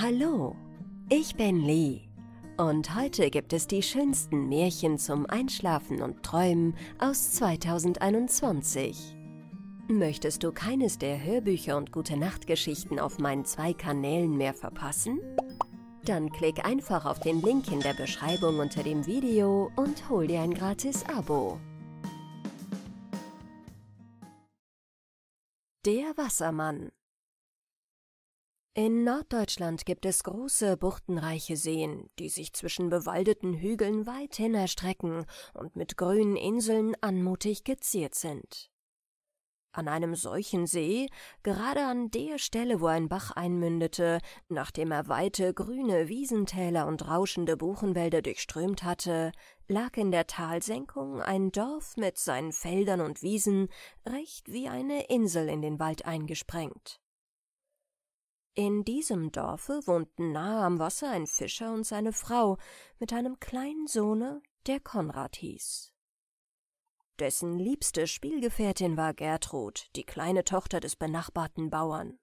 Hallo, ich bin Lee und heute gibt es die schönsten Märchen zum Einschlafen und Träumen aus 2021. Möchtest du keines der Hörbücher und Gute-Nacht-Geschichten auf meinen zwei Kanälen mehr verpassen? Dann klick einfach auf den Link in der Beschreibung unter dem Video und hol dir ein gratis Abo. Der Wassermann in Norddeutschland gibt es große, buchtenreiche Seen, die sich zwischen bewaldeten Hügeln weithin erstrecken und mit grünen Inseln anmutig geziert sind. An einem solchen See, gerade an der Stelle, wo ein Bach einmündete, nachdem er weite grüne Wiesentäler und rauschende Buchenwälder durchströmt hatte, lag in der Talsenkung ein Dorf mit seinen Feldern und Wiesen recht wie eine Insel in den Wald eingesprengt. In diesem Dorfe wohnten nahe am Wasser ein Fischer und seine Frau mit einem kleinen Sohne, der Konrad hieß. Dessen liebste Spielgefährtin war Gertrud, die kleine Tochter des benachbarten Bauern.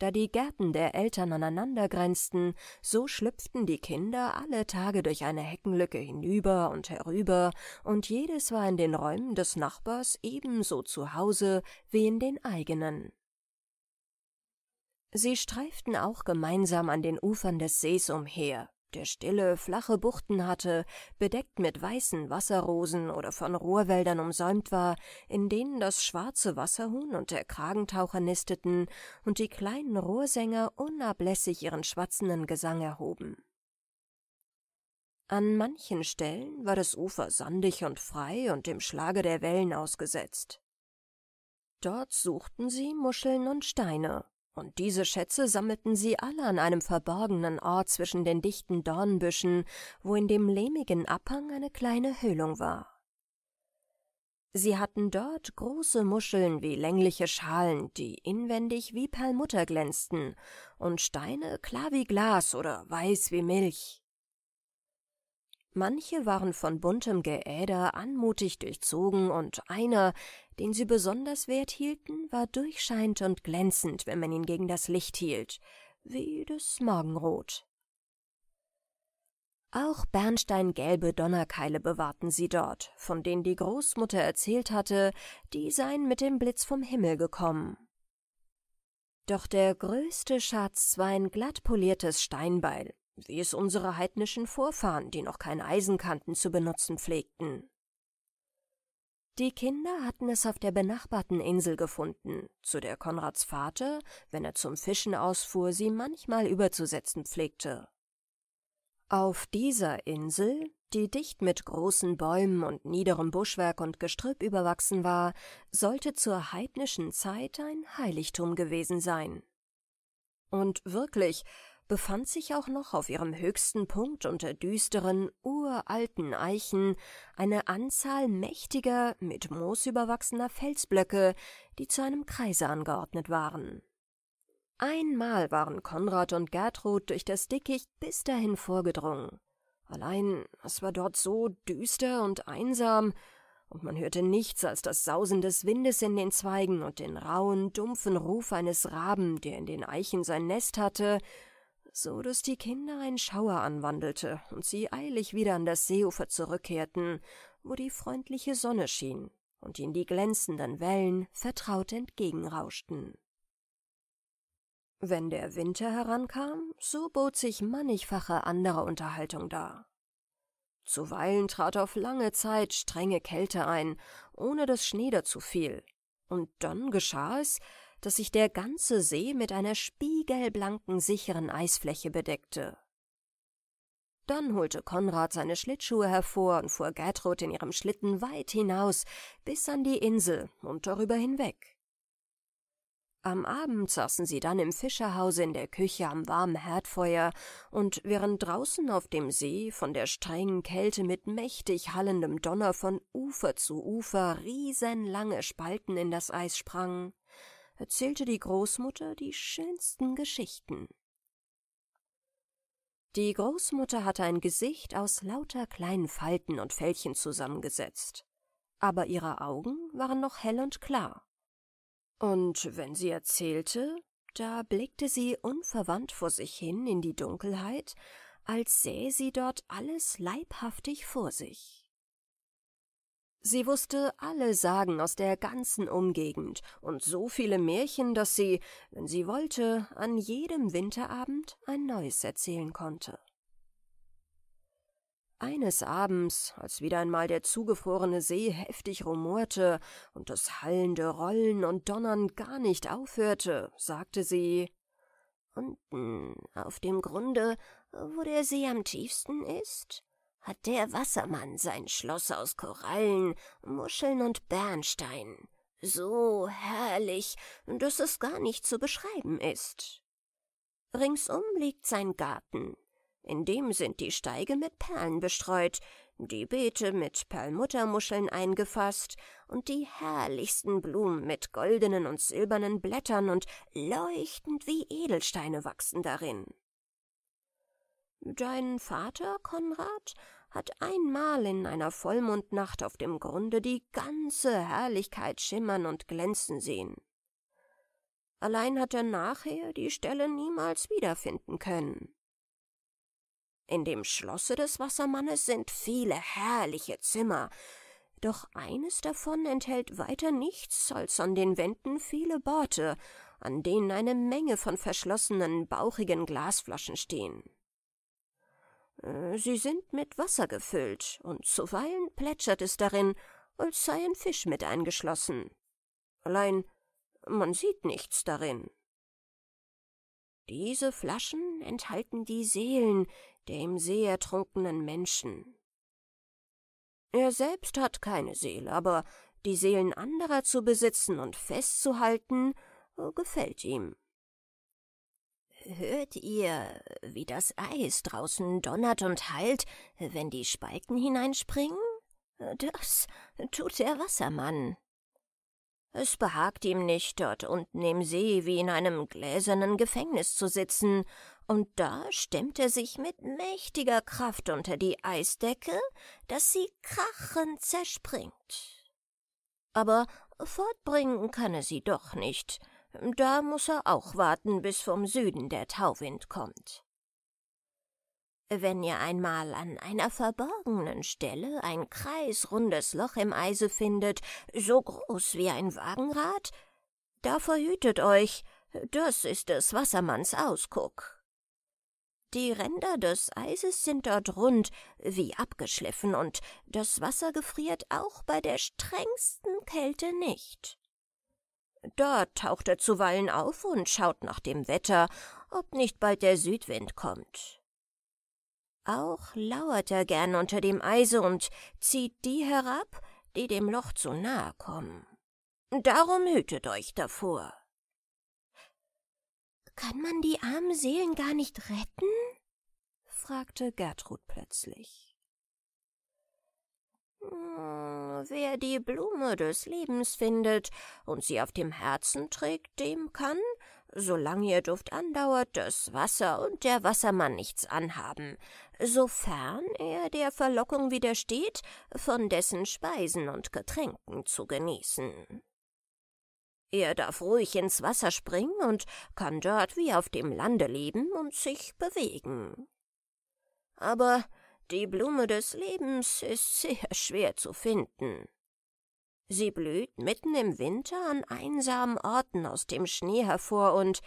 Da die Gärten der Eltern aneinander grenzten, so schlüpften die Kinder alle Tage durch eine Heckenlücke hinüber und herüber, und jedes war in den Räumen des Nachbars ebenso zu Hause wie in den eigenen. Sie streiften auch gemeinsam an den Ufern des Sees umher, der stille, flache Buchten hatte, bedeckt mit weißen Wasserrosen oder von Rohrwäldern umsäumt war, in denen das schwarze Wasserhuhn und der Kragentaucher nisteten und die kleinen Rohrsänger unablässig ihren schwatzenden Gesang erhoben. An manchen Stellen war das Ufer sandig und frei und dem Schlage der Wellen ausgesetzt. Dort suchten sie Muscheln und Steine, und diese Schätze sammelten sie alle an einem verborgenen Ort zwischen den dichten Dornbüschen, wo in dem lehmigen Abhang eine kleine Höhlung war. Sie hatten dort große Muscheln wie längliche Schalen, die inwendig wie Perlmutter glänzten, und Steine klar wie Glas oder weiß wie Milch. Manche waren von buntem Geäder anmutig durchzogen und einer, den sie besonders wert hielten, war durchscheinend und glänzend, wenn man ihn gegen das Licht hielt, wie das Morgenrot. Auch bernsteingelbe Donnerkeile bewahrten sie dort, von denen die Großmutter erzählt hatte, die seien mit dem Blitz vom Himmel gekommen. Doch der größte Schatz war ein glatt poliertes Steinbeil, wie es unsere heidnischen Vorfahren, die noch kein Eisen kannten, zu benutzen pflegten. Die Kinder hatten es auf der benachbarten Insel gefunden, zu der Konrads Vater, wenn er zum Fischen ausfuhr, sie manchmal überzusetzen pflegte. Auf dieser Insel, die dicht mit großen Bäumen und niederem Buschwerk und Gestrüpp überwachsen war, sollte zur heidnischen Zeit ein Heiligtum gewesen sein. Und wirklich, befand sich auch noch auf ihrem höchsten Punkt unter düsteren, uralten Eichen eine Anzahl mächtiger, mit Moos überwachsener Felsblöcke, die zu einem Kreise angeordnet waren. Einmal waren Konrad und Gertrud durch das Dickicht bis dahin vorgedrungen. Allein es war dort so düster und einsam, und man hörte nichts als das Sausen des Windes in den Zweigen und den rauen, dumpfen Ruf eines Raben, der in den Eichen sein Nest hatte so dass die Kinder ein Schauer anwandelte und sie eilig wieder an das Seeufer zurückkehrten, wo die freundliche Sonne schien und ihnen die glänzenden Wellen vertraut entgegenrauschten. Wenn der Winter herankam, so bot sich mannigfache andere Unterhaltung dar. Zuweilen trat auf lange Zeit strenge Kälte ein, ohne dass Schnee dazu fiel, und dann geschah es, dass sich der ganze See mit einer spiegelblanken, sicheren Eisfläche bedeckte. Dann holte Konrad seine Schlittschuhe hervor und fuhr Gertrud in ihrem Schlitten weit hinaus, bis an die Insel und darüber hinweg. Am Abend saßen sie dann im Fischerhause in der Küche am warmen Herdfeuer, und während draußen auf dem See von der strengen Kälte mit mächtig hallendem Donner von Ufer zu Ufer riesenlange Spalten in das Eis sprangen, erzählte die Großmutter die schönsten Geschichten. Die Großmutter hatte ein Gesicht aus lauter kleinen Falten und Fältchen zusammengesetzt, aber ihre Augen waren noch hell und klar. Und wenn sie erzählte, da blickte sie unverwandt vor sich hin in die Dunkelheit, als sähe sie dort alles leibhaftig vor sich. Sie wusste alle Sagen aus der ganzen Umgegend und so viele Märchen, dass sie, wenn sie wollte, an jedem Winterabend ein neues erzählen konnte. Eines Abends, als wieder einmal der zugefrorene See heftig rumorte und das hallende Rollen und Donnern gar nicht aufhörte, sagte sie Unten auf dem Grunde, wo der See am tiefsten ist, hat der Wassermann sein Schloss aus Korallen, Muscheln und Bernstein. So herrlich, dass es gar nicht zu beschreiben ist. Ringsum liegt sein Garten. In dem sind die Steige mit Perlen bestreut, die Beete mit Perlmuttermuscheln eingefasst und die herrlichsten Blumen mit goldenen und silbernen Blättern und leuchtend wie Edelsteine wachsen darin. Dein Vater, Konrad, hat einmal in einer Vollmondnacht auf dem Grunde die ganze Herrlichkeit schimmern und glänzen sehen. Allein hat er nachher die Stelle niemals wiederfinden können. In dem Schlosse des Wassermannes sind viele herrliche Zimmer, doch eines davon enthält weiter nichts als an den Wänden viele Borte, an denen eine Menge von verschlossenen, bauchigen Glasflaschen stehen. Äh, sie sind mit Wasser gefüllt, und zuweilen plätschert es darin, als sei ein Fisch mit eingeschlossen. Allein man sieht nichts darin. Diese Flaschen enthalten die Seelen der im See ertrunkenen Menschen. Er selbst hat keine Seele, aber die Seelen anderer zu besitzen und festzuhalten, äh, gefällt ihm. Hört ihr, wie das Eis draußen donnert und heilt, wenn die Spalten hineinspringen? Das tut der Wassermann. Es behagt ihm nicht, dort unten im See wie in einem gläsernen Gefängnis zu sitzen, und da stemmt er sich mit mächtiger Kraft unter die Eisdecke, dass sie krachend zerspringt. Aber fortbringen kann er sie doch nicht, da muß er auch warten, bis vom Süden der Tauwind kommt. Wenn ihr einmal an einer verborgenen Stelle ein kreisrundes Loch im Eise findet, so groß wie ein Wagenrad, da verhütet euch, das ist des Wassermanns Ausguck. Die Ränder des Eises sind dort rund, wie abgeschliffen, und das Wasser gefriert auch bei der strengsten Kälte nicht. Da taucht er zuweilen auf und schaut nach dem Wetter, ob nicht bald der Südwind kommt. Auch lauert er gern unter dem Eise und zieht die herab, die dem Loch zu nahe kommen. Darum hütet euch davor. Kann man die armen Seelen gar nicht retten? fragte Gertrud plötzlich. Hm, wer die Blume des Lebens findet und sie auf dem Herzen trägt, dem kann, solange ihr Duft andauert, das Wasser und der Wassermann nichts anhaben, sofern er der Verlockung widersteht, von dessen Speisen und Getränken zu genießen. Er darf ruhig ins Wasser springen und kann dort wie auf dem Lande leben und sich bewegen. Aber die Blume des Lebens ist sehr schwer zu finden. Sie blüht mitten im Winter an einsamen Orten aus dem Schnee hervor und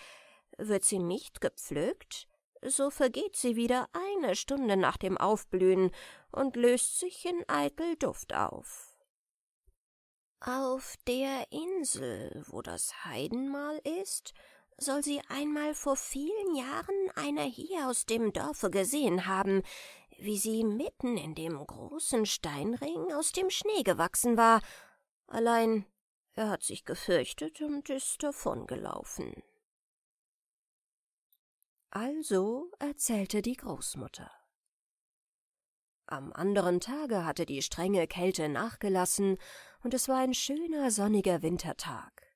wird sie nicht gepflückt, so vergeht sie wieder eine Stunde nach dem Aufblühen und löst sich in eitel Duft auf. Auf der Insel, wo das Heidenmal ist, soll sie einmal vor vielen Jahren einer hier aus dem Dorfe gesehen haben, wie sie mitten in dem großen Steinring aus dem Schnee gewachsen war, allein er hat sich gefürchtet und ist davongelaufen. Also erzählte die Großmutter. Am anderen Tage hatte die strenge Kälte nachgelassen, und es war ein schöner sonniger Wintertag.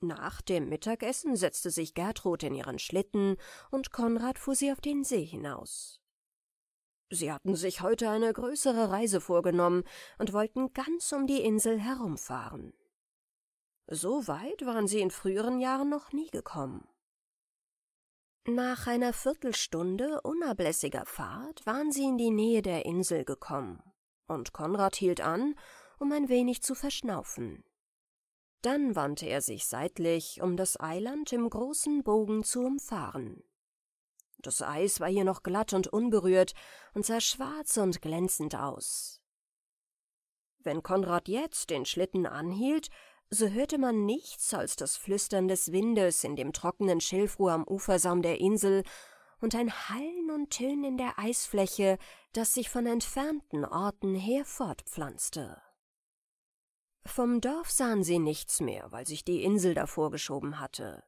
Nach dem Mittagessen setzte sich Gertrud in ihren Schlitten und Konrad fuhr sie auf den See hinaus. Sie hatten sich heute eine größere Reise vorgenommen und wollten ganz um die Insel herumfahren. So weit waren sie in früheren Jahren noch nie gekommen. Nach einer Viertelstunde unablässiger Fahrt waren sie in die Nähe der Insel gekommen, und Konrad hielt an, um ein wenig zu verschnaufen. Dann wandte er sich seitlich, um das Eiland im großen Bogen zu umfahren. Das Eis war hier noch glatt und unberührt und sah schwarz und glänzend aus. Wenn Konrad jetzt den Schlitten anhielt, so hörte man nichts als das Flüstern des Windes in dem trockenen Schilfrohr am Ufersaum der Insel und ein Hallen und Tönen in der Eisfläche, das sich von entfernten Orten her fortpflanzte. Vom Dorf sahen sie nichts mehr, weil sich die Insel davor geschoben hatte.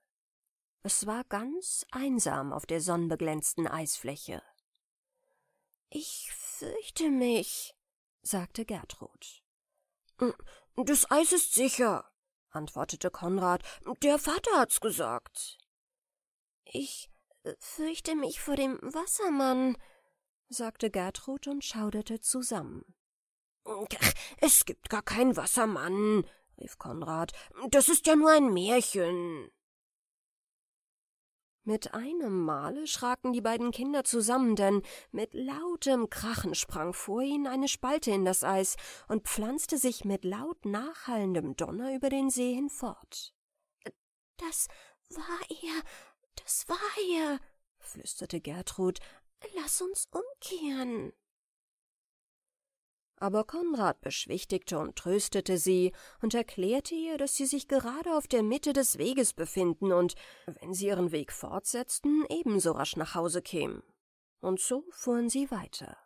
Es war ganz einsam auf der sonnenbeglänzten Eisfläche. Ich fürchte mich, sagte Gertrud. Hm, das Eis ist sicher, antwortete Konrad. Der Vater hat's gesagt. Ich fürchte mich vor dem Wassermann, sagte Gertrud und schauderte zusammen. Es gibt gar keinen Wassermann, rief Konrad. Das ist ja nur ein Märchen. Mit einem Male schraken die beiden Kinder zusammen, denn mit lautem Krachen sprang vor ihnen eine Spalte in das Eis und pflanzte sich mit laut nachhallendem Donner über den See hinfort. Das war er, das war er, flüsterte Gertrud. Lass uns umkehren. Aber Konrad beschwichtigte und tröstete sie und erklärte ihr, dass sie sich gerade auf der Mitte des Weges befinden und, wenn sie ihren Weg fortsetzten, ebenso rasch nach Hause kämen. Und so fuhren sie weiter.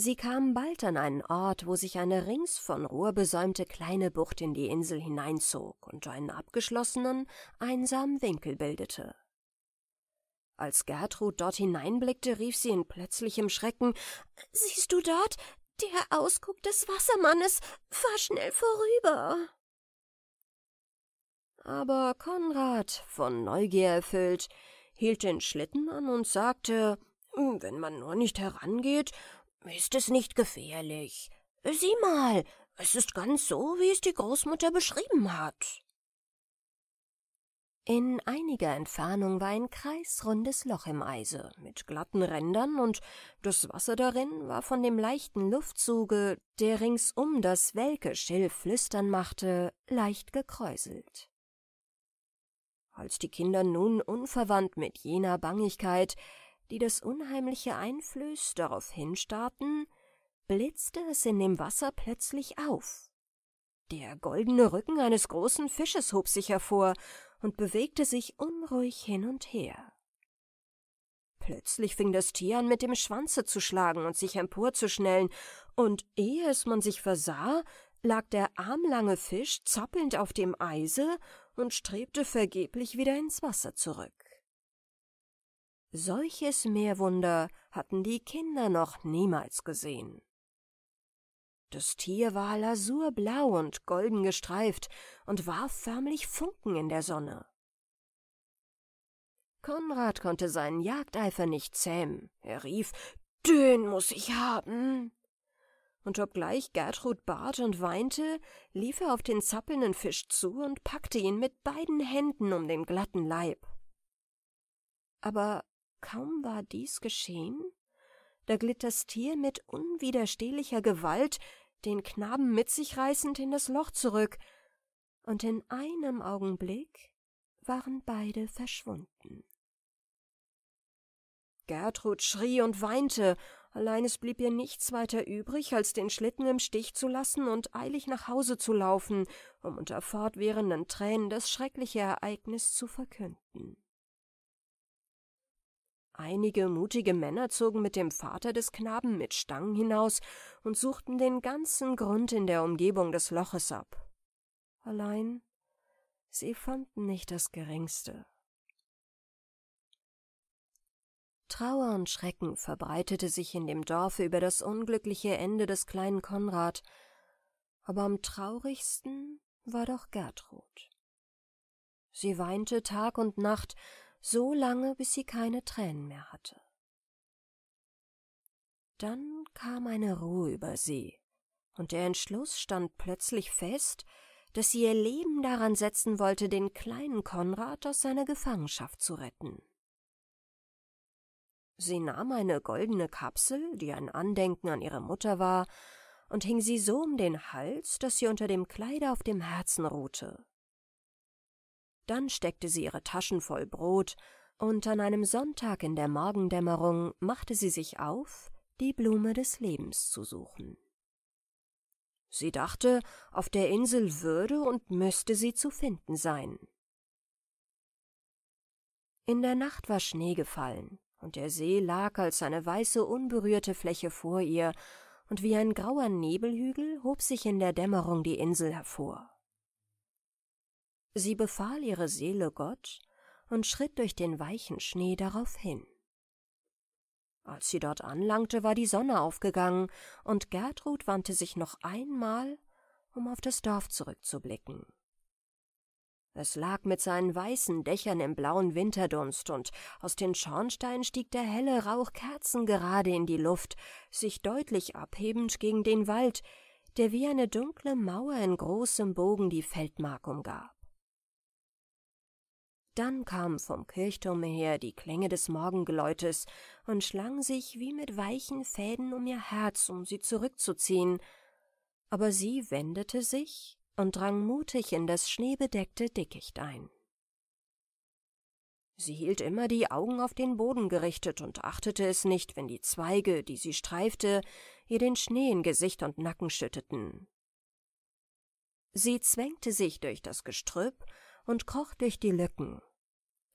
Sie kamen bald an einen Ort, wo sich eine rings von Ruhr besäumte kleine Bucht in die Insel hineinzog und einen abgeschlossenen, einsamen Winkel bildete. Als Gertrud dort hineinblickte, rief sie in plötzlichem Schrecken Siehst du dort? Der Ausguck des Wassermannes. Fahr schnell vorüber. Aber Konrad, von Neugier erfüllt, hielt den Schlitten an und sagte hm, Wenn man nur nicht herangeht, ist es nicht gefährlich. Sieh mal, es ist ganz so, wie es die Großmutter beschrieben hat. In einiger Entfernung war ein kreisrundes Loch im Eise mit glatten Rändern und das Wasser darin war von dem leichten Luftzuge, der ringsum das welke Schilf flüstern machte, leicht gekräuselt. Als die Kinder nun unverwandt mit jener Bangigkeit, die das Unheimliche einflößt, darauf hinstarrten, blitzte es in dem Wasser plötzlich auf der goldene Rücken eines großen Fisches hob sich hervor und bewegte sich unruhig hin und her. Plötzlich fing das Tier an, mit dem Schwanze zu schlagen und sich emporzuschnellen, und ehe es man sich versah, lag der armlange Fisch zappelnd auf dem Eise und strebte vergeblich wieder ins Wasser zurück. Solches Meerwunder hatten die Kinder noch niemals gesehen. Das Tier war lasurblau und golden gestreift und warf förmlich Funken in der Sonne. Konrad konnte seinen Jagdeifer nicht zähmen. Er rief, »Den muss ich haben!« und obgleich Gertrud bat und weinte, lief er auf den zappelnden Fisch zu und packte ihn mit beiden Händen um den glatten Leib. Aber kaum war dies geschehen, da glitt das Tier mit unwiderstehlicher Gewalt, den Knaben mit sich reißend, in das Loch zurück, und in einem Augenblick waren beide verschwunden. Gertrud schrie und weinte, allein es blieb ihr nichts weiter übrig, als den Schlitten im Stich zu lassen und eilig nach Hause zu laufen, um unter fortwährenden Tränen das schreckliche Ereignis zu verkünden. Einige mutige Männer zogen mit dem Vater des Knaben mit Stangen hinaus und suchten den ganzen Grund in der Umgebung des Loches ab. Allein sie fanden nicht das geringste. Trauer und Schrecken verbreitete sich in dem Dorfe über das unglückliche Ende des kleinen Konrad, aber am traurigsten war doch Gertrud. Sie weinte Tag und Nacht so lange, bis sie keine Tränen mehr hatte. Dann kam eine Ruhe über sie, und der Entschluss stand plötzlich fest, dass sie ihr Leben daran setzen wollte, den kleinen Konrad aus seiner Gefangenschaft zu retten. Sie nahm eine goldene Kapsel, die ein Andenken an ihre Mutter war, und hing sie so um den Hals, dass sie unter dem Kleide auf dem Herzen ruhte. Dann steckte sie ihre Taschen voll Brot, und an einem Sonntag in der Morgendämmerung machte sie sich auf, die Blume des Lebens zu suchen. Sie dachte, auf der Insel würde und müsste sie zu finden sein. In der Nacht war Schnee gefallen, und der See lag als eine weiße, unberührte Fläche vor ihr, und wie ein grauer Nebelhügel hob sich in der Dämmerung die Insel hervor. Sie befahl ihre Seele Gott und schritt durch den weichen Schnee darauf hin. Als sie dort anlangte, war die Sonne aufgegangen, und Gertrud wandte sich noch einmal, um auf das Dorf zurückzublicken. Es lag mit seinen weißen Dächern im blauen Winterdunst, und aus den Schornsteinen stieg der helle Rauch kerzengerade in die Luft, sich deutlich abhebend gegen den Wald, der wie eine dunkle Mauer in großem Bogen die Feldmark umgab. Dann kamen vom Kirchturm her die Klänge des Morgengeläutes und schlang sich wie mit weichen Fäden um ihr Herz, um sie zurückzuziehen. Aber sie wendete sich und drang mutig in das schneebedeckte Dickicht ein. Sie hielt immer die Augen auf den Boden gerichtet und achtete es nicht, wenn die Zweige, die sie streifte, ihr den Schnee in Gesicht und Nacken schütteten. Sie zwängte sich durch das Gestrüpp und kroch durch die Lücken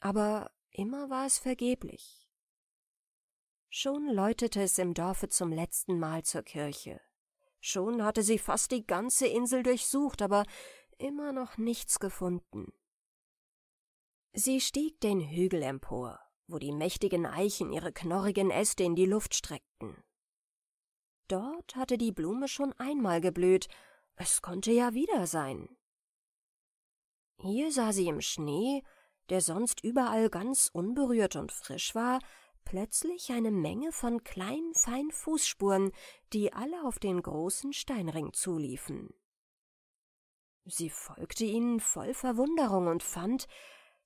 aber immer war es vergeblich. Schon läutete es im Dorfe zum letzten Mal zur Kirche. Schon hatte sie fast die ganze Insel durchsucht, aber immer noch nichts gefunden. Sie stieg den Hügel empor, wo die mächtigen Eichen ihre knorrigen Äste in die Luft streckten. Dort hatte die Blume schon einmal geblüht, es konnte ja wieder sein. Hier sah sie im Schnee der sonst überall ganz unberührt und frisch war, plötzlich eine Menge von kleinen, feinen Fußspuren, die alle auf den großen Steinring zuliefen. Sie folgte ihnen voll Verwunderung und fand,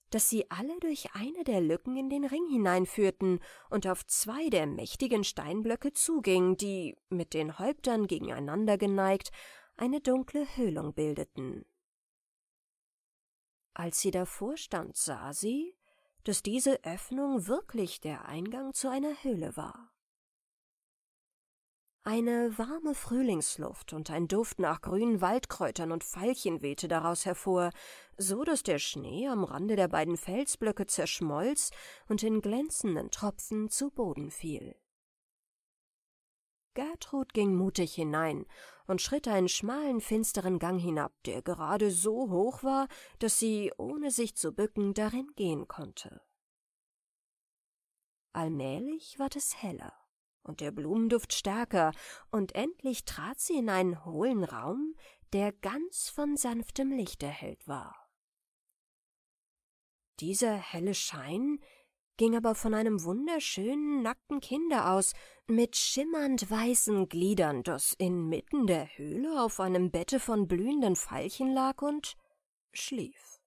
dass sie alle durch eine der Lücken in den Ring hineinführten und auf zwei der mächtigen Steinblöcke zuging, die, mit den Häuptern gegeneinander geneigt, eine dunkle Höhlung bildeten. Als sie davor stand, sah sie, dass diese Öffnung wirklich der Eingang zu einer Höhle war. Eine warme Frühlingsluft und ein Duft nach grünen Waldkräutern und Veilchen wehte daraus hervor, so dass der Schnee am Rande der beiden Felsblöcke zerschmolz und in glänzenden Tropfen zu Boden fiel. Gertrud ging mutig hinein und schritt einen schmalen, finsteren Gang hinab, der gerade so hoch war, dass sie, ohne sich zu bücken, darin gehen konnte. Allmählich ward es heller und der Blumenduft stärker, und endlich trat sie in einen hohlen Raum, der ganz von sanftem Licht erhellt war. Dieser helle Schein ging aber von einem wunderschönen, nackten Kinde aus, mit schimmernd weißen Gliedern, das inmitten der Höhle auf einem Bette von blühenden Veilchen lag und schlief.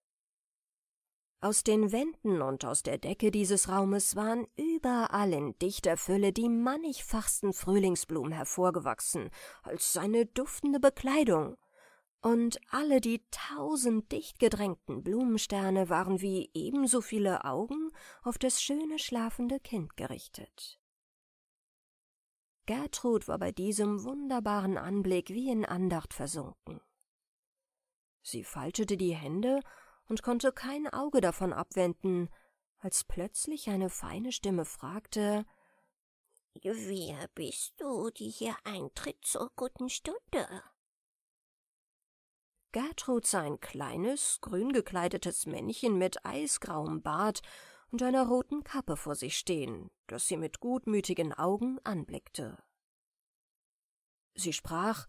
Aus den Wänden und aus der Decke dieses Raumes waren überall in dichter Fülle die mannigfachsten Frühlingsblumen hervorgewachsen, als seine duftende Bekleidung – und alle die tausend dichtgedrängten Blumensterne waren wie ebenso viele Augen auf das schöne schlafende Kind gerichtet. Gertrud war bei diesem wunderbaren Anblick wie in Andacht versunken. Sie faltete die Hände und konnte kein Auge davon abwenden, als plötzlich eine feine Stimme fragte, Wer bist du, die hier eintritt zur guten Stunde? Gertrud sah ein kleines, grün gekleidetes Männchen mit eisgrauem Bart und einer roten Kappe vor sich stehen, das sie mit gutmütigen Augen anblickte. Sie sprach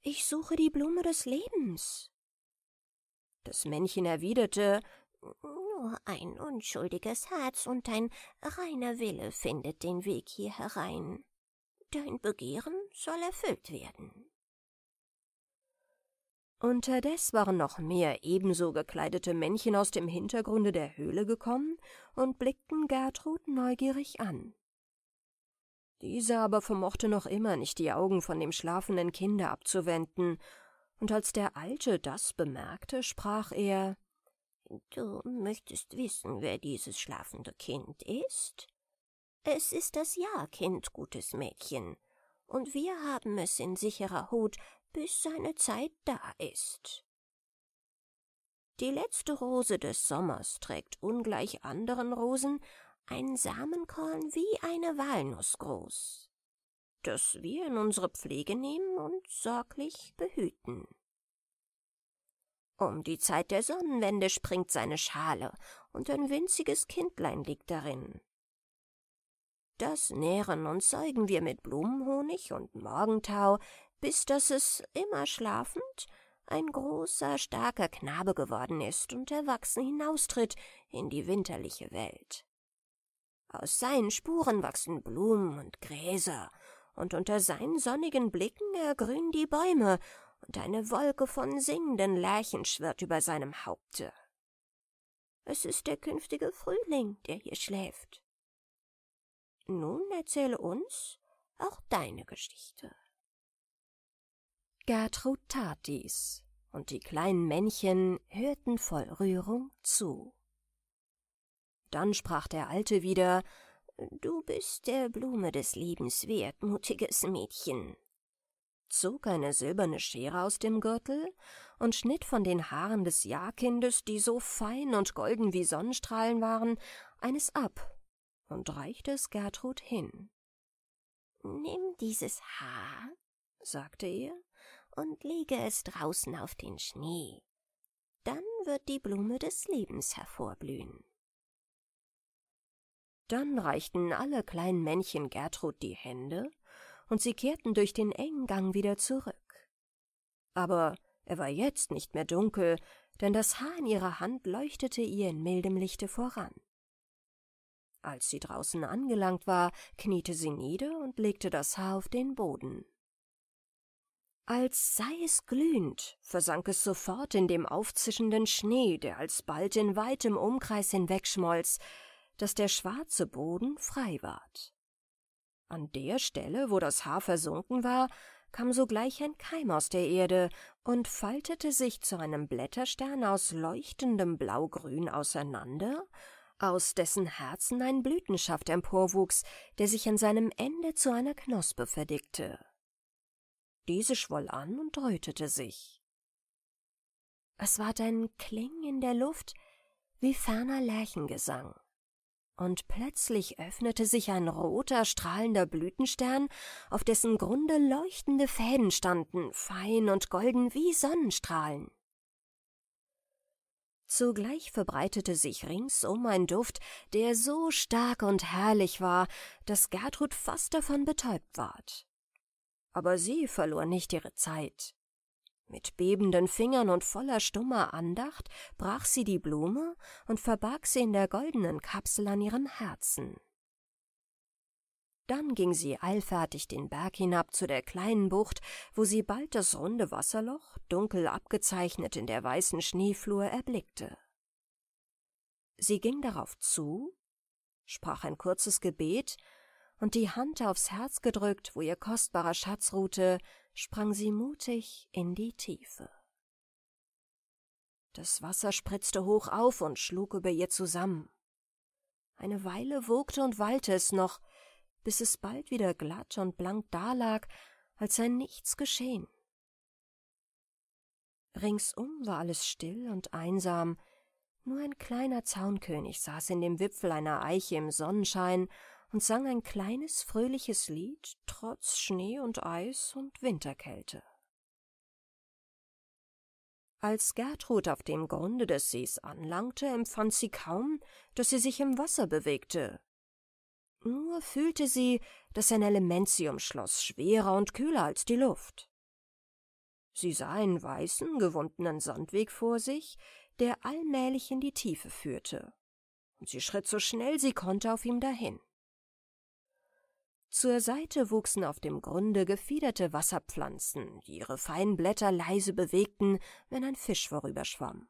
Ich suche die Blume des Lebens. Das Männchen erwiderte Nur ein unschuldiges Herz und ein reiner Wille findet den Weg hier herein. Dein Begehren soll erfüllt werden. Unterdes waren noch mehr ebenso gekleidete Männchen aus dem Hintergrunde der Höhle gekommen und blickten Gertrud neugierig an. Diese aber vermochte noch immer nicht die Augen von dem schlafenden Kinde abzuwenden, und als der Alte das bemerkte, sprach er Du möchtest wissen, wer dieses schlafende Kind ist? Es ist das Jahrkind, gutes Mädchen, und wir haben es in sicherer Hut bis seine Zeit da ist. Die letzte Rose des Sommers trägt ungleich anderen Rosen ein Samenkorn wie eine Walnuss groß, das wir in unsere Pflege nehmen und sorglich behüten. Um die Zeit der Sonnenwende springt seine Schale, und ein winziges Kindlein liegt darin. Das nähren und säugen wir mit Blumenhonig und Morgentau, bis dass es, immer schlafend, ein großer, starker Knabe geworden ist und erwachsen hinaustritt in die winterliche Welt. Aus seinen Spuren wachsen Blumen und Gräser, und unter seinen sonnigen Blicken ergrünen die Bäume, und eine Wolke von singenden Lerchen schwirrt über seinem Haupte. Es ist der künftige Frühling, der hier schläft. Nun erzähle uns auch deine Geschichte. Gertrud tat dies, und die kleinen Männchen hörten voll Rührung zu. Dann sprach der Alte wieder, Du bist der Blume des Lebens wert, mutiges Mädchen, zog eine silberne Schere aus dem Gürtel und schnitt von den Haaren des Jahrkindes, die so fein und golden wie Sonnenstrahlen waren, eines ab und reichte es Gertrud hin. Nimm dieses Haar, sagte er, und lege es draußen auf den Schnee. Dann wird die Blume des Lebens hervorblühen. Dann reichten alle kleinen Männchen Gertrud die Hände, und sie kehrten durch den engen Gang wieder zurück. Aber er war jetzt nicht mehr dunkel, denn das Haar in ihrer Hand leuchtete ihr in mildem Lichte voran. Als sie draußen angelangt war, kniete sie nieder und legte das Haar auf den Boden. Als sei es glühend, versank es sofort in dem aufzischenden Schnee, der alsbald in weitem Umkreis hinwegschmolz, dass der schwarze Boden frei ward. An der Stelle, wo das Haar versunken war, kam sogleich ein Keim aus der Erde und faltete sich zu einem Blätterstern aus leuchtendem Blaugrün auseinander, aus dessen Herzen ein Blütenschaft emporwuchs, der sich an seinem Ende zu einer Knospe verdickte. Diese schwoll an und deutete sich. Es ward ein Kling in der Luft wie ferner Lerchengesang. Und plötzlich öffnete sich ein roter, strahlender Blütenstern, auf dessen Grunde leuchtende Fäden standen, fein und golden wie Sonnenstrahlen. Zugleich verbreitete sich ringsum ein Duft, der so stark und herrlich war, dass Gertrud fast davon betäubt ward aber sie verlor nicht ihre Zeit. Mit bebenden Fingern und voller stummer Andacht brach sie die Blume und verbarg sie in der goldenen Kapsel an ihrem Herzen. Dann ging sie eilfertig den Berg hinab zu der kleinen Bucht, wo sie bald das runde Wasserloch, dunkel abgezeichnet in der weißen Schneeflur, erblickte. Sie ging darauf zu, sprach ein kurzes Gebet und die Hand aufs Herz gedrückt, wo ihr kostbarer Schatz ruhte, sprang sie mutig in die Tiefe. Das Wasser spritzte hoch auf und schlug über ihr zusammen. Eine Weile wogte und wallte es noch, bis es bald wieder glatt und blank dalag, als sei nichts geschehen. Ringsum war alles still und einsam, nur ein kleiner Zaunkönig saß in dem Wipfel einer Eiche im Sonnenschein und sang ein kleines, fröhliches Lied, trotz Schnee und Eis und Winterkälte. Als Gertrud auf dem Grunde des Sees anlangte, empfand sie kaum, dass sie sich im Wasser bewegte. Nur fühlte sie, dass ein Element sie umschloss, schwerer und kühler als die Luft. Sie sah einen weißen, gewundenen Sandweg vor sich, der allmählich in die Tiefe führte, und sie schritt so schnell sie konnte auf ihm dahin. Zur Seite wuchsen auf dem Grunde gefiederte Wasserpflanzen, die ihre feinen Blätter leise bewegten, wenn ein Fisch vorüberschwamm.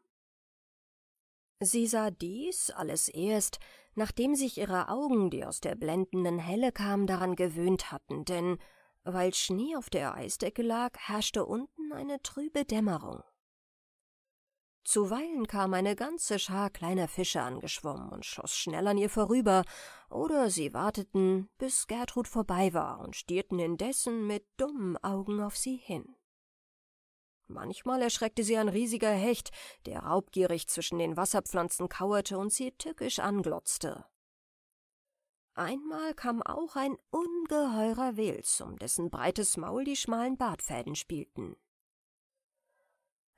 Sie sah dies alles erst, nachdem sich ihre Augen, die aus der blendenden Helle kamen, daran gewöhnt hatten, denn weil Schnee auf der Eisdecke lag, herrschte unten eine trübe Dämmerung. Zuweilen kam eine ganze Schar kleiner Fische angeschwommen und schoss schnell an ihr vorüber, oder sie warteten, bis Gertrud vorbei war und stierten indessen mit dummen Augen auf sie hin. Manchmal erschreckte sie ein riesiger Hecht, der raubgierig zwischen den Wasserpflanzen kauerte und sie tückisch anglotzte. Einmal kam auch ein ungeheurer Wels, um dessen breites Maul die schmalen Bartfäden spielten.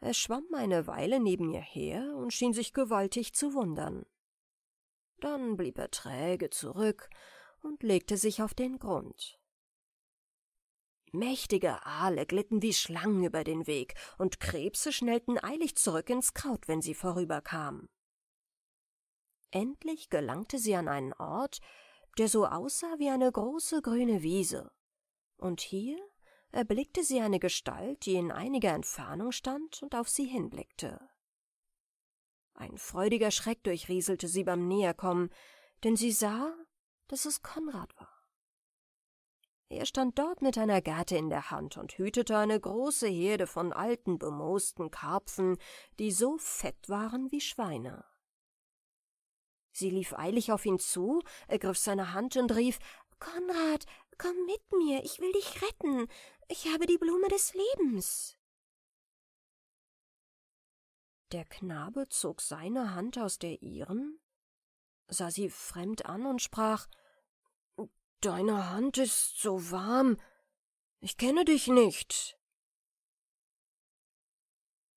Er schwamm eine Weile neben ihr her und schien sich gewaltig zu wundern. Dann blieb er träge zurück und legte sich auf den Grund. Mächtige Aale glitten wie Schlangen über den Weg, und Krebse schnellten eilig zurück ins Kraut, wenn sie vorüberkamen. Endlich gelangte sie an einen Ort, der so aussah wie eine große grüne Wiese. Und hier erblickte sie eine Gestalt, die in einiger Entfernung stand und auf sie hinblickte. Ein freudiger Schreck durchrieselte sie beim Näherkommen, denn sie sah, dass es Konrad war. Er stand dort mit einer Gerte in der Hand und hütete eine große Herde von alten, bemoosten Karpfen, die so fett waren wie Schweine. Sie lief eilig auf ihn zu, ergriff seine Hand und rief Konrad, komm mit mir, ich will dich retten. Ich habe die Blume des Lebens. Der Knabe zog seine Hand aus der ihren, sah sie fremd an und sprach Deine Hand ist so warm. Ich kenne dich nicht.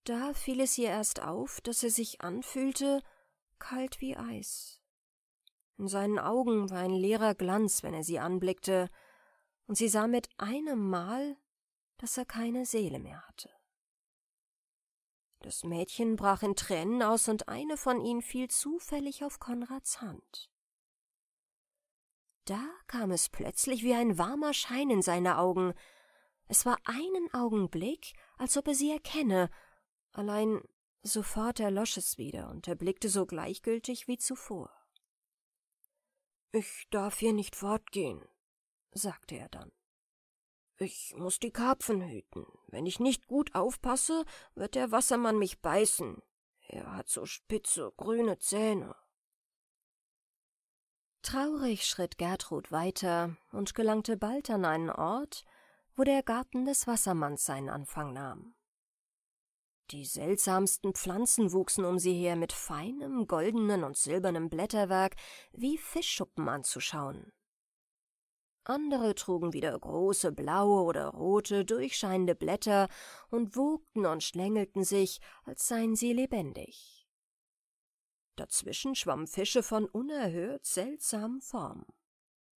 Da fiel es ihr erst auf, dass er sich anfühlte, kalt wie Eis. In seinen Augen war ein leerer Glanz, wenn er sie anblickte, und sie sah mit einem Mal, dass er keine Seele mehr hatte. Das Mädchen brach in Tränen aus und eine von ihnen fiel zufällig auf Konrads Hand. Da kam es plötzlich wie ein warmer Schein in seine Augen. Es war einen Augenblick, als ob er sie erkenne, allein sofort erlosch es wieder und er blickte so gleichgültig wie zuvor. Ich darf hier nicht fortgehen, sagte er dann. Ich muß die Karpfen hüten. Wenn ich nicht gut aufpasse, wird der Wassermann mich beißen. Er hat so spitze grüne Zähne. Traurig schritt Gertrud weiter und gelangte bald an einen Ort, wo der Garten des Wassermanns seinen Anfang nahm. Die seltsamsten Pflanzen wuchsen um sie her mit feinem, goldenem und silbernem Blätterwerk wie Fischschuppen anzuschauen andere trugen wieder große blaue oder rote, durchscheinende Blätter und wogten und schlängelten sich, als seien sie lebendig. Dazwischen schwammen Fische von unerhört seltsamen Formen.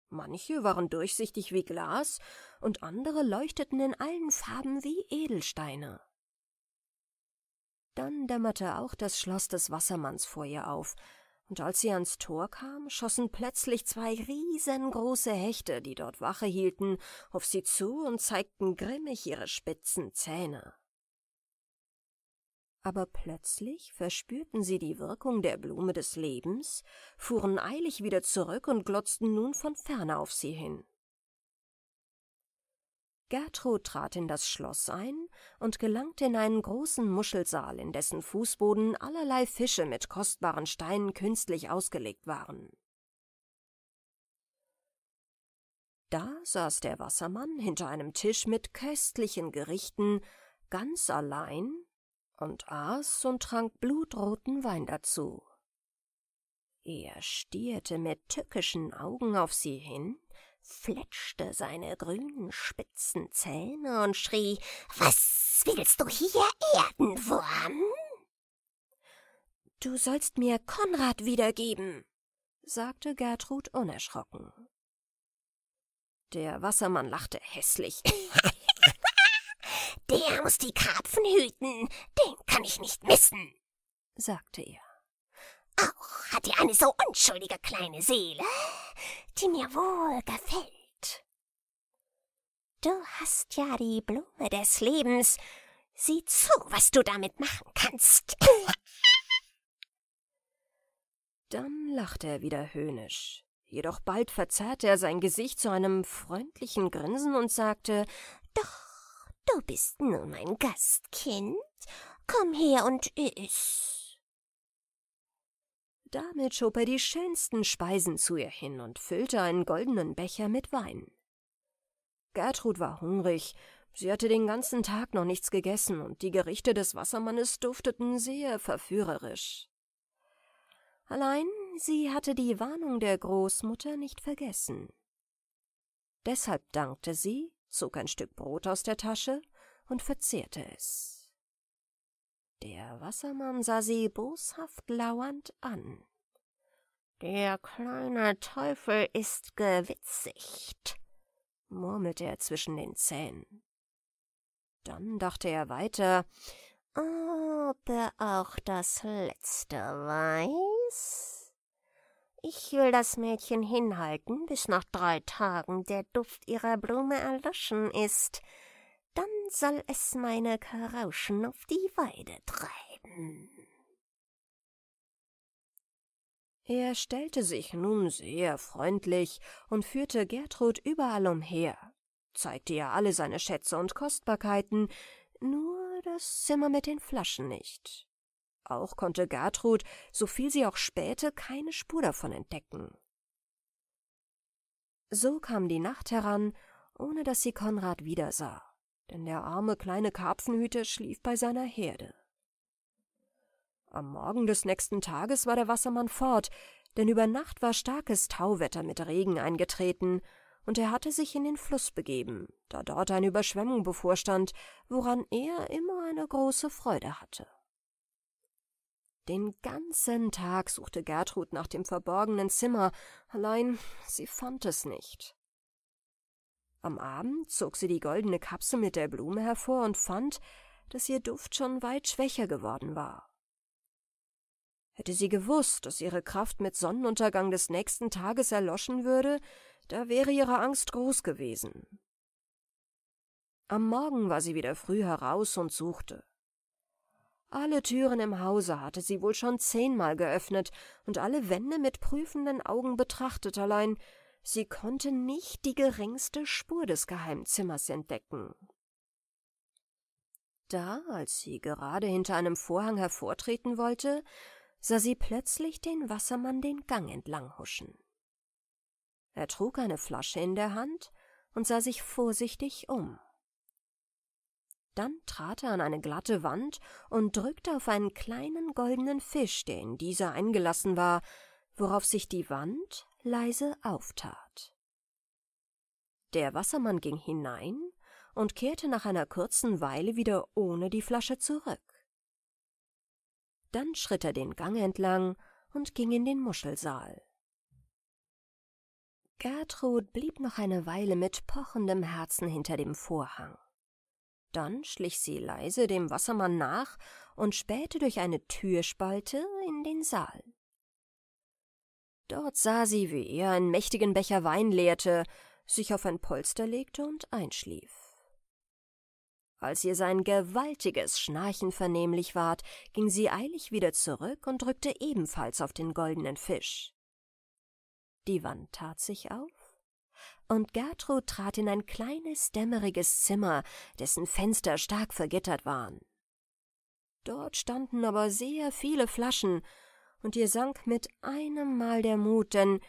Manche waren durchsichtig wie Glas und andere leuchteten in allen Farben wie Edelsteine. Dann dämmerte auch das Schloss des Wassermanns vor ihr auf, und als sie ans Tor kam, schossen plötzlich zwei riesengroße Hechte, die dort Wache hielten, auf sie zu und zeigten grimmig ihre spitzen Zähne. Aber plötzlich verspürten sie die Wirkung der Blume des Lebens, fuhren eilig wieder zurück und glotzten nun von ferne auf sie hin. Gertrud trat in das Schloss ein und gelangte in einen großen Muschelsaal, in dessen Fußboden allerlei Fische mit kostbaren Steinen künstlich ausgelegt waren. Da saß der Wassermann hinter einem Tisch mit köstlichen Gerichten ganz allein und aß und trank blutroten Wein dazu. Er stierte mit tückischen Augen auf sie hin, fletschte seine grünen spitzen Zähne und schrie Was willst du hier, Erdenwurm? Du sollst mir Konrad wiedergeben, sagte Gertrud unerschrocken. Der Wassermann lachte hässlich. Der muss die Karpfen hüten, den kann ich nicht missen, sagte er. Auch oh, hat ihr eine so unschuldige kleine Seele, die mir wohl gefällt. Du hast ja die Blume des Lebens. Sieh zu, was du damit machen kannst. Dann lachte er wieder höhnisch. Jedoch bald verzerrte er sein Gesicht zu einem freundlichen Grinsen und sagte, Doch, du bist nun mein Gastkind. Komm her und iss. Damit schob er die schönsten Speisen zu ihr hin und füllte einen goldenen Becher mit Wein. Gertrud war hungrig, sie hatte den ganzen Tag noch nichts gegessen, und die Gerichte des Wassermannes dufteten sehr verführerisch. Allein sie hatte die Warnung der Großmutter nicht vergessen. Deshalb dankte sie, zog ein Stück Brot aus der Tasche und verzehrte es. Der Wassermann sah sie boshaft lauernd an. Der kleine Teufel ist gewitzigt, murmelte er zwischen den Zähnen. Dann dachte er weiter, ob er auch das Letzte weiß. Ich will das Mädchen hinhalten, bis nach drei Tagen der Duft ihrer Blume erloschen ist, dann soll es meine Karauschen auf die Weide treiben. Er stellte sich nun sehr freundlich und führte Gertrud überall umher, zeigte ihr alle seine Schätze und Kostbarkeiten, nur das Zimmer mit den Flaschen nicht. Auch konnte Gertrud, so viel sie auch spähte, keine Spur davon entdecken. So kam die Nacht heran, ohne dass sie Konrad wiedersah denn der arme kleine Karpfenhüter schlief bei seiner Herde. Am Morgen des nächsten Tages war der Wassermann fort, denn über Nacht war starkes Tauwetter mit Regen eingetreten, und er hatte sich in den Fluss begeben, da dort eine Überschwemmung bevorstand, woran er immer eine große Freude hatte. Den ganzen Tag suchte Gertrud nach dem verborgenen Zimmer, allein sie fand es nicht. Am Abend zog sie die goldene Kapsel mit der Blume hervor und fand, dass ihr Duft schon weit schwächer geworden war. Hätte sie gewusst, dass ihre Kraft mit Sonnenuntergang des nächsten Tages erloschen würde, da wäre ihre Angst groß gewesen. Am Morgen war sie wieder früh heraus und suchte. Alle Türen im Hause hatte sie wohl schon zehnmal geöffnet und alle Wände mit prüfenden Augen betrachtet, allein Sie konnte nicht die geringste Spur des Geheimzimmers entdecken. Da, als sie gerade hinter einem Vorhang hervortreten wollte, sah sie plötzlich den Wassermann den Gang entlang huschen. Er trug eine Flasche in der Hand und sah sich vorsichtig um. Dann trat er an eine glatte Wand und drückte auf einen kleinen goldenen Fisch, der in dieser eingelassen war, worauf sich die Wand leise auftat. Der Wassermann ging hinein und kehrte nach einer kurzen Weile wieder ohne die Flasche zurück. Dann schritt er den Gang entlang und ging in den Muschelsaal. Gertrud blieb noch eine Weile mit pochendem Herzen hinter dem Vorhang. Dann schlich sie leise dem Wassermann nach und spähte durch eine Türspalte in den Saal. Dort sah sie, wie er einen mächtigen Becher Wein leerte, sich auf ein Polster legte und einschlief. Als ihr sein gewaltiges Schnarchen vernehmlich ward, ging sie eilig wieder zurück und drückte ebenfalls auf den goldenen Fisch. Die Wand tat sich auf, und Gertrud trat in ein kleines, dämmeriges Zimmer, dessen Fenster stark vergittert waren. Dort standen aber sehr viele Flaschen, und ihr sank mit einem Mal der Mut, denn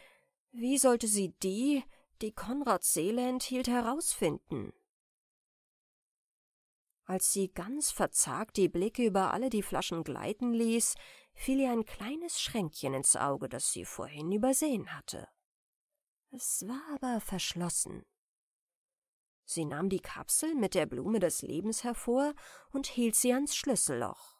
wie sollte sie die, die Konrads Seele enthielt, herausfinden? Als sie ganz verzagt die Blicke über alle die Flaschen gleiten ließ, fiel ihr ein kleines Schränkchen ins Auge, das sie vorhin übersehen hatte. Es war aber verschlossen. Sie nahm die Kapsel mit der Blume des Lebens hervor und hielt sie ans Schlüsselloch.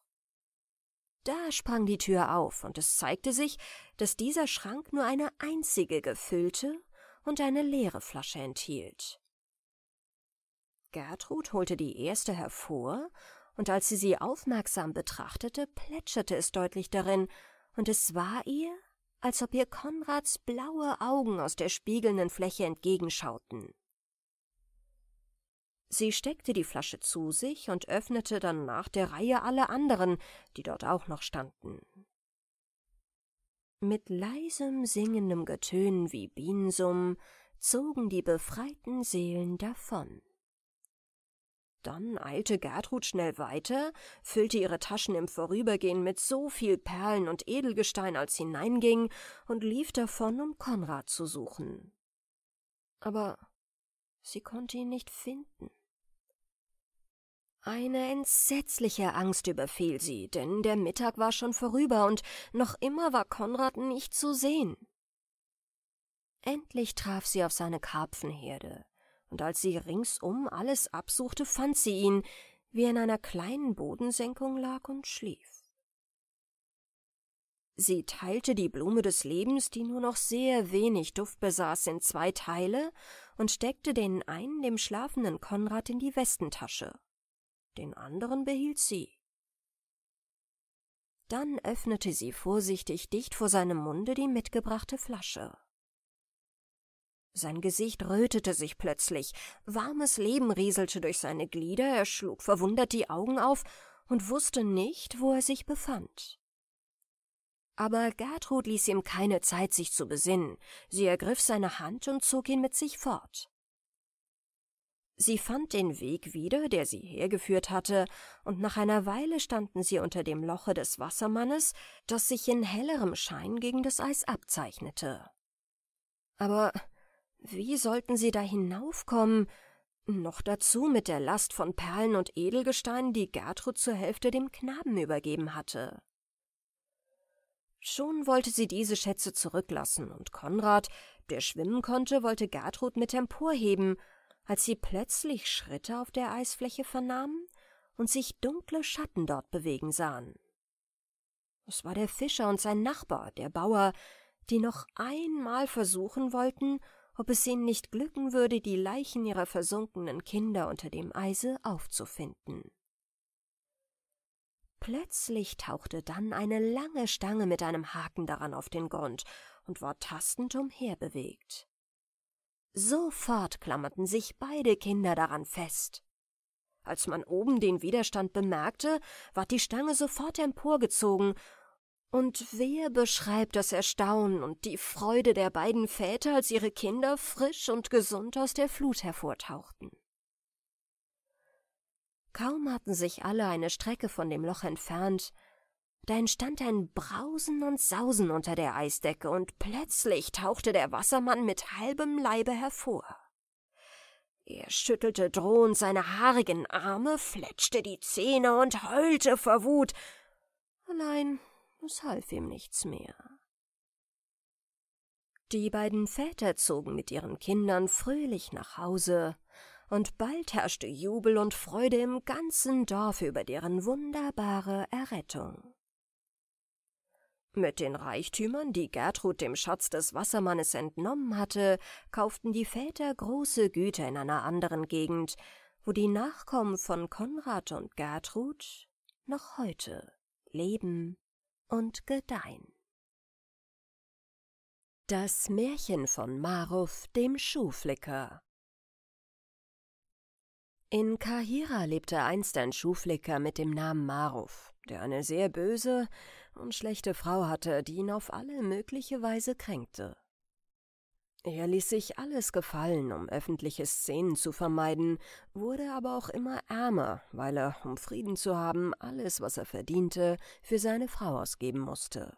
Da sprang die Tür auf, und es zeigte sich, dass dieser Schrank nur eine einzige gefüllte und eine leere Flasche enthielt. Gertrud holte die erste hervor, und als sie sie aufmerksam betrachtete, plätscherte es deutlich darin, und es war ihr, als ob ihr Konrads blaue Augen aus der spiegelnden Fläche entgegenschauten. Sie steckte die Flasche zu sich und öffnete dann nach der Reihe alle anderen, die dort auch noch standen. Mit leisem, singendem Getön wie Biensum zogen die befreiten Seelen davon. Dann eilte Gertrud schnell weiter, füllte ihre Taschen im Vorübergehen mit so viel Perlen und Edelgestein, als hineinging, und lief davon, um Konrad zu suchen. Aber sie konnte ihn nicht finden. Eine entsetzliche Angst überfiel sie, denn der Mittag war schon vorüber und noch immer war Konrad nicht zu sehen. Endlich traf sie auf seine Karpfenherde, und als sie ringsum alles absuchte, fand sie ihn, wie er in einer kleinen Bodensenkung lag und schlief. Sie teilte die Blume des Lebens, die nur noch sehr wenig Duft besaß, in zwei Teile und steckte den einen dem schlafenden Konrad in die Westentasche den anderen behielt sie. Dann öffnete sie vorsichtig dicht vor seinem Munde die mitgebrachte Flasche. Sein Gesicht rötete sich plötzlich, warmes Leben rieselte durch seine Glieder, er schlug verwundert die Augen auf und wusste nicht, wo er sich befand. Aber Gertrud ließ ihm keine Zeit, sich zu besinnen. Sie ergriff seine Hand und zog ihn mit sich fort. Sie fand den Weg wieder, der sie hergeführt hatte, und nach einer Weile standen sie unter dem Loche des Wassermannes, das sich in hellerem Schein gegen das Eis abzeichnete. Aber wie sollten sie da hinaufkommen? Noch dazu mit der Last von Perlen und Edelgesteinen, die Gertrud zur Hälfte dem Knaben übergeben hatte. Schon wollte sie diese Schätze zurücklassen, und Konrad, der schwimmen konnte, wollte Gertrud mit emporheben, als sie plötzlich Schritte auf der Eisfläche vernahmen und sich dunkle Schatten dort bewegen sahen. Es war der Fischer und sein Nachbar, der Bauer, die noch einmal versuchen wollten, ob es ihnen nicht glücken würde, die Leichen ihrer versunkenen Kinder unter dem Eise aufzufinden. Plötzlich tauchte dann eine lange Stange mit einem Haken daran auf den Grund und war tastend umherbewegt. Sofort klammerten sich beide Kinder daran fest. Als man oben den Widerstand bemerkte, ward die Stange sofort emporgezogen, und wer beschreibt das Erstaunen und die Freude der beiden Väter, als ihre Kinder frisch und gesund aus der Flut hervortauchten? Kaum hatten sich alle eine Strecke von dem Loch entfernt, da entstand ein Brausen und Sausen unter der Eisdecke, und plötzlich tauchte der Wassermann mit halbem Leibe hervor. Er schüttelte drohend seine haarigen Arme, fletschte die Zähne und heulte vor Wut. Allein es half ihm nichts mehr. Die beiden Väter zogen mit ihren Kindern fröhlich nach Hause, und bald herrschte Jubel und Freude im ganzen Dorf über deren wunderbare Errettung. Mit den Reichtümern, die Gertrud dem Schatz des Wassermannes entnommen hatte, kauften die Väter große Güter in einer anderen Gegend, wo die Nachkommen von Konrad und Gertrud noch heute leben und gedeihen. Das Märchen von Maruf, dem Schuhflicker in Kahira lebte einst ein Schuhflicker mit dem Namen Maruf, der eine sehr böse und schlechte Frau hatte, die ihn auf alle mögliche Weise kränkte. Er ließ sich alles gefallen, um öffentliche Szenen zu vermeiden, wurde aber auch immer ärmer, weil er, um Frieden zu haben, alles, was er verdiente, für seine Frau ausgeben musste.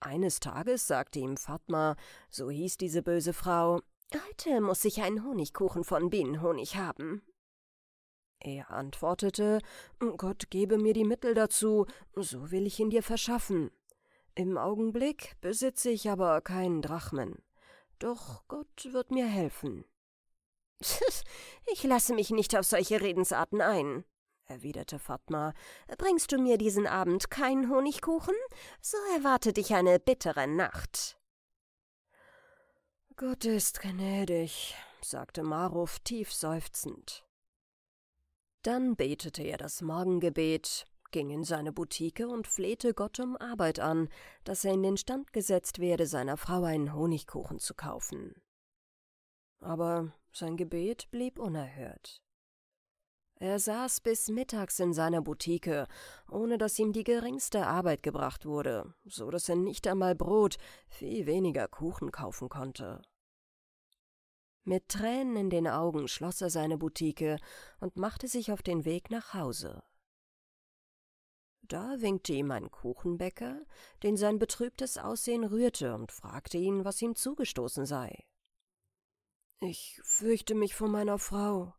Eines Tages sagte ihm Fatma, so hieß diese böse Frau, Heute muss ich einen Honigkuchen von Bienenhonig haben. Er antwortete, Gott gebe mir die Mittel dazu, so will ich ihn dir verschaffen. Im Augenblick besitze ich aber keinen Drachmen. Doch Gott wird mir helfen. Ich lasse mich nicht auf solche Redensarten ein, erwiderte Fatma. Bringst du mir diesen Abend keinen Honigkuchen? So erwarte dich eine bittere Nacht. Gott ist gnädig, sagte Maruf tief seufzend. Dann betete er das Morgengebet, ging in seine Boutique und flehte Gott um Arbeit an, dass er in den Stand gesetzt werde, seiner Frau einen Honigkuchen zu kaufen. Aber sein Gebet blieb unerhört. Er saß bis mittags in seiner Boutique, ohne dass ihm die geringste Arbeit gebracht wurde, so dass er nicht einmal Brot, viel weniger Kuchen kaufen konnte. Mit Tränen in den Augen schloss er seine Boutique und machte sich auf den Weg nach Hause. Da winkte ihm ein Kuchenbäcker, den sein betrübtes Aussehen rührte, und fragte ihn, was ihm zugestoßen sei. Ich fürchte mich vor meiner Frau,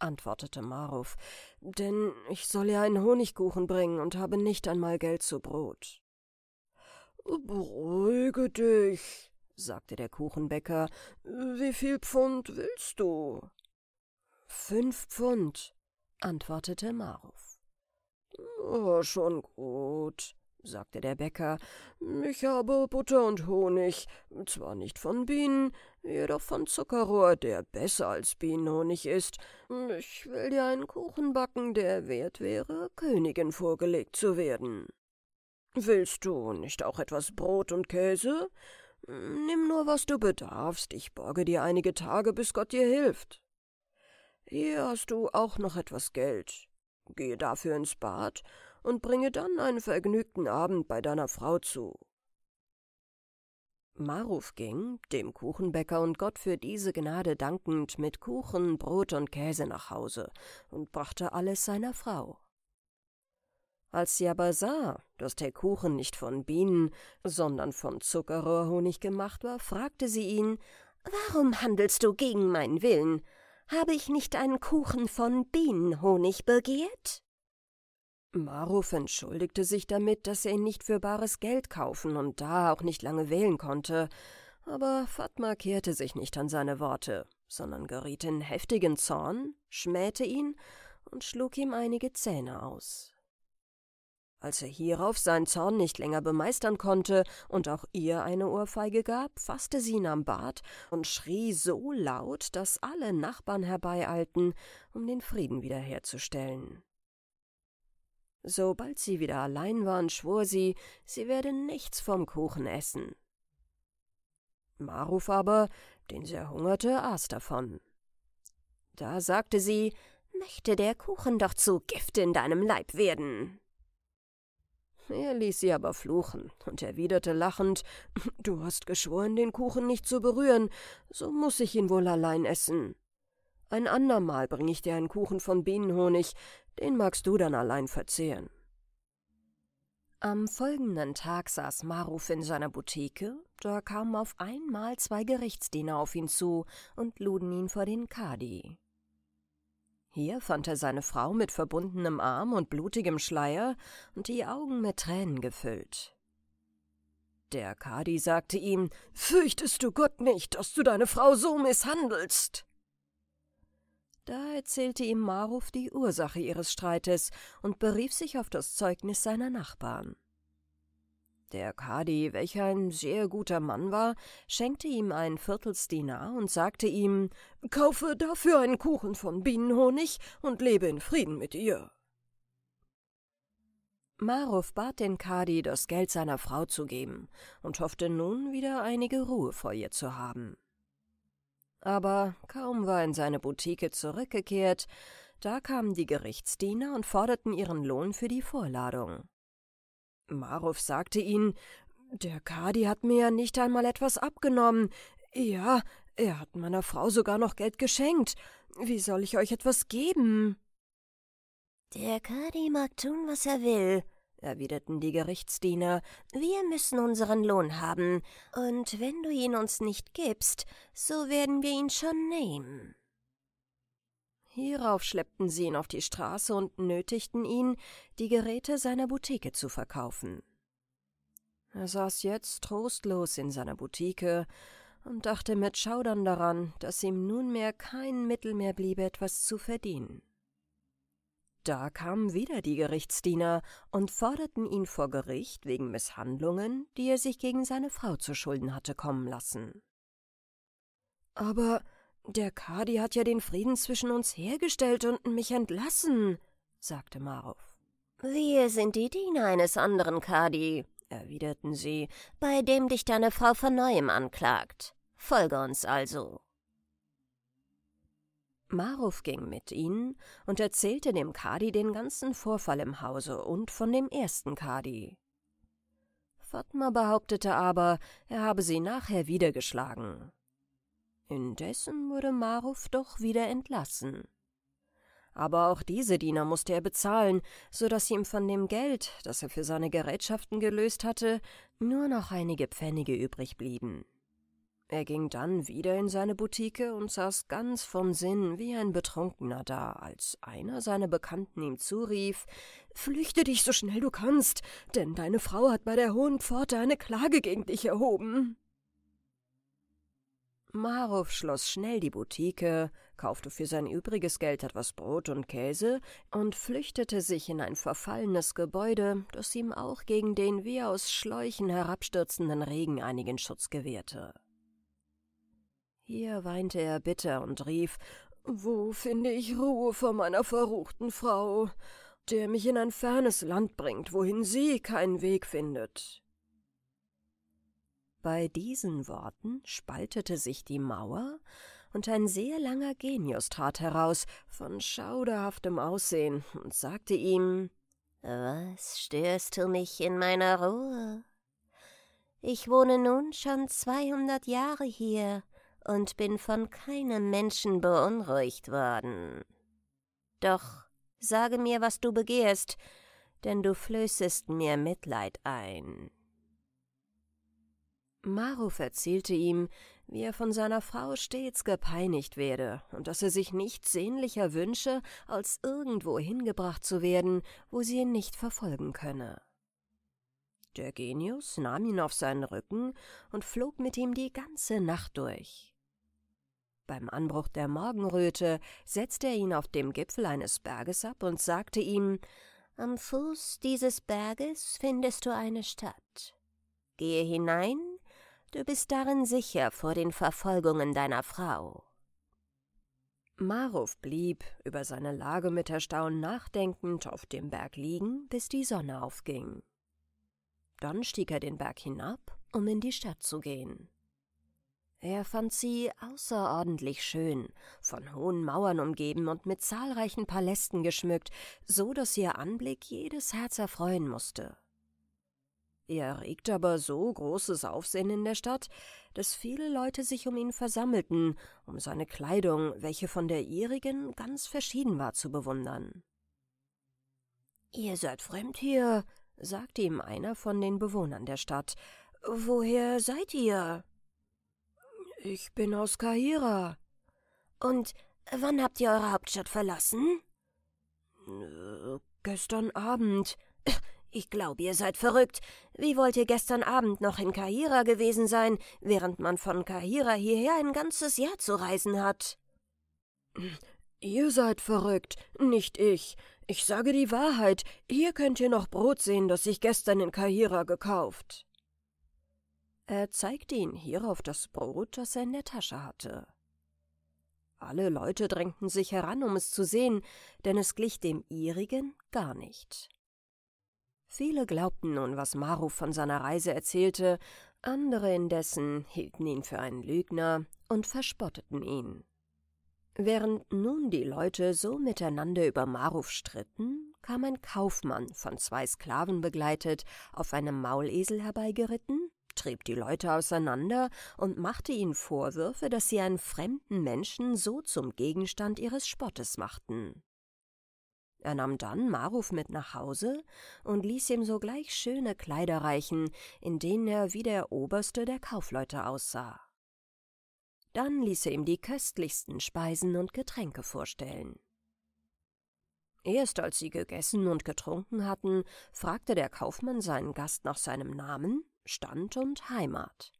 antwortete Maruf, denn ich soll ihr einen Honigkuchen bringen und habe nicht einmal Geld zu Brot. Beruhige dich, sagte der Kuchenbäcker. Wie viel Pfund willst du? Fünf Pfund, antwortete Maruf. Oh, schon gut, sagte der Bäcker, ich habe Butter und Honig, zwar nicht von Bienen, jedoch von Zuckerrohr, der besser als Bienenhonig ist. Ich will dir einen Kuchen backen, der wert wäre, Königin vorgelegt zu werden. Willst du nicht auch etwas Brot und Käse? Nimm nur, was du bedarfst, ich borge dir einige Tage, bis Gott dir hilft. Hier hast du auch noch etwas Geld. Gehe dafür ins Bad und bringe dann einen vergnügten Abend bei deiner Frau zu. Maruf ging, dem Kuchenbäcker und Gott für diese Gnade dankend, mit Kuchen, Brot und Käse nach Hause und brachte alles seiner Frau. Als sie aber sah, dass der Kuchen nicht von Bienen, sondern von Zuckerrohrhonig gemacht war, fragte sie ihn Warum handelst du gegen meinen Willen? Habe ich nicht einen Kuchen von Bienenhonig begehrt? Maruf entschuldigte sich damit, dass er ihn nicht für bares Geld kaufen und da auch nicht lange wählen konnte, aber Fatma kehrte sich nicht an seine Worte, sondern geriet in heftigen Zorn, schmähte ihn und schlug ihm einige Zähne aus. Als er hierauf seinen Zorn nicht länger bemeistern konnte und auch ihr eine Ohrfeige gab, faßte sie ihn am Bart und schrie so laut, dass alle Nachbarn herbeieilten, um den Frieden wiederherzustellen. Sobald sie wieder allein waren, schwor sie, sie werde nichts vom Kuchen essen. Maruf aber, den sie erhungerte, aß davon. Da sagte sie, möchte der Kuchen doch zu Gift in deinem Leib werden. Er ließ sie aber fluchen und erwiderte lachend, Du hast geschworen, den Kuchen nicht zu berühren, so muß ich ihn wohl allein essen. Ein andermal bringe ich dir einen Kuchen von Bienenhonig, den magst du dann allein verzehren. Am folgenden Tag saß Maruf in seiner Boutique, da kamen auf einmal zwei Gerichtsdiener auf ihn zu und luden ihn vor den Kadi. Hier fand er seine Frau mit verbundenem Arm und blutigem Schleier und die Augen mit Tränen gefüllt. Der Kadi sagte ihm, »Fürchtest du Gott nicht, dass du deine Frau so misshandelst?« da erzählte ihm Maruf die Ursache ihres Streites und berief sich auf das Zeugnis seiner Nachbarn. Der Kadi, welcher ein sehr guter Mann war, schenkte ihm ein Viertelsdinar und sagte ihm, »Kaufe dafür einen Kuchen von Bienenhonig und lebe in Frieden mit ihr.« Maruf bat den Kadi, das Geld seiner Frau zu geben und hoffte nun wieder einige Ruhe vor ihr zu haben. Aber kaum war er in seine Boutique zurückgekehrt, da kamen die Gerichtsdiener und forderten ihren Lohn für die Vorladung. Maruf sagte ihnen, der Kadi hat mir ja nicht einmal etwas abgenommen. Ja, er hat meiner Frau sogar noch Geld geschenkt. Wie soll ich euch etwas geben? Der Kadi mag tun, was er will, erwiderten die Gerichtsdiener, wir müssen unseren Lohn haben, und wenn du ihn uns nicht gibst, so werden wir ihn schon nehmen. Hierauf schleppten sie ihn auf die Straße und nötigten ihn, die Geräte seiner Boutique zu verkaufen. Er saß jetzt trostlos in seiner Boutique und dachte mit Schaudern daran, dass ihm nunmehr kein Mittel mehr bliebe, etwas zu verdienen. Da kamen wieder die Gerichtsdiener und forderten ihn vor Gericht wegen Misshandlungen, die er sich gegen seine Frau zu Schulden hatte kommen lassen. Aber der Kadi hat ja den Frieden zwischen uns hergestellt und mich entlassen, sagte Maruf. Wir sind die Diener eines anderen Kadi, erwiderten sie, bei dem dich deine Frau von neuem anklagt. Folge uns also. Maruf ging mit ihnen und erzählte dem Kadi den ganzen Vorfall im Hause und von dem ersten Kadi. Fatma behauptete aber, er habe sie nachher wiedergeschlagen. Indessen wurde Maruf doch wieder entlassen. Aber auch diese Diener musste er bezahlen, so daß ihm von dem Geld, das er für seine Gerätschaften gelöst hatte, nur noch einige Pfennige übrig blieben. Er ging dann wieder in seine Boutique und saß ganz vom Sinn wie ein Betrunkener da, als einer seiner Bekannten ihm zurief Flüchte dich so schnell du kannst, denn deine Frau hat bei der Hohen Pforte eine Klage gegen dich erhoben. Maruf schloss schnell die Boutique, kaufte für sein übriges Geld etwas Brot und Käse und flüchtete sich in ein verfallenes Gebäude, das ihm auch gegen den wie aus Schläuchen herabstürzenden Regen einigen Schutz gewährte. Hier weinte er bitter und rief Wo finde ich Ruhe vor meiner verruchten Frau, der mich in ein fernes Land bringt, wohin sie keinen Weg findet? Bei diesen Worten spaltete sich die Mauer, und ein sehr langer Genius trat heraus, von schauderhaftem Aussehen, und sagte ihm Was störst du mich in meiner Ruhe? Ich wohne nun schon zweihundert Jahre hier, und bin von keinem Menschen beunruhigt worden. Doch sage mir, was du begehrst, denn du flößest mir Mitleid ein. Maruf erzählte ihm, wie er von seiner Frau stets gepeinigt werde und dass er sich nichts sehnlicher wünsche, als irgendwo hingebracht zu werden, wo sie ihn nicht verfolgen könne. Der Genius nahm ihn auf seinen Rücken und flog mit ihm die ganze Nacht durch. Beim Anbruch der Morgenröte setzte er ihn auf dem Gipfel eines Berges ab und sagte ihm, »Am Fuß dieses Berges findest du eine Stadt. Gehe hinein, du bist darin sicher vor den Verfolgungen deiner Frau.« Maruf blieb, über seine Lage mit Erstaunen nachdenkend, auf dem Berg liegen, bis die Sonne aufging. Dann stieg er den Berg hinab, um in die Stadt zu gehen. Er fand sie außerordentlich schön, von hohen Mauern umgeben und mit zahlreichen Palästen geschmückt, so dass ihr Anblick jedes Herz erfreuen musste. Er erregte aber so großes Aufsehen in der Stadt, dass viele Leute sich um ihn versammelten, um seine Kleidung, welche von der ihrigen ganz verschieden war, zu bewundern. Ihr seid fremd hier, sagte ihm einer von den Bewohnern der Stadt. Woher seid ihr? Ich bin aus Kahira. Und wann habt ihr eure Hauptstadt verlassen? Äh, gestern Abend. Ich glaube, ihr seid verrückt. Wie wollt ihr gestern Abend noch in Kahira gewesen sein, während man von Kahira hierher ein ganzes Jahr zu reisen hat? Ihr seid verrückt, nicht ich. Ich sage die Wahrheit, hier könnt ihr noch Brot sehen, das ich gestern in Kahira gekauft. Er zeigte ihn hierauf das Brot, das er in der Tasche hatte. Alle Leute drängten sich heran, um es zu sehen, denn es glich dem ihrigen gar nicht. Viele glaubten nun, was Maruf von seiner Reise erzählte, andere indessen hielten ihn für einen Lügner und verspotteten ihn. Während nun die Leute so miteinander über Maruf stritten, kam ein Kaufmann, von zwei Sklaven begleitet, auf einem Maulesel herbeigeritten, trieb die Leute auseinander und machte ihnen Vorwürfe, dass sie einen fremden Menschen so zum Gegenstand ihres Spottes machten. Er nahm dann Maruf mit nach Hause und ließ ihm sogleich schöne Kleider reichen, in denen er wie der Oberste der Kaufleute aussah. Dann ließ er ihm die köstlichsten Speisen und Getränke vorstellen. Erst als sie gegessen und getrunken hatten, fragte der Kaufmann seinen Gast nach seinem Namen, Stand und Heimat.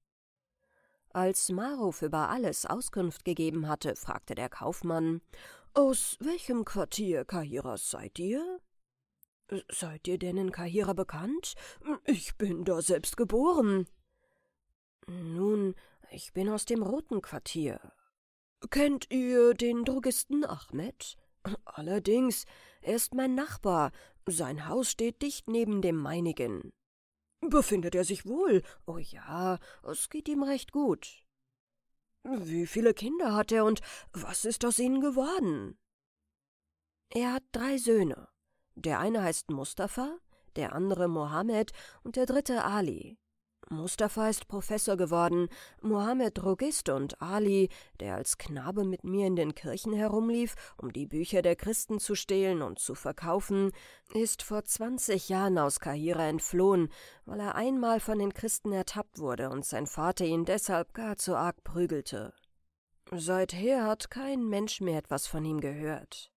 Als Maruf über alles Auskunft gegeben hatte, fragte der Kaufmann Aus welchem Quartier Kahiras seid ihr? Seid ihr denn in Kahira bekannt? Ich bin da selbst geboren. Nun, ich bin aus dem Roten Quartier. Kennt ihr den Drogisten Ahmed? Allerdings, er ist mein Nachbar. Sein Haus steht dicht neben dem meinigen. Befindet er sich wohl? Oh ja, es geht ihm recht gut. Wie viele Kinder hat er und was ist aus ihnen geworden? Er hat drei Söhne. Der eine heißt Mustafa, der andere Mohammed und der dritte Ali. Mustafa ist Professor geworden, Mohammed Drogist und Ali, der als Knabe mit mir in den Kirchen herumlief, um die Bücher der Christen zu stehlen und zu verkaufen, ist vor 20 Jahren aus Kahira entflohen, weil er einmal von den Christen ertappt wurde und sein Vater ihn deshalb gar zu arg prügelte. Seither hat kein Mensch mehr etwas von ihm gehört.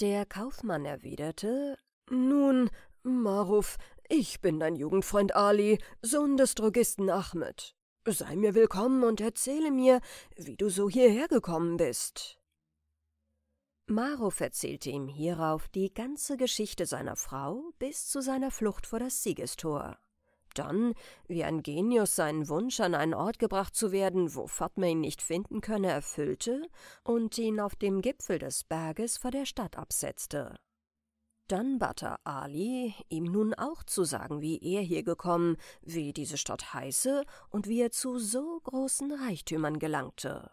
Der Kaufmann erwiderte, nun, Maruf, ich bin dein Jugendfreund Ali, Sohn des Drogisten Ahmed. Sei mir willkommen und erzähle mir, wie du so hierher gekommen bist. Maruf erzählte ihm hierauf die ganze Geschichte seiner Frau bis zu seiner Flucht vor das Siegestor. Dann, wie ein Genius seinen Wunsch, an einen Ort gebracht zu werden, wo Fatma ihn nicht finden könne, erfüllte und ihn auf dem Gipfel des Berges vor der Stadt absetzte. Dunbutter Ali, ihm nun auch zu sagen, wie er hier gekommen, wie diese Stadt heiße und wie er zu so großen Reichtümern gelangte.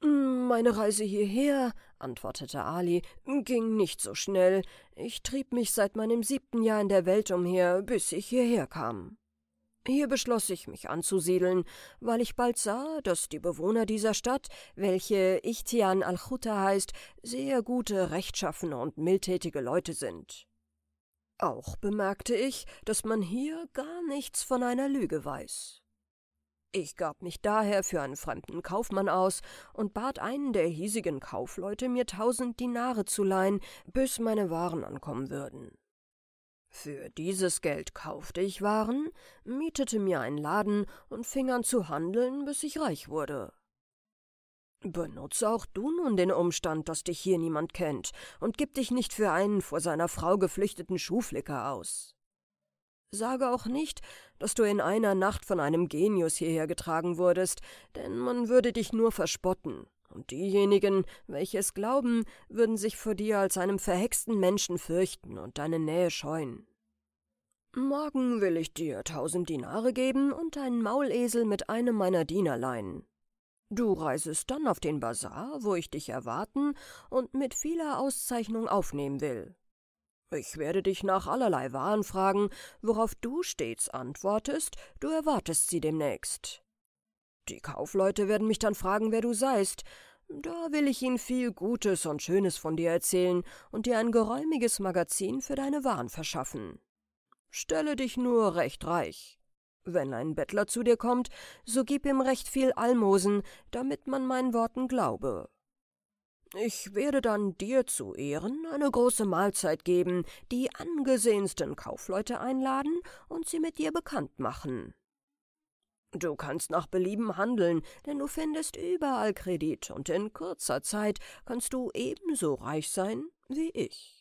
Meine Reise hierher, antwortete Ali, ging nicht so schnell. Ich trieb mich seit meinem siebten Jahr in der Welt umher, bis ich hierher kam. Hier beschloss ich, mich anzusiedeln, weil ich bald sah, dass die Bewohner dieser Stadt, welche Ichtian al-Chuta heißt, sehr gute, rechtschaffene und mildtätige Leute sind. Auch bemerkte ich, dass man hier gar nichts von einer Lüge weiß. Ich gab mich daher für einen fremden Kaufmann aus und bat einen der hiesigen Kaufleute, mir tausend Dinare zu leihen, bis meine Waren ankommen würden. Für dieses Geld kaufte ich Waren, mietete mir einen Laden und fing an zu handeln, bis ich reich wurde. Benutze auch du nun den Umstand, dass dich hier niemand kennt, und gib dich nicht für einen vor seiner Frau geflüchteten Schuhflicker aus. Sage auch nicht, dass du in einer Nacht von einem Genius hierher getragen wurdest, denn man würde dich nur verspotten und diejenigen, welche es glauben, würden sich vor dir als einem verhexten Menschen fürchten und deine Nähe scheuen. Morgen will ich dir tausend Dinare geben und einen Maulesel mit einem meiner Diener leihen. Du reisest dann auf den Bazar, wo ich dich erwarten und mit vieler Auszeichnung aufnehmen will. Ich werde dich nach allerlei Waren fragen, worauf du stets antwortest, du erwartest sie demnächst. Die Kaufleute werden mich dann fragen, wer du seist. Da will ich ihnen viel Gutes und Schönes von dir erzählen und dir ein geräumiges Magazin für deine Waren verschaffen. Stelle dich nur recht reich. Wenn ein Bettler zu dir kommt, so gib ihm recht viel Almosen, damit man meinen Worten glaube. Ich werde dann dir zu Ehren eine große Mahlzeit geben, die angesehensten Kaufleute einladen und sie mit dir bekannt machen. Du kannst nach Belieben handeln, denn du findest überall Kredit, und in kurzer Zeit kannst du ebenso reich sein wie ich.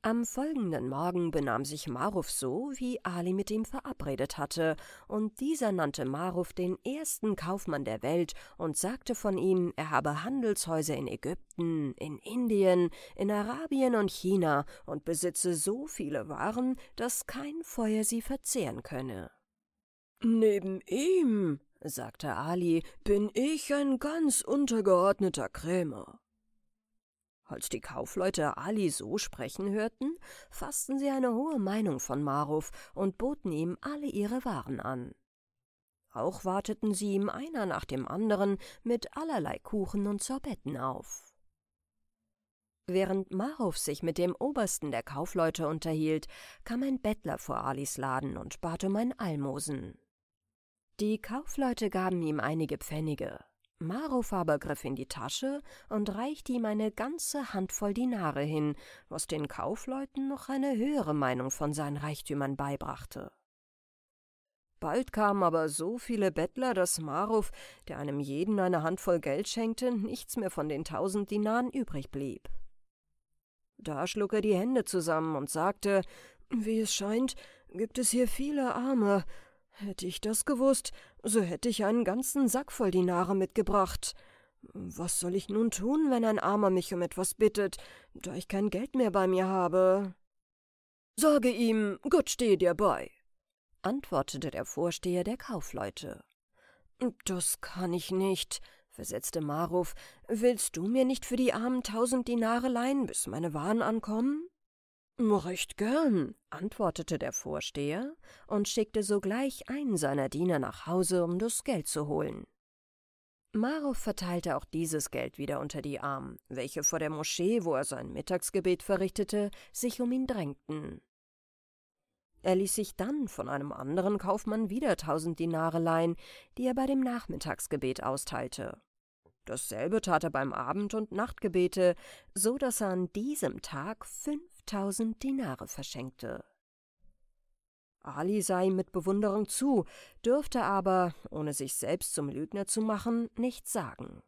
Am folgenden Morgen benahm sich Maruf so, wie Ali mit ihm verabredet hatte, und dieser nannte Maruf den ersten Kaufmann der Welt und sagte von ihm, er habe Handelshäuser in Ägypten, in Indien, in Arabien und China und besitze so viele Waren, dass kein Feuer sie verzehren könne. Neben ihm, sagte Ali, bin ich ein ganz untergeordneter Krämer. Als die Kaufleute Ali so sprechen hörten, fassten sie eine hohe Meinung von Maruf und boten ihm alle ihre Waren an. Auch warteten sie ihm einer nach dem anderen mit allerlei Kuchen und Sorbetten auf. Während Maruf sich mit dem Obersten der Kaufleute unterhielt, kam ein Bettler vor Alis Laden und bat um ein Almosen. Die Kaufleute gaben ihm einige Pfennige. Maruf aber griff in die Tasche und reichte ihm eine ganze Handvoll Dinare hin, was den Kaufleuten noch eine höhere Meinung von seinen Reichtümern beibrachte. Bald kamen aber so viele Bettler, dass Maruf, der einem jeden eine Handvoll Geld schenkte, nichts mehr von den tausend Dinaren übrig blieb. Da schlug er die Hände zusammen und sagte, wie es scheint, gibt es hier viele Arme, Hätte ich das gewusst, so hätte ich einen ganzen Sack voll Dinare mitgebracht. Was soll ich nun tun, wenn ein Armer mich um etwas bittet, da ich kein Geld mehr bei mir habe? Sage ihm, Gott stehe dir bei, antwortete der Vorsteher der Kaufleute. Das kann ich nicht, versetzte Maruf. Willst du mir nicht für die armen tausend Dinare leihen, bis meine Waren ankommen? Recht gern, antwortete der Vorsteher und schickte sogleich einen seiner Diener nach Hause, um das Geld zu holen. Marow verteilte auch dieses Geld wieder unter die Armen, welche vor der Moschee, wo er sein Mittagsgebet verrichtete, sich um ihn drängten. Er ließ sich dann von einem anderen Kaufmann wieder tausend Dinare leihen, die er bei dem Nachmittagsgebet austeilte. Dasselbe tat er beim Abend- und Nachtgebete, so dass er an diesem Tag fünf tausend Dinare verschenkte. Ali sah ihm mit Bewunderung zu, dürfte aber, ohne sich selbst zum Lügner zu machen, nichts sagen.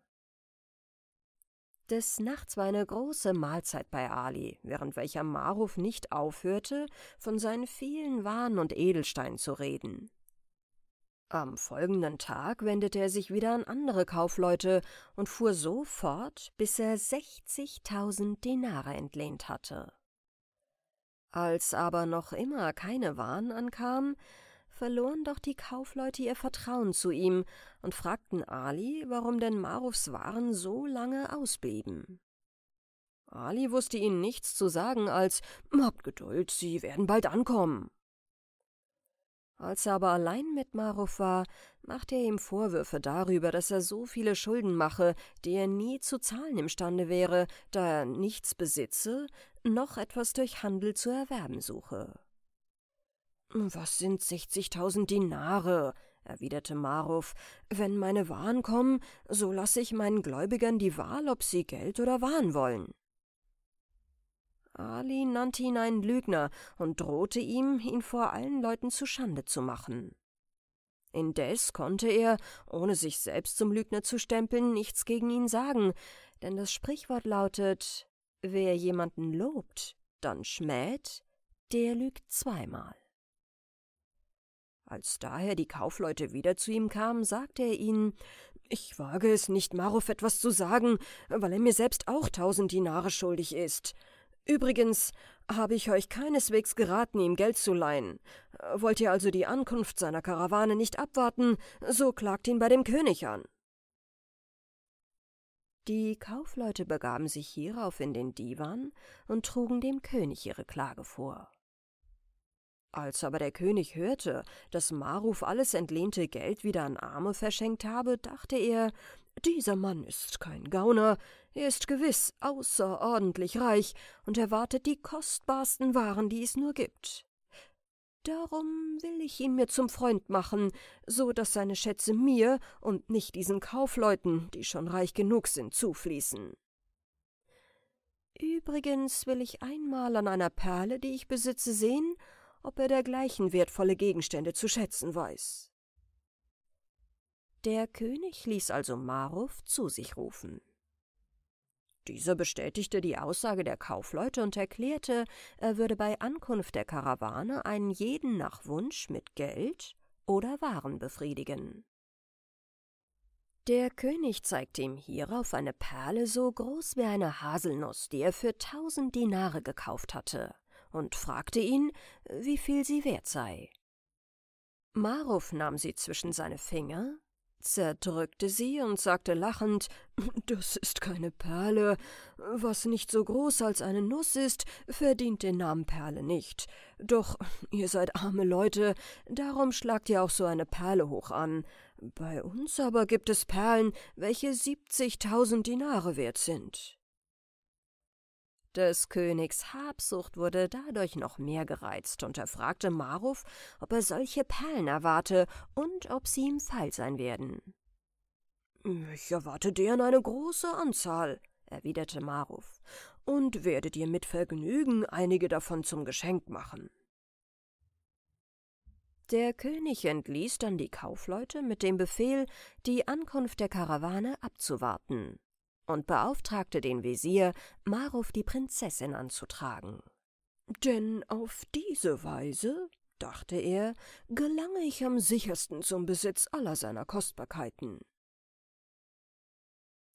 Des Nachts war eine große Mahlzeit bei Ali, während welcher Maruf nicht aufhörte, von seinen vielen Waren und Edelsteinen zu reden. Am folgenden Tag wendete er sich wieder an andere Kaufleute und fuhr so fort, bis er 60.000 Denare entlehnt hatte. Als aber noch immer keine Waren ankamen, verloren doch die Kaufleute ihr Vertrauen zu ihm und fragten Ali, warum denn Marufs Waren so lange ausblieben. Ali wusste ihnen nichts zu sagen als Habt Geduld, sie werden bald ankommen. Als er aber allein mit Maruf war, machte er ihm Vorwürfe darüber, dass er so viele Schulden mache, die er nie zu zahlen imstande wäre, da er nichts besitze, noch etwas durch Handel zu erwerben suche. Hm, was sind sechzigtausend Dinare? erwiderte Maruf. Wenn meine Waren kommen, so lasse ich meinen Gläubigern die Wahl, ob sie Geld oder Waren wollen. Ali nannte ihn einen Lügner und drohte ihm, ihn vor allen Leuten zu Schande zu machen. Indes konnte er, ohne sich selbst zum Lügner zu stempeln, nichts gegen ihn sagen, denn das Sprichwort lautet Wer jemanden lobt, dann schmäht, der lügt zweimal. Als daher die Kaufleute wieder zu ihm kamen, sagte er ihnen, ich wage es nicht, Maruf etwas zu sagen, weil er mir selbst auch tausend Dinare schuldig ist. Übrigens habe ich euch keineswegs geraten, ihm Geld zu leihen. Wollt ihr also die Ankunft seiner Karawane nicht abwarten, so klagt ihn bei dem König an. Die Kaufleute begaben sich hierauf in den Divan und trugen dem König ihre Klage vor. Als aber der König hörte, dass Maruf alles entlehnte Geld wieder an Arme verschenkt habe, dachte er, dieser Mann ist kein Gauner, er ist gewiss außerordentlich reich und erwartet die kostbarsten Waren, die es nur gibt. Darum will ich ihn mir zum Freund machen, so daß seine Schätze mir und nicht diesen Kaufleuten, die schon reich genug sind, zufließen. Übrigens will ich einmal an einer Perle, die ich besitze, sehen, ob er dergleichen wertvolle Gegenstände zu schätzen weiß. Der König ließ also Maruf zu sich rufen. Dieser bestätigte die Aussage der Kaufleute und erklärte, er würde bei Ankunft der Karawane einen jeden nach Wunsch mit Geld oder Waren befriedigen. Der König zeigte ihm hierauf eine Perle so groß wie eine Haselnuss, die er für tausend Dinare gekauft hatte, und fragte ihn, wie viel sie wert sei. Maruf nahm sie zwischen seine Finger, zerdrückte sie und sagte lachend, das ist keine Perle. Was nicht so groß als eine Nuss ist, verdient den Namen Perle nicht. Doch ihr seid arme Leute, darum schlagt ihr auch so eine Perle hoch an. Bei uns aber gibt es Perlen, welche siebzigtausend Dinare wert sind. Des Königs Habsucht wurde dadurch noch mehr gereizt und er fragte Maruf, ob er solche Perlen erwarte und ob sie ihm feil sein werden. »Ich erwarte deren eine große Anzahl«, erwiderte Maruf, »und werde dir mit Vergnügen einige davon zum Geschenk machen.« Der König entließ dann die Kaufleute mit dem Befehl, die Ankunft der Karawane abzuwarten und beauftragte den Wesir, Maruf die Prinzessin anzutragen. Denn auf diese Weise, dachte er, gelange ich am sichersten zum Besitz aller seiner Kostbarkeiten.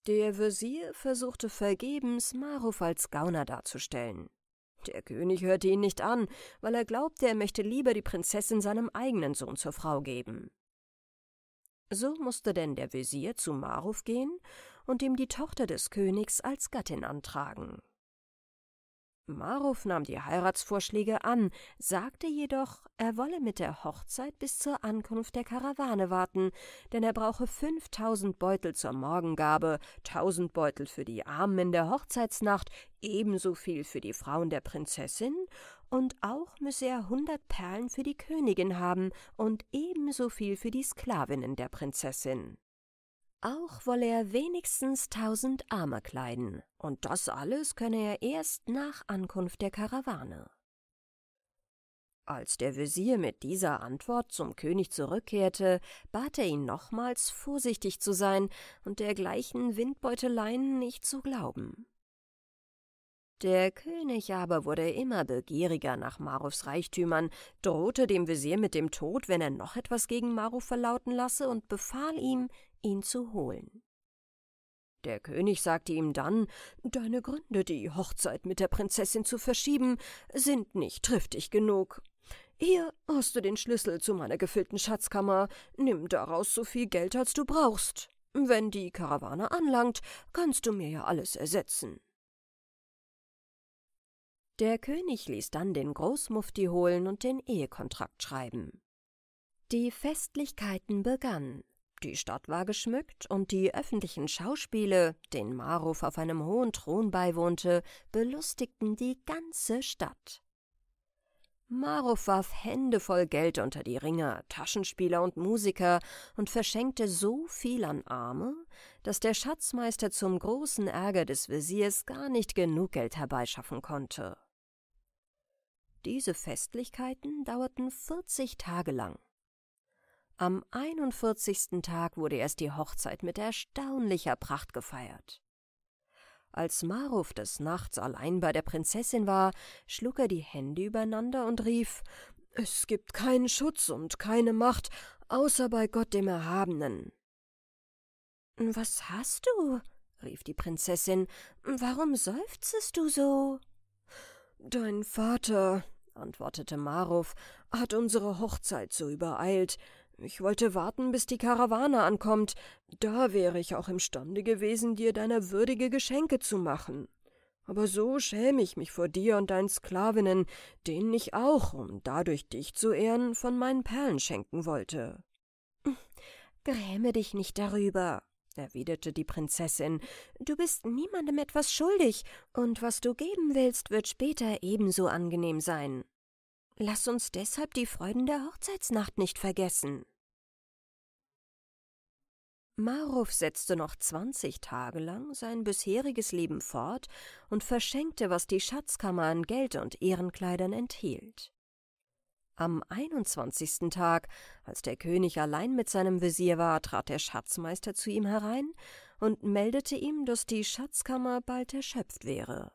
Der Wesir versuchte vergebens, Maruf als Gauner darzustellen. Der König hörte ihn nicht an, weil er glaubte, er möchte lieber die Prinzessin seinem eigenen Sohn zur Frau geben. So musste denn der Wesir zu Maruf gehen und ihm die Tochter des Königs als Gattin antragen. Maruf nahm die Heiratsvorschläge an, sagte jedoch, er wolle mit der Hochzeit bis zur Ankunft der Karawane warten, denn er brauche 5000 Beutel zur Morgengabe, 1000 Beutel für die Armen in der Hochzeitsnacht, ebenso viel für die Frauen der Prinzessin, und auch müsse er 100 Perlen für die Königin haben und ebenso viel für die Sklavinnen der Prinzessin. Auch wolle er wenigstens tausend Arme kleiden, und das alles könne er erst nach Ankunft der Karawane. Als der Vezier mit dieser Antwort zum König zurückkehrte, bat er ihn nochmals, vorsichtig zu sein und dergleichen Windbeuteleien nicht zu glauben. Der König aber wurde immer begieriger nach Marufs Reichtümern, drohte dem Vezier mit dem Tod, wenn er noch etwas gegen Maruf verlauten lasse, und befahl ihm, ihn zu holen. Der König sagte ihm dann, deine Gründe, die Hochzeit mit der Prinzessin zu verschieben, sind nicht triftig genug. Hier hast du den Schlüssel zu meiner gefüllten Schatzkammer, nimm daraus so viel Geld, als du brauchst. Wenn die Karawane anlangt, kannst du mir ja alles ersetzen. Der König ließ dann den Großmufti holen und den Ehekontrakt schreiben. Die Festlichkeiten begannen. Die Stadt war geschmückt und die öffentlichen Schauspiele, den Maruf auf einem hohen Thron beiwohnte, belustigten die ganze Stadt. Maruf warf Hände voll Geld unter die Ringer, Taschenspieler und Musiker und verschenkte so viel an Arme, dass der Schatzmeister zum großen Ärger des Wesirs gar nicht genug Geld herbeischaffen konnte. Diese Festlichkeiten dauerten vierzig Tage lang. Am 41. Tag wurde erst die Hochzeit mit erstaunlicher Pracht gefeiert. Als Maruf des Nachts allein bei der Prinzessin war, schlug er die Hände übereinander und rief Es gibt keinen Schutz und keine Macht, außer bei Gott dem Erhabenen. Was hast du? rief die Prinzessin, warum seufzest du so? Dein Vater, antwortete Maruf, hat unsere Hochzeit so übereilt, ich wollte warten, bis die Karawane ankommt. Da wäre ich auch imstande gewesen, dir deine Würdige Geschenke zu machen. Aber so schäme ich mich vor dir und deinen Sklavinnen, denen ich auch, um dadurch dich zu ehren, von meinen Perlen schenken wollte. Hm, gräme dich nicht darüber, erwiderte die Prinzessin, du bist niemandem etwas schuldig, und was du geben willst, wird später ebenso angenehm sein. Lass uns deshalb die Freuden der Hochzeitsnacht nicht vergessen. Maruf setzte noch zwanzig Tage lang sein bisheriges Leben fort und verschenkte, was die Schatzkammer an Geld und Ehrenkleidern enthielt. Am 21. Tag, als der König allein mit seinem Visier war, trat der Schatzmeister zu ihm herein und meldete ihm, dass die Schatzkammer bald erschöpft wäre.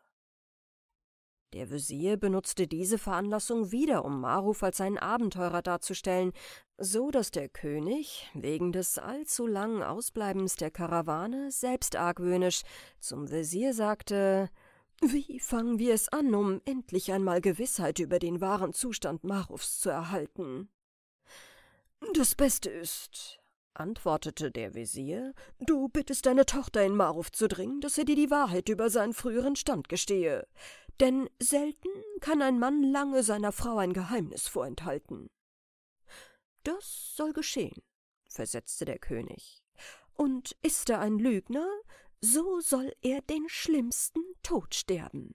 Der Wesir benutzte diese Veranlassung wieder, um Maruf als einen Abenteurer darzustellen, so dass der König, wegen des allzu langen Ausbleibens der Karawane, selbst argwöhnisch zum Wesir sagte, wie fangen wir es an, um endlich einmal Gewissheit über den wahren Zustand Marufs zu erhalten? Das Beste ist, antwortete der Wesir, du bittest deine Tochter in Maruf zu dringen, dass er dir die Wahrheit über seinen früheren Stand gestehe denn selten kann ein Mann lange seiner Frau ein Geheimnis vorenthalten. Das soll geschehen, versetzte der König. Und ist er ein Lügner, so soll er den schlimmsten Tod sterben.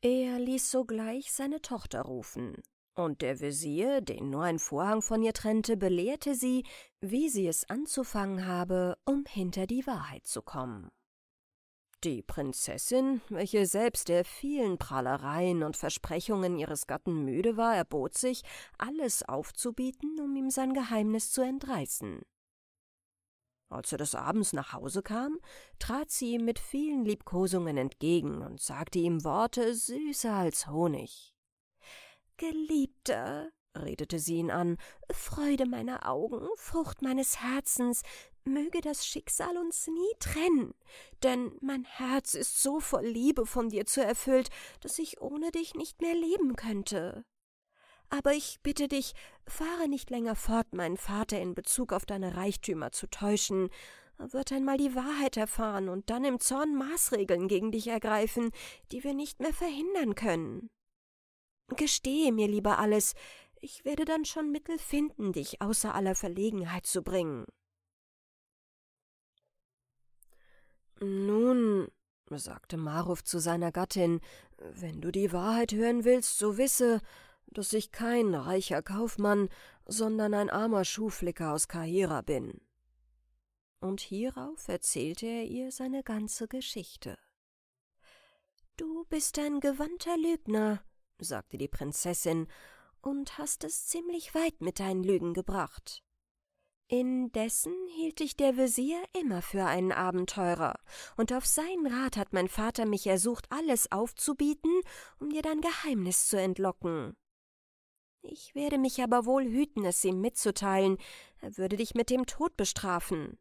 Er ließ sogleich seine Tochter rufen, und der Wesir, den nur ein Vorhang von ihr trennte, belehrte sie, wie sie es anzufangen habe, um hinter die Wahrheit zu kommen. Die Prinzessin, welche selbst der vielen Prahlereien und Versprechungen ihres Gatten müde war, erbot sich, alles aufzubieten, um ihm sein Geheimnis zu entreißen. Als er des Abends nach Hause kam, trat sie ihm mit vielen Liebkosungen entgegen und sagte ihm Worte süßer als Honig. Geliebter, redete sie ihn an, Freude meiner Augen, Frucht meines Herzens, möge das Schicksal uns nie trennen, denn mein Herz ist so voll Liebe von dir zu erfüllt, dass ich ohne dich nicht mehr leben könnte. Aber ich bitte dich, fahre nicht länger fort, meinen Vater in Bezug auf deine Reichtümer zu täuschen. Er wird einmal die Wahrheit erfahren und dann im Zorn Maßregeln gegen dich ergreifen, die wir nicht mehr verhindern können. Gestehe mir lieber alles, ich werde dann schon Mittel finden, dich außer aller Verlegenheit zu bringen. Nun, sagte Maruf zu seiner Gattin, wenn du die Wahrheit hören willst, so wisse, dass ich kein reicher Kaufmann, sondern ein armer Schuhflicker aus Kahira bin. Und hierauf erzählte er ihr seine ganze Geschichte. Du bist ein gewandter Lügner, sagte die Prinzessin und hast es ziemlich weit mit deinen Lügen gebracht. Indessen hielt ich der Wesir immer für einen Abenteurer, und auf seinen Rat hat mein Vater mich ersucht, alles aufzubieten, um dir dein Geheimnis zu entlocken. Ich werde mich aber wohl hüten, es ihm mitzuteilen, er würde dich mit dem Tod bestrafen.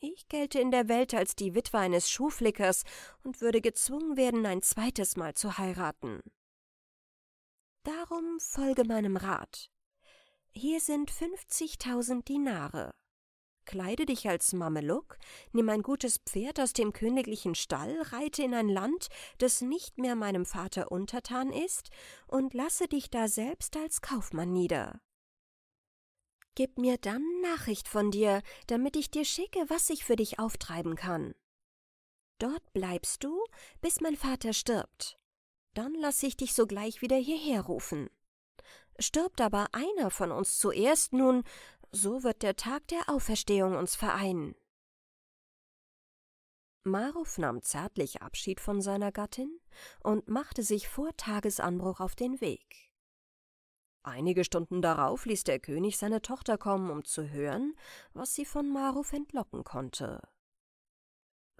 Ich gelte in der Welt als die Witwe eines Schuhflickers und würde gezwungen werden, ein zweites Mal zu heiraten. Darum folge meinem Rat. Hier sind 50.000 Dinare. Kleide dich als Mameluk, nimm ein gutes Pferd aus dem königlichen Stall, reite in ein Land, das nicht mehr meinem Vater untertan ist, und lasse dich da selbst als Kaufmann nieder. Gib mir dann Nachricht von dir, damit ich dir schicke, was ich für dich auftreiben kann. Dort bleibst du, bis mein Vater stirbt. Dann lasse ich dich sogleich wieder hierher rufen. Stirbt aber einer von uns zuerst, nun, so wird der Tag der Auferstehung uns vereinen. Maruf nahm zärtlich Abschied von seiner Gattin und machte sich vor Tagesanbruch auf den Weg. Einige Stunden darauf ließ der König seine Tochter kommen, um zu hören, was sie von Maruf entlocken konnte.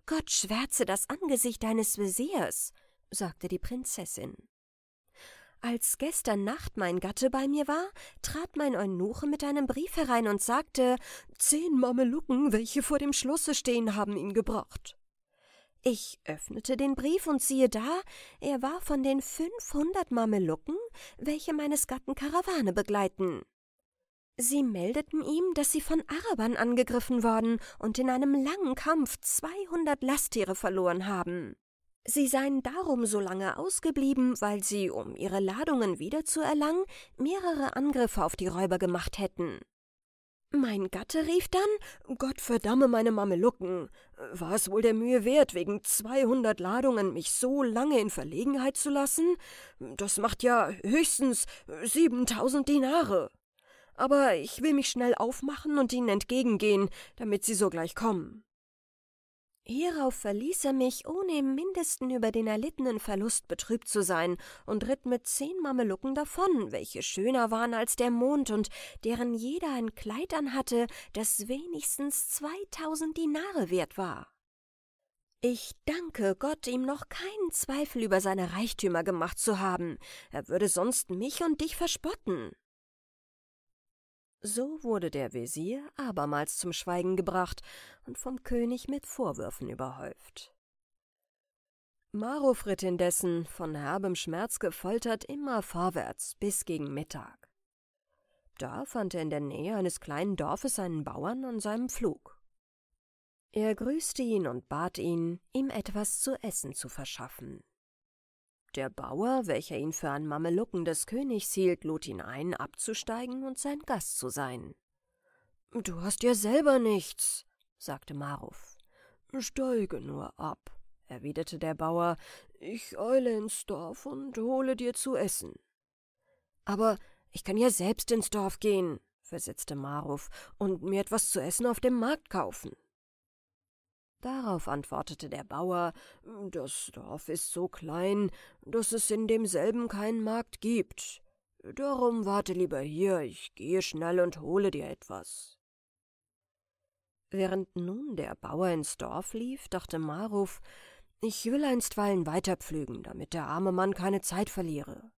Gott schwärze das Angesicht deines Veziers, sagte die Prinzessin. Als gestern Nacht mein Gatte bei mir war, trat mein Eunuche mit einem Brief herein und sagte, zehn Mamelucken, welche vor dem Schlosse stehen, haben ihn gebracht. Ich öffnete den Brief und siehe da, er war von den fünfhundert Mamelucken, welche meines Gatten Karawane begleiten. Sie meldeten ihm, dass sie von Arabern angegriffen worden und in einem langen Kampf zweihundert Lasttiere verloren haben. Sie seien darum so lange ausgeblieben, weil sie, um ihre Ladungen wiederzuerlangen, mehrere Angriffe auf die Räuber gemacht hätten. Mein Gatte rief dann, Gott verdamme meine Mamelucken, war es wohl der Mühe wert, wegen 200 Ladungen mich so lange in Verlegenheit zu lassen? Das macht ja höchstens 7000 Dinare. Aber ich will mich schnell aufmachen und ihnen entgegengehen, damit sie sogleich kommen. Hierauf verließ er mich, ohne im mindesten über den erlittenen Verlust betrübt zu sein, und ritt mit zehn Mamelucken davon, welche schöner waren als der Mond und deren jeder ein Kleid anhatte, das wenigstens zweitausend Dinare wert war. Ich danke Gott, ihm noch keinen Zweifel über seine Reichtümer gemacht zu haben. Er würde sonst mich und dich verspotten. So wurde der Wesir abermals zum Schweigen gebracht und vom König mit Vorwürfen überhäuft. Maruf ritt indessen, von herbem Schmerz gefoltert, immer vorwärts bis gegen Mittag. Da fand er in der Nähe eines kleinen Dorfes einen Bauern an seinem Pflug. Er grüßte ihn und bat ihn, ihm etwas zu essen zu verschaffen. Der Bauer, welcher ihn für einen Mamelucken des Königs hielt, lud ihn ein, abzusteigen und sein Gast zu sein. »Du hast ja selber nichts«, sagte Maruf. »Steige nur ab«, erwiderte der Bauer, »ich eule ins Dorf und hole dir zu essen.« »Aber ich kann ja selbst ins Dorf gehen«, versetzte Maruf, »und mir etwas zu essen auf dem Markt kaufen.« Darauf antwortete der Bauer, das Dorf ist so klein, dass es in demselben keinen Markt gibt. Darum warte lieber hier, ich gehe schnell und hole dir etwas. Während nun der Bauer ins Dorf lief, dachte Maruf, ich will einstweilen weiterpflügen, damit der arme Mann keine Zeit verliere.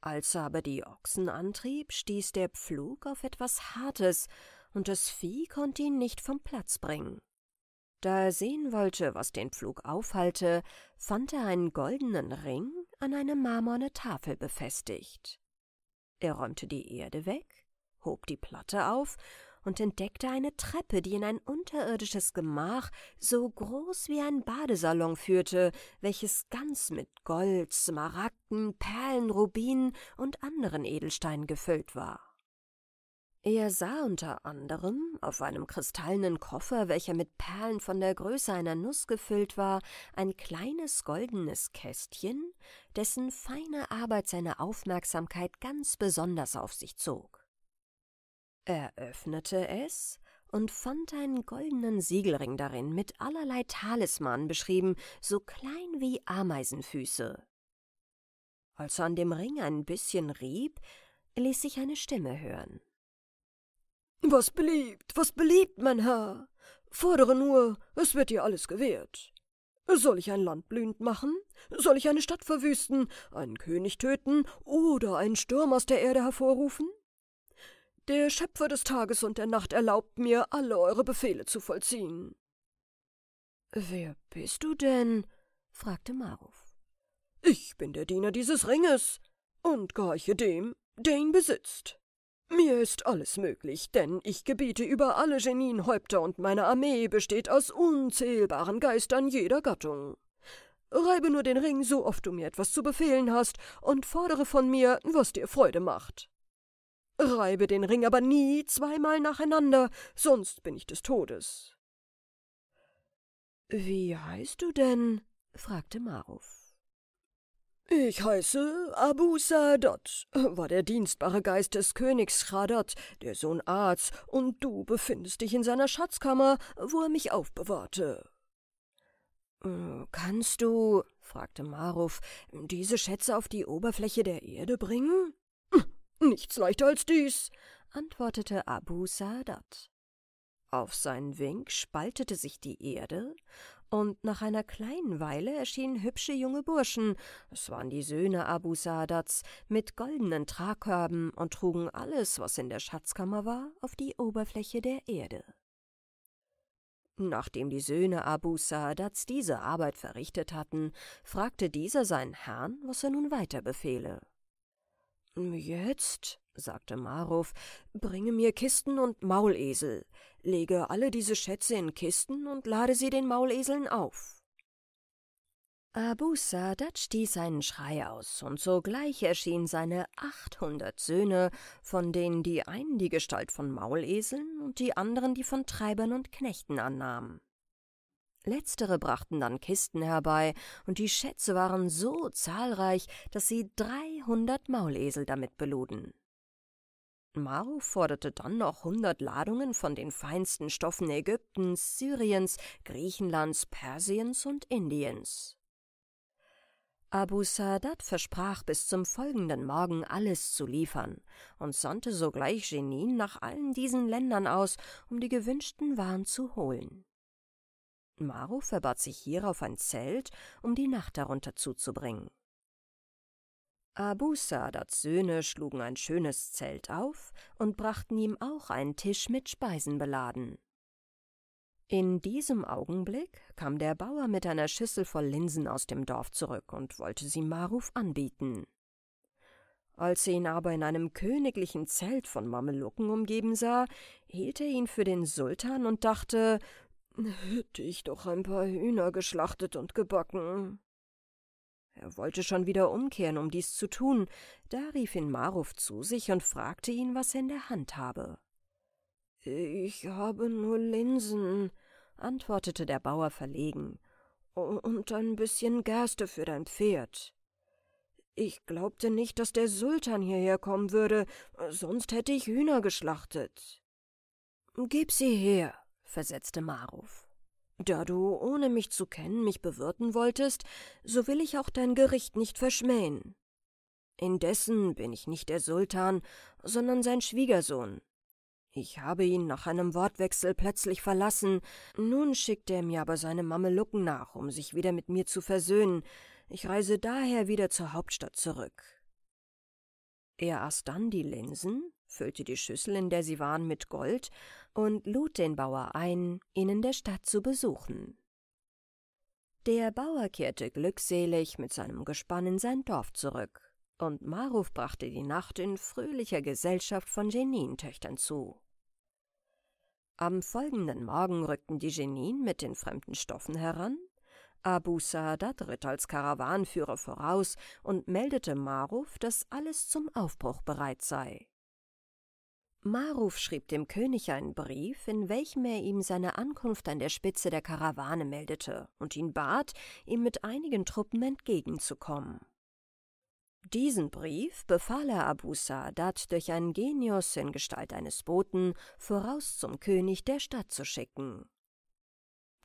Als er aber die Ochsen antrieb, stieß der Pflug auf etwas Hartes, und das Vieh konnte ihn nicht vom Platz bringen. Da er sehen wollte, was den Pflug aufhalte, fand er einen goldenen Ring an eine marmorne Tafel befestigt. Er räumte die Erde weg, hob die Platte auf und entdeckte eine Treppe, die in ein unterirdisches Gemach so groß wie ein Badesalon führte, welches ganz mit Gold, Smaragden, Perlen, Rubinen und anderen Edelsteinen gefüllt war. Er sah unter anderem auf einem kristallenen Koffer, welcher mit Perlen von der Größe einer Nuss gefüllt war, ein kleines goldenes Kästchen, dessen feine Arbeit seine Aufmerksamkeit ganz besonders auf sich zog. Er öffnete es und fand einen goldenen Siegelring darin, mit allerlei Talismanen beschrieben, so klein wie Ameisenfüße. Als er an dem Ring ein bisschen rieb, ließ sich eine Stimme hören. Was beliebt, was beliebt, mein Herr. Fordere nur, es wird dir alles gewährt. Soll ich ein Land blühend machen? Soll ich eine Stadt verwüsten, einen König töten oder einen Sturm aus der Erde hervorrufen? Der Schöpfer des Tages und der Nacht erlaubt mir, alle eure Befehle zu vollziehen. Wer bist du denn? fragte Maruf. Ich bin der Diener dieses Ringes und gehorche dem, der ihn besitzt. Mir ist alles möglich, denn ich gebiete über alle Genienhäupter und meine Armee besteht aus unzählbaren Geistern jeder Gattung. Reibe nur den Ring, so oft du mir etwas zu befehlen hast, und fordere von mir, was dir Freude macht. Reibe den Ring aber nie zweimal nacheinander, sonst bin ich des Todes. Wie heißt du denn? fragte Maruf. Ich heiße Abu Saadat, war der dienstbare Geist des Königs Schadat, der Sohn Arz, und du befindest dich in seiner Schatzkammer, wo er mich aufbewahrte. Äh, kannst du, fragte Maruf, diese Schätze auf die Oberfläche der Erde bringen? Hm, nichts leichter als dies, antwortete Abu Saadat. Auf seinen Wink spaltete sich die Erde, und nach einer kleinen Weile erschienen hübsche junge Burschen, es waren die Söhne Abu Sadats, mit goldenen Tragkörben und trugen alles, was in der Schatzkammer war, auf die Oberfläche der Erde. Nachdem die Söhne Abu Sadats diese Arbeit verrichtet hatten, fragte dieser seinen Herrn, was er nun weiter befehle. »Jetzt«, sagte Maruf, »bringe mir Kisten und Maulesel. Lege alle diese Schätze in Kisten und lade sie den Mauleseln auf.« Abu Sadat stieß einen Schrei aus, und sogleich erschienen seine achthundert Söhne, von denen die einen die Gestalt von Mauleseln und die anderen die von Treibern und Knechten annahmen. Letztere brachten dann Kisten herbei, und die Schätze waren so zahlreich, dass sie dreihundert Maulesel damit beluden. Maru forderte dann noch hundert Ladungen von den feinsten Stoffen Ägyptens, Syriens, Griechenlands, Persiens und Indiens. Abu Saadat versprach bis zum folgenden Morgen alles zu liefern und sandte sogleich Genin nach allen diesen Ländern aus, um die gewünschten Waren zu holen. Maro verbat sich hierauf ein Zelt, um die Nacht darunter zuzubringen. Abu Sadats Söhne schlugen ein schönes Zelt auf und brachten ihm auch einen Tisch mit Speisen beladen. In diesem Augenblick kam der Bauer mit einer Schüssel voll Linsen aus dem Dorf zurück und wollte sie Maruf anbieten. Als er ihn aber in einem königlichen Zelt von Mamelucken umgeben sah, hielt er ihn für den Sultan und dachte, Hätte ich doch ein paar Hühner geschlachtet und gebacken. Er wollte schon wieder umkehren, um dies zu tun, da rief ihn Maruf zu sich und fragte ihn, was er in der Hand habe. Ich habe nur Linsen, antwortete der Bauer verlegen, und ein bisschen Gerste für dein Pferd. Ich glaubte nicht, dass der Sultan hierher kommen würde, sonst hätte ich Hühner geschlachtet. Gib sie her, versetzte Maruf. Da du, ohne mich zu kennen, mich bewirten wolltest, so will ich auch dein Gericht nicht verschmähen. Indessen bin ich nicht der Sultan, sondern sein Schwiegersohn. Ich habe ihn nach einem Wortwechsel plötzlich verlassen, nun schickt er mir aber seine Mamelucken nach, um sich wieder mit mir zu versöhnen. Ich reise daher wieder zur Hauptstadt zurück. Er aß dann die Linsen, füllte die Schüssel, in der sie waren, mit Gold und lud den Bauer ein, ihn in der Stadt zu besuchen. Der Bauer kehrte glückselig mit seinem Gespann in sein Dorf zurück, und Maruf brachte die Nacht in fröhlicher Gesellschaft von Genintöchtern zu. Am folgenden Morgen rückten die Genin mit den fremden Stoffen heran, Abu Saadat ritt als Karawanführer voraus und meldete Maruf, dass alles zum Aufbruch bereit sei. Maruf schrieb dem König einen Brief, in welchem er ihm seine Ankunft an der Spitze der Karawane meldete und ihn bat, ihm mit einigen Truppen entgegenzukommen. Diesen Brief befahl er Abu Saadat durch einen Genius in Gestalt eines Boten voraus zum König der Stadt zu schicken.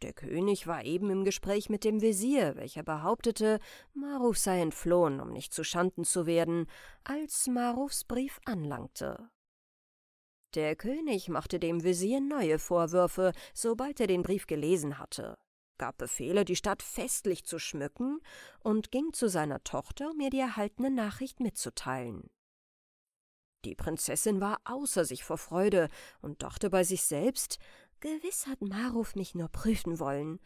Der König war eben im Gespräch mit dem Wesir, welcher behauptete, Maruf sei entflohen, um nicht zu Schanden zu werden, als Marufs Brief anlangte. Der König machte dem Visier neue Vorwürfe, sobald er den Brief gelesen hatte, gab Befehle, die Stadt festlich zu schmücken und ging zu seiner Tochter, um ihr die erhaltene Nachricht mitzuteilen. Die Prinzessin war außer sich vor Freude und dachte bei sich selbst, gewiss hat Maruf mich nur prüfen wollen.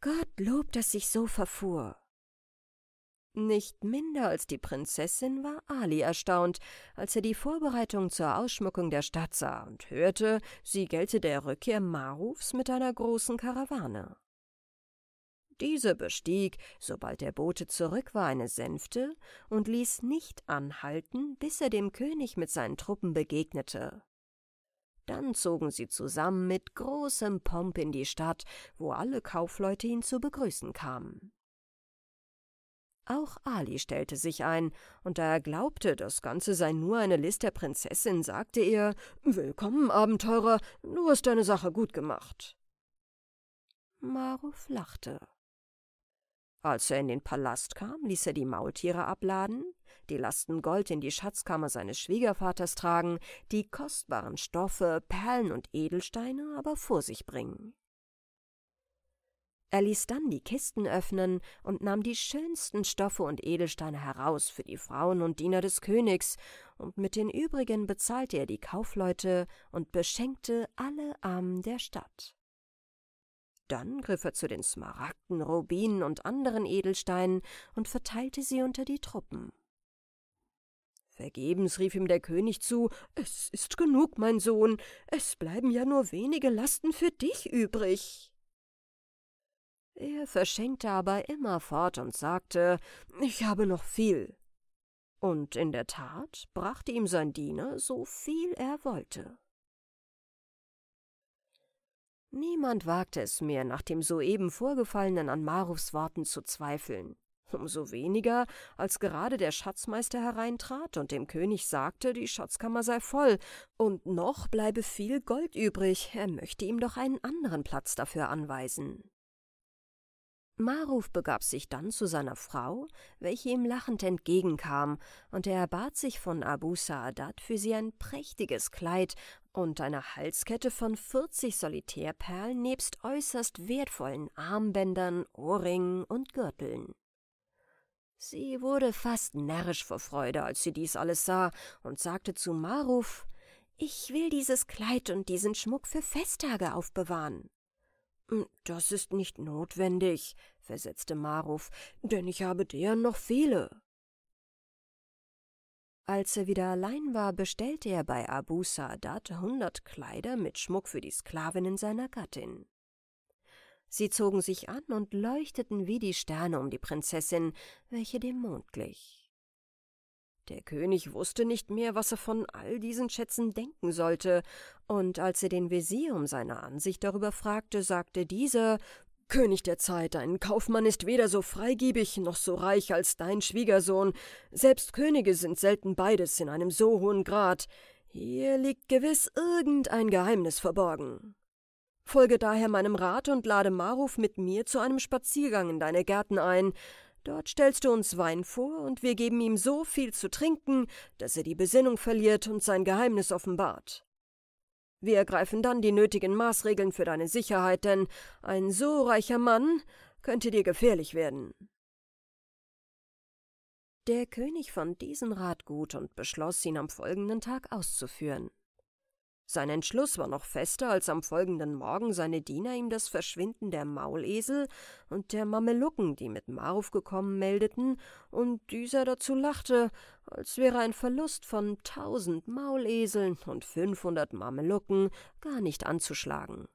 Gott lob, dass ich so verfuhr. Nicht minder als die Prinzessin war Ali erstaunt, als er die Vorbereitung zur Ausschmückung der Stadt sah und hörte, sie gelte der Rückkehr Marufs mit einer großen Karawane. Diese bestieg, sobald der Bote zurück war, eine Sänfte und ließ nicht anhalten, bis er dem König mit seinen Truppen begegnete. Dann zogen sie zusammen mit großem Pomp in die Stadt, wo alle Kaufleute ihn zu begrüßen kamen. Auch Ali stellte sich ein, und da er glaubte, das Ganze sei nur eine List der Prinzessin, sagte er Willkommen, Abenteurer, du hast deine Sache gut gemacht. Maruf lachte. Als er in den Palast kam, ließ er die Maultiere abladen, die Lasten Gold in die Schatzkammer seines Schwiegervaters tragen, die kostbaren Stoffe, Perlen und Edelsteine aber vor sich bringen. Er ließ dann die Kisten öffnen und nahm die schönsten Stoffe und Edelsteine heraus für die Frauen und Diener des Königs, und mit den übrigen bezahlte er die Kaufleute und beschenkte alle Armen der Stadt. Dann griff er zu den Smaragden, Rubinen und anderen Edelsteinen und verteilte sie unter die Truppen. Vergebens rief ihm der König zu, es ist genug, mein Sohn, es bleiben ja nur wenige Lasten für dich übrig. Er verschenkte aber immerfort und sagte, ich habe noch viel. Und in der Tat brachte ihm sein Diener so viel er wollte. Niemand wagte es mehr, nach dem soeben vorgefallenen an Marufs Worten zu zweifeln. Umso weniger, als gerade der Schatzmeister hereintrat und dem König sagte, die Schatzkammer sei voll und noch bleibe viel Gold übrig, er möchte ihm doch einen anderen Platz dafür anweisen. Maruf begab sich dann zu seiner Frau, welche ihm lachend entgegenkam, und er erbat sich von Abu Saadat für sie ein prächtiges Kleid und eine Halskette von vierzig Solitärperlen nebst äußerst wertvollen Armbändern, Ohrringen und Gürteln. Sie wurde fast närrisch vor Freude, als sie dies alles sah, und sagte zu Maruf, »Ich will dieses Kleid und diesen Schmuck für Festtage aufbewahren.« hm, das ist nicht notwendig, versetzte Maruf, denn ich habe deren noch viele. Als er wieder allein war, bestellte er bei Abu Saadat hundert Kleider mit Schmuck für die Sklavinnen seiner Gattin. Sie zogen sich an und leuchteten wie die Sterne um die Prinzessin, welche dem Mond glich. Der König wusste nicht mehr, was er von all diesen Schätzen denken sollte, und als er den Wesir um seine Ansicht darüber fragte, sagte dieser König der Zeit, ein Kaufmann ist weder so freigebig noch so reich als dein Schwiegersohn, selbst Könige sind selten beides in einem so hohen Grad, hier liegt gewiss irgendein Geheimnis verborgen. Folge daher meinem Rat und lade Maruf mit mir zu einem Spaziergang in deine Gärten ein, Dort stellst du uns Wein vor, und wir geben ihm so viel zu trinken, dass er die Besinnung verliert und sein Geheimnis offenbart. Wir ergreifen dann die nötigen Maßregeln für deine Sicherheit, denn ein so reicher Mann könnte dir gefährlich werden. Der König fand diesen Rat gut und beschloss, ihn am folgenden Tag auszuführen. Sein Entschluss war noch fester, als am folgenden Morgen seine Diener ihm das Verschwinden der Maulesel und der Mamelucken, die mit Maruf gekommen, meldeten, und dieser dazu lachte, als wäre ein Verlust von tausend Mauleseln und fünfhundert Mamelucken gar nicht anzuschlagen.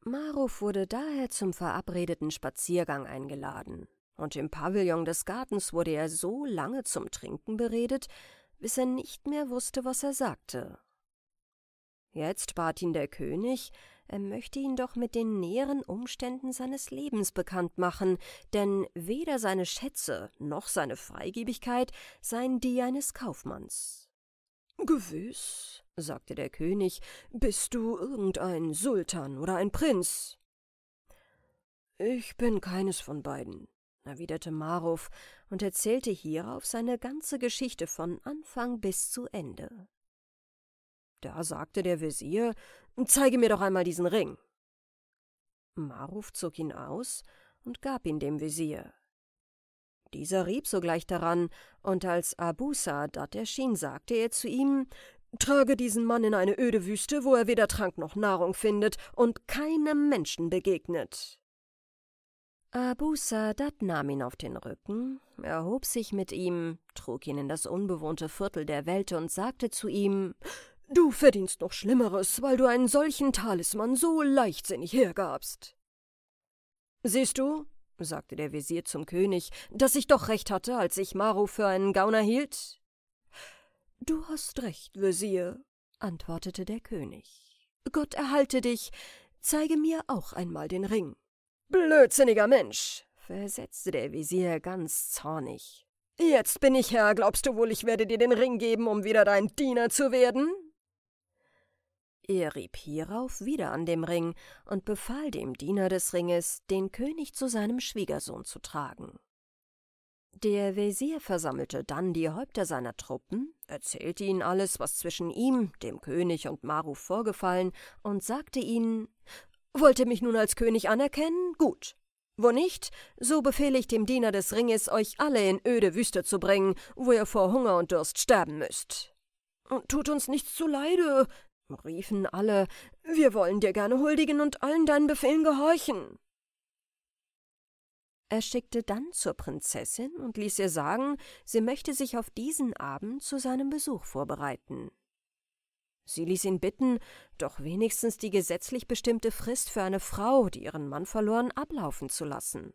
Maruf wurde daher zum verabredeten Spaziergang eingeladen, und im Pavillon des Gartens wurde er so lange zum Trinken beredet, bis er nicht mehr wusste, was er sagte. Jetzt bat ihn der König, er möchte ihn doch mit den näheren Umständen seines Lebens bekannt machen, denn weder seine Schätze noch seine Freigebigkeit seien die eines Kaufmanns. Gewiss, sagte der König, bist du irgendein Sultan oder ein Prinz? Ich bin keines von beiden, erwiderte Maruf und erzählte hierauf seine ganze Geschichte von Anfang bis zu Ende. Da sagte der Wesir, zeige mir doch einmal diesen Ring. Maruf zog ihn aus und gab ihn dem Wesir. Dieser rieb sogleich daran, und als Abu Saadat erschien, sagte er zu ihm, Trage diesen Mann in eine öde Wüste, wo er weder Trank noch Nahrung findet und keinem Menschen begegnet. Abu Sadat nahm ihn auf den Rücken, erhob sich mit ihm, trug ihn in das unbewohnte Viertel der Welt und sagte zu ihm Du verdienst noch Schlimmeres, weil du einen solchen Talisman so leichtsinnig hergabst. Siehst du, sagte der Visier zum König, dass ich doch recht hatte, als ich Maru für einen Gauner hielt? Du hast recht, Visier, antwortete der König. Gott erhalte dich, zeige mir auch einmal den Ring. Blödsinniger Mensch, versetzte der Visier ganz zornig. Jetzt bin ich Herr, glaubst du wohl, ich werde dir den Ring geben, um wieder dein Diener zu werden? Er rieb hierauf wieder an dem Ring und befahl dem Diener des Ringes, den König zu seinem Schwiegersohn zu tragen. Der Wesir versammelte dann die Häupter seiner Truppen, erzählte ihnen alles, was zwischen ihm, dem König und Maruf vorgefallen, und sagte ihnen, Wollt ihr mich nun als König anerkennen? Gut. Wo nicht, so befehle ich dem Diener des Ringes, euch alle in öde Wüste zu bringen, wo ihr vor Hunger und Durst sterben müsst. Tut uns nichts zuleide, riefen alle, wir wollen dir gerne huldigen und allen deinen Befehlen gehorchen. Er schickte dann zur Prinzessin und ließ ihr sagen, sie möchte sich auf diesen Abend zu seinem Besuch vorbereiten. Sie ließ ihn bitten, doch wenigstens die gesetzlich bestimmte Frist für eine Frau, die ihren Mann verloren, ablaufen zu lassen.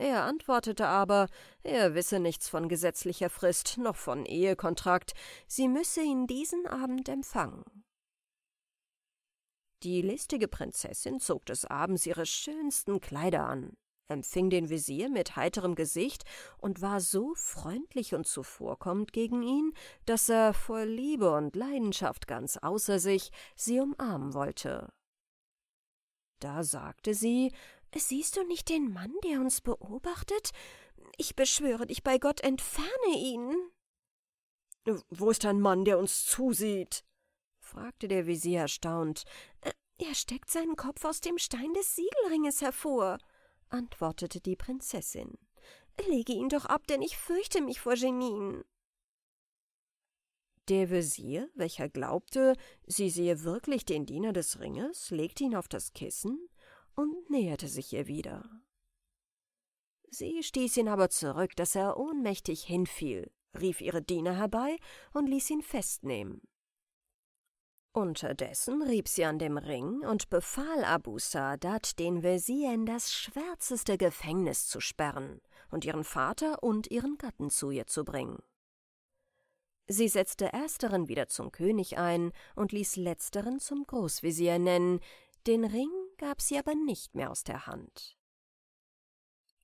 Er antwortete aber, er wisse nichts von gesetzlicher Frist noch von Ehekontrakt, sie müsse ihn diesen Abend empfangen. Die listige Prinzessin zog des Abends ihre schönsten Kleider an, empfing den Visier mit heiterem Gesicht und war so freundlich und zuvorkommend gegen ihn, dass er vor Liebe und Leidenschaft ganz außer sich sie umarmen wollte. Da sagte sie, Siehst du nicht den Mann, der uns beobachtet? Ich beschwöre dich bei Gott, entferne ihn. Äh, wo ist ein Mann, der uns zusieht? fragte der Visier erstaunt. Äh, er steckt seinen Kopf aus dem Stein des Siegelringes hervor, antwortete die Prinzessin. Lege ihn doch ab, denn ich fürchte mich vor Genien. Der Visier, welcher glaubte, sie sehe wirklich den Diener des Ringes, legte ihn auf das Kissen, und näherte sich ihr wieder. Sie stieß ihn aber zurück, dass er ohnmächtig hinfiel, rief ihre Diener herbei und ließ ihn festnehmen. Unterdessen rieb sie an dem Ring und befahl Abu Sadat, den Wesir in das schwärzeste Gefängnis zu sperren und ihren Vater und ihren Gatten zu ihr zu bringen. Sie setzte ersteren wieder zum König ein und ließ letzteren zum Großwesir nennen, den Ring gab sie aber nicht mehr aus der Hand.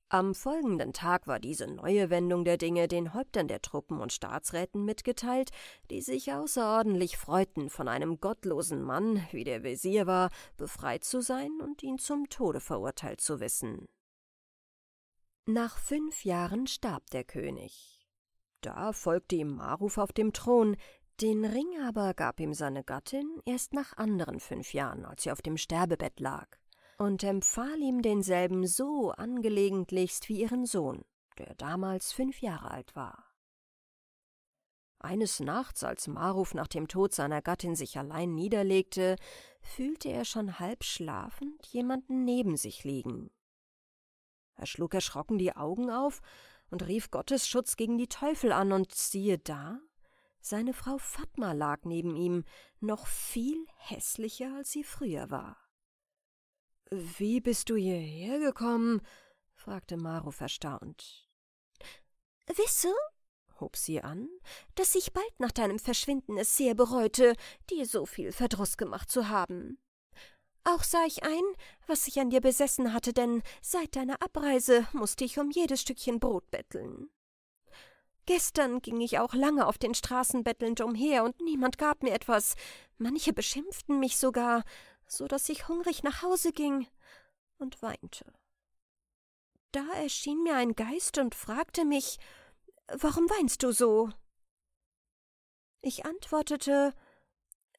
Am folgenden Tag war diese neue Wendung der Dinge den Häuptern der Truppen und Staatsräten mitgeteilt, die sich außerordentlich freuten, von einem gottlosen Mann, wie der Wesir war, befreit zu sein und ihn zum Tode verurteilt zu wissen. Nach fünf Jahren starb der König. Da folgte ihm Maruf auf dem Thron, den Ring aber gab ihm seine Gattin erst nach anderen fünf Jahren, als sie auf dem Sterbebett lag, und empfahl ihm denselben so angelegentlichst wie ihren Sohn, der damals fünf Jahre alt war. Eines Nachts, als Maruf nach dem Tod seiner Gattin sich allein niederlegte, fühlte er schon halb schlafend jemanden neben sich liegen. Er schlug erschrocken die Augen auf und rief Gottes Schutz gegen die Teufel an, und siehe da, seine Frau Fatma lag neben ihm, noch viel hässlicher, als sie früher war. Wie bist du hierher gekommen? fragte Maro verstaunt. Wisse, hob sie an, dass ich bald nach deinem Verschwinden es sehr bereute, dir so viel Verdruss gemacht zu haben. Auch sah ich ein, was ich an dir besessen hatte, denn seit deiner Abreise musste ich um jedes Stückchen Brot betteln. Gestern ging ich auch lange auf den Straßen bettelnd umher und niemand gab mir etwas. Manche beschimpften mich sogar, so dass ich hungrig nach Hause ging und weinte. Da erschien mir ein Geist und fragte mich, warum weinst du so? Ich antwortete,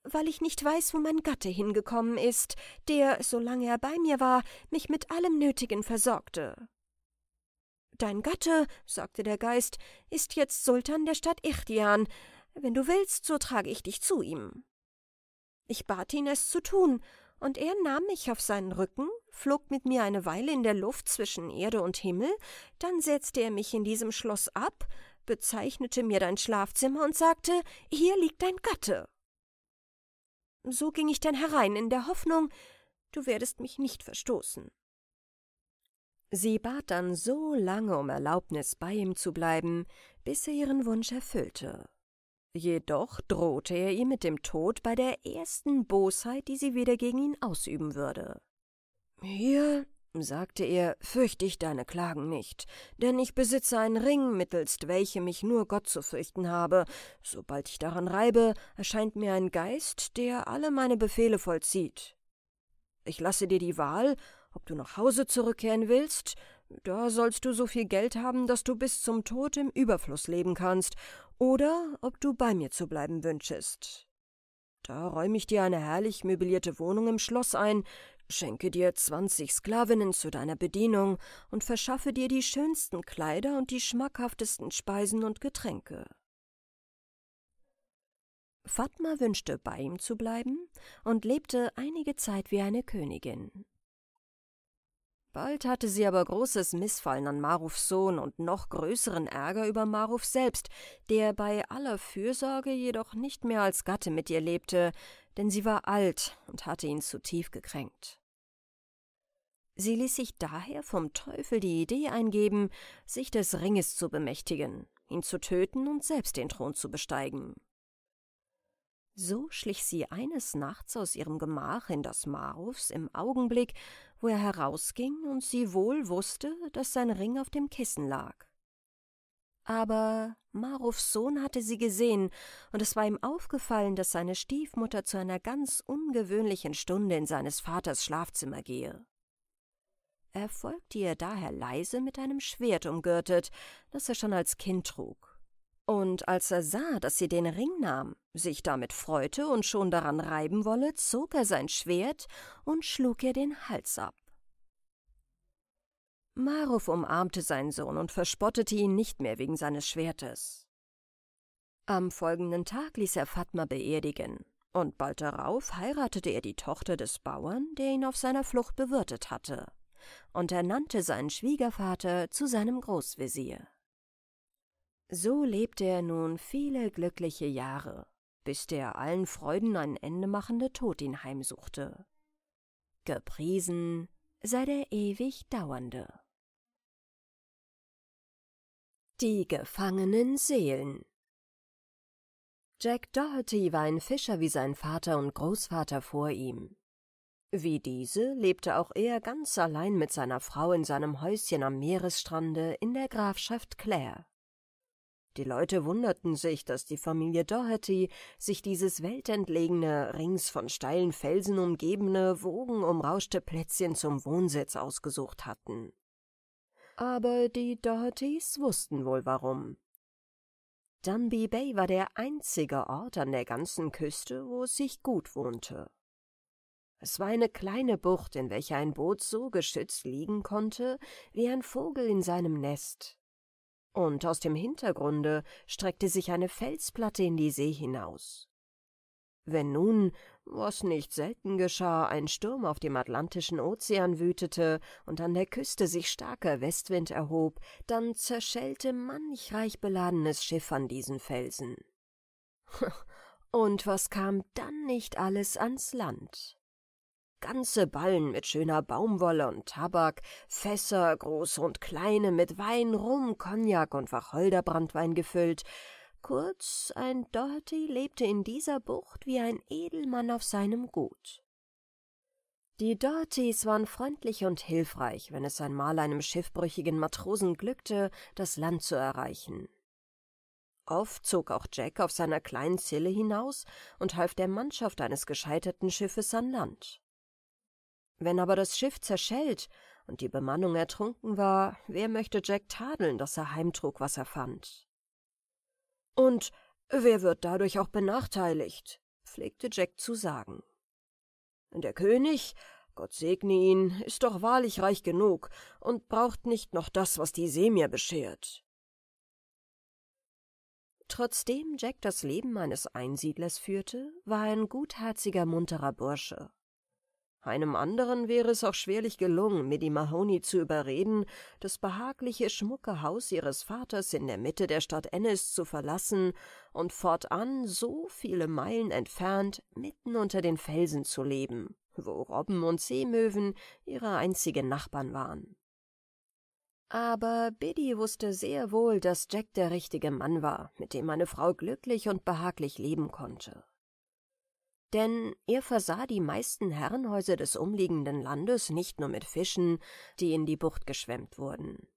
weil ich nicht weiß, wo mein Gatte hingekommen ist, der, solange er bei mir war, mich mit allem Nötigen versorgte. Dein Gatte, sagte der Geist, ist jetzt Sultan der Stadt Ichtian. Wenn du willst, so trage ich dich zu ihm. Ich bat ihn, es zu tun, und er nahm mich auf seinen Rücken, flog mit mir eine Weile in der Luft zwischen Erde und Himmel, dann setzte er mich in diesem Schloss ab, bezeichnete mir dein Schlafzimmer und sagte, hier liegt dein Gatte. So ging ich dann herein, in der Hoffnung, du werdest mich nicht verstoßen. Sie bat dann so lange um Erlaubnis, bei ihm zu bleiben, bis er ihren Wunsch erfüllte. Jedoch drohte er ihr mit dem Tod bei der ersten Bosheit, die sie wieder gegen ihn ausüben würde. Hier, sagte er, fürchte ich deine Klagen nicht, denn ich besitze einen Ring, mittelst welchem ich nur Gott zu fürchten habe. Sobald ich daran reibe, erscheint mir ein Geist, der alle meine Befehle vollzieht. Ich lasse dir die Wahl, ob du nach Hause zurückkehren willst, da sollst du so viel Geld haben, dass du bis zum Tod im Überfluss leben kannst, oder ob du bei mir zu bleiben wünschest. Da räume ich dir eine herrlich möblierte Wohnung im Schloss ein, schenke dir zwanzig Sklavinnen zu deiner Bedienung und verschaffe dir die schönsten Kleider und die schmackhaftesten Speisen und Getränke. Fatma wünschte, bei ihm zu bleiben und lebte einige Zeit wie eine Königin. Bald hatte sie aber großes Missfallen an Marufs Sohn und noch größeren Ärger über Maruf selbst, der bei aller Fürsorge jedoch nicht mehr als Gatte mit ihr lebte, denn sie war alt und hatte ihn zu tief gekränkt. Sie ließ sich daher vom Teufel die Idee eingeben, sich des Ringes zu bemächtigen, ihn zu töten und selbst den Thron zu besteigen. So schlich sie eines Nachts aus ihrem Gemach in das Marufs im Augenblick, wo er herausging und sie wohl wusste, dass sein Ring auf dem Kissen lag. Aber Marufs Sohn hatte sie gesehen, und es war ihm aufgefallen, dass seine Stiefmutter zu einer ganz ungewöhnlichen Stunde in seines Vaters Schlafzimmer gehe. Er folgte ihr daher leise mit einem Schwert umgürtet, das er schon als Kind trug. Und als er sah, dass sie den Ring nahm, sich damit freute und schon daran reiben wolle, zog er sein Schwert und schlug ihr den Hals ab. Maruf umarmte seinen Sohn und verspottete ihn nicht mehr wegen seines Schwertes. Am folgenden Tag ließ er Fatma beerdigen, und bald darauf heiratete er die Tochter des Bauern, der ihn auf seiner Flucht bewirtet hatte, und ernannte seinen Schwiegervater zu seinem Großvezier. So lebte er nun viele glückliche Jahre, bis der allen Freuden ein Ende machende Tod ihn heimsuchte. Gepriesen sei der ewig Dauernde. Die gefangenen Seelen Jack Doherty war ein Fischer wie sein Vater und Großvater vor ihm. Wie diese lebte auch er ganz allein mit seiner Frau in seinem Häuschen am Meeresstrande in der Grafschaft Clare. Die Leute wunderten sich, dass die Familie Doherty sich dieses weltentlegene, rings von steilen Felsen umgebene, wogenumrauschte Plätzchen zum Wohnsitz ausgesucht hatten. Aber die Dohertys wussten wohl warum. Dunby Bay war der einzige Ort an der ganzen Küste, wo es sich gut wohnte. Es war eine kleine Bucht, in welcher ein Boot so geschützt liegen konnte, wie ein Vogel in seinem Nest und aus dem Hintergrunde streckte sich eine Felsplatte in die See hinaus. Wenn nun, was nicht selten geschah, ein Sturm auf dem Atlantischen Ozean wütete und an der Küste sich starker Westwind erhob, dann zerschellte manch reich beladenes Schiff an diesen Felsen. Und was kam dann nicht alles ans Land? ganze Ballen mit schöner Baumwolle und Tabak, Fässer, große und kleine, mit Wein, Rum, Cognac und Wacholderbranntwein gefüllt. Kurz, ein Doherty lebte in dieser Bucht wie ein Edelmann auf seinem Gut. Die Dortys waren freundlich und hilfreich, wenn es einmal einem schiffbrüchigen Matrosen glückte, das Land zu erreichen. Oft zog auch Jack auf seiner kleinen Zille hinaus und half der Mannschaft eines gescheiterten Schiffes an Land. Wenn aber das Schiff zerschellt und die Bemannung ertrunken war, wer möchte Jack tadeln, dass er heimtrug, was er fand? Und wer wird dadurch auch benachteiligt? pflegte Jack zu sagen. Der König, Gott segne ihn, ist doch wahrlich reich genug und braucht nicht noch das, was die See mir beschert. Trotzdem Jack das Leben eines Einsiedlers führte, war er ein gutherziger, munterer Bursche. Einem anderen wäre es auch schwerlich gelungen, Middy Mahoney zu überreden, das behagliche, schmucke Haus ihres Vaters in der Mitte der Stadt Ennis zu verlassen und fortan so viele Meilen entfernt mitten unter den Felsen zu leben, wo Robben und Seemöwen ihre einzigen Nachbarn waren. Aber Biddy wusste sehr wohl, dass Jack der richtige Mann war, mit dem meine Frau glücklich und behaglich leben konnte denn er versah die meisten Herrenhäuser des umliegenden Landes nicht nur mit Fischen, die in die Bucht geschwemmt wurden.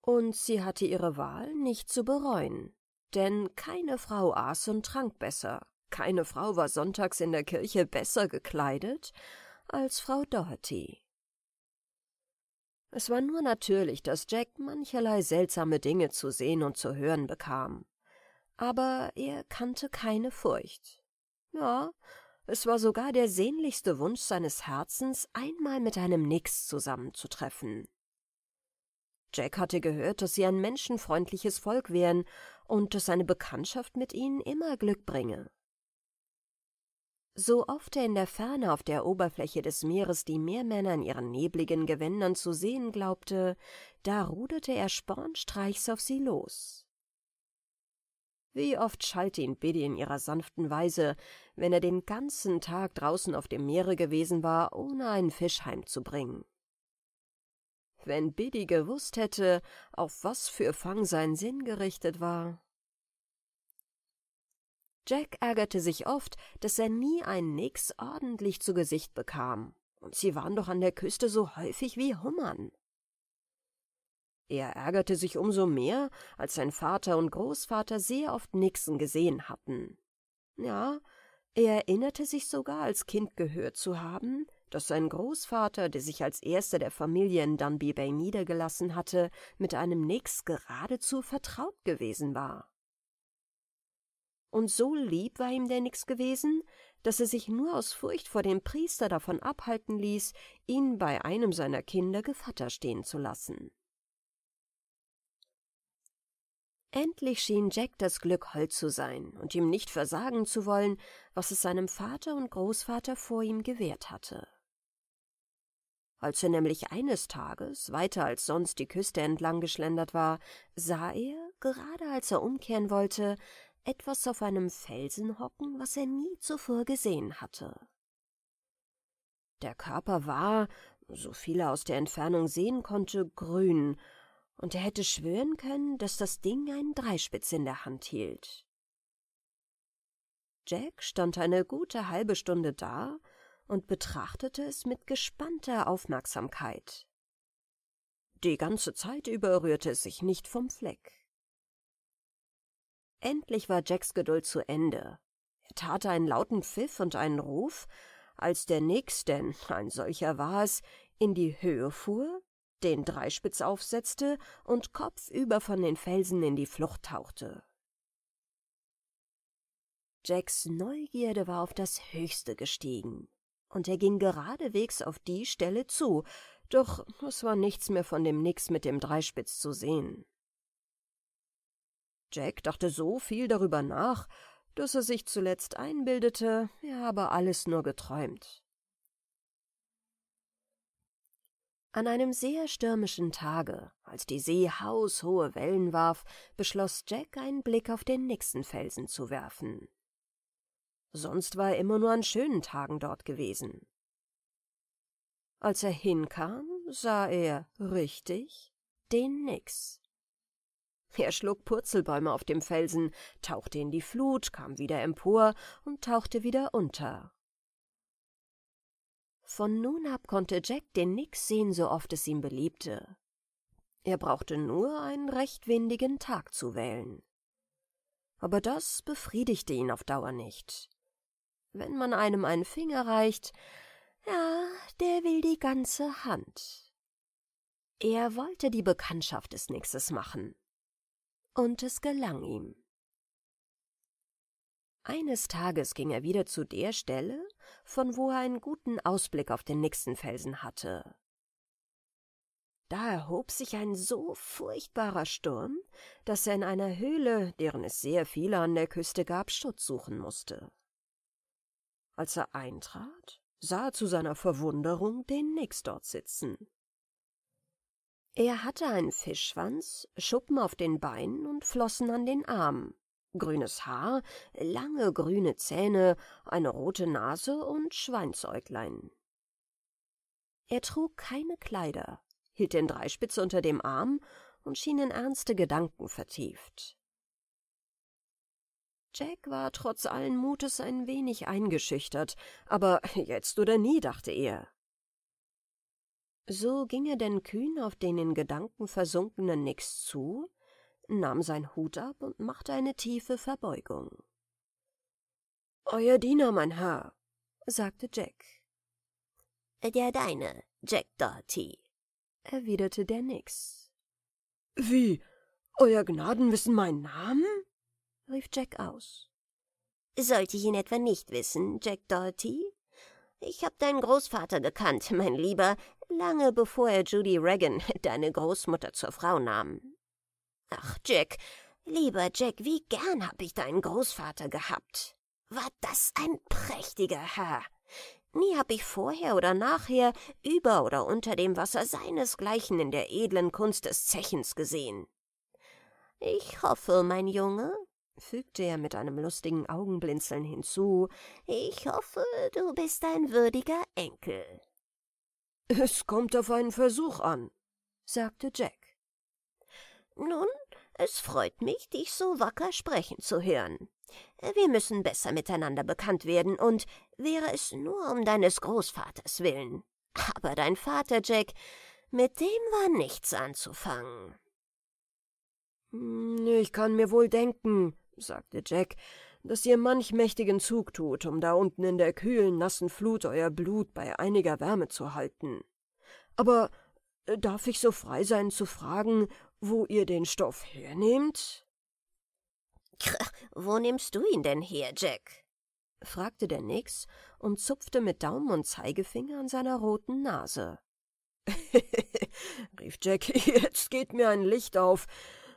Und sie hatte ihre Wahl nicht zu bereuen, denn keine Frau aß und trank besser, keine Frau war sonntags in der Kirche besser gekleidet als Frau Doherty. Es war nur natürlich, dass Jack mancherlei seltsame Dinge zu sehen und zu hören bekam, aber er kannte keine Furcht. Ja, es war sogar der sehnlichste Wunsch seines Herzens, einmal mit einem Nix zusammenzutreffen. Jack hatte gehört, dass sie ein menschenfreundliches Volk wären und dass eine Bekanntschaft mit ihnen immer Glück bringe. So oft er in der Ferne auf der Oberfläche des Meeres die Meermänner in ihren nebligen Gewändern zu sehen glaubte, da ruderte er spornstreichs auf sie los. Wie oft schallte ihn Biddy in ihrer sanften Weise, wenn er den ganzen Tag draußen auf dem Meere gewesen war, ohne einen Fisch heimzubringen. Wenn Biddy gewusst hätte, auf was für Fang sein Sinn gerichtet war. Jack ärgerte sich oft, dass er nie ein Nix ordentlich zu Gesicht bekam, und sie waren doch an der Küste so häufig wie Hummern. Er ärgerte sich umso mehr, als sein Vater und Großvater sehr oft Nixen gesehen hatten. Ja, er erinnerte sich sogar als Kind gehört zu haben, dass sein Großvater, der sich als erster der Familie in Dunby Bay niedergelassen hatte, mit einem Nix geradezu vertraut gewesen war. Und so lieb war ihm der Nix gewesen, dass er sich nur aus Furcht vor dem Priester davon abhalten ließ, ihn bei einem seiner Kinder Gevatter stehen zu lassen. Endlich schien Jack das Glück hold zu sein und ihm nicht versagen zu wollen, was es seinem Vater und Großvater vor ihm gewährt hatte. Als er nämlich eines Tages weiter als sonst die Küste entlang geschlendert war, sah er, gerade als er umkehren wollte, etwas auf einem Felsen hocken, was er nie zuvor gesehen hatte. Der Körper war, so viel er aus der Entfernung sehen konnte, grün und er hätte schwören können, dass das Ding einen Dreispitz in der Hand hielt. Jack stand eine gute halbe Stunde da und betrachtete es mit gespannter Aufmerksamkeit. Die ganze Zeit über rührte es sich nicht vom Fleck. Endlich war Jacks Geduld zu Ende. Er tat einen lauten Pfiff und einen Ruf, als der Nix, denn ein solcher war es, in die Höhe fuhr den Dreispitz aufsetzte und kopfüber von den Felsen in die Flucht tauchte. Jacks Neugierde war auf das Höchste gestiegen, und er ging geradewegs auf die Stelle zu, doch es war nichts mehr von dem Nix mit dem Dreispitz zu sehen. Jack dachte so viel darüber nach, dass er sich zuletzt einbildete, er habe alles nur geträumt. An einem sehr stürmischen Tage, als die See haushohe Wellen warf, beschloss Jack, einen Blick auf den nächsten Felsen zu werfen. Sonst war er immer nur an schönen Tagen dort gewesen. Als er hinkam, sah er, richtig, den Nix. Er schlug Purzelbäume auf dem Felsen, tauchte in die Flut, kam wieder empor und tauchte wieder unter. Von nun ab konnte Jack den Nix sehen, so oft es ihm beliebte. Er brauchte nur einen recht windigen Tag zu wählen. Aber das befriedigte ihn auf Dauer nicht. Wenn man einem einen Finger reicht, ja, der will die ganze Hand. Er wollte die Bekanntschaft des Nixes machen. Und es gelang ihm. Eines Tages ging er wieder zu der Stelle, von wo er einen guten Ausblick auf den Nixenfelsen hatte. Da erhob sich ein so furchtbarer Sturm, dass er in einer Höhle, deren es sehr viele an der Küste gab, Schutz suchen musste. Als er eintrat, sah er zu seiner Verwunderung den Nix dort sitzen. Er hatte einen Fischschwanz, Schuppen auf den Beinen und Flossen an den Armen grünes Haar, lange grüne Zähne, eine rote Nase und Schweinsäuglein. Er trug keine Kleider, hielt den Dreispitz unter dem Arm und schien in ernste Gedanken vertieft. Jack war trotz allen Mutes ein wenig eingeschüchtert, aber jetzt oder nie, dachte er. So ging er denn kühn auf den in Gedanken versunkenen Nix zu, nahm seinen Hut ab und machte eine tiefe Verbeugung. Euer Diener, mein Herr, sagte Jack. Der deine, Jack Doherty, erwiderte der Nix. Wie, Euer Gnaden wissen meinen Namen? rief Jack aus. Sollte ich ihn etwa nicht wissen, Jack Doherty? Ich hab deinen Großvater gekannt, mein Lieber, lange bevor er Judy Regan, deine Großmutter, zur Frau nahm. Ach, Jack, lieber Jack, wie gern hab ich deinen Großvater gehabt. War das ein prächtiger Herr. Nie hab ich vorher oder nachher über oder unter dem Wasser seinesgleichen in der edlen Kunst des Zechens gesehen. Ich hoffe, mein Junge, fügte er mit einem lustigen Augenblinzeln hinzu, ich hoffe, du bist ein würdiger Enkel. Es kommt auf einen Versuch an, sagte Jack. Nun, es freut mich, dich so wacker sprechen zu hören. Wir müssen besser miteinander bekannt werden, und wäre es nur um deines Großvaters willen. Aber dein Vater, Jack, mit dem war nichts anzufangen. Hm, ich kann mir wohl denken, sagte Jack, dass ihr manch mächtigen Zug tut, um da unten in der kühlen, nassen Flut euer Blut bei einiger Wärme zu halten. Aber äh, darf ich so frei sein zu fragen, wo ihr den Stoff hernehmt? Wo nimmst du ihn denn her, Jack? fragte der Nix und zupfte mit Daumen und Zeigefinger an seiner roten Nase. rief Jack, jetzt geht mir ein Licht auf.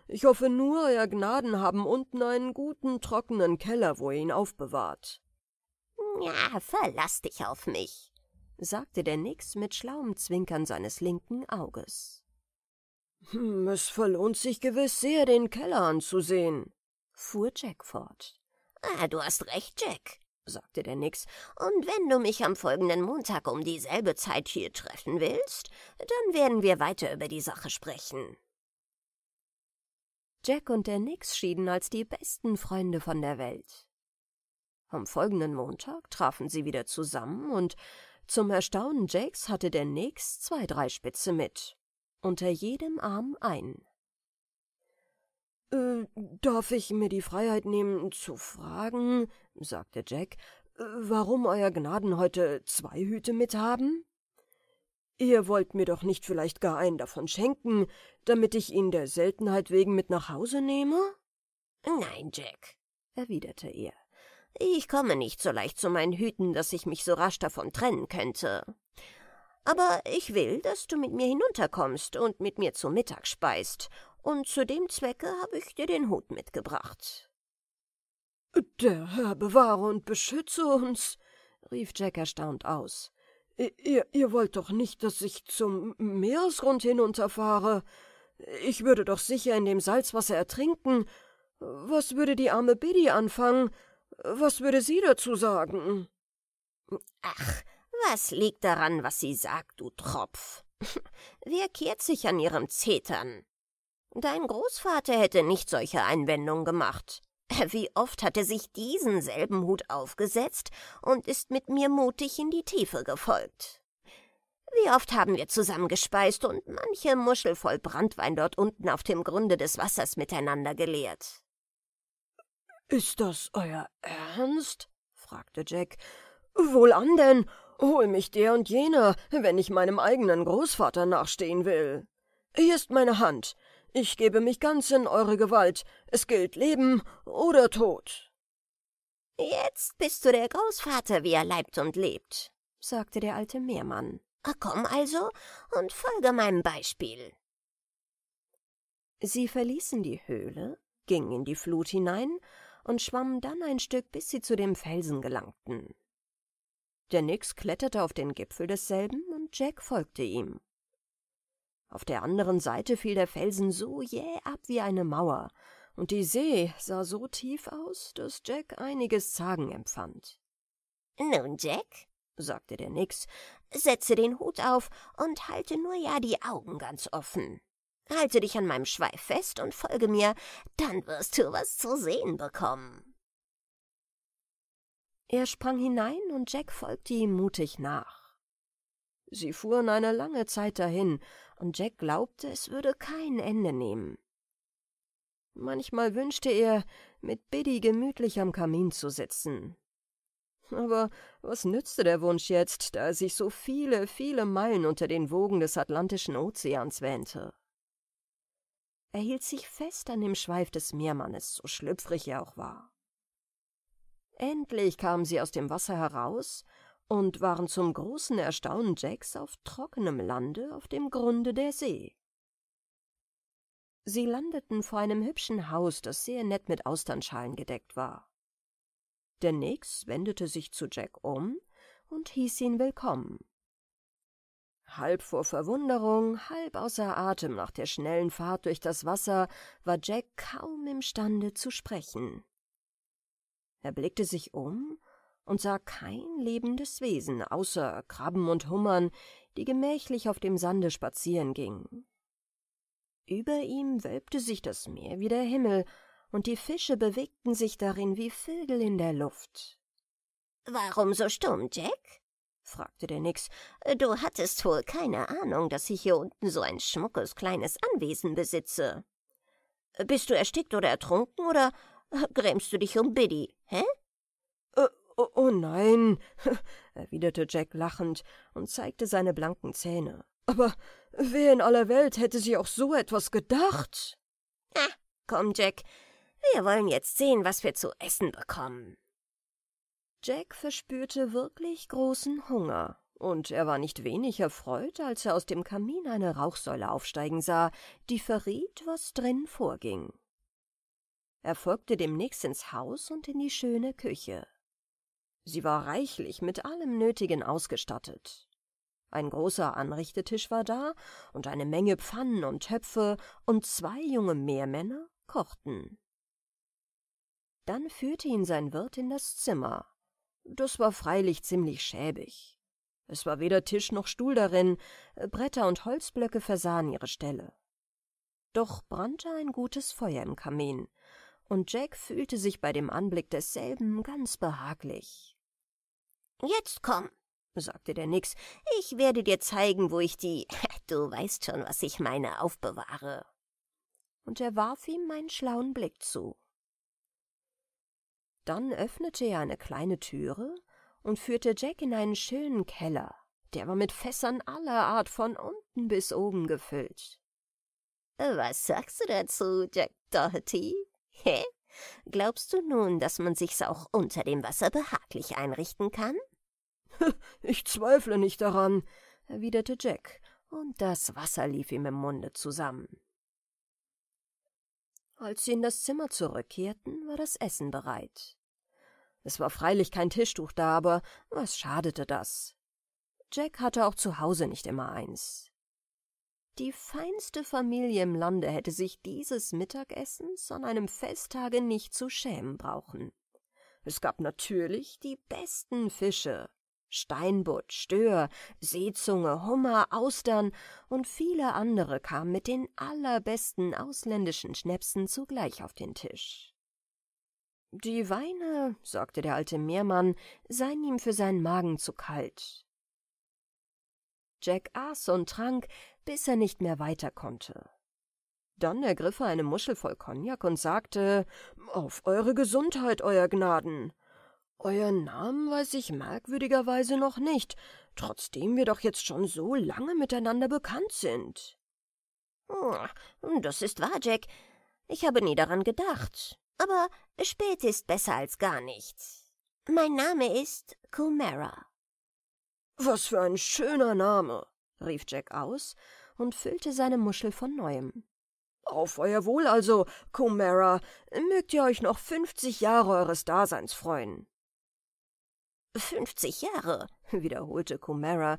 Ich hoffe nur, Euer Gnaden haben unten einen guten, trockenen Keller, wo ihr ihn aufbewahrt. Ja, verlass dich auf mich, sagte der Nix mit schlauem Zwinkern seines linken Auges. Hm, es verlohnt sich gewiss sehr, den Keller anzusehen, fuhr Jack fort. Ah, du hast recht, Jack, sagte der Nix, und wenn du mich am folgenden Montag um dieselbe Zeit hier treffen willst, dann werden wir weiter über die Sache sprechen. Jack und der Nix schieden als die besten Freunde von der Welt. Am folgenden Montag trafen sie wieder zusammen und zum Erstaunen Jacks hatte der Nix zwei, drei Spitze mit unter jedem Arm ein. Äh, darf ich mir die Freiheit nehmen, zu fragen, sagte Jack, äh, warum Euer Gnaden heute zwei Hüte mithaben? Ihr wollt mir doch nicht vielleicht gar einen davon schenken, damit ich ihn der Seltenheit wegen mit nach Hause nehme? Nein, Jack, erwiderte er. Ich komme nicht so leicht zu meinen Hüten, dass ich mich so rasch davon trennen könnte. Aber ich will, dass du mit mir hinunterkommst und mit mir zu Mittag speist, und zu dem Zwecke habe ich dir den Hut mitgebracht. Der Herr bewahre und beschütze uns, rief Jack erstaunt aus. Ihr, ihr wollt doch nicht, dass ich zum Meeresgrund hinunterfahre. Ich würde doch sicher in dem Salzwasser ertrinken. Was würde die arme Biddy anfangen? Was würde sie dazu sagen? Ach, was liegt daran, was sie sagt, du Tropf? Wer kehrt sich an ihrem Zetern? Dein Großvater hätte nicht solche Einwendungen gemacht. Wie oft hat er sich diesen selben Hut aufgesetzt und ist mit mir mutig in die Tiefe gefolgt. Wie oft haben wir zusammen gespeist und manche Muschel voll Brandwein dort unten auf dem Grunde des Wassers miteinander geleert. Ist das euer Ernst? fragte Jack. Wohlan denn, Hol mich der und jener, wenn ich meinem eigenen Großvater nachstehen will. Hier ist meine Hand. Ich gebe mich ganz in eure Gewalt. Es gilt Leben oder Tod. Jetzt bist du der Großvater, wie er leibt und lebt, sagte der alte Meermann. Komm also und folge meinem Beispiel. Sie verließen die Höhle, gingen in die Flut hinein und schwammen dann ein Stück, bis sie zu dem Felsen gelangten. Der Nix kletterte auf den Gipfel desselben und Jack folgte ihm. Auf der anderen Seite fiel der Felsen so jäh ab wie eine Mauer, und die See sah so tief aus, dass Jack einiges Zagen empfand. Nun, Jack, sagte der Nix, setze den Hut auf und halte nur ja die Augen ganz offen. Halte dich an meinem Schweif fest und folge mir, dann wirst du was zu sehen bekommen. Er sprang hinein und Jack folgte ihm mutig nach. Sie fuhren eine lange Zeit dahin, und Jack glaubte, es würde kein Ende nehmen. Manchmal wünschte er, mit Biddy gemütlich am Kamin zu sitzen. Aber was nützte der Wunsch jetzt, da er sich so viele, viele Meilen unter den Wogen des Atlantischen Ozeans wähnte? Er hielt sich fest an dem Schweif des Meermannes, so schlüpfrig er auch war. Endlich kamen sie aus dem Wasser heraus und waren zum großen Erstaunen Jacks auf trockenem Lande auf dem Grunde der See. Sie landeten vor einem hübschen Haus, das sehr nett mit Austernschalen gedeckt war. Der Nix wendete sich zu Jack um und hieß ihn willkommen. Halb vor Verwunderung, halb außer Atem nach der schnellen Fahrt durch das Wasser, war Jack kaum imstande zu sprechen. Er blickte sich um und sah kein lebendes Wesen außer Krabben und Hummern, die gemächlich auf dem Sande spazieren gingen. Über ihm wölbte sich das Meer wie der Himmel, und die Fische bewegten sich darin wie Vögel in der Luft. Warum so stumm, Jack? fragte der Nix. Du hattest wohl keine Ahnung, dass ich hier unten so ein schmuckes kleines Anwesen besitze. Bist du erstickt oder ertrunken, oder Grämst du dich um Biddy, hä? Äh, oh, oh nein, erwiderte Jack lachend und zeigte seine blanken Zähne. Aber wer in aller Welt hätte sie auch so etwas gedacht? Na, ah, komm, Jack, wir wollen jetzt sehen, was wir zu essen bekommen. Jack verspürte wirklich großen Hunger, und er war nicht wenig erfreut, als er aus dem Kamin eine Rauchsäule aufsteigen sah, die verriet, was drin vorging. Er folgte demnächst ins Haus und in die schöne Küche. Sie war reichlich mit allem Nötigen ausgestattet. Ein großer Anrichtetisch war da und eine Menge Pfannen und Töpfe und zwei junge Meermänner kochten. Dann führte ihn sein Wirt in das Zimmer. Das war freilich ziemlich schäbig. Es war weder Tisch noch Stuhl darin, Bretter und Holzblöcke versahen ihre Stelle. Doch brannte ein gutes Feuer im Kamin, und Jack fühlte sich bei dem Anblick desselben ganz behaglich. Jetzt komm, sagte der Nix, ich werde dir zeigen, wo ich die, du weißt schon, was ich meine, aufbewahre. Und er warf ihm einen schlauen Blick zu. Dann öffnete er eine kleine Türe und führte Jack in einen schönen Keller, der war mit Fässern aller Art von unten bis oben gefüllt. Was sagst du dazu, Jack Doherty? Hä? Glaubst du nun, dass man sich's auch unter dem Wasser behaglich einrichten kann? Ich zweifle nicht daran, erwiderte Jack, und das Wasser lief ihm im Munde zusammen. Als sie in das Zimmer zurückkehrten, war das Essen bereit. Es war freilich kein Tischtuch da, aber was schadete das? Jack hatte auch zu Hause nicht immer eins. Die feinste Familie im Lande hätte sich dieses Mittagessens an einem Festtage nicht zu schämen brauchen. Es gab natürlich die besten Fische. Steinbutt, Stör, Seezunge, Hummer, Austern und viele andere kamen mit den allerbesten ausländischen Schnäpsen zugleich auf den Tisch. Die Weine, sagte der alte Meermann, seien ihm für seinen Magen zu kalt. Jack aß und trank, bis er nicht mehr weiter konnte. Dann ergriff er eine Muschel voll Cognac und sagte, »Auf eure Gesundheit, euer Gnaden! Euer Namen weiß ich merkwürdigerweise noch nicht, trotzdem wir doch jetzt schon so lange miteinander bekannt sind.« »Das ist wahr, Jack. Ich habe nie daran gedacht. Aber spät ist besser als gar nichts. Mein Name ist Kumera.« »Was für ein schöner Name!« rief Jack aus und füllte seine Muschel von neuem. Auf euer Wohl also, Comera, mögt ihr euch noch fünfzig Jahre eures Daseins freuen. Fünfzig Jahre, wiederholte Comera,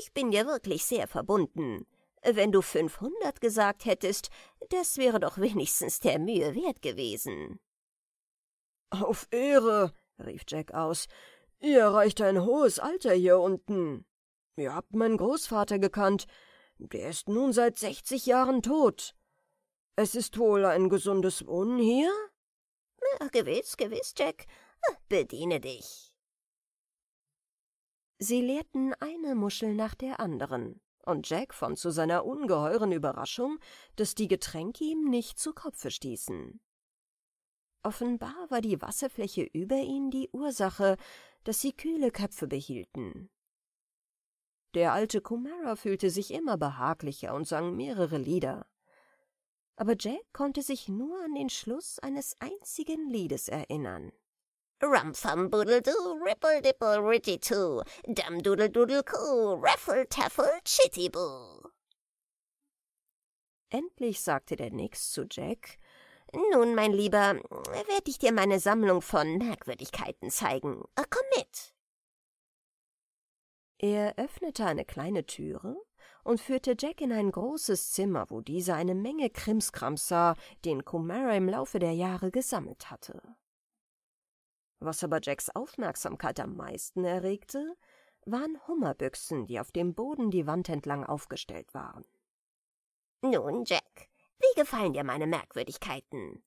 ich bin dir wirklich sehr verbunden. Wenn du fünfhundert gesagt hättest, das wäre doch wenigstens der Mühe wert gewesen. Auf Ehre, rief Jack aus, ihr erreicht ein hohes Alter hier unten. Ihr habt meinen Großvater gekannt. Der ist nun seit sechzig Jahren tot. Es ist wohl ein gesundes Wohnen hier? Ja, gewiss, gewiss, Jack. Bediene dich. Sie leerten eine Muschel nach der anderen, und Jack fand zu seiner ungeheuren Überraschung, dass die Getränke ihm nicht zu Kopfe stießen. Offenbar war die Wasserfläche über ihnen die Ursache, dass sie kühle Köpfe behielten. Der alte Kumara fühlte sich immer behaglicher und sang mehrere Lieder. Aber Jack konnte sich nur an den Schluss eines einzigen Liedes erinnern. ripple dipple ritty too, doodle coo, raffle taffle chitty boo. Endlich sagte der Nix zu Jack, »Nun, mein Lieber, werde ich dir meine Sammlung von Merkwürdigkeiten zeigen. Komm mit!« er öffnete eine kleine Türe und führte Jack in ein großes Zimmer, wo dieser eine Menge Krimskrams sah, den Kumara im Laufe der Jahre gesammelt hatte. Was aber Jacks Aufmerksamkeit am meisten erregte, waren Hummerbüchsen, die auf dem Boden die Wand entlang aufgestellt waren. Nun, Jack, wie gefallen dir meine Merkwürdigkeiten?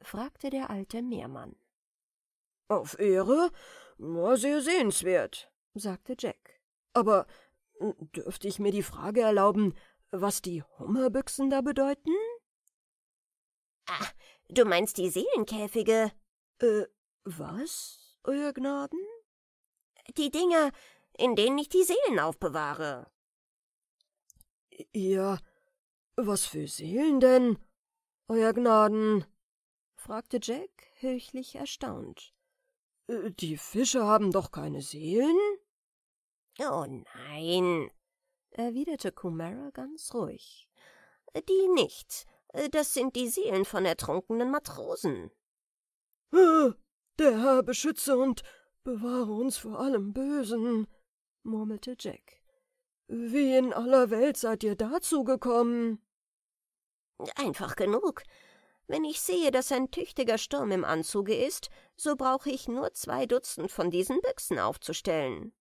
fragte der alte Meermann. Auf Ehre? Na, sehr sehenswert, sagte Jack. Aber hm, dürfte ich mir die Frage erlauben, was die Hummerbüchsen da bedeuten? Ach, du meinst die Seelenkäfige. Äh, was, Euer Gnaden? Die Dinger, in denen ich die Seelen aufbewahre. Ja, was für Seelen denn, Euer Gnaden? fragte Jack höchlich erstaunt. Äh, die Fische haben doch keine Seelen? Oh nein, erwiderte Kumara ganz ruhig. Die nicht. Das sind die Seelen von ertrunkenen Matrosen. Der Herr beschütze und bewahre uns vor allem Bösen, murmelte Jack. Wie in aller Welt seid ihr dazu gekommen? Einfach genug. Wenn ich sehe, dass ein tüchtiger Sturm im Anzuge ist, so brauche ich nur zwei Dutzend von diesen Büchsen aufzustellen.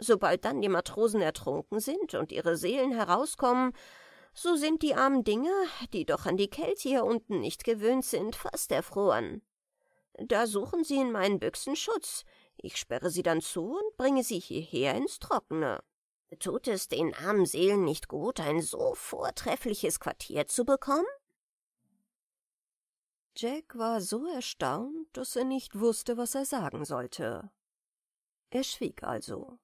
Sobald dann die Matrosen ertrunken sind und ihre Seelen herauskommen, so sind die armen Dinger, die doch an die Kälte hier unten nicht gewöhnt sind, fast erfroren. Da suchen sie in meinen Büchsen Schutz. Ich sperre sie dann zu und bringe sie hierher ins Trockene. Tut es den armen Seelen nicht gut, ein so vortreffliches Quartier zu bekommen? Jack war so erstaunt, dass er nicht wusste, was er sagen sollte. Er schwieg also.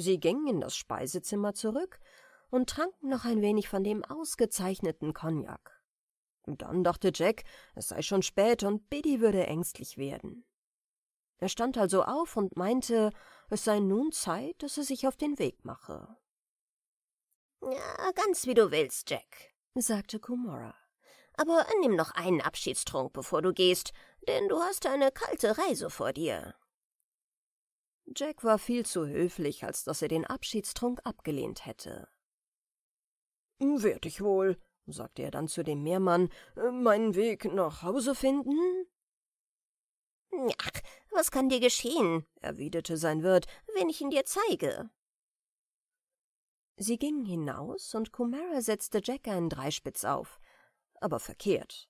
Sie gingen in das Speisezimmer zurück und tranken noch ein wenig von dem ausgezeichneten Cognac. Dann dachte Jack, es sei schon spät und Biddy würde ängstlich werden. Er stand also auf und meinte, es sei nun Zeit, dass er sich auf den Weg mache. Ja, ganz wie du willst, Jack, sagte Kumora. Aber nimm noch einen Abschiedstrunk, bevor du gehst, denn du hast eine kalte Reise vor dir. Jack war viel zu höflich, als dass er den Abschiedstrunk abgelehnt hätte. Werd ich wohl, sagte er dann zu dem Meermann, meinen Weg nach Hause finden? Ach, was kann dir geschehen, erwiderte sein Wirt, wenn ich ihn dir zeige. Sie gingen hinaus, und Kumara setzte Jack einen Dreispitz auf, aber verkehrt.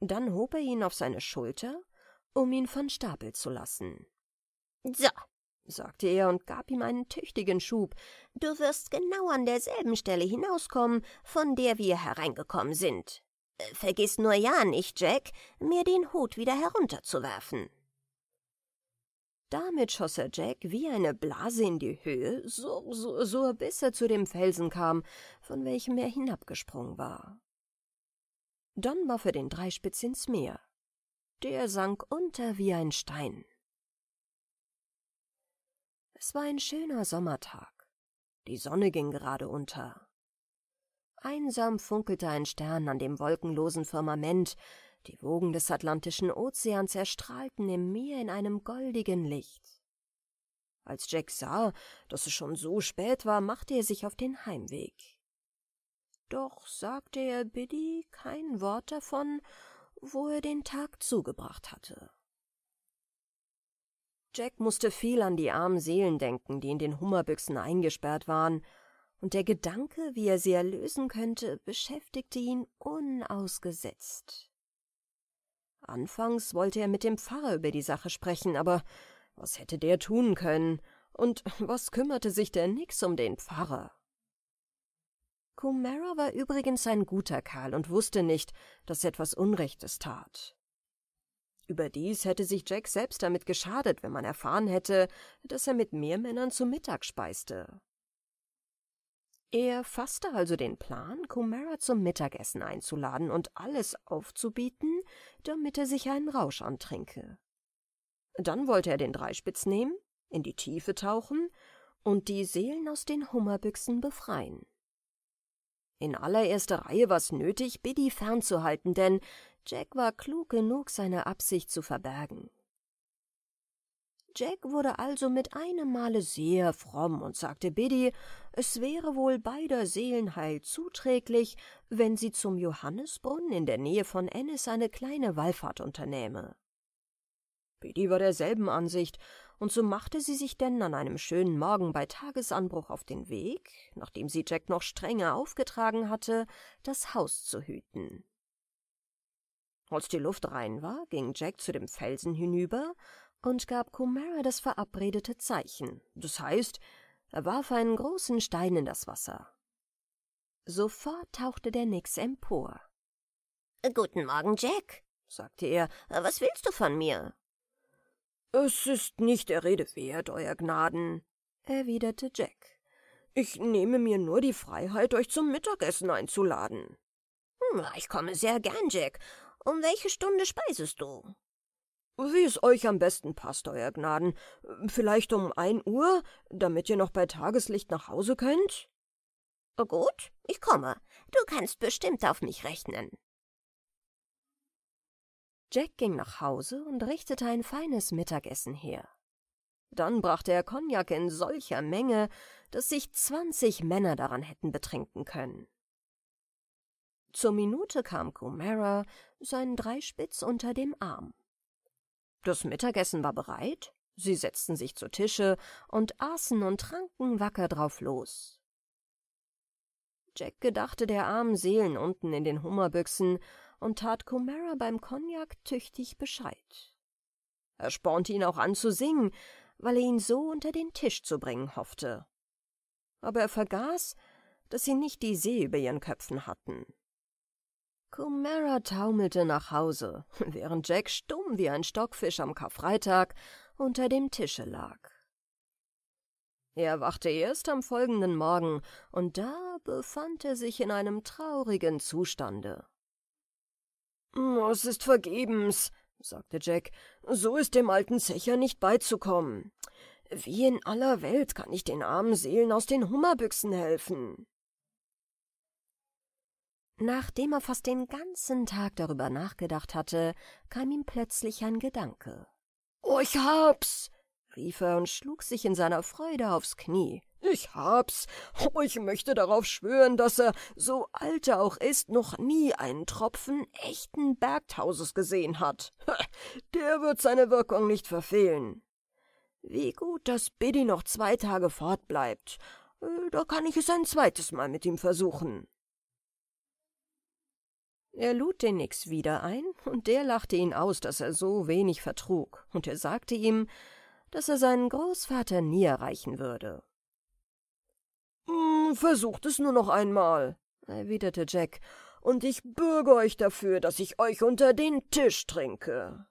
Dann hob er ihn auf seine Schulter, um ihn von Stapel zu lassen. So, sagte er und gab ihm einen tüchtigen Schub. Du wirst genau an derselben Stelle hinauskommen, von der wir hereingekommen sind. Äh, vergiss nur ja nicht, Jack, mir den Hut wieder herunterzuwerfen. Damit schoss er Jack wie eine Blase in die Höhe, so, so, so, bis er zu dem Felsen kam, von welchem er hinabgesprungen war. Dann warf er den Dreispitz ins Meer. Der sank unter wie ein Stein. Es war ein schöner Sommertag. Die Sonne ging gerade unter. Einsam funkelte ein Stern an dem wolkenlosen Firmament, die Wogen des Atlantischen Ozeans erstrahlten im Meer in einem goldigen Licht. Als Jack sah, dass es schon so spät war, machte er sich auf den Heimweg. Doch sagte er Biddy kein Wort davon, wo er den Tag zugebracht hatte. Jack musste viel an die armen Seelen denken, die in den Hummerbüchsen eingesperrt waren, und der Gedanke, wie er sie erlösen könnte, beschäftigte ihn unausgesetzt. Anfangs wollte er mit dem Pfarrer über die Sache sprechen, aber was hätte der tun können? Und was kümmerte sich denn nix um den Pfarrer? Kumara war übrigens ein guter Kerl und wusste nicht, dass er etwas Unrechtes tat. Überdies hätte sich Jack selbst damit geschadet, wenn man erfahren hätte, dass er mit mehr Männern zu Mittag speiste. Er fasste also den Plan, Comera zum Mittagessen einzuladen und alles aufzubieten, damit er sich einen Rausch antrinke. Dann wollte er den Dreispitz nehmen, in die Tiefe tauchen und die Seelen aus den Hummerbüchsen befreien. In allererster Reihe war es nötig, Biddy fernzuhalten, denn Jack war klug genug, seine Absicht zu verbergen. Jack wurde also mit einem Male sehr fromm und sagte Biddy, es wäre wohl beider Seelenheil zuträglich, wenn sie zum Johannesbrunnen in der Nähe von Ennis eine kleine Wallfahrt unternähme. Biddy war derselben Ansicht, und so machte sie sich denn an einem schönen Morgen bei Tagesanbruch auf den Weg, nachdem sie Jack noch strenger aufgetragen hatte, das Haus zu hüten. Als die Luft rein war, ging Jack zu dem Felsen hinüber und gab Kumara das verabredete Zeichen. Das heißt, er warf einen großen Stein in das Wasser. Sofort tauchte der Nix empor. Guten Morgen, Jack, sagte er. Was willst du von mir? Es ist nicht der Rede wert, Euer Gnaden, erwiderte Jack. Ich nehme mir nur die Freiheit, euch zum Mittagessen einzuladen. Hm, ich komme sehr gern, Jack, um welche Stunde speisest du? Wie es euch am besten passt, Euer Gnaden. Vielleicht um ein Uhr, damit ihr noch bei Tageslicht nach Hause könnt? Gut, ich komme. Du kannst bestimmt auf mich rechnen. Jack ging nach Hause und richtete ein feines Mittagessen her. Dann brachte er Cognac in solcher Menge, dass sich zwanzig Männer daran hätten betrinken können. Zur Minute kam Comera, seinen Dreispitz unter dem Arm. Das Mittagessen war bereit, sie setzten sich zu Tische und aßen und tranken wacker drauf los. Jack gedachte der armen Seelen unten in den Hummerbüchsen und tat Comera beim Cognac tüchtig Bescheid. Er spornte ihn auch an zu singen, weil er ihn so unter den Tisch zu bringen hoffte. Aber er vergaß, dass sie nicht die See über ihren Köpfen hatten. Comera taumelte nach Hause, während Jack stumm wie ein Stockfisch am Karfreitag unter dem Tische lag. Er wachte erst am folgenden Morgen, und da befand er sich in einem traurigen Zustande. Es ist vergebens, sagte Jack, so ist dem alten Zecher nicht beizukommen. Wie in aller Welt kann ich den armen Seelen aus den Hummerbüchsen helfen? Nachdem er fast den ganzen Tag darüber nachgedacht hatte, kam ihm plötzlich ein Gedanke. Oh, ich hab's! rief er und schlug sich in seiner Freude aufs Knie. Ich hab's. Oh, ich möchte darauf schwören, dass er, so alt er auch ist, noch nie einen Tropfen echten Bergtauses gesehen hat. Der wird seine Wirkung nicht verfehlen. Wie gut, dass Biddy noch zwei Tage fortbleibt. Äh, da kann ich es ein zweites Mal mit ihm versuchen. Er lud den Nix wieder ein, und der lachte ihn aus, dass er so wenig vertrug, und er sagte ihm, dass er seinen Großvater nie erreichen würde. Hm, versucht es nur noch einmal, erwiderte Jack, und ich bürge euch dafür, dass ich euch unter den Tisch trinke.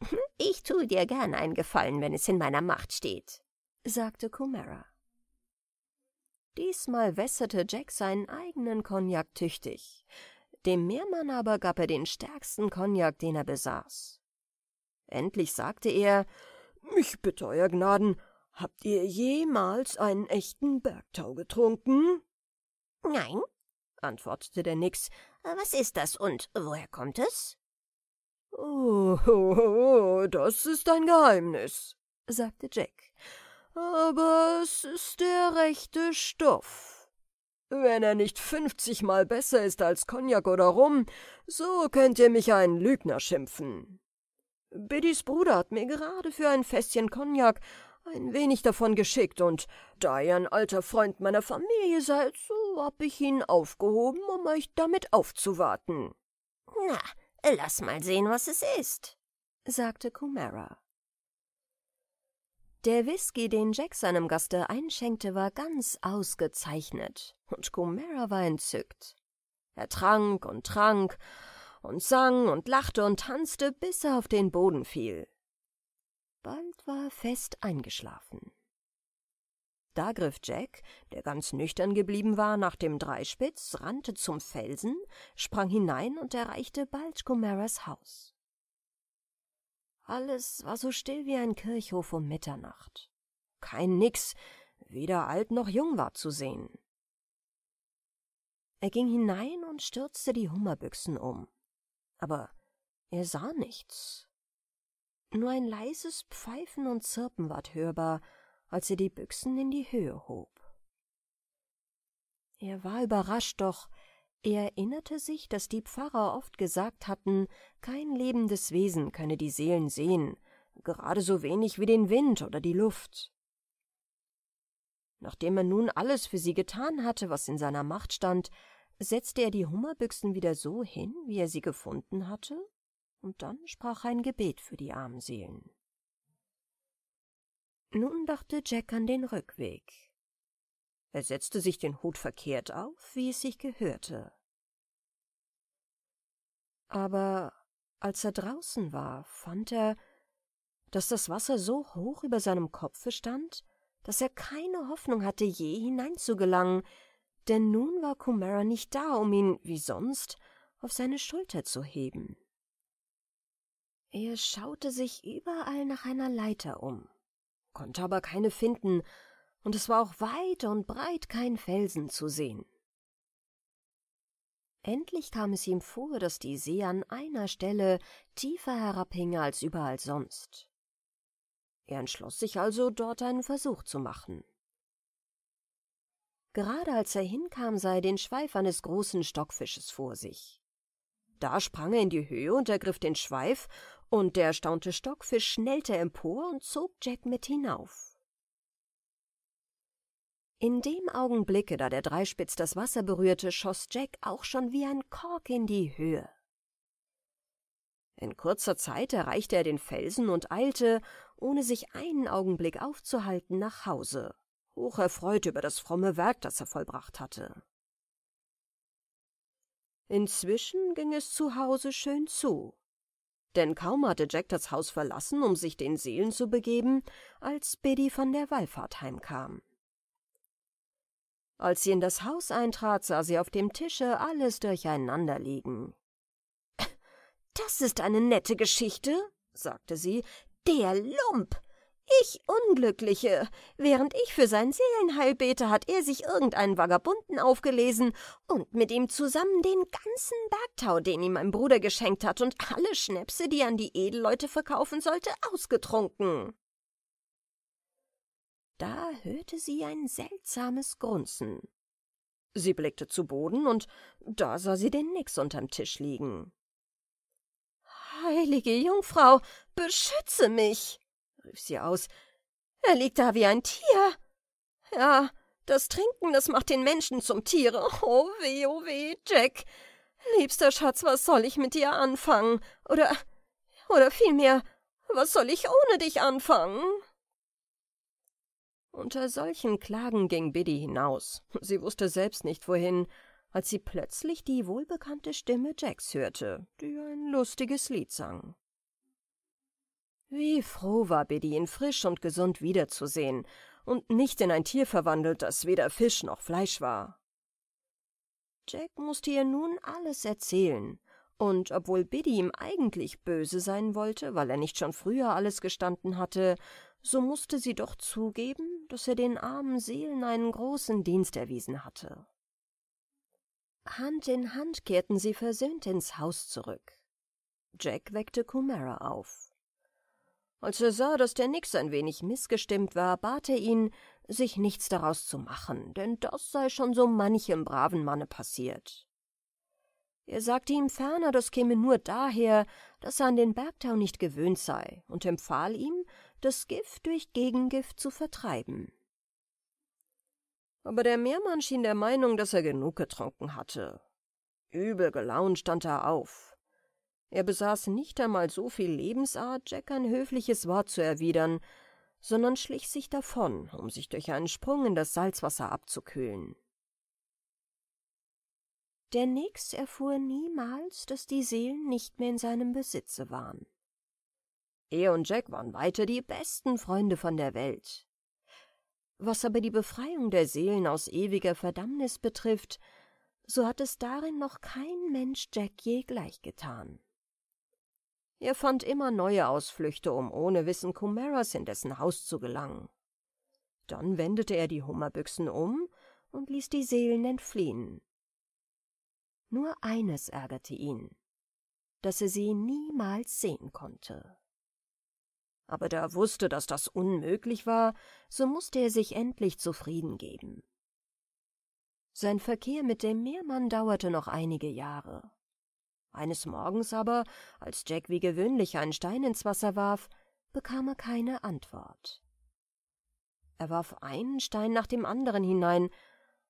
Ich tue dir gern einen Gefallen, wenn es in meiner Macht steht, sagte Kumara. Diesmal wässerte Jack seinen eigenen Cognac tüchtig, dem Meermann aber gab er den stärksten Cognac, den er besaß. Endlich sagte er, »Ich bitte, euer Gnaden, habt ihr jemals einen echten Bergtau getrunken?« »Nein«, antwortete der Nix, »was ist das und woher kommt es?« oh, oh, oh das ist ein Geheimnis«, sagte Jack, »aber es ist der rechte Stoff.« wenn er nicht fünfzigmal besser ist als Cognac oder Rum, so könnt ihr mich einen Lügner schimpfen. Biddys Bruder hat mir gerade für ein Fässchen Cognac ein wenig davon geschickt, und da ihr ein alter Freund meiner Familie seid, so hab ich ihn aufgehoben, um euch damit aufzuwarten. Na, lass mal sehen, was es ist, sagte Kumara. Der Whisky, den Jack seinem Gaste einschenkte, war ganz ausgezeichnet, und Gomera war entzückt. Er trank und trank und sang und lachte und tanzte, bis er auf den Boden fiel. Bald war er fest eingeschlafen. Da griff Jack, der ganz nüchtern geblieben war, nach dem Dreispitz, rannte zum Felsen, sprang hinein und erreichte bald Gomeras Haus. Alles war so still wie ein Kirchhof um Mitternacht. Kein Nix, weder alt noch jung war zu sehen. Er ging hinein und stürzte die Hummerbüchsen um. Aber er sah nichts. Nur ein leises Pfeifen und Zirpen ward hörbar, als er die Büchsen in die Höhe hob. Er war überrascht, doch er erinnerte sich, dass die Pfarrer oft gesagt hatten, kein lebendes Wesen könne die Seelen sehen, gerade so wenig wie den Wind oder die Luft. Nachdem er nun alles für sie getan hatte, was in seiner Macht stand, setzte er die Hummerbüchsen wieder so hin, wie er sie gefunden hatte, und dann sprach er ein Gebet für die armen Seelen. Nun dachte Jack an den Rückweg. Er setzte sich den Hut verkehrt auf, wie es sich gehörte. Aber als er draußen war, fand er, dass das Wasser so hoch über seinem Kopfe stand, dass er keine Hoffnung hatte, je hineinzugelangen, denn nun war Kumara nicht da, um ihn, wie sonst, auf seine Schulter zu heben. Er schaute sich überall nach einer Leiter um, konnte aber keine finden und es war auch weit und breit kein Felsen zu sehen. Endlich kam es ihm vor, dass die See an einer Stelle tiefer herabhinge als überall sonst. Er entschloss sich also, dort einen Versuch zu machen. Gerade als er hinkam, sah er den Schweif eines großen Stockfisches vor sich. Da sprang er in die Höhe und ergriff den Schweif, und der erstaunte Stockfisch schnellte empor und zog Jack mit hinauf. In dem Augenblicke, da der Dreispitz das Wasser berührte, schoss Jack auch schon wie ein Kork in die Höhe. In kurzer Zeit erreichte er den Felsen und eilte, ohne sich einen Augenblick aufzuhalten, nach Hause, hocherfreut über das fromme Werk, das er vollbracht hatte. Inzwischen ging es zu Hause schön zu, denn kaum hatte Jack das Haus verlassen, um sich den Seelen zu begeben, als Biddy von der Wallfahrt heimkam. Als sie in das Haus eintrat, sah sie auf dem Tische alles durcheinander liegen. Das ist eine nette Geschichte, sagte sie. Der Lump! Ich Unglückliche! Während ich für sein Seelenheil bete, hat er sich irgendeinen Vagabunden aufgelesen und mit ihm zusammen den ganzen Bergtau, den ihm mein Bruder geschenkt hat, und alle Schnäpse, die er an die Edelleute verkaufen sollte, ausgetrunken. Da hörte sie ein seltsames Grunzen. Sie blickte zu Boden und da sah sie den Nix unterm Tisch liegen. Heilige Jungfrau, beschütze mich! rief sie aus. Er liegt da wie ein Tier. Ja, das Trinken, das macht den Menschen zum Tiere. Oh weh, oh weh, Jack. Liebster Schatz, was soll ich mit dir anfangen? Oder, oder vielmehr, was soll ich ohne dich anfangen? Unter solchen Klagen ging Biddy hinaus. Sie wusste selbst nicht wohin, als sie plötzlich die wohlbekannte Stimme Jacks hörte, die ein lustiges Lied sang. Wie froh war Biddy, ihn frisch und gesund wiederzusehen und nicht in ein Tier verwandelt, das weder Fisch noch Fleisch war. Jack musste ihr nun alles erzählen, und obwohl Biddy ihm eigentlich böse sein wollte, weil er nicht schon früher alles gestanden hatte, so mußte sie doch zugeben, daß er den armen Seelen einen großen Dienst erwiesen hatte. Hand in Hand kehrten sie versöhnt ins Haus zurück. Jack weckte Kumara auf. Als er sah, dass der Nix ein wenig missgestimmt war, bat er ihn, sich nichts daraus zu machen, denn das sei schon so manchem braven Manne passiert. Er sagte ihm ferner, das käme nur daher, dass er an den Bergtau nicht gewöhnt sei, und empfahl ihm, das Gift durch Gegengift zu vertreiben. Aber der Meermann schien der Meinung, dass er genug getrunken hatte. Übel gelaunt stand er auf. Er besaß nicht einmal so viel Lebensart, Jack ein höfliches Wort zu erwidern, sondern schlich sich davon, um sich durch einen Sprung in das Salzwasser abzukühlen. Der Nix erfuhr niemals, dass die Seelen nicht mehr in seinem Besitze waren. Er und Jack waren weiter die besten Freunde von der Welt. Was aber die Befreiung der Seelen aus ewiger Verdammnis betrifft, so hat es darin noch kein Mensch Jack je gleichgetan. Er fand immer neue Ausflüchte, um ohne Wissen Comeras in dessen Haus zu gelangen. Dann wendete er die Hummerbüchsen um und ließ die Seelen entfliehen. Nur eines ärgerte ihn, dass er sie niemals sehen konnte aber da er wusste, dass das unmöglich war, so musste er sich endlich zufrieden geben. Sein Verkehr mit dem Meermann dauerte noch einige Jahre. Eines Morgens aber, als Jack wie gewöhnlich einen Stein ins Wasser warf, bekam er keine Antwort. Er warf einen Stein nach dem anderen hinein,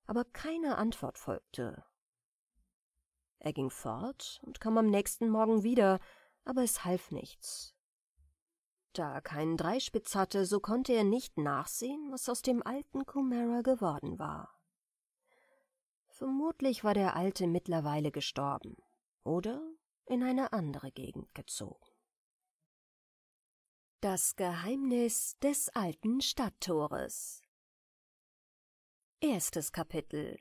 aber keine Antwort folgte. Er ging fort und kam am nächsten Morgen wieder, aber es half nichts. Da er keinen Dreispitz hatte, so konnte er nicht nachsehen, was aus dem alten Kumara geworden war. Vermutlich war der Alte mittlerweile gestorben oder in eine andere Gegend gezogen. Das Geheimnis des alten Stadttores Erstes Kapitel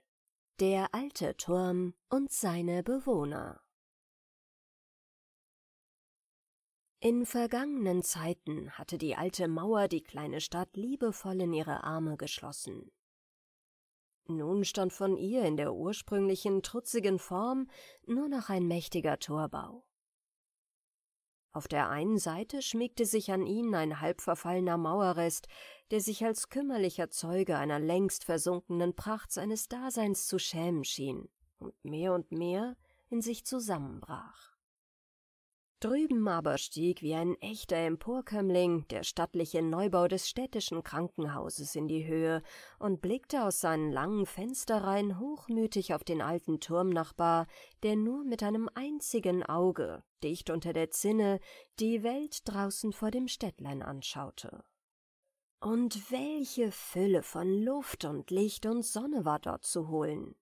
Der alte Turm und seine Bewohner In vergangenen Zeiten hatte die alte Mauer die kleine Stadt liebevoll in ihre Arme geschlossen. Nun stand von ihr in der ursprünglichen trutzigen Form nur noch ein mächtiger Torbau. Auf der einen Seite schmiegte sich an ihn ein halbverfallener Mauerrest, der sich als kümmerlicher Zeuge einer längst versunkenen Pracht seines Daseins zu schämen schien und mehr und mehr in sich zusammenbrach. Drüben aber stieg wie ein echter Emporkömmling der stattliche Neubau des städtischen Krankenhauses in die Höhe und blickte aus seinen langen Fensterreihen hochmütig auf den alten Turmnachbar, der nur mit einem einzigen Auge, dicht unter der Zinne, die Welt draußen vor dem Städtlein anschaute. Und welche Fülle von Luft und Licht und Sonne war dort zu holen!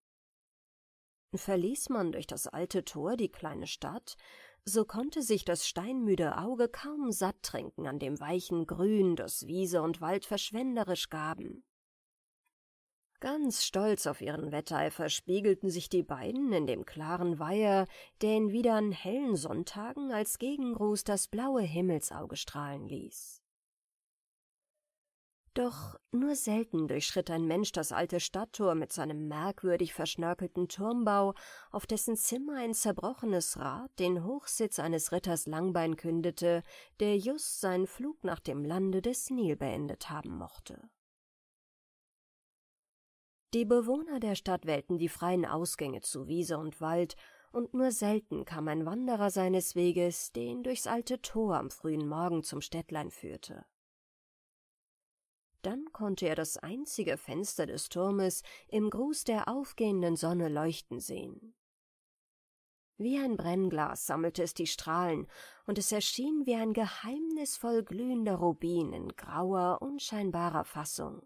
Verließ man durch das alte Tor die kleine Stadt so konnte sich das steinmüde Auge kaum satt trinken an dem weichen Grün, das Wiese und Wald verschwenderisch gaben. Ganz stolz auf ihren Wetteifer spiegelten sich die beiden in dem klaren Weiher, der in wieder hellen Sonntagen als Gegengruß das blaue Himmelsauge strahlen ließ. Doch nur selten durchschritt ein Mensch das alte Stadttor mit seinem merkwürdig verschnörkelten Turmbau, auf dessen Zimmer ein zerbrochenes Rad den Hochsitz eines Ritters Langbein kündete, der just seinen Flug nach dem Lande des Nil beendet haben mochte. Die Bewohner der Stadt wählten die freien Ausgänge zu Wiese und Wald, und nur selten kam ein Wanderer seines Weges, den durchs alte Tor am frühen Morgen zum Städtlein führte dann konnte er das einzige Fenster des Turmes im Gruß der aufgehenden Sonne leuchten sehen. Wie ein Brennglas sammelte es die Strahlen, und es erschien wie ein geheimnisvoll glühender Rubin in grauer, unscheinbarer Fassung.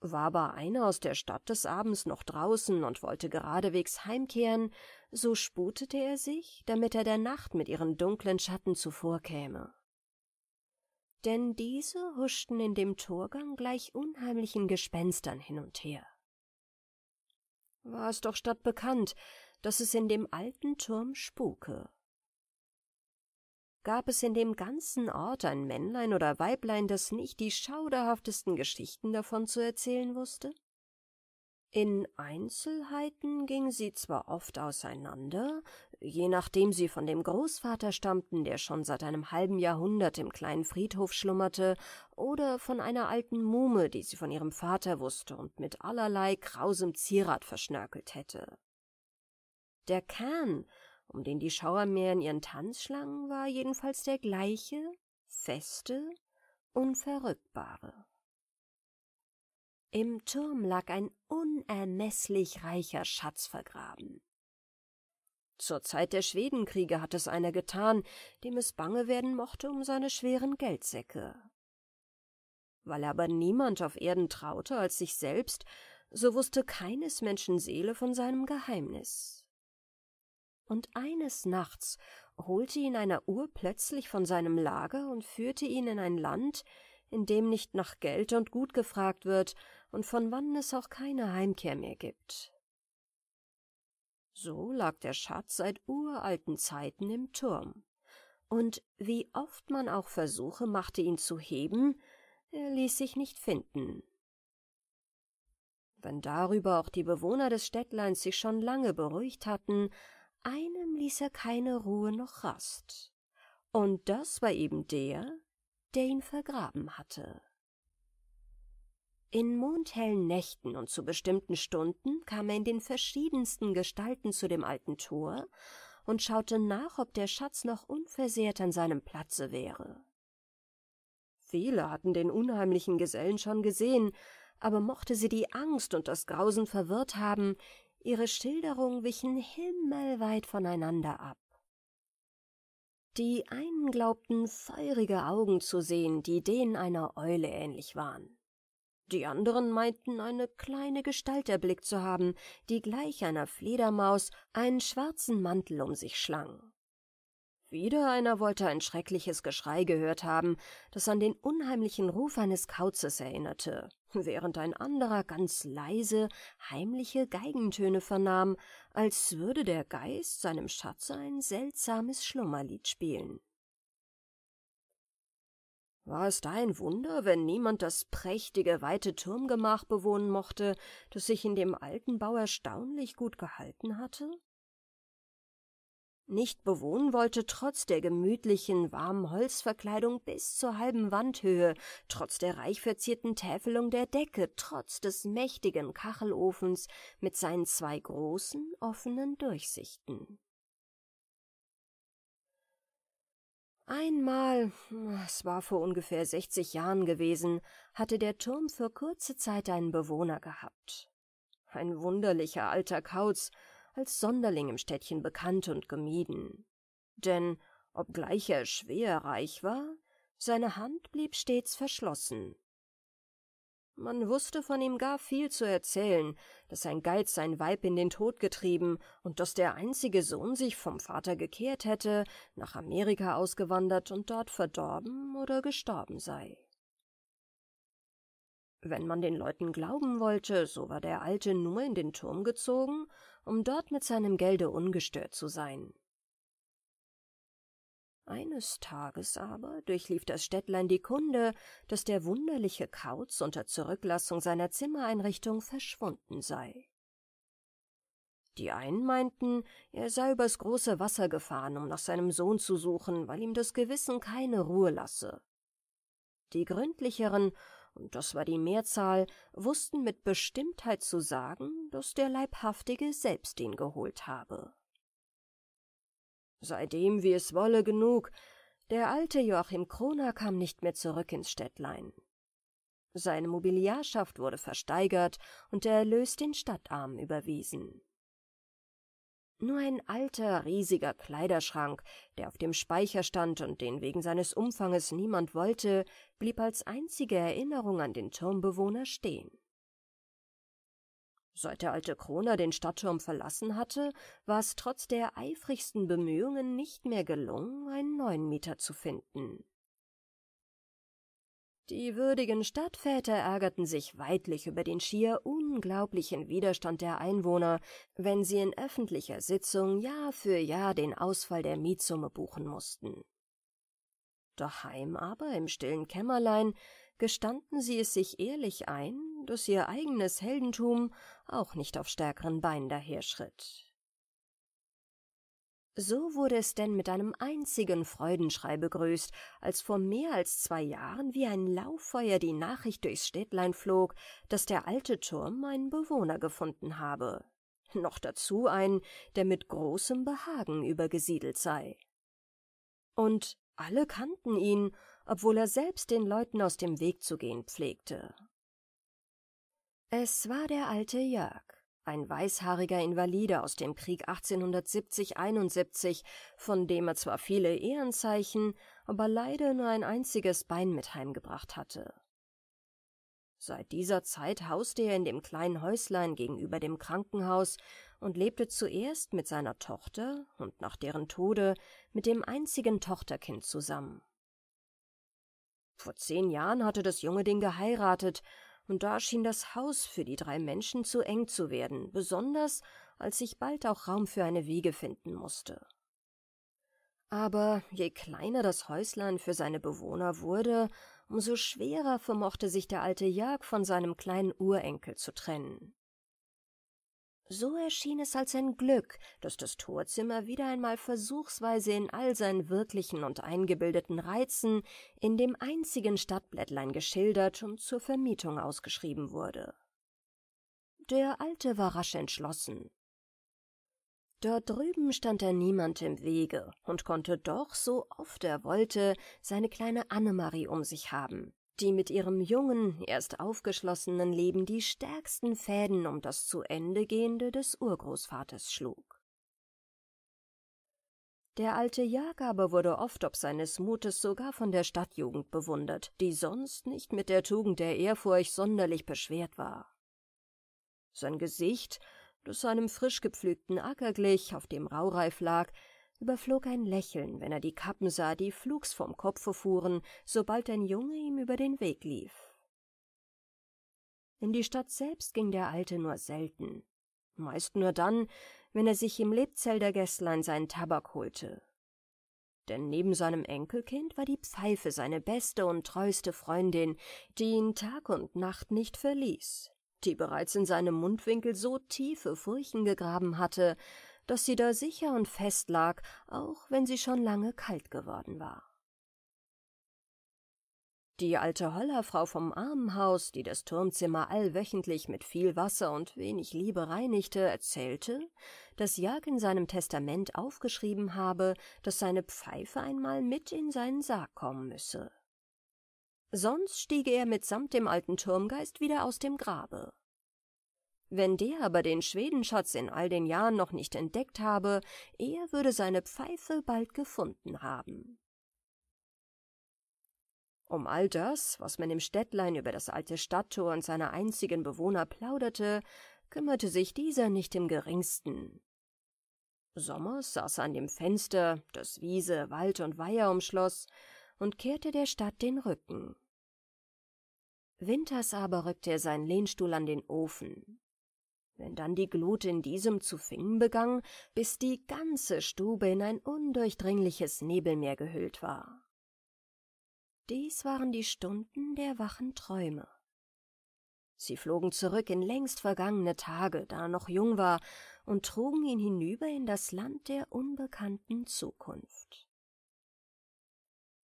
War aber einer aus der Stadt des Abends noch draußen und wollte geradewegs heimkehren, so sputete er sich, damit er der Nacht mit ihren dunklen Schatten zuvorkäme denn diese huschten in dem Torgang gleich unheimlichen Gespenstern hin und her. War es doch stadtbekannt, dass es in dem alten Turm spuke. Gab es in dem ganzen Ort ein Männlein oder Weiblein, das nicht die schauderhaftesten Geschichten davon zu erzählen wusste? In Einzelheiten ging sie zwar oft auseinander, Je nachdem sie von dem Großvater stammten, der schon seit einem halben Jahrhundert im kleinen Friedhof schlummerte, oder von einer alten Muhme, die sie von ihrem Vater wusste und mit allerlei krausem Zierat verschnörkelt hätte. Der Kern, um den die Schauermäher in ihren Tanz schlangen, war jedenfalls der gleiche, feste, unverrückbare. Im Turm lag ein unermeßlich reicher Schatz vergraben. Zur Zeit der Schwedenkriege hat es einer getan, dem es bange werden mochte um seine schweren Geldsäcke. Weil aber niemand auf Erden traute als sich selbst, so wusste keines Menschen Seele von seinem Geheimnis. Und eines Nachts holte ihn einer Uhr plötzlich von seinem Lager und führte ihn in ein Land, in dem nicht nach Geld und Gut gefragt wird und von wann es auch keine Heimkehr mehr gibt. So lag der Schatz seit uralten Zeiten im Turm. Und wie oft man auch Versuche machte, ihn zu heben, er ließ sich nicht finden. Wenn darüber auch die Bewohner des Städtleins sich schon lange beruhigt hatten, einem ließ er keine Ruhe noch Rast. Und das war eben der, der ihn vergraben hatte. In mondhellen Nächten und zu bestimmten Stunden kam er in den verschiedensten Gestalten zu dem alten Tor und schaute nach, ob der Schatz noch unversehrt an seinem Platze wäre. Viele hatten den unheimlichen Gesellen schon gesehen, aber mochte sie die Angst und das Grausen verwirrt haben, ihre Schilderungen wichen himmelweit voneinander ab. Die einen glaubten feurige Augen zu sehen, die denen einer Eule ähnlich waren. Die anderen meinten, eine kleine Gestalt erblickt zu haben, die gleich einer Fledermaus einen schwarzen Mantel um sich schlang. Wieder einer wollte ein schreckliches Geschrei gehört haben, das an den unheimlichen Ruf eines Kauzes erinnerte, während ein anderer ganz leise, heimliche Geigentöne vernahm, als würde der Geist seinem Schatze ein seltsames Schlummerlied spielen. War es da ein Wunder, wenn niemand das prächtige, weite Turmgemach bewohnen mochte, das sich in dem alten Bau erstaunlich gut gehalten hatte? Nicht bewohnen wollte trotz der gemütlichen, warmen Holzverkleidung bis zur halben Wandhöhe, trotz der reich verzierten Täfelung der Decke, trotz des mächtigen Kachelofens mit seinen zwei großen, offenen Durchsichten. Einmal, es war vor ungefähr sechzig Jahren gewesen, hatte der Turm für kurze Zeit einen Bewohner gehabt. Ein wunderlicher alter Kauz, als Sonderling im Städtchen bekannt und gemieden. Denn, obgleich er schwer reich war, seine Hand blieb stets verschlossen, man wusste von ihm gar viel zu erzählen, dass sein Geiz sein Weib in den Tod getrieben und dass der einzige Sohn sich vom Vater gekehrt hätte, nach Amerika ausgewandert und dort verdorben oder gestorben sei. Wenn man den Leuten glauben wollte, so war der Alte nur in den Turm gezogen, um dort mit seinem Gelde ungestört zu sein. Eines Tages aber durchlief das Städtlein die Kunde, dass der wunderliche Kauz unter Zurücklassung seiner Zimmereinrichtung verschwunden sei. Die einen meinten, er sei übers große Wasser gefahren, um nach seinem Sohn zu suchen, weil ihm das Gewissen keine Ruhe lasse. Die gründlicheren, und das war die Mehrzahl, wussten mit Bestimmtheit zu sagen, dass der Leibhaftige selbst ihn geholt habe sei dem, wie es wolle, genug. Der alte Joachim Kroner kam nicht mehr zurück ins Städtlein. Seine Mobiliarschaft wurde versteigert und der Erlös den Stadtarm überwiesen. Nur ein alter, riesiger Kleiderschrank, der auf dem Speicher stand und den wegen seines Umfanges niemand wollte, blieb als einzige Erinnerung an den Turmbewohner stehen. Seit der alte Kroner den Stadtturm verlassen hatte, war es trotz der eifrigsten Bemühungen nicht mehr gelungen, einen neuen Mieter zu finden. Die würdigen Stadtväter ärgerten sich weidlich über den schier unglaublichen Widerstand der Einwohner, wenn sie in öffentlicher Sitzung Jahr für Jahr den Ausfall der Mietsumme buchen mussten. Daheim aber im stillen Kämmerlein gestanden sie es sich ehrlich ein, dass ihr eigenes Heldentum auch nicht auf stärkeren Beinen daherschritt. So wurde es denn mit einem einzigen Freudenschrei begrüßt, als vor mehr als zwei Jahren wie ein Lauffeuer die Nachricht durchs Städtlein flog, dass der alte Turm einen Bewohner gefunden habe. Noch dazu einen, der mit großem Behagen übergesiedelt sei. Und alle kannten ihn, obwohl er selbst den Leuten aus dem Weg zu gehen pflegte. Es war der alte Jörg, ein weißhaariger Invalide aus dem Krieg 1870-71, von dem er zwar viele Ehrenzeichen, aber leider nur ein einziges Bein mit heimgebracht hatte. Seit dieser Zeit hauste er in dem kleinen Häuslein gegenüber dem Krankenhaus und lebte zuerst mit seiner Tochter und nach deren Tode mit dem einzigen Tochterkind zusammen. Vor zehn Jahren hatte das junge Ding geheiratet und da schien das Haus für die drei Menschen zu eng zu werden, besonders als sich bald auch Raum für eine Wiege finden musste. Aber je kleiner das Häuslein für seine Bewohner wurde, umso schwerer vermochte sich der alte Jag von seinem kleinen Urenkel zu trennen. So erschien es als ein Glück, dass das Torzimmer wieder einmal versuchsweise in all seinen wirklichen und eingebildeten Reizen in dem einzigen Stadtblättlein geschildert und zur Vermietung ausgeschrieben wurde. Der Alte war rasch entschlossen. Dort drüben stand er niemand im Wege und konnte doch, so oft er wollte, seine kleine Annemarie um sich haben, die mit ihrem jungen, erst aufgeschlossenen Leben die stärksten Fäden um das zu Ende gehende des Urgroßvaters schlug. Der alte aber wurde oft ob seines Mutes sogar von der Stadtjugend bewundert, die sonst nicht mit der Tugend der Ehrfurcht sonderlich beschwert war. Sein Gesicht, das einem frisch gepflügten Acker glich, auf dem Raureif lag, überflog ein Lächeln, wenn er die Kappen sah, die flugs vom Kopfe fuhren, sobald ein Junge ihm über den Weg lief. In die Stadt selbst ging der Alte nur selten, meist nur dann, wenn er sich im Lebzelder Gästlein seinen Tabak holte. Denn neben seinem Enkelkind war die Pfeife seine beste und treueste Freundin, die ihn Tag und Nacht nicht verließ, die bereits in seinem Mundwinkel so tiefe Furchen gegraben hatte, dass sie da sicher und fest lag, auch wenn sie schon lange kalt geworden war. Die alte Hollerfrau vom Armenhaus, die das Turmzimmer allwöchentlich mit viel Wasser und wenig Liebe reinigte, erzählte, dass Jag in seinem Testament aufgeschrieben habe, dass seine Pfeife einmal mit in seinen Sarg kommen müsse. Sonst stiege er mitsamt dem alten Turmgeist wieder aus dem Grabe. Wenn der aber den Schwedenschatz in all den Jahren noch nicht entdeckt habe, er würde seine Pfeife bald gefunden haben. Um all das, was man im Städtlein über das alte Stadttor und seine einzigen Bewohner plauderte, kümmerte sich dieser nicht im geringsten. Sommers saß er an dem Fenster, das Wiese, Wald und Weiher umschloss, und kehrte der Stadt den Rücken. Winters aber rückte er seinen Lehnstuhl an den Ofen wenn dann die Glut in diesem zu finden begann, bis die ganze Stube in ein undurchdringliches Nebelmeer gehüllt war. Dies waren die Stunden der wachen Träume. Sie flogen zurück in längst vergangene Tage, da er noch jung war, und trugen ihn hinüber in das Land der unbekannten Zukunft.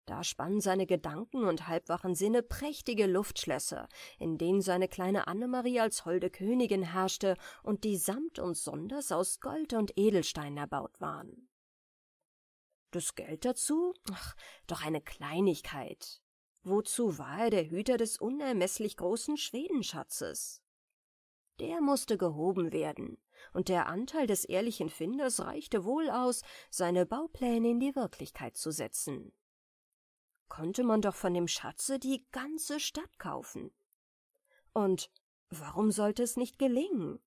Da spannen seine Gedanken und halbwachen Sinne prächtige Luftschlösser, in denen seine kleine Annemarie als holde Königin herrschte und die samt und sonders aus Gold und Edelstein erbaut waren. Das Geld dazu? Ach, doch eine Kleinigkeit. Wozu war er der Hüter des unermeßlich großen Schwedenschatzes? Der mußte gehoben werden, und der Anteil des ehrlichen Finders reichte wohl aus, seine Baupläne in die Wirklichkeit zu setzen konnte man doch von dem Schatze die ganze Stadt kaufen. Und warum sollte es nicht gelingen?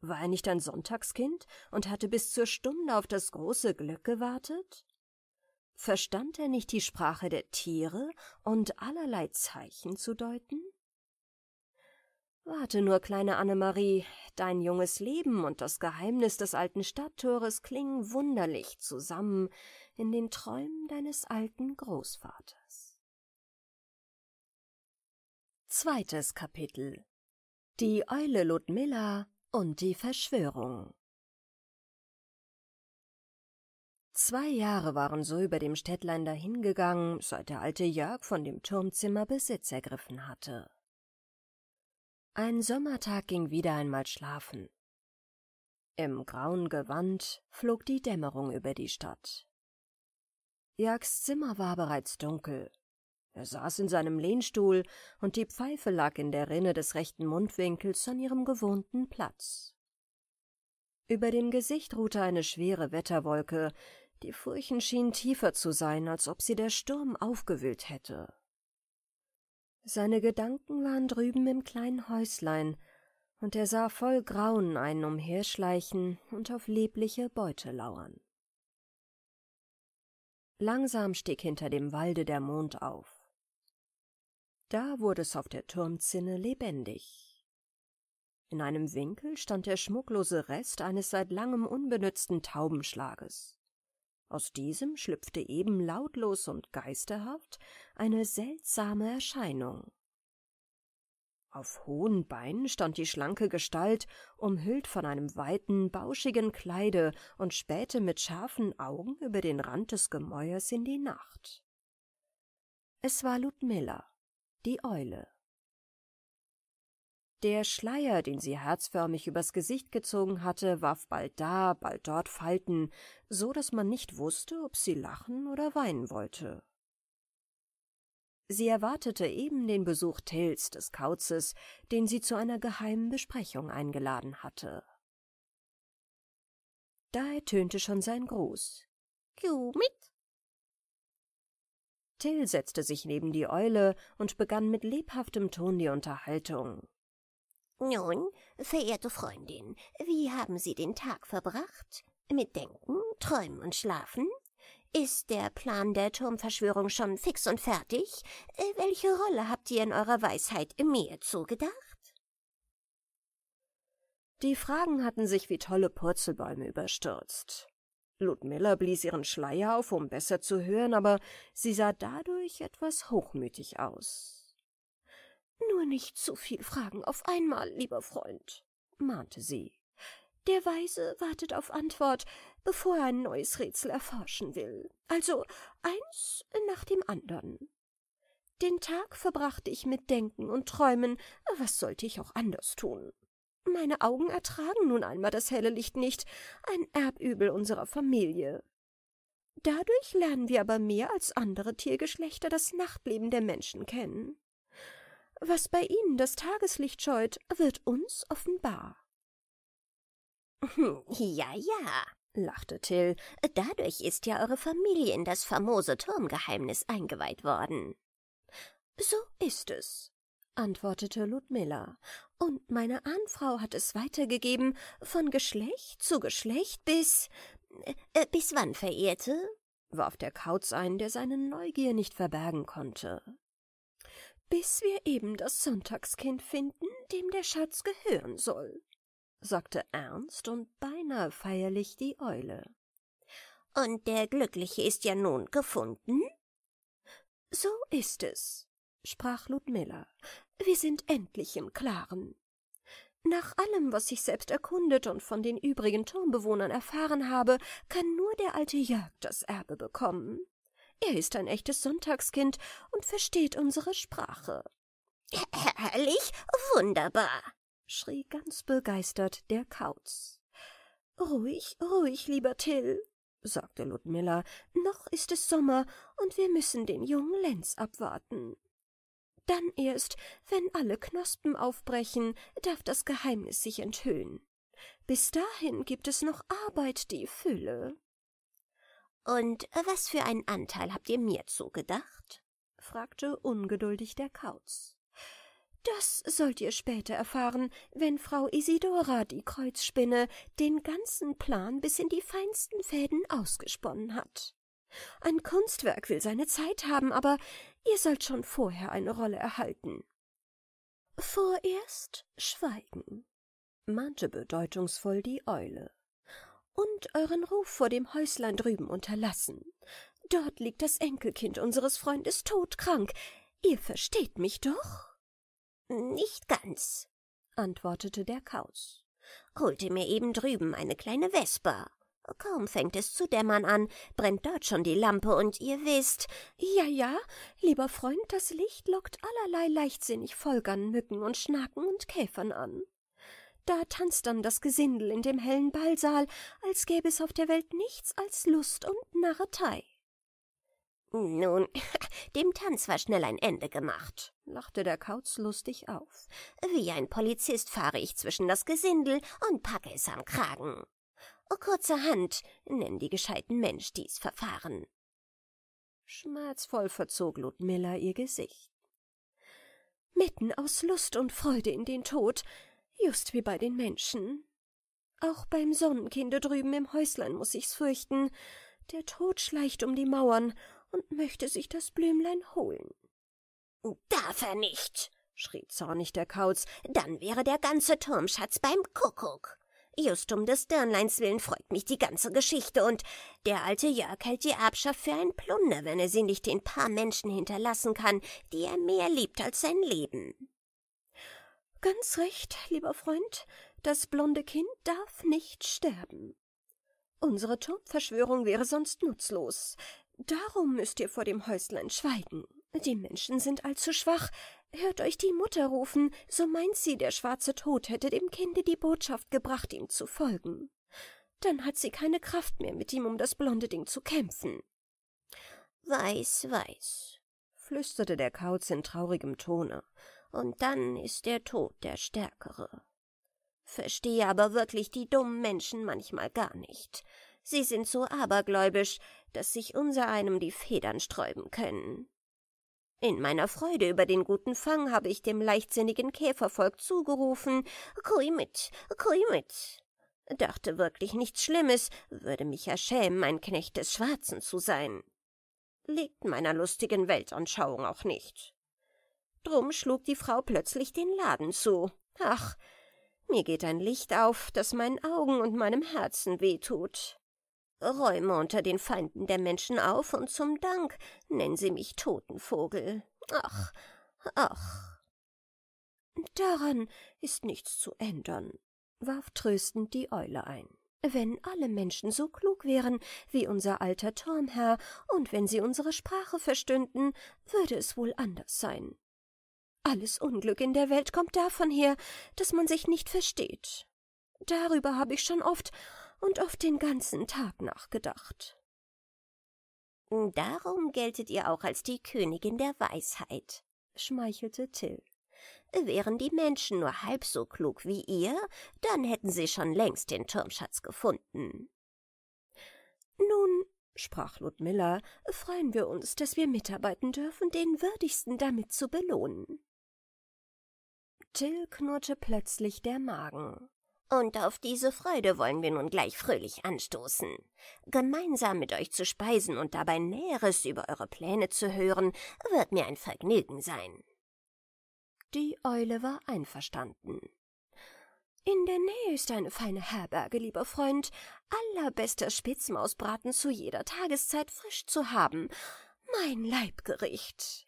War er nicht ein Sonntagskind und hatte bis zur Stunde auf das große Glück gewartet? Verstand er nicht die Sprache der Tiere und allerlei Zeichen zu deuten? Warte nur, kleine Annemarie, dein junges Leben und das Geheimnis des alten Stadttores klingen wunderlich zusammen, in den Träumen deines alten Großvaters. Zweites Kapitel Die Eule Ludmilla und die Verschwörung Zwei Jahre waren so über dem Städtlein dahingegangen, seit der alte Jörg von dem Turmzimmer Besitz ergriffen hatte. Ein Sommertag ging wieder einmal schlafen. Im grauen Gewand flog die Dämmerung über die Stadt. Jaks Zimmer war bereits dunkel. Er saß in seinem Lehnstuhl und die Pfeife lag in der Rinne des rechten Mundwinkels an ihrem gewohnten Platz. Über dem Gesicht ruhte eine schwere Wetterwolke, die Furchen schienen tiefer zu sein, als ob sie der Sturm aufgewühlt hätte. Seine Gedanken waren drüben im kleinen Häuslein, und er sah voll Grauen einen umherschleichen und auf lebliche Beute lauern. Langsam stieg hinter dem Walde der Mond auf. Da wurde es auf der Turmzinne lebendig. In einem Winkel stand der schmucklose Rest eines seit langem unbenützten Taubenschlages. Aus diesem schlüpfte eben lautlos und geisterhaft eine seltsame Erscheinung. Auf hohen Beinen stand die schlanke Gestalt, umhüllt von einem weiten, bauschigen Kleide und spähte mit scharfen Augen über den Rand des Gemäuers in die Nacht. Es war Ludmilla, die Eule. Der Schleier, den sie herzförmig übers Gesicht gezogen hatte, warf bald da, bald dort Falten, so dass man nicht wusste, ob sie lachen oder weinen wollte. Sie erwartete eben den Besuch Tills des Kauzes, den sie zu einer geheimen Besprechung eingeladen hatte. Da ertönte schon sein Gruß. mit. Till setzte sich neben die Eule und begann mit lebhaftem Ton die Unterhaltung. Nun, verehrte Freundin, wie haben Sie den Tag verbracht? Mit Denken, Träumen und Schlafen? Ist der Plan der Turmverschwörung schon fix und fertig? Äh, welche Rolle habt ihr in eurer Weisheit mir zugedacht? Die Fragen hatten sich wie tolle Purzelbäume überstürzt. Ludmilla blies ihren Schleier auf, um besser zu hören, aber sie sah dadurch etwas hochmütig aus. Nur nicht zu viel Fragen auf einmal, lieber Freund, mahnte sie. Der Weise wartet auf Antwort, bevor er ein neues Rätsel erforschen will. Also eins nach dem anderen. Den Tag verbrachte ich mit Denken und Träumen, was sollte ich auch anders tun? Meine Augen ertragen nun einmal das helle Licht nicht, ein Erbübel unserer Familie. Dadurch lernen wir aber mehr als andere Tiergeschlechter das Nachtleben der Menschen kennen. Was bei ihnen das Tageslicht scheut, wird uns offenbar. Ja, ja, lachte Till. Dadurch ist ja eure Familie in das famose Turmgeheimnis eingeweiht worden. So ist es, antwortete Ludmilla. Und meine Ahnfrau hat es weitergegeben von Geschlecht zu Geschlecht bis. Äh, bis wann, Verehrte? warf der Kauz ein, der seine Neugier nicht verbergen konnte. Bis wir eben das Sonntagskind finden, dem der Schatz gehören soll, sagte ernst und beinahe feierlich die Eule. Und der Glückliche ist ja nun gefunden? So ist es, sprach Ludmilla. Wir sind endlich im Klaren. Nach allem, was ich selbst erkundet und von den übrigen Turmbewohnern erfahren habe, kann nur der alte Jörg das Erbe bekommen. Er ist ein echtes Sonntagskind und versteht unsere Sprache. Herrlich, wunderbar, schrie ganz begeistert der Kauz. Ruhig, ruhig, lieber Till, sagte Ludmilla, noch ist es Sommer und wir müssen den jungen Lenz abwarten. Dann erst, wenn alle Knospen aufbrechen, darf das Geheimnis sich enthüllen. Bis dahin gibt es noch Arbeit die Fülle. Und was für einen Anteil habt ihr mir zugedacht? fragte ungeduldig der Kauz. Das sollt ihr später erfahren, wenn Frau Isidora, die Kreuzspinne, den ganzen Plan bis in die feinsten Fäden ausgesponnen hat. Ein Kunstwerk will seine Zeit haben, aber ihr sollt schon vorher eine Rolle erhalten. Vorerst schweigen, mahnte bedeutungsvoll die Eule, und euren Ruf vor dem Häuslein drüben unterlassen. Dort liegt das Enkelkind unseres Freundes todkrank. Ihr versteht mich doch? Nicht ganz, antwortete der Kaus. Holte mir eben drüben eine kleine Wespe. Kaum fängt es zu dämmern an, brennt dort schon die Lampe und ihr wisst. Ja, ja, lieber Freund, das Licht lockt allerlei leichtsinnig Folgern, Mücken und Schnaken und Käfern an. Da tanzt dann das Gesindel in dem hellen Ballsaal, als gäbe es auf der Welt nichts als Lust und Narretei. Nun, dem Tanz war schnell ein Ende gemacht, lachte der Kauz lustig auf. Wie ein Polizist fahre ich zwischen das Gesindel und packe es am Kragen. Oh, kurzerhand nennen die gescheiten Mensch dies Verfahren. Schmerzvoll verzog Ludmilla ihr Gesicht. Mitten aus Lust und Freude in den Tod, just wie bei den Menschen. Auch beim Sonnenkinde drüben im Häuslein muß ich's fürchten. Der Tod schleicht um die Mauern und möchte sich das Blümlein holen. Darf er nicht, schrie zornig der Kauz, dann wäre der ganze Turmschatz beim Kuckuck. Just um des Dirnleins willen freut mich die ganze Geschichte und der alte Jörg hält die Erbschaft für ein Plunder, wenn er sie nicht den paar Menschen hinterlassen kann, die er mehr liebt als sein Leben. Ganz recht, lieber Freund, das blonde Kind darf nicht sterben. Unsere Turmverschwörung wäre sonst nutzlos. Darum müsst ihr vor dem Häuslein schweigen. Die Menschen sind allzu schwach. Hört euch die Mutter rufen, so meint sie, der schwarze Tod hätte dem Kinde die Botschaft gebracht, ihm zu folgen. Dann hat sie keine Kraft mehr, mit ihm um das blonde Ding zu kämpfen. Weiß, weiß, flüsterte der Kauz in traurigem Tone. Und dann ist der Tod der Stärkere. Verstehe aber wirklich die dummen Menschen manchmal gar nicht. Sie sind so abergläubisch, dass sich unser einem die Federn sträuben können. In meiner Freude über den guten Fang habe ich dem leichtsinnigen Käfervolk zugerufen, »Kui mit, kui mit!« Dachte wirklich nichts Schlimmes, würde mich ja schämen, ein Knecht des Schwarzen zu sein. Liegt meiner lustigen Weltanschauung auch nicht. Drum schlug die Frau plötzlich den Laden zu. Ach, mir geht ein Licht auf, das meinen Augen und meinem Herzen wehtut räume unter den Feinden der Menschen auf und zum Dank nennen sie mich Totenvogel. Ach, ach. Daran ist nichts zu ändern, warf tröstend die Eule ein. Wenn alle Menschen so klug wären wie unser alter Turmherr und wenn sie unsere Sprache verstünden, würde es wohl anders sein. Alles Unglück in der Welt kommt davon her, dass man sich nicht versteht. Darüber habe ich schon oft und oft den ganzen Tag nachgedacht. Darum geltet ihr auch als die Königin der Weisheit, schmeichelte Till. Wären die Menschen nur halb so klug wie ihr, dann hätten sie schon längst den Turmschatz gefunden. Nun, sprach Ludmilla, freuen wir uns, dass wir mitarbeiten dürfen, den Würdigsten damit zu belohnen. Till knurrte plötzlich der Magen. Und auf diese Freude wollen wir nun gleich fröhlich anstoßen. Gemeinsam mit euch zu speisen und dabei Näheres über eure Pläne zu hören, wird mir ein Vergnügen sein. Die Eule war einverstanden. In der Nähe ist eine feine Herberge, lieber Freund, allerbester Spitzmausbraten zu jeder Tageszeit frisch zu haben. Mein Leibgericht.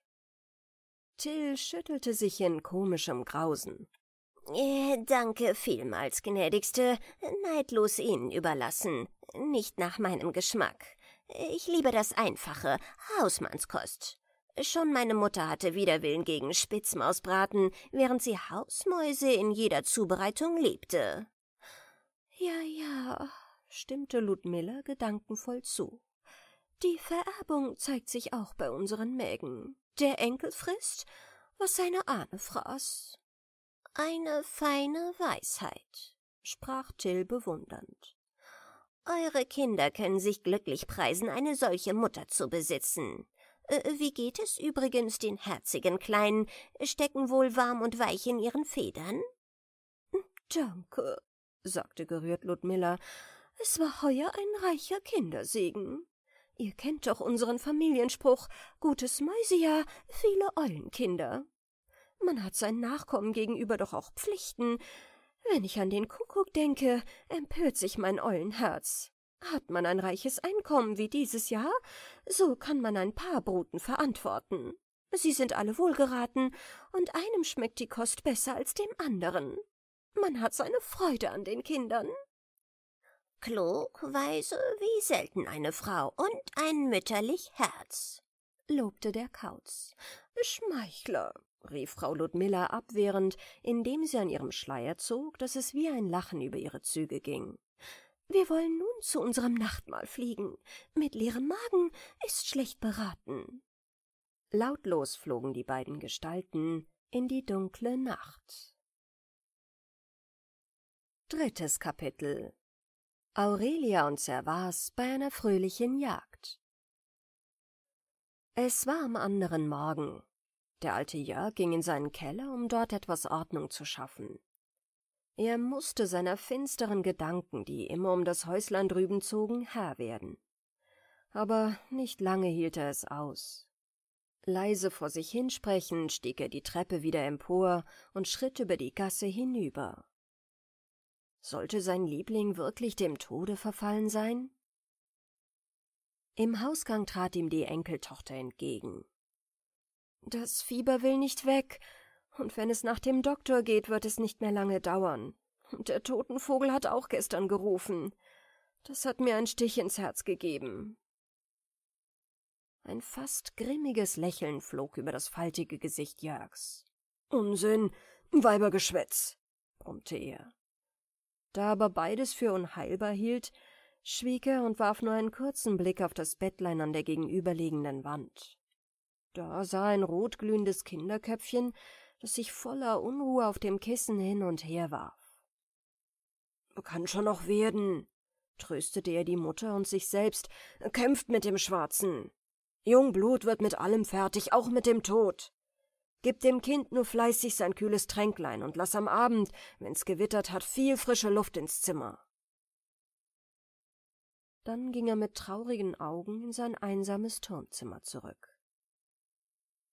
Till schüttelte sich in komischem Grausen. Äh, danke vielmals, gnädigste. Neidlos Ihnen überlassen. Nicht nach meinem Geschmack. Ich liebe das Einfache, Hausmannskost. Schon meine Mutter hatte Widerwillen gegen Spitzmausbraten, während sie Hausmäuse in jeder Zubereitung liebte. Ja, ja, stimmte Ludmilla gedankenvoll zu. Die Vererbung zeigt sich auch bei unseren Mägen. Der Enkel frisst, was seine Ahne fraß. Eine feine Weisheit, sprach Till bewundernd. Eure Kinder können sich glücklich preisen, eine solche Mutter zu besitzen. Äh, wie geht es übrigens den herzigen Kleinen? Stecken wohl warm und weich in ihren Federn? Hm, danke, sagte gerührt Ludmilla. Es war heuer ein reicher Kindersegen. Ihr kennt doch unseren Familienspruch, gutes Mäusejahr, viele Eulenkinder. Man hat seinen Nachkommen gegenüber doch auch Pflichten. Wenn ich an den Kuckuck denke, empört sich mein Eulenherz. Hat man ein reiches Einkommen wie dieses Jahr, so kann man ein paar Bruten verantworten. Sie sind alle wohlgeraten, und einem schmeckt die Kost besser als dem anderen. Man hat seine Freude an den Kindern. Klug, weise, wie selten eine Frau und ein mütterlich Herz, lobte der Kauz. Schmeichler, rief Frau Ludmilla abwehrend, indem sie an ihrem Schleier zog, dass es wie ein Lachen über ihre Züge ging. Wir wollen nun zu unserem Nachtmahl fliegen. Mit leerem Magen ist schlecht beraten. Lautlos flogen die beiden Gestalten in die dunkle Nacht. Drittes Kapitel Aurelia und Servas bei einer fröhlichen Jagd. Es war am anderen Morgen, der alte Jörg ging in seinen Keller, um dort etwas Ordnung zu schaffen. Er musste seiner finsteren Gedanken, die immer um das Häuslein drüben zogen, Herr werden. Aber nicht lange hielt er es aus. Leise vor sich hinsprechend stieg er die Treppe wieder empor und schritt über die Gasse hinüber. Sollte sein Liebling wirklich dem Tode verfallen sein? Im Hausgang trat ihm die Enkeltochter entgegen. Das Fieber will nicht weg, und wenn es nach dem Doktor geht, wird es nicht mehr lange dauern. Und der Totenvogel hat auch gestern gerufen. Das hat mir einen Stich ins Herz gegeben. Ein fast grimmiges Lächeln flog über das faltige Gesicht Jörgs. Unsinn, Weibergeschwätz, brummte er. Da aber beides für unheilbar hielt, schwieg er und warf nur einen kurzen Blick auf das Bettlein an der gegenüberliegenden Wand. Da sah ein rotglühendes Kinderköpfchen, das sich voller Unruhe auf dem Kissen hin und her warf. Kann schon noch werden, tröstete er die Mutter und sich selbst, kämpft mit dem Schwarzen. Jungblut wird mit allem fertig, auch mit dem Tod. Gib dem Kind nur fleißig sein kühles Tränklein und lass am Abend, wenn's gewittert hat, viel frische Luft ins Zimmer. Dann ging er mit traurigen Augen in sein einsames Turmzimmer zurück.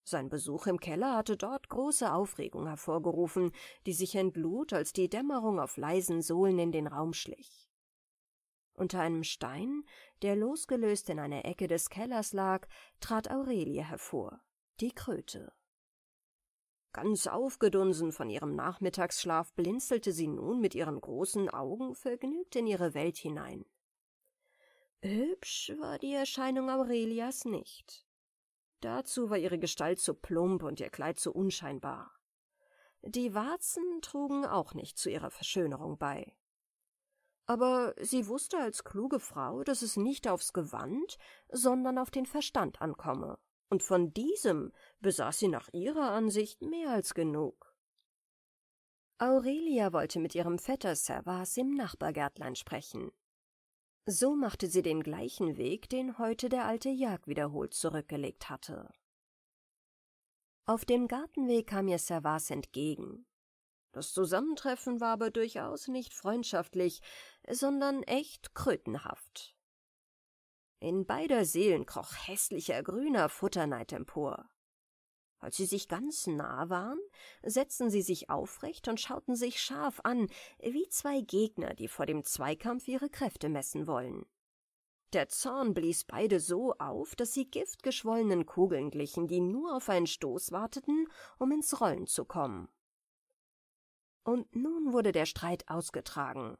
Sein Besuch im Keller hatte dort große Aufregung hervorgerufen, die sich entlud, als die Dämmerung auf leisen Sohlen in den Raum schlich. Unter einem Stein, der losgelöst in einer Ecke des Kellers lag, trat Aurelie hervor, die Kröte. Ganz aufgedunsen von ihrem Nachmittagsschlaf blinzelte sie nun mit ihren großen Augen vergnügt in ihre Welt hinein. Hübsch war die Erscheinung Aurelias nicht. Dazu war ihre Gestalt zu plump und ihr Kleid zu unscheinbar. Die Warzen trugen auch nicht zu ihrer Verschönerung bei. Aber sie wusste als kluge Frau, dass es nicht aufs Gewand, sondern auf den Verstand ankomme, und von diesem besaß sie nach ihrer Ansicht mehr als genug. Aurelia wollte mit ihrem Vetter Servas im Nachbargärtlein sprechen. So machte sie den gleichen Weg, den heute der alte Jag wiederholt zurückgelegt hatte. Auf dem Gartenweg kam ihr Servas entgegen. Das Zusammentreffen war aber durchaus nicht freundschaftlich, sondern echt krötenhaft. In beider Seelen kroch hässlicher grüner Futterneid empor. Als sie sich ganz nah waren, setzten sie sich aufrecht und schauten sich scharf an, wie zwei Gegner, die vor dem Zweikampf ihre Kräfte messen wollen. Der Zorn blies beide so auf, dass sie giftgeschwollenen Kugeln glichen, die nur auf einen Stoß warteten, um ins Rollen zu kommen. Und nun wurde der Streit ausgetragen.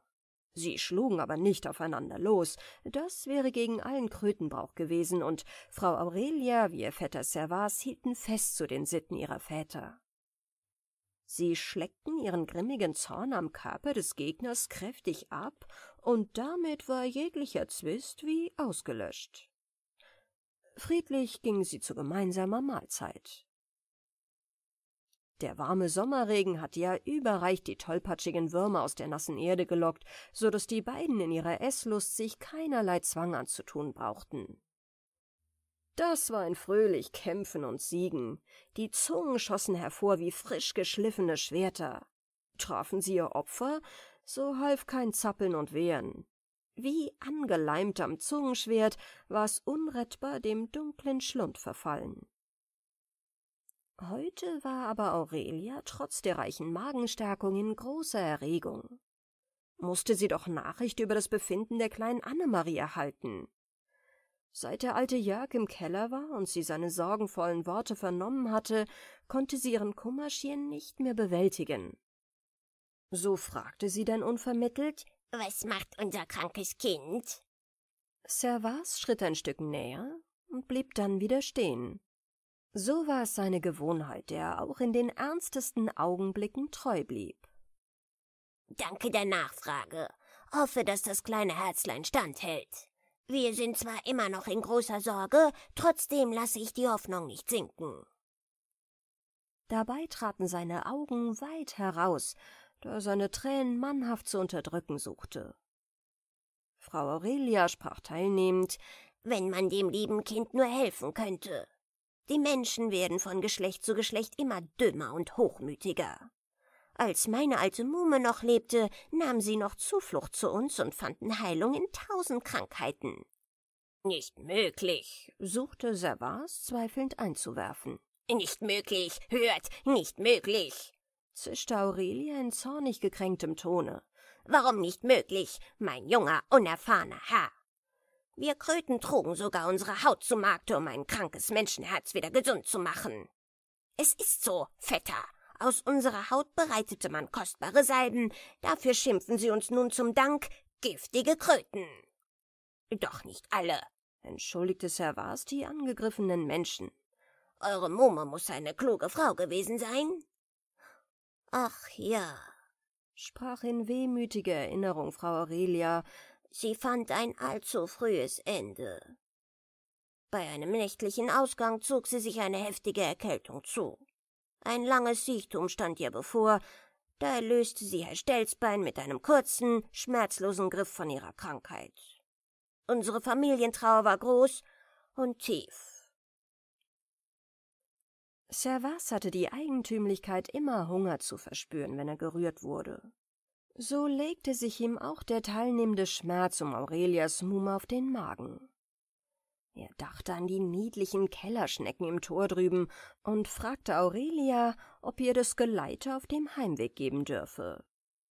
Sie schlugen aber nicht aufeinander los, das wäre gegen allen Krötenbrauch gewesen, und Frau Aurelia wie ihr Vetter Servas hielten fest zu den Sitten ihrer Väter. Sie schleckten ihren grimmigen Zorn am Körper des Gegners kräftig ab, und damit war jeglicher Zwist wie ausgelöscht. Friedlich gingen sie zu gemeinsamer Mahlzeit. Der warme Sommerregen hatte ja überreich die tollpatschigen Würmer aus der nassen Erde gelockt, so dass die beiden in ihrer Esslust sich keinerlei Zwang anzutun brauchten. Das war ein fröhlich Kämpfen und Siegen. Die Zungen schossen hervor wie frisch geschliffene Schwerter. Trafen sie ihr Opfer, so half kein Zappeln und Wehren. Wie angeleimt am Zungenschwert war es unrettbar dem dunklen Schlund verfallen. Heute war aber Aurelia trotz der reichen Magenstärkung in großer Erregung. Musste sie doch Nachricht über das Befinden der kleinen Annemarie erhalten. Seit der alte Jörg im Keller war und sie seine sorgenvollen Worte vernommen hatte, konnte sie ihren Kummerschirn nicht mehr bewältigen. So fragte sie dann unvermittelt, »Was macht unser krankes Kind?« Servas schritt ein Stück näher und blieb dann wieder stehen. So war es seine Gewohnheit, der auch in den ernstesten Augenblicken treu blieb. Danke der Nachfrage. Hoffe, dass das kleine Herzlein standhält. Wir sind zwar immer noch in großer Sorge, trotzdem lasse ich die Hoffnung nicht sinken. Dabei traten seine Augen weit heraus, da er seine Tränen mannhaft zu unterdrücken suchte. Frau Aurelia sprach teilnehmend, wenn man dem lieben Kind nur helfen könnte. Die Menschen werden von Geschlecht zu Geschlecht immer dümmer und hochmütiger. Als meine alte Mume noch lebte, nahm sie noch Zuflucht zu uns und fanden Heilung in tausend Krankheiten. Nicht möglich, suchte Savas zweifelnd einzuwerfen. Nicht möglich, hört, nicht möglich, zischte Aurelia in zornig gekränktem Tone. Warum nicht möglich, mein junger, unerfahrener Herr? Wir Kröten trugen sogar unsere Haut zu Markte, um ein krankes Menschenherz wieder gesund zu machen. Es ist so, Vetter. Aus unserer Haut bereitete man kostbare Salben, dafür schimpfen sie uns nun zum Dank giftige Kröten. Doch nicht alle, entschuldigte Servas die angegriffenen Menschen. Eure Mumme muss eine kluge Frau gewesen sein. Ach ja, sprach in wehmütiger Erinnerung Frau Aurelia, Sie fand ein allzu frühes Ende. Bei einem nächtlichen Ausgang zog sie sich eine heftige Erkältung zu. Ein langes Siechtum stand ihr bevor, da erlöste sie Herr Stelzbein mit einem kurzen, schmerzlosen Griff von ihrer Krankheit. Unsere Familientrauer war groß und tief. Servas hatte die Eigentümlichkeit, immer Hunger zu verspüren, wenn er gerührt wurde. So legte sich ihm auch der teilnehmende Schmerz um Aurelias Mumm auf den Magen. Er dachte an die niedlichen Kellerschnecken im Tor drüben und fragte Aurelia, ob ihr das Geleite auf dem Heimweg geben dürfe.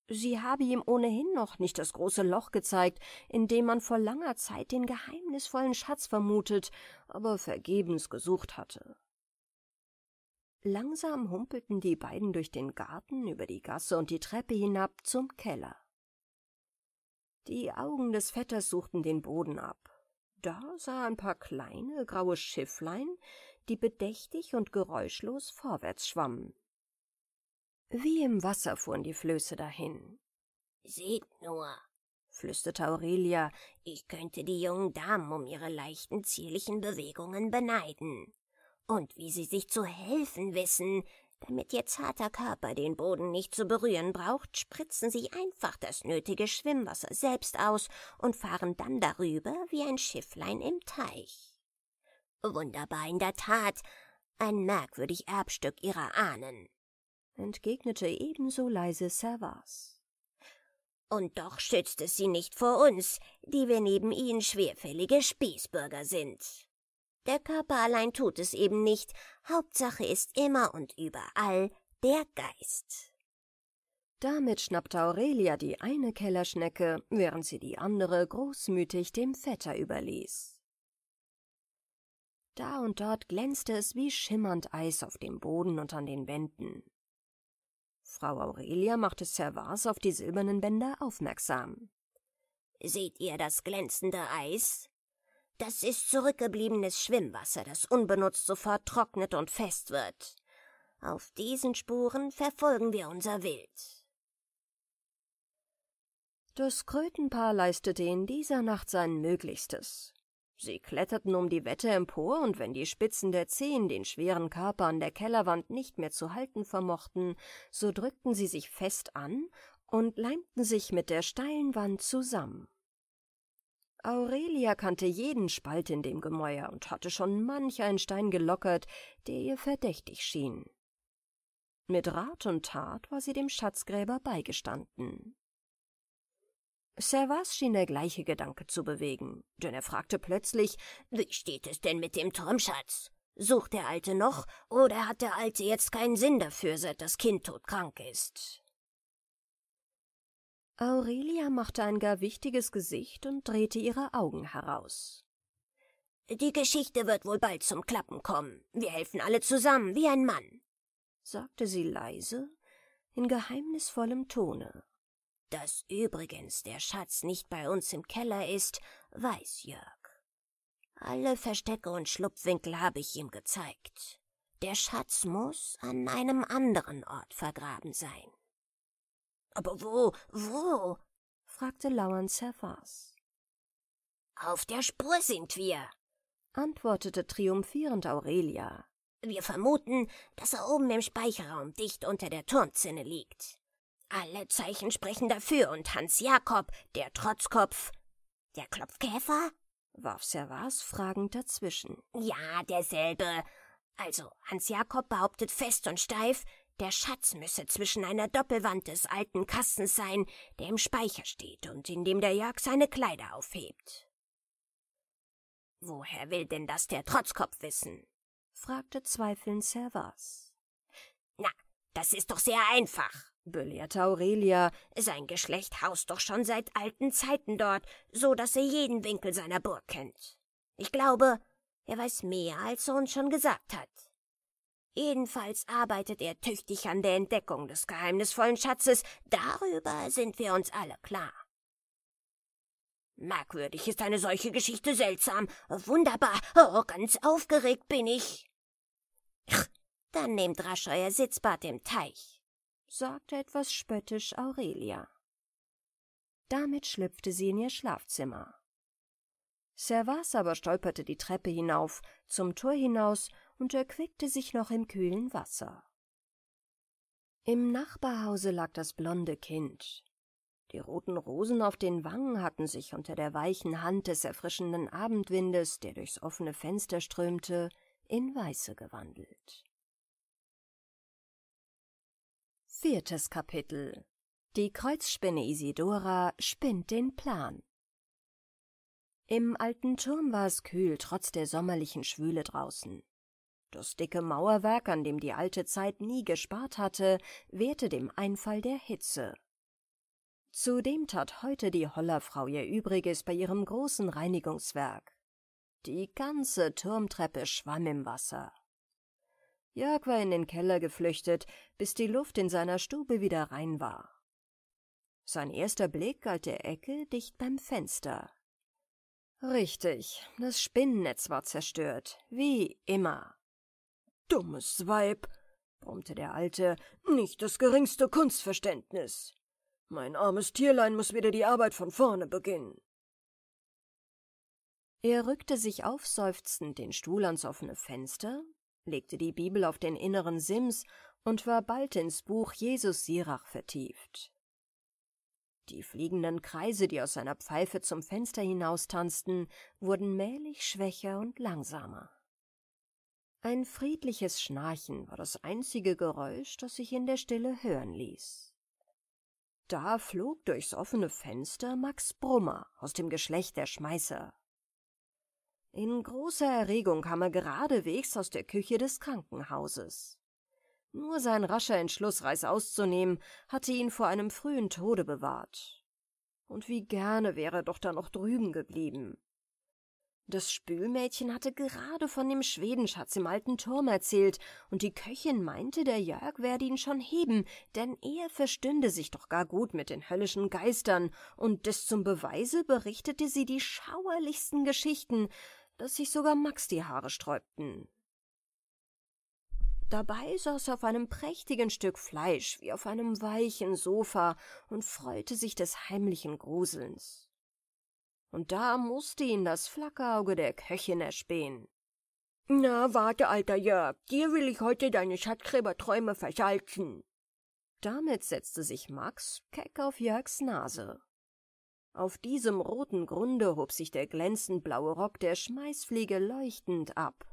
Sie habe ihm ohnehin noch nicht das große Loch gezeigt, in dem man vor langer Zeit den geheimnisvollen Schatz vermutet, aber vergebens gesucht hatte. Langsam humpelten die beiden durch den Garten, über die Gasse und die Treppe hinab zum Keller. Die Augen des Vetters suchten den Boden ab. Da sah er ein paar kleine, graue Schifflein, die bedächtig und geräuschlos vorwärts schwammen. Wie im Wasser fuhren die Flöße dahin. Seht nur, flüsterte Aurelia, ich könnte die jungen Damen um ihre leichten, zierlichen Bewegungen beneiden und wie sie sich zu helfen wissen. Damit ihr zarter Körper den Boden nicht zu berühren braucht, spritzen sie einfach das nötige Schwimmwasser selbst aus und fahren dann darüber wie ein Schifflein im Teich. Wunderbar in der Tat, ein merkwürdig Erbstück ihrer Ahnen, entgegnete ebenso leise Servas. Und doch schützt es sie nicht vor uns, die wir neben ihnen schwerfällige Spießbürger sind. Der Körper allein tut es eben nicht. Hauptsache ist immer und überall der Geist. Damit schnappte Aurelia die eine Kellerschnecke, während sie die andere großmütig dem Vetter überließ. Da und dort glänzte es wie schimmernd Eis auf dem Boden und an den Wänden. Frau Aurelia machte Servars auf die silbernen Bänder aufmerksam. Seht ihr das glänzende Eis? Das ist zurückgebliebenes Schwimmwasser, das unbenutzt sofort trocknet und fest wird. Auf diesen Spuren verfolgen wir unser Wild. Das Krötenpaar leistete in dieser Nacht sein Möglichstes. Sie kletterten um die Wette empor, und wenn die Spitzen der Zehen den schweren Körper an der Kellerwand nicht mehr zu halten vermochten, so drückten sie sich fest an und leimten sich mit der steilen Wand zusammen. Aurelia kannte jeden Spalt in dem Gemäuer und hatte schon manch einen Stein gelockert, der ihr verdächtig schien. Mit Rat und Tat war sie dem Schatzgräber beigestanden. Servas schien der gleiche Gedanke zu bewegen, denn er fragte plötzlich, »Wie steht es denn mit dem Trümschatz? Sucht der Alte noch, oder hat der Alte jetzt keinen Sinn dafür, seit das Kind todkrank ist?« Aurelia machte ein gar wichtiges Gesicht und drehte ihre Augen heraus. Die Geschichte wird wohl bald zum Klappen kommen. Wir helfen alle zusammen, wie ein Mann, sagte sie leise, in geheimnisvollem Tone. Dass übrigens der Schatz nicht bei uns im Keller ist, weiß Jörg. Alle Verstecke und Schlupfwinkel habe ich ihm gezeigt. Der Schatz muss an einem anderen Ort vergraben sein. Aber wo, wo? fragte lauernd Hervas. Auf der Spur sind wir, antwortete triumphierend Aurelia. Wir vermuten, dass er oben im Speicherraum dicht unter der Turmzinne liegt. Alle Zeichen sprechen dafür und Hans Jakob, der Trotzkopf. Der Klopfkäfer? warf Servas fragend dazwischen. Ja, derselbe. Also, Hans Jakob behauptet fest und steif, der Schatz müsse zwischen einer Doppelwand des alten Kastens sein, der im Speicher steht und in dem der Jörg seine Kleider aufhebt. Woher will denn das der Trotzkopf wissen? fragte zweifelnd Servas. Na, das ist doch sehr einfach, belehrte Aurelia. Sein Geschlecht haust doch schon seit alten Zeiten dort, so dass er jeden Winkel seiner Burg kennt. Ich glaube, er weiß mehr, als er uns schon gesagt hat. Jedenfalls arbeitet er tüchtig an der Entdeckung des geheimnisvollen Schatzes, darüber sind wir uns alle klar. Merkwürdig ist eine solche Geschichte seltsam, wunderbar, oh, ganz aufgeregt bin ich. Dann nehmt rasch euer Sitzbad im Teich, sagte etwas spöttisch Aurelia. Damit schlüpfte sie in ihr Schlafzimmer. Servas aber stolperte die Treppe hinauf, zum Tor hinaus und erquickte sich noch im kühlen Wasser. Im Nachbarhause lag das blonde Kind. Die roten Rosen auf den Wangen hatten sich unter der weichen Hand des erfrischenden Abendwindes, der durchs offene Fenster strömte, in Weiße gewandelt. Viertes Kapitel Die Kreuzspinne Isidora spinnt den Plan. Im alten Turm war es kühl, trotz der sommerlichen Schwüle draußen. Das dicke Mauerwerk, an dem die alte Zeit nie gespart hatte, wehrte dem Einfall der Hitze. Zudem tat heute die Hollerfrau ihr Übriges bei ihrem großen Reinigungswerk. Die ganze Turmtreppe schwamm im Wasser. Jörg war in den Keller geflüchtet, bis die Luft in seiner Stube wieder rein war. Sein erster Blick galt der Ecke dicht beim Fenster. Richtig, das Spinnennetz war zerstört, wie immer dummes Weib, brummte der Alte, nicht das geringste Kunstverständnis. Mein armes Tierlein muss wieder die Arbeit von vorne beginnen. Er rückte sich aufseufzend den Stuhl ans offene Fenster, legte die Bibel auf den inneren Sims und war bald ins Buch Jesus Sirach vertieft. Die fliegenden Kreise, die aus seiner Pfeife zum Fenster hinaustanzten, wurden mählich schwächer und langsamer. Ein friedliches Schnarchen war das einzige Geräusch, das sich in der Stille hören ließ. Da flog durchs offene Fenster Max Brummer aus dem Geschlecht der Schmeißer. In großer Erregung kam er geradewegs aus der Küche des Krankenhauses. Nur sein rascher Entschluss, Reis auszunehmen, hatte ihn vor einem frühen Tode bewahrt. Und wie gerne wäre er doch da noch drüben geblieben. Das Spülmädchen hatte gerade von dem Schwedenschatz im alten Turm erzählt, und die Köchin meinte, der Jörg werde ihn schon heben, denn er verstünde sich doch gar gut mit den höllischen Geistern, und des zum Beweise berichtete sie die schauerlichsten Geschichten, dass sich sogar Max die Haare sträubten. Dabei saß er auf einem prächtigen Stück Fleisch wie auf einem weichen Sofa und freute sich des heimlichen Gruselns und da mußte ihn das Flackerauge der Köchin erspähen. Na, warte, alter Jörg, dir will ich heute deine Schatzgräberträume versalzen. Damit setzte sich Max keck auf Jörgs Nase. Auf diesem roten Grunde hob sich der glänzend blaue Rock der Schmeißfliege leuchtend ab.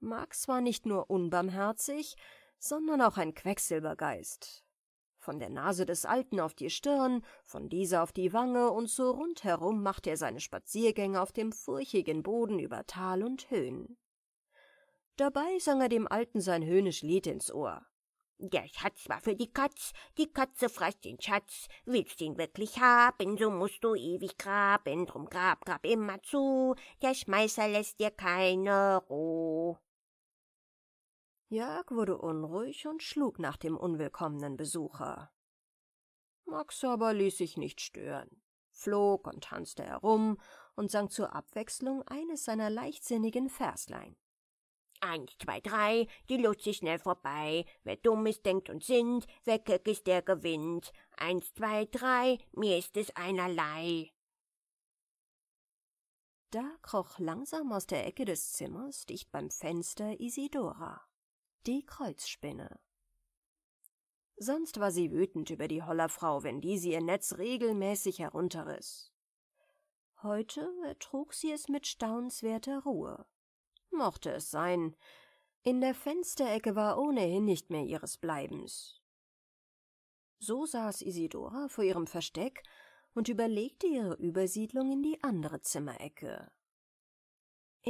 Max war nicht nur unbarmherzig, sondern auch ein Quecksilbergeist, von der Nase des Alten auf die Stirn, von dieser auf die Wange und so rundherum machte er seine Spaziergänge auf dem furchigen Boden über Tal und Höhen. Dabei sang er dem Alten sein höhnisch Lied ins Ohr. Der Schatz war für die Katz, die Katze fraß den Schatz. Willst ihn wirklich haben, so musst du ewig graben, drum grab, grab immer zu, der Schmeißer lässt dir keine Ruhe. Jörg wurde unruhig und schlug nach dem unwillkommenen Besucher. Max aber ließ sich nicht stören, flog und tanzte herum und sang zur Abwechslung eines seiner leichtsinnigen Verslein. Eins, zwei, drei, die Lust ist schnell vorbei. Wer dumm ist, denkt und sinnt, wer keck ist, der gewinnt. Eins, zwei, drei, mir ist es einerlei. Da kroch langsam aus der Ecke des Zimmers, dicht beim Fenster, Isidora. Die Kreuzspinne. Sonst war sie wütend über die Hollerfrau, wenn diese ihr Netz regelmäßig herunterriss. Heute ertrug sie es mit staunenswerter Ruhe. Mochte es sein, in der Fensterecke war ohnehin nicht mehr ihres Bleibens. So saß Isidora vor ihrem Versteck und überlegte ihre Übersiedlung in die andere Zimmerecke.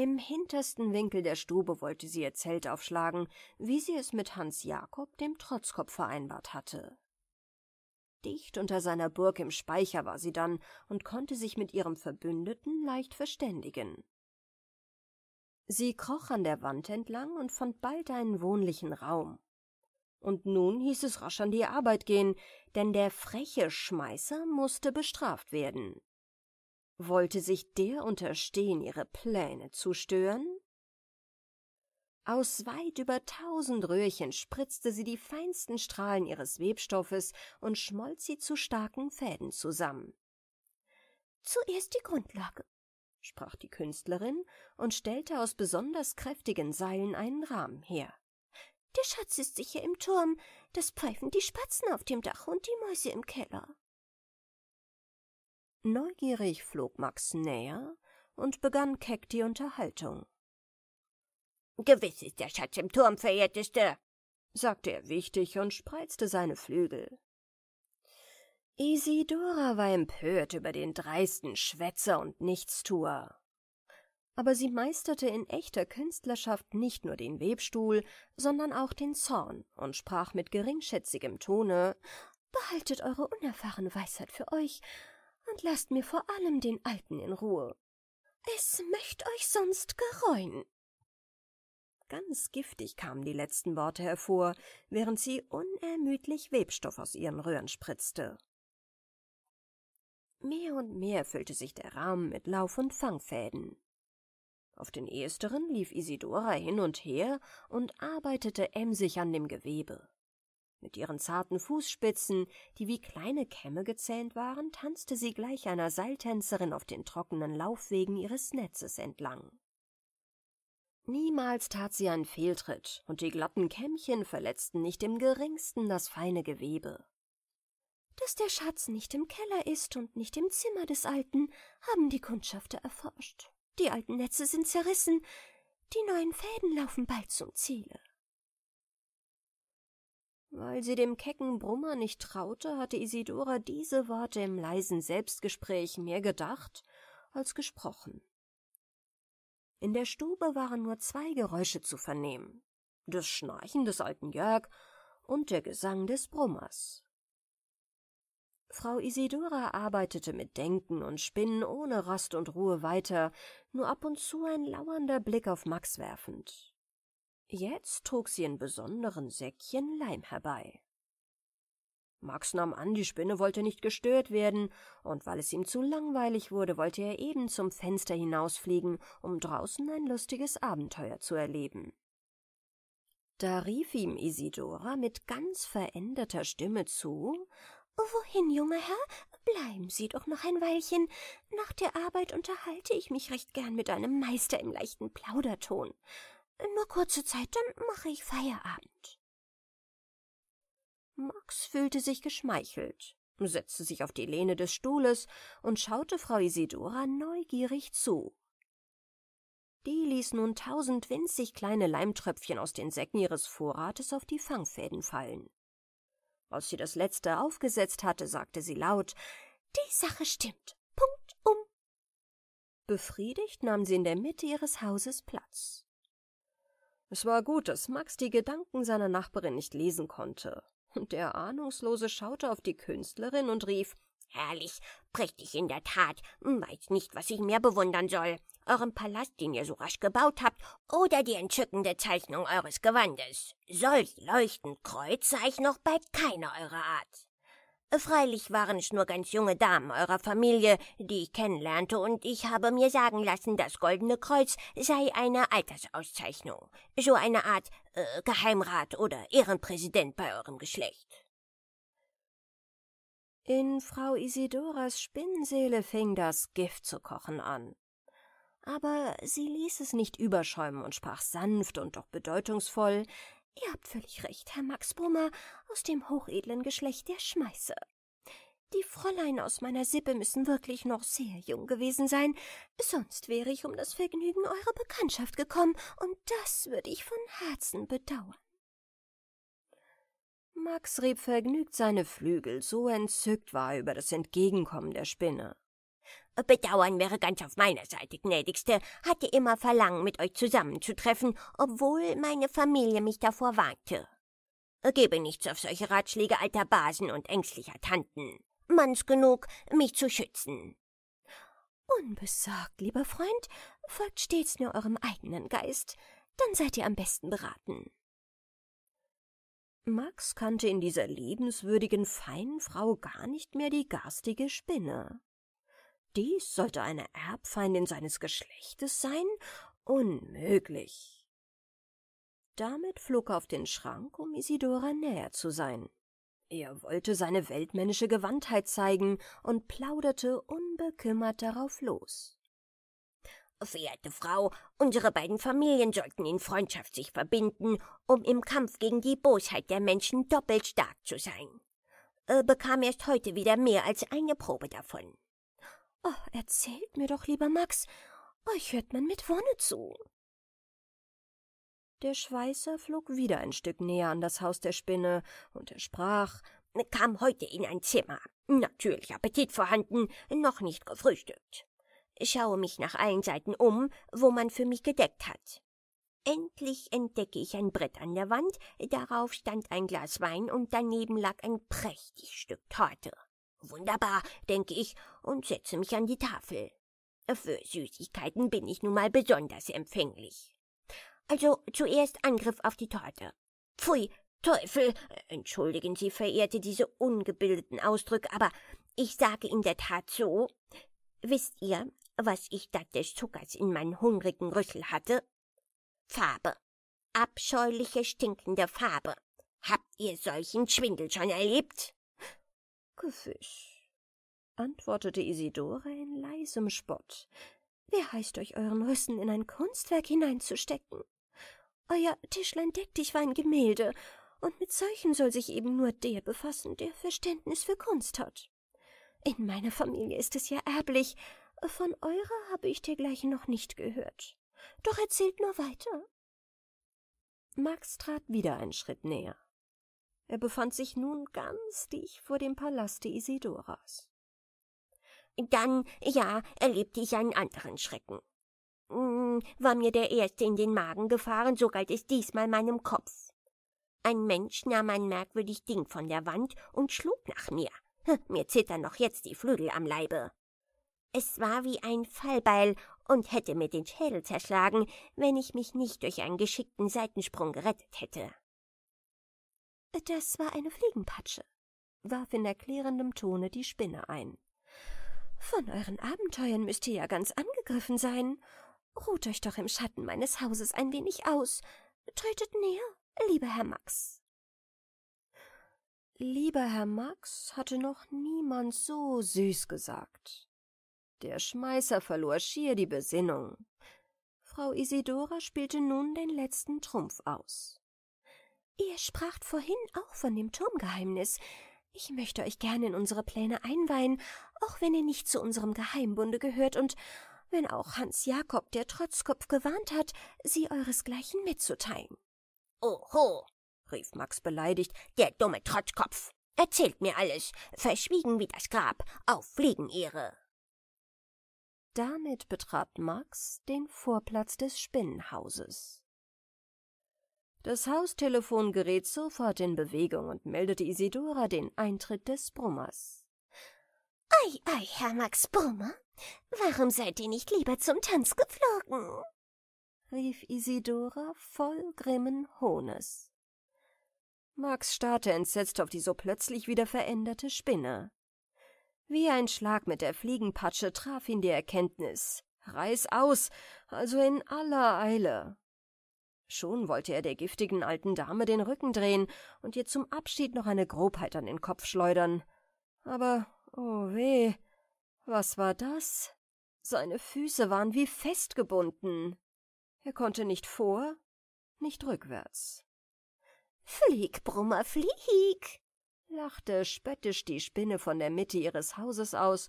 Im hintersten Winkel der Stube wollte sie ihr Zelt aufschlagen, wie sie es mit Hans Jakob, dem Trotzkopf, vereinbart hatte. Dicht unter seiner Burg im Speicher war sie dann und konnte sich mit ihrem Verbündeten leicht verständigen. Sie kroch an der Wand entlang und fand bald einen wohnlichen Raum. Und nun hieß es rasch an die Arbeit gehen, denn der freche Schmeißer musste bestraft werden. Wollte sich der unterstehen, ihre Pläne zu stören? Aus weit über tausend Röhrchen spritzte sie die feinsten Strahlen ihres Webstoffes und schmolz sie zu starken Fäden zusammen. Zuerst die Grundlage, sprach die Künstlerin und stellte aus besonders kräftigen Seilen einen Rahmen her. Der Schatz ist sicher im Turm, das pfeifen die Spatzen auf dem Dach und die Mäuse im Keller. Neugierig flog Max näher und begann keck die Unterhaltung. Gewiss ist der Schatz im Turm, verehrteste, sagte er wichtig und spreizte seine Flügel. Isidora war empört über den dreisten Schwätzer und Nichtstuer. Aber sie meisterte in echter Künstlerschaft nicht nur den Webstuhl, sondern auch den Zorn und sprach mit geringschätzigem Tone Behaltet eure unerfahrene Weisheit für euch und lasst mir vor allem den Alten in Ruhe. Es möcht euch sonst gereuen. Ganz giftig kamen die letzten Worte hervor, während sie unermüdlich Webstoff aus ihren Röhren spritzte. Mehr und mehr füllte sich der Rahmen mit Lauf- und Fangfäden. Auf den ersteren lief Isidora hin und her und arbeitete emsig an dem Gewebe. Mit ihren zarten Fußspitzen, die wie kleine Kämme gezähnt waren, tanzte sie gleich einer Seiltänzerin auf den trockenen Laufwegen ihres Netzes entlang. Niemals tat sie einen Fehltritt, und die glatten Kämmchen verletzten nicht im geringsten das feine Gewebe. Dass der Schatz nicht im Keller ist und nicht im Zimmer des Alten, haben die Kundschafter erforscht. Die alten Netze sind zerrissen, die neuen Fäden laufen bald zum Ziele. Weil sie dem kecken Brummer nicht traute, hatte Isidora diese Worte im leisen Selbstgespräch mehr gedacht als gesprochen. In der Stube waren nur zwei Geräusche zu vernehmen, das Schnarchen des alten Jörg und der Gesang des Brummers. Frau Isidora arbeitete mit Denken und Spinnen ohne Rast und Ruhe weiter, nur ab und zu ein lauernder Blick auf Max werfend. Jetzt trug sie in besonderen Säckchen Leim herbei. Max nahm an, die Spinne wollte nicht gestört werden, und weil es ihm zu langweilig wurde, wollte er eben zum Fenster hinausfliegen, um draußen ein lustiges Abenteuer zu erleben. Da rief ihm Isidora mit ganz veränderter Stimme zu Wohin, junger Herr? Bleiben Sie doch noch ein Weilchen. Nach der Arbeit unterhalte ich mich recht gern mit einem Meister im leichten Plauderton. Nur kurze Zeit, dann mache ich Feierabend. Max fühlte sich geschmeichelt, setzte sich auf die Lehne des Stuhles und schaute Frau Isidora neugierig zu. Die ließ nun tausend winzig kleine Leimtröpfchen aus den Säcken ihres Vorrates auf die Fangfäden fallen. Als sie das letzte aufgesetzt hatte, sagte sie laut, die Sache stimmt. Punkt um. Befriedigt nahm sie in der Mitte ihres Hauses Platz. Es war gut, dass Max die Gedanken seiner Nachbarin nicht lesen konnte. Und der Ahnungslose schaute auf die Künstlerin und rief Herrlich, prächtig in der Tat, weiß nicht, was ich mehr bewundern soll. Euren Palast, den ihr so rasch gebaut habt, oder die entzückende Zeichnung eures Gewandes. Solch leuchtend Kreuz sah ich noch bei keiner eurer Art. Freilich waren es nur ganz junge Damen eurer Familie, die ich kennenlernte, und ich habe mir sagen lassen, das Goldene Kreuz sei eine Altersauszeichnung, so eine Art äh, Geheimrat oder Ehrenpräsident bei eurem Geschlecht. In Frau Isidoras Spinnseele fing das Gift zu kochen an. Aber sie ließ es nicht überschäumen und sprach sanft und doch bedeutungsvoll, Ihr habt völlig recht, Herr Max Brummer, aus dem hochedlen Geschlecht der Schmeiße. Die Fräulein aus meiner Sippe müssen wirklich noch sehr jung gewesen sein, sonst wäre ich um das Vergnügen eurer Bekanntschaft gekommen, und das würde ich von Herzen bedauern. Max rieb vergnügt seine Flügel, so entzückt war er über das Entgegenkommen der Spinne. Bedauern wäre ganz auf meiner Seite, gnädigste. Hatte immer Verlangen, mit euch zusammenzutreffen, obwohl meine Familie mich davor warnte. Gebe nichts auf solche Ratschläge alter Basen und ängstlicher Tanten. Manns genug, mich zu schützen. Unbesorgt, lieber Freund, folgt stets nur eurem eigenen Geist, dann seid ihr am besten beraten. Max kannte in dieser liebenswürdigen, feinen Frau gar nicht mehr die garstige Spinne. Dies sollte eine Erbfeindin seines Geschlechtes sein? Unmöglich. Damit flog er auf den Schrank, um Isidora näher zu sein. Er wollte seine weltmännische Gewandtheit zeigen und plauderte unbekümmert darauf los. Verehrte Frau, unsere beiden Familien sollten in Freundschaft sich verbinden, um im Kampf gegen die Bosheit der Menschen doppelt stark zu sein. Er bekam erst heute wieder mehr als eine Probe davon. Oh, erzählt mir doch, lieber Max, euch oh, hört man mit Wonne zu. Der Schweißer flog wieder ein Stück näher an das Haus der Spinne, und er sprach Kam heute in ein Zimmer, natürlich Appetit vorhanden, noch nicht gefrühstückt. Schaue mich nach allen Seiten um, wo man für mich gedeckt hat. Endlich entdecke ich ein Brett an der Wand, darauf stand ein Glas Wein und daneben lag ein prächtig Stück Torte. Wunderbar, denke ich und setze mich an die Tafel. Für Süßigkeiten bin ich nun mal besonders empfänglich. Also zuerst Angriff auf die Torte. Pfui, Teufel! Entschuldigen Sie, verehrte, diese ungebildeten Ausdrücke, aber ich sage in der Tat so. Wisst ihr, was ich statt des Zuckers in meinen hungrigen Rüssel hatte? Farbe. Abscheuliche, stinkende Farbe. Habt ihr solchen Schwindel schon erlebt? Huckefisch, antwortete Isidore in leisem Spott. Wer heißt euch euren Rüsten in ein Kunstwerk hineinzustecken? Euer Tischlein deck dich war ein Gemälde, und mit solchen soll sich eben nur der befassen, der Verständnis für Kunst hat. In meiner Familie ist es ja erblich, von eurer habe ich dergleichen noch nicht gehört. Doch erzählt nur weiter. Max trat wieder einen Schritt näher. Er befand sich nun ganz dicht vor dem Palaste Isidoras. Dann, ja, erlebte ich einen anderen Schrecken. Hm, war mir der erste in den Magen gefahren, so galt es diesmal meinem Kopf. Ein Mensch nahm ein merkwürdig Ding von der Wand und schlug nach mir. Hm, mir zittern noch jetzt die Flügel am Leibe. Es war wie ein Fallbeil und hätte mir den Schädel zerschlagen, wenn ich mich nicht durch einen geschickten Seitensprung gerettet hätte. Das war eine Fliegenpatsche, warf in erklärendem Tone die Spinne ein. Von euren Abenteuern müsst ihr ja ganz angegriffen sein. Ruht euch doch im Schatten meines Hauses ein wenig aus. Tretet näher, lieber Herr Max. Lieber Herr Max hatte noch niemand so süß gesagt. Der Schmeißer verlor schier die Besinnung. Frau Isidora spielte nun den letzten Trumpf aus. Ihr spracht vorhin auch von dem Turmgeheimnis. Ich möchte euch gerne in unsere Pläne einweihen, auch wenn ihr nicht zu unserem Geheimbunde gehört und wenn auch Hans Jakob, der Trotzkopf, gewarnt hat, sie euresgleichen mitzuteilen. Oho, rief Max beleidigt, der dumme Trotzkopf. Erzählt mir alles, verschwiegen wie das Grab, auf Fliegenehre. Damit betrat Max den Vorplatz des Spinnenhauses. Das Haustelefon gerät sofort in Bewegung und meldete Isidora den Eintritt des Brummers. »Ei, ei, Herr Max Brummer, warum seid ihr nicht lieber zum Tanz geflogen?« rief Isidora voll grimmen Hohnes. Max starrte entsetzt auf die so plötzlich wieder veränderte Spinne. Wie ein Schlag mit der Fliegenpatsche traf ihn die Erkenntnis. Reiß aus, also in aller Eile. Schon wollte er der giftigen alten Dame den Rücken drehen und ihr zum Abschied noch eine Grobheit an den Kopf schleudern. Aber, oh weh, was war das? Seine Füße waren wie festgebunden. Er konnte nicht vor, nicht rückwärts. Flieg, Brummer, flieg! lachte spöttisch die Spinne von der Mitte ihres Hauses aus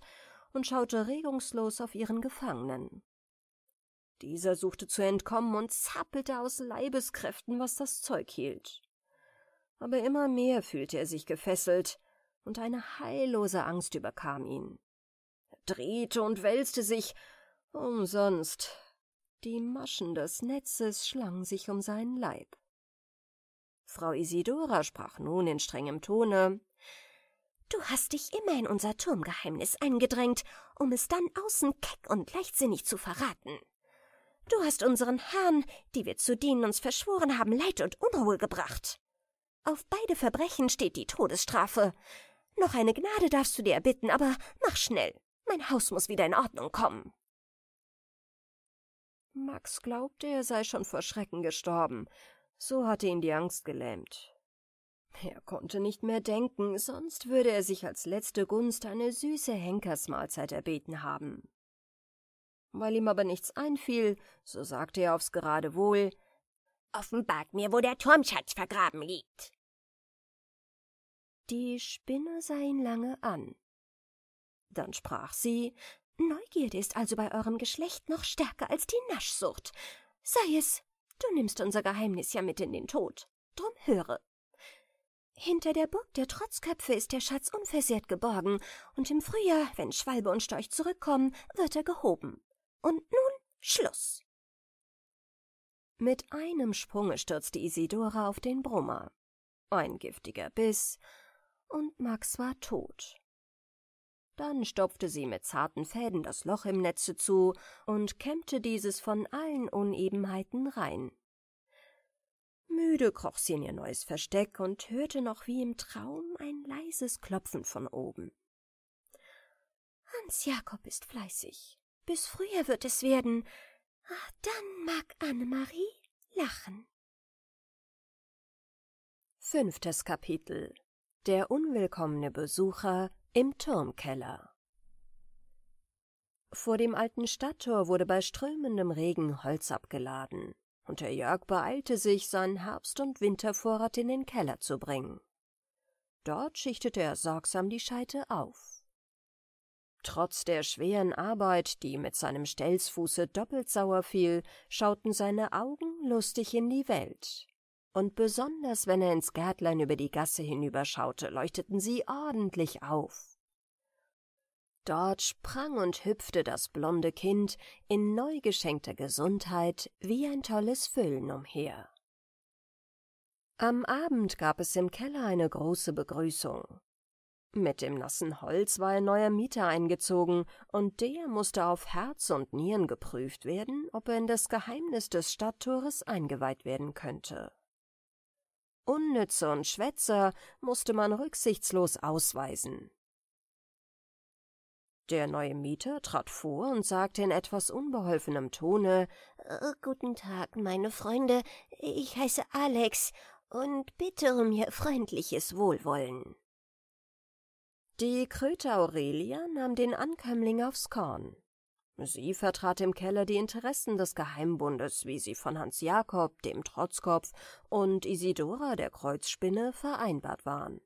und schaute regungslos auf ihren Gefangenen. Dieser suchte zu entkommen und zappelte aus Leibeskräften, was das Zeug hielt. Aber immer mehr fühlte er sich gefesselt, und eine heillose Angst überkam ihn. Er drehte und wälzte sich, umsonst. Die Maschen des Netzes schlangen sich um seinen Leib. Frau Isidora sprach nun in strengem Tone Du hast dich immer in unser Turmgeheimnis eingedrängt, um es dann außen keck und leichtsinnig zu verraten. Du hast unseren Herrn, die wir zu dienen uns verschworen haben, Leid und Unruhe gebracht. Auf beide Verbrechen steht die Todesstrafe. Noch eine Gnade darfst du dir erbitten, aber mach schnell. Mein Haus muss wieder in Ordnung kommen. Max glaubte, er sei schon vor Schrecken gestorben. So hatte ihn die Angst gelähmt. Er konnte nicht mehr denken, sonst würde er sich als letzte Gunst eine süße Henkersmahlzeit erbeten haben. Weil ihm aber nichts einfiel, so sagte er aufs Geradewohl Offenbart mir, wo der Turmschatz vergraben liegt. Die Spinne sah ihn lange an. Dann sprach sie Neugierde ist also bei eurem Geschlecht noch stärker als die Naschsucht. Sei es, du nimmst unser Geheimnis ja mit in den Tod. Drum höre. Hinter der Burg der Trotzköpfe ist der Schatz unversehrt geborgen, und im Frühjahr, wenn Schwalbe und Storch zurückkommen, wird er gehoben. Und nun Schluss. Mit einem Sprunge stürzte Isidora auf den Brummer. Ein giftiger Biss, und Max war tot. Dann stopfte sie mit zarten Fäden das Loch im Netze zu und kämmte dieses von allen Unebenheiten rein. Müde kroch sie in ihr neues Versteck und hörte noch wie im Traum ein leises Klopfen von oben. Hans Jakob ist fleißig, bis früher wird es werden. Ach, dann mag Annemarie lachen. Fünftes Kapitel Der unwillkommene Besucher im Turmkeller Vor dem alten Stadttor wurde bei strömendem Regen Holz abgeladen, und der Jörg beeilte sich, seinen Herbst- und Wintervorrat in den Keller zu bringen. Dort schichtete er sorgsam die Scheite auf. Trotz der schweren Arbeit, die mit seinem Stelzfuße doppelt sauer fiel, schauten seine Augen lustig in die Welt. Und besonders, wenn er ins Gärtlein über die Gasse hinüberschaute, leuchteten sie ordentlich auf. Dort sprang und hüpfte das blonde Kind in neugeschenkter Gesundheit wie ein tolles Füllen umher. Am Abend gab es im Keller eine große Begrüßung. Mit dem nassen Holz war ein neuer Mieter eingezogen, und der musste auf Herz und Nieren geprüft werden, ob er in das Geheimnis des Stadttores eingeweiht werden könnte. Unnütze und Schwätzer musste man rücksichtslos ausweisen. Der neue Mieter trat vor und sagte in etwas unbeholfenem Tone oh, Guten Tag, meine Freunde, ich heiße Alex, und bitte um Ihr freundliches Wohlwollen. Die Kröte Aurelia nahm den Ankömmling aufs Korn. Sie vertrat im Keller die Interessen des Geheimbundes, wie sie von Hans Jakob, dem Trotzkopf, und Isidora, der Kreuzspinne, vereinbart waren.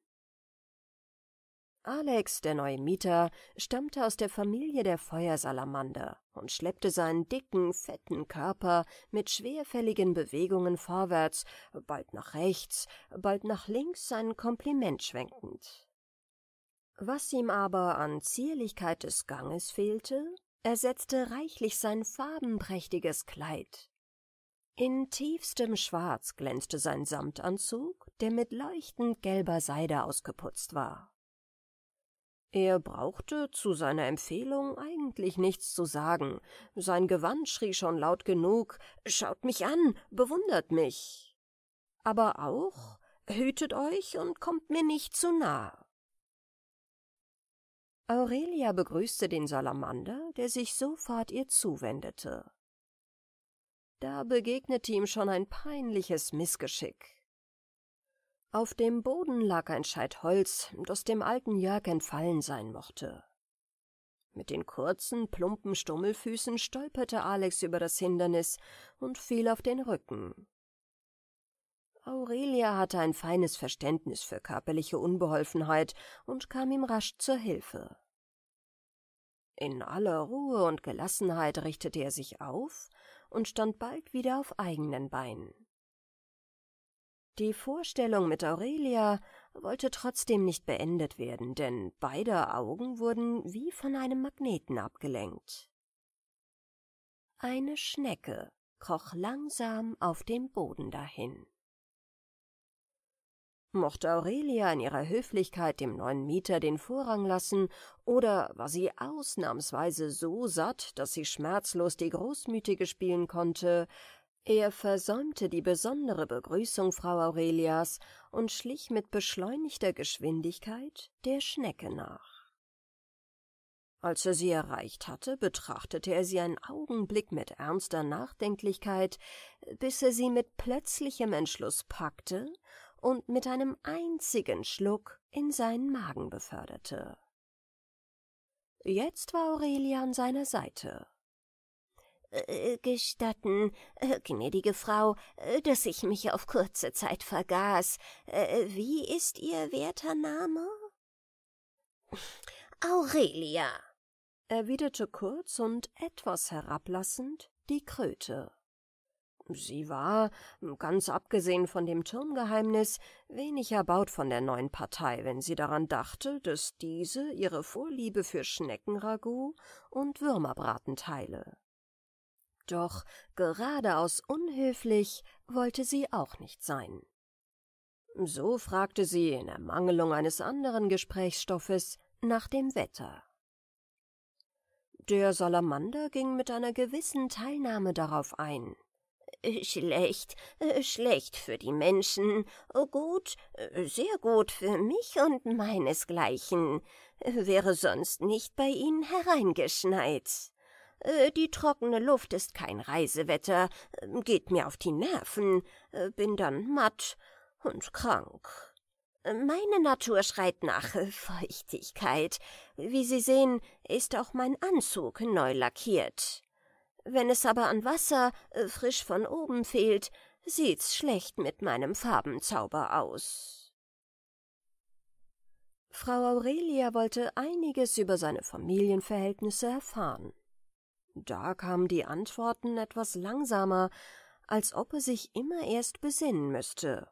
Alex, der neue Mieter, stammte aus der Familie der Feuersalamander und schleppte seinen dicken, fetten Körper mit schwerfälligen Bewegungen vorwärts, bald nach rechts, bald nach links, sein Kompliment schwenkend. Was ihm aber an Zierlichkeit des Ganges fehlte, ersetzte reichlich sein farbenprächtiges Kleid. In tiefstem Schwarz glänzte sein Samtanzug, der mit leuchtend gelber Seide ausgeputzt war. Er brauchte zu seiner Empfehlung eigentlich nichts zu sagen. Sein Gewand schrie schon laut genug, schaut mich an, bewundert mich. Aber auch, hütet euch und kommt mir nicht zu nah. Aurelia begrüßte den Salamander, der sich sofort ihr zuwendete. Da begegnete ihm schon ein peinliches Missgeschick. Auf dem Boden lag ein Scheit Holz, das dem alten Jörg entfallen sein mochte. Mit den kurzen, plumpen Stummelfüßen stolperte Alex über das Hindernis und fiel auf den Rücken. Aurelia hatte ein feines Verständnis für körperliche Unbeholfenheit und kam ihm rasch zur Hilfe. In aller Ruhe und Gelassenheit richtete er sich auf und stand bald wieder auf eigenen Beinen. Die Vorstellung mit Aurelia wollte trotzdem nicht beendet werden, denn beide Augen wurden wie von einem Magneten abgelenkt. Eine Schnecke kroch langsam auf dem Boden dahin. Mochte Aurelia in ihrer Höflichkeit dem neuen Mieter den Vorrang lassen, oder war sie ausnahmsweise so satt, dass sie schmerzlos die Großmütige spielen konnte, er versäumte die besondere Begrüßung Frau Aurelias und schlich mit beschleunigter Geschwindigkeit der Schnecke nach. Als er sie erreicht hatte, betrachtete er sie einen Augenblick mit ernster Nachdenklichkeit, bis er sie mit plötzlichem Entschluss packte und mit einem einzigen Schluck in seinen Magen beförderte. Jetzt war Aurelia an seiner Seite. Äh, äh, gestatten, äh, gnädige Frau, äh, dass ich mich auf kurze Zeit vergaß. Wie ist Ihr werter Name? Aurelia, erwiderte kurz und etwas herablassend die Kröte. Sie war, ganz abgesehen von dem Turmgeheimnis, wenig erbaut von der neuen Partei, wenn sie daran dachte, dass diese ihre Vorliebe für Schneckenragout und Würmerbraten teile. Doch geradeaus unhöflich wollte sie auch nicht sein. So fragte sie in Ermangelung eines anderen Gesprächsstoffes nach dem Wetter. Der Salamander ging mit einer gewissen Teilnahme darauf ein. Schlecht, äh, schlecht für die Menschen, äh, gut, äh, sehr gut für mich und meinesgleichen, wäre sonst nicht bei ihnen hereingeschneit. Die trockene Luft ist kein Reisewetter, geht mir auf die Nerven, bin dann matt und krank. Meine Natur schreit nach Feuchtigkeit. Wie Sie sehen, ist auch mein Anzug neu lackiert. Wenn es aber an Wasser äh, frisch von oben fehlt, sieht's schlecht mit meinem Farbenzauber aus. Frau Aurelia wollte einiges über seine Familienverhältnisse erfahren. Da kamen die Antworten etwas langsamer, als ob er sich immer erst besinnen müsste.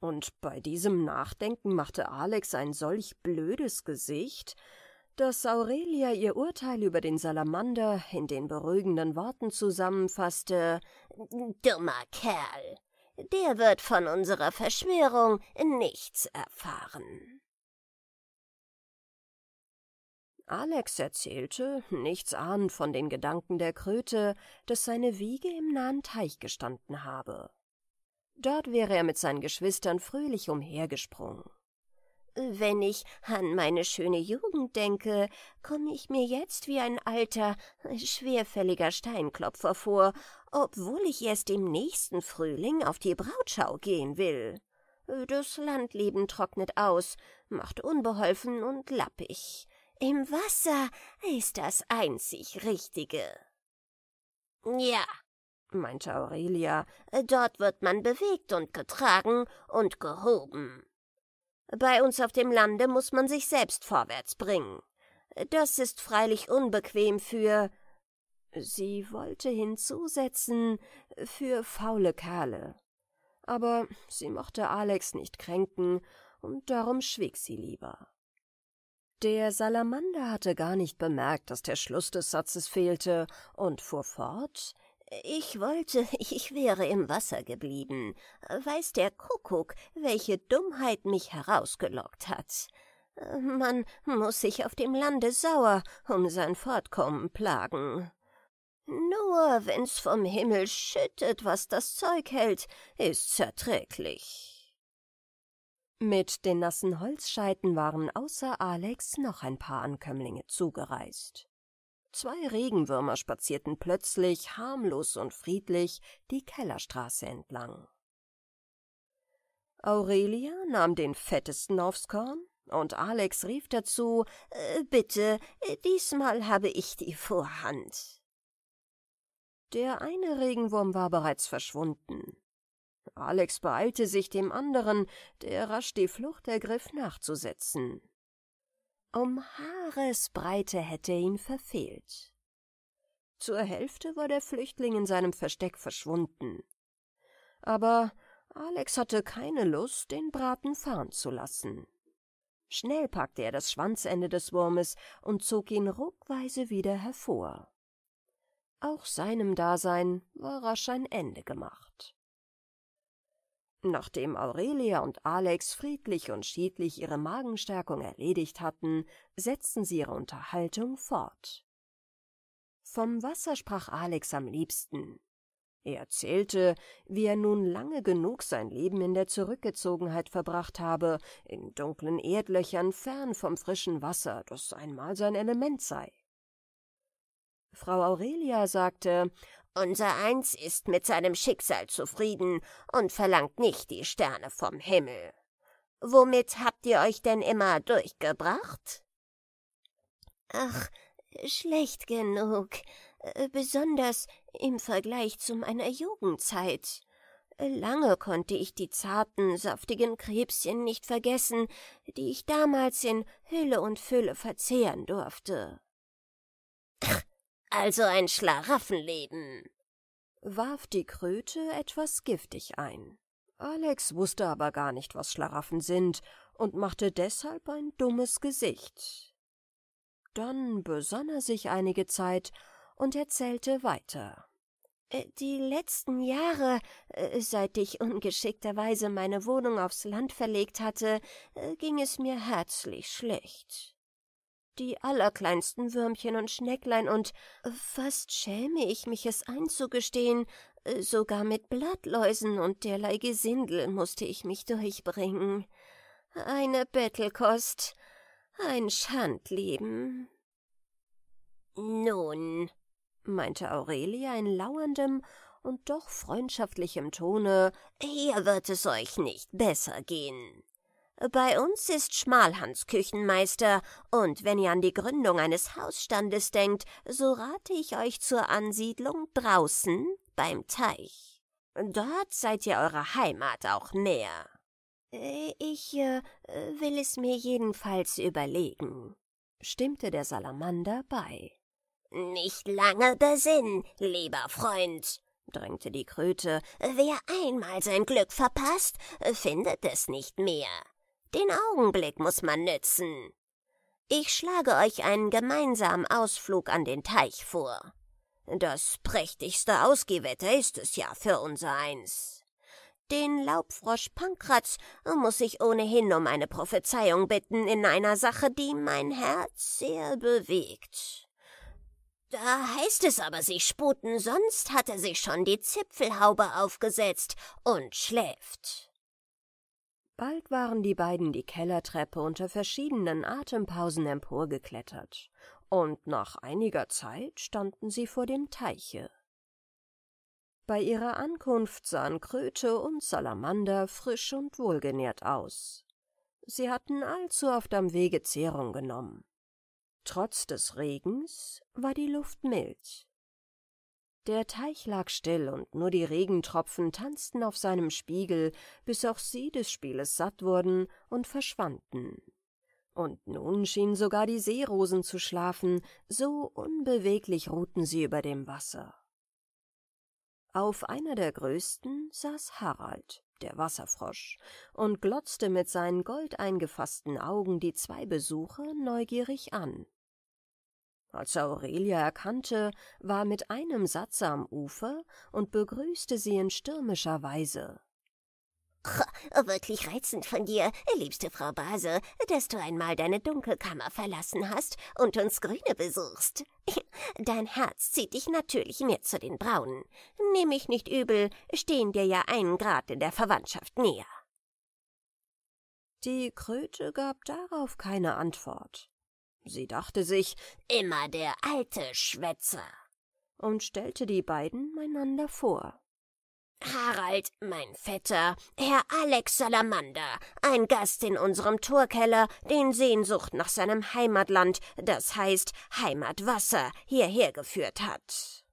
Und bei diesem Nachdenken machte Alex ein solch blödes Gesicht, dass Aurelia ihr Urteil über den Salamander in den beruhigenden Worten zusammenfasste Dummer Kerl, der wird von unserer Verschwörung nichts erfahren. Alex erzählte, nichts ahnend von den Gedanken der Kröte, dass seine Wiege im nahen Teich gestanden habe. Dort wäre er mit seinen Geschwistern fröhlich umhergesprungen. Wenn ich an meine schöne Jugend denke, komme ich mir jetzt wie ein alter, schwerfälliger Steinklopfer vor, obwohl ich erst im nächsten Frühling auf die Brautschau gehen will. Das Landleben trocknet aus, macht unbeholfen und lappig. Im Wasser ist das einzig Richtige. Ja, meinte Aurelia, dort wird man bewegt und getragen und gehoben. Bei uns auf dem Lande muss man sich selbst vorwärts bringen. Das ist freilich unbequem für. Sie wollte hinzusetzen, für faule Kerle. Aber sie mochte Alex nicht kränken, und darum schwieg sie lieber. Der Salamander hatte gar nicht bemerkt, dass der Schluss des Satzes fehlte, und fuhr fort, ich wollte, ich wäre im Wasser geblieben. Weiß der Kuckuck, welche Dummheit mich herausgelockt hat. Man muß sich auf dem Lande sauer um sein Fortkommen plagen. Nur wenn's vom Himmel schüttet, was das Zeug hält, ist's erträglich. Mit den nassen Holzscheiten waren außer Alex noch ein paar Ankömmlinge zugereist. Zwei Regenwürmer spazierten plötzlich, harmlos und friedlich, die Kellerstraße entlang. Aurelia nahm den fettesten aufs Korn, und Alex rief dazu äh, Bitte, äh, diesmal habe ich die Vorhand. Der eine Regenwurm war bereits verschwunden. Alex beeilte sich, dem anderen, der rasch die Flucht ergriff, nachzusetzen. Um Haaresbreite hätte er ihn verfehlt. Zur Hälfte war der Flüchtling in seinem Versteck verschwunden. Aber Alex hatte keine Lust, den Braten fahren zu lassen. Schnell packte er das Schwanzende des Wurmes und zog ihn ruckweise wieder hervor. Auch seinem Dasein war rasch ein Ende gemacht. Nachdem Aurelia und Alex friedlich und schiedlich ihre Magenstärkung erledigt hatten, setzten sie ihre Unterhaltung fort. Vom Wasser sprach Alex am liebsten. Er erzählte, wie er nun lange genug sein Leben in der Zurückgezogenheit verbracht habe, in dunklen Erdlöchern fern vom frischen Wasser, das einmal sein Element sei. Frau Aurelia sagte, unser Eins ist mit seinem Schicksal zufrieden und verlangt nicht die Sterne vom Himmel. Womit habt ihr euch denn immer durchgebracht? Ach, schlecht genug, äh, besonders im Vergleich zu meiner Jugendzeit. Lange konnte ich die zarten, saftigen Krebschen nicht vergessen, die ich damals in Hülle und Fülle verzehren durfte. Also ein Schlaraffenleben, warf die Kröte etwas giftig ein. Alex wusste aber gar nicht, was Schlaraffen sind und machte deshalb ein dummes Gesicht. Dann besann er sich einige Zeit und erzählte weiter. Äh, die letzten Jahre, äh, seit ich ungeschickterweise meine Wohnung aufs Land verlegt hatte, äh, ging es mir herzlich schlecht die allerkleinsten Würmchen und Schnecklein und fast schäme ich mich es einzugestehen, sogar mit Blattläusen und derlei Gesindel musste ich mich durchbringen. Eine Bettelkost, ein Schandleben. Nun, meinte Aurelia in lauerndem und doch freundschaftlichem Tone, hier wird es euch nicht besser gehen. Bei uns ist Schmalhans Küchenmeister, und wenn ihr an die Gründung eines Hausstandes denkt, so rate ich euch zur Ansiedlung draußen beim Teich. Dort seid ihr eurer Heimat auch näher. Ich äh, will es mir jedenfalls überlegen, stimmte der Salamander bei. Nicht lange besinn, lieber Freund, drängte die Kröte. Wer einmal sein Glück verpasst, findet es nicht mehr. Den Augenblick muss man nützen. Ich schlage euch einen gemeinsamen Ausflug an den Teich vor. Das prächtigste Ausgehwetter ist es ja für unser Eins. Den Laubfrosch Pankratz muss ich ohnehin um eine Prophezeiung bitten in einer Sache, die mein Herz sehr bewegt. Da heißt es aber, sie sputen, sonst hat er sich schon die Zipfelhaube aufgesetzt und schläft. Bald waren die beiden die Kellertreppe unter verschiedenen Atempausen emporgeklettert, und nach einiger Zeit standen sie vor dem Teiche. Bei ihrer Ankunft sahen Kröte und Salamander frisch und wohlgenährt aus. Sie hatten allzu oft am Wege Zehrung genommen. Trotz des Regens war die Luft mild. Der Teich lag still und nur die Regentropfen tanzten auf seinem Spiegel, bis auch sie des Spieles satt wurden und verschwanden. Und nun schienen sogar die Seerosen zu schlafen, so unbeweglich ruhten sie über dem Wasser. Auf einer der größten saß Harald, der Wasserfrosch, und glotzte mit seinen goldeingefassten Augen die zwei Besucher neugierig an. Als er Aurelia erkannte, war mit einem Satz am Ufer und begrüßte sie in stürmischer Weise. wirklich reizend von dir, liebste Frau Base, dass du einmal deine Dunkelkammer verlassen hast und uns Grüne besuchst. Dein Herz zieht dich natürlich mehr zu den Braunen. Nimm mich nicht übel, stehen dir ja einen Grad in der Verwandtschaft näher. Die Kröte gab darauf keine Antwort. Sie dachte sich, immer der alte Schwätzer, und stellte die beiden einander vor. Harald, mein Vetter, Herr Alex Salamander, ein Gast in unserem Torkeller, den Sehnsucht nach seinem Heimatland, das heißt Heimatwasser, hierher geführt hat.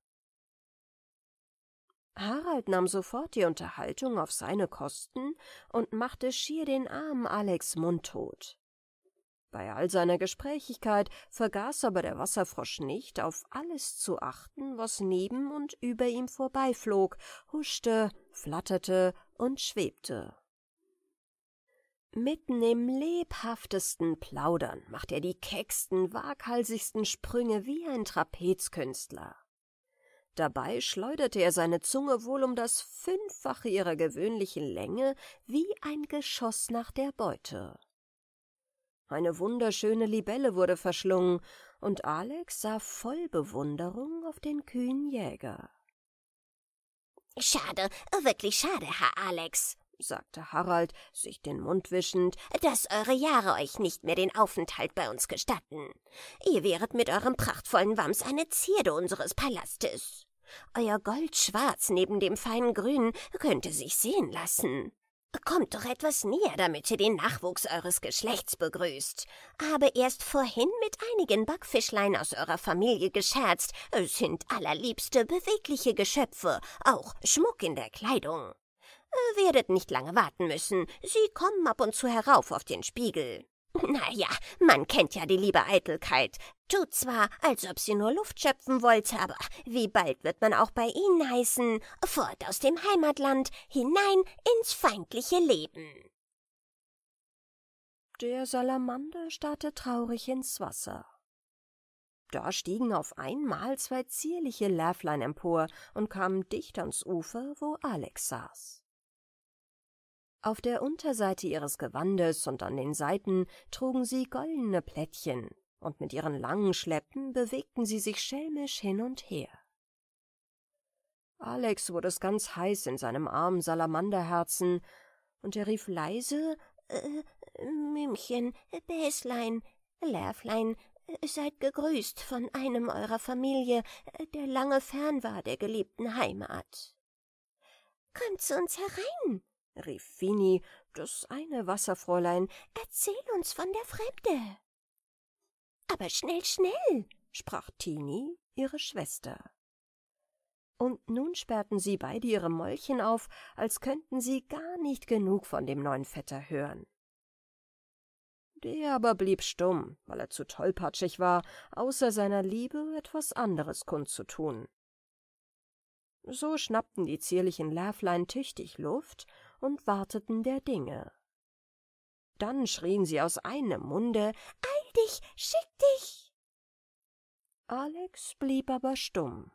Harald nahm sofort die Unterhaltung auf seine Kosten und machte schier den armen Alex mundtot. Bei all seiner Gesprächigkeit vergaß aber der Wasserfrosch nicht, auf alles zu achten, was neben und über ihm vorbeiflog, huschte, flatterte und schwebte. Mitten im lebhaftesten Plaudern macht er die kecksten, waghalsigsten Sprünge wie ein Trapezkünstler. Dabei schleuderte er seine Zunge wohl um das Fünffache ihrer gewöhnlichen Länge wie ein Geschoss nach der Beute. Eine wunderschöne Libelle wurde verschlungen, und Alex sah voll Bewunderung auf den kühnen Jäger. Schade, wirklich schade, Herr Alex, sagte Harald, sich den Mund wischend, dass eure Jahre euch nicht mehr den Aufenthalt bei uns gestatten. Ihr wäret mit eurem prachtvollen Wams eine Zierde unseres Palastes. Euer Goldschwarz neben dem feinen Grün könnte sich sehen lassen. Kommt doch etwas näher, damit ihr den Nachwuchs eures Geschlechts begrüßt. Habe erst vorhin mit einigen Backfischlein aus eurer Familie gescherzt. Es sind allerliebste, bewegliche Geschöpfe, auch Schmuck in der Kleidung. Äh, werdet nicht lange warten müssen, sie kommen ab und zu herauf auf den Spiegel. Na ja, man kennt ja die liebe Eitelkeit. Tut zwar, als ob sie nur Luft schöpfen wollte, aber wie bald wird man auch bei ihnen heißen, fort aus dem Heimatland, hinein ins feindliche Leben. Der Salamander starrte traurig ins Wasser. Da stiegen auf einmal zwei zierliche Läflein empor und kamen dicht ans Ufer, wo Alex saß. Auf der Unterseite ihres Gewandes und an den Seiten trugen sie goldene Plättchen, und mit ihren langen Schleppen bewegten sie sich schelmisch hin und her. Alex wurde es ganz heiß in seinem armen Salamanderherzen, und er rief leise äh, Mümchen, Bäslein, Lärflein, seid gegrüßt von einem eurer Familie, der lange fern war der geliebten Heimat. Kommt zu uns herein, rief Fini, das eine Wasserfräulein. Erzähl uns von der Fremde. Aber schnell, schnell, sprach Tini, ihre Schwester. Und nun sperrten sie beide ihre Mäulchen auf, als könnten sie gar nicht genug von dem neuen Vetter hören. Der aber blieb stumm, weil er zu tollpatschig war, außer seiner Liebe etwas anderes kundzutun. So schnappten die zierlichen Lärflein tüchtig Luft und warteten der Dinge. Dann schrien sie aus einem Munde Eil dich, schick dich. Alex blieb aber stumm.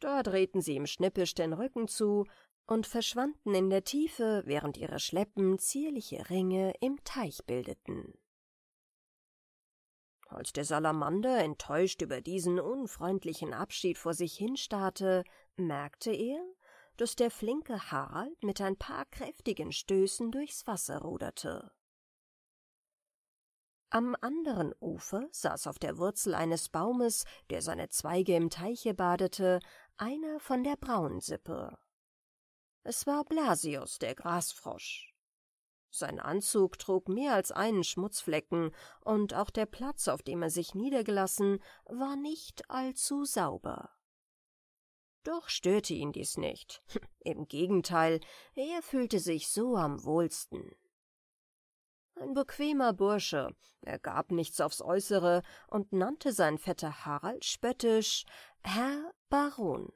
Da drehten sie ihm schnippisch den Rücken zu und verschwanden in der Tiefe, während ihre Schleppen zierliche Ringe im Teich bildeten. Als der Salamander enttäuscht über diesen unfreundlichen Abschied vor sich hinstarrte, merkte er, dass der flinke Harald mit ein paar kräftigen Stößen durchs Wasser ruderte. Am anderen Ufer saß auf der Wurzel eines Baumes, der seine Zweige im Teiche badete, einer von der Braunsippe. Es war Blasius, der Grasfrosch. Sein Anzug trug mehr als einen Schmutzflecken, und auch der Platz, auf dem er sich niedergelassen, war nicht allzu sauber. Doch störte ihn dies nicht. Im Gegenteil, er fühlte sich so am wohlsten. Ein bequemer Bursche, er gab nichts aufs Äußere und nannte sein Vetter Harald spöttisch Herr Baron.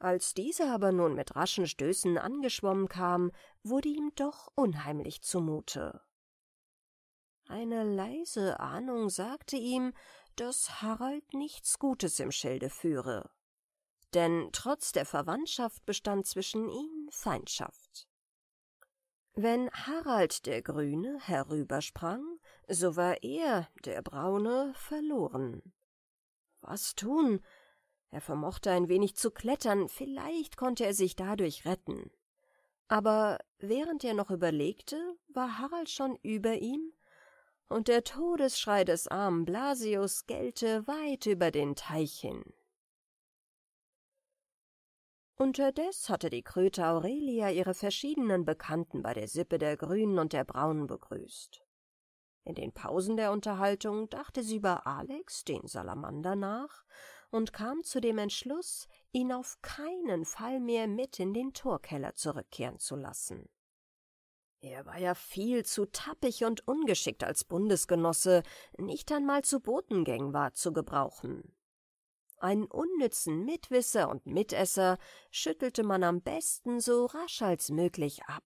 Als dieser aber nun mit raschen Stößen angeschwommen kam, wurde ihm doch unheimlich zumute. Eine leise Ahnung sagte ihm, dass Harald nichts Gutes im Schilde führe. Denn trotz der Verwandtschaft bestand zwischen ihnen Feindschaft. Wenn Harald der Grüne herübersprang, so war er, der Braune, verloren. Was tun? Er vermochte ein wenig zu klettern, vielleicht konnte er sich dadurch retten. Aber während er noch überlegte, war Harald schon über ihm und der Todesschrei des armen Blasius gellte weit über den Teich hin. Unterdes hatte die Kröte Aurelia ihre verschiedenen Bekannten bei der Sippe der Grünen und der Braunen begrüßt. In den Pausen der Unterhaltung dachte sie über Alex, den Salamander, nach und kam zu dem Entschluss, ihn auf keinen Fall mehr mit in den Torkeller zurückkehren zu lassen. Er war ja viel zu tappig und ungeschickt als Bundesgenosse, nicht einmal zu Botengängen war zu gebrauchen. Einen unnützen Mitwisser und Mitesser schüttelte man am besten so rasch als möglich ab.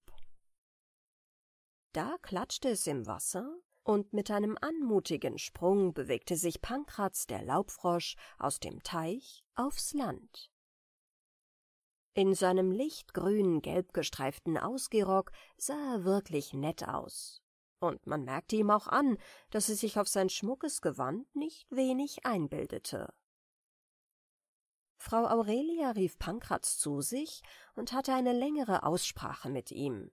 Da klatschte es im Wasser, und mit einem anmutigen Sprung bewegte sich Pankraz, der Laubfrosch, aus dem Teich aufs Land. In seinem lichtgrün gelbgestreiften Ausgehrock sah er wirklich nett aus. Und man merkte ihm auch an, dass er sich auf sein schmuckes Gewand nicht wenig einbildete. Frau Aurelia rief Pankraz zu sich und hatte eine längere Aussprache mit ihm.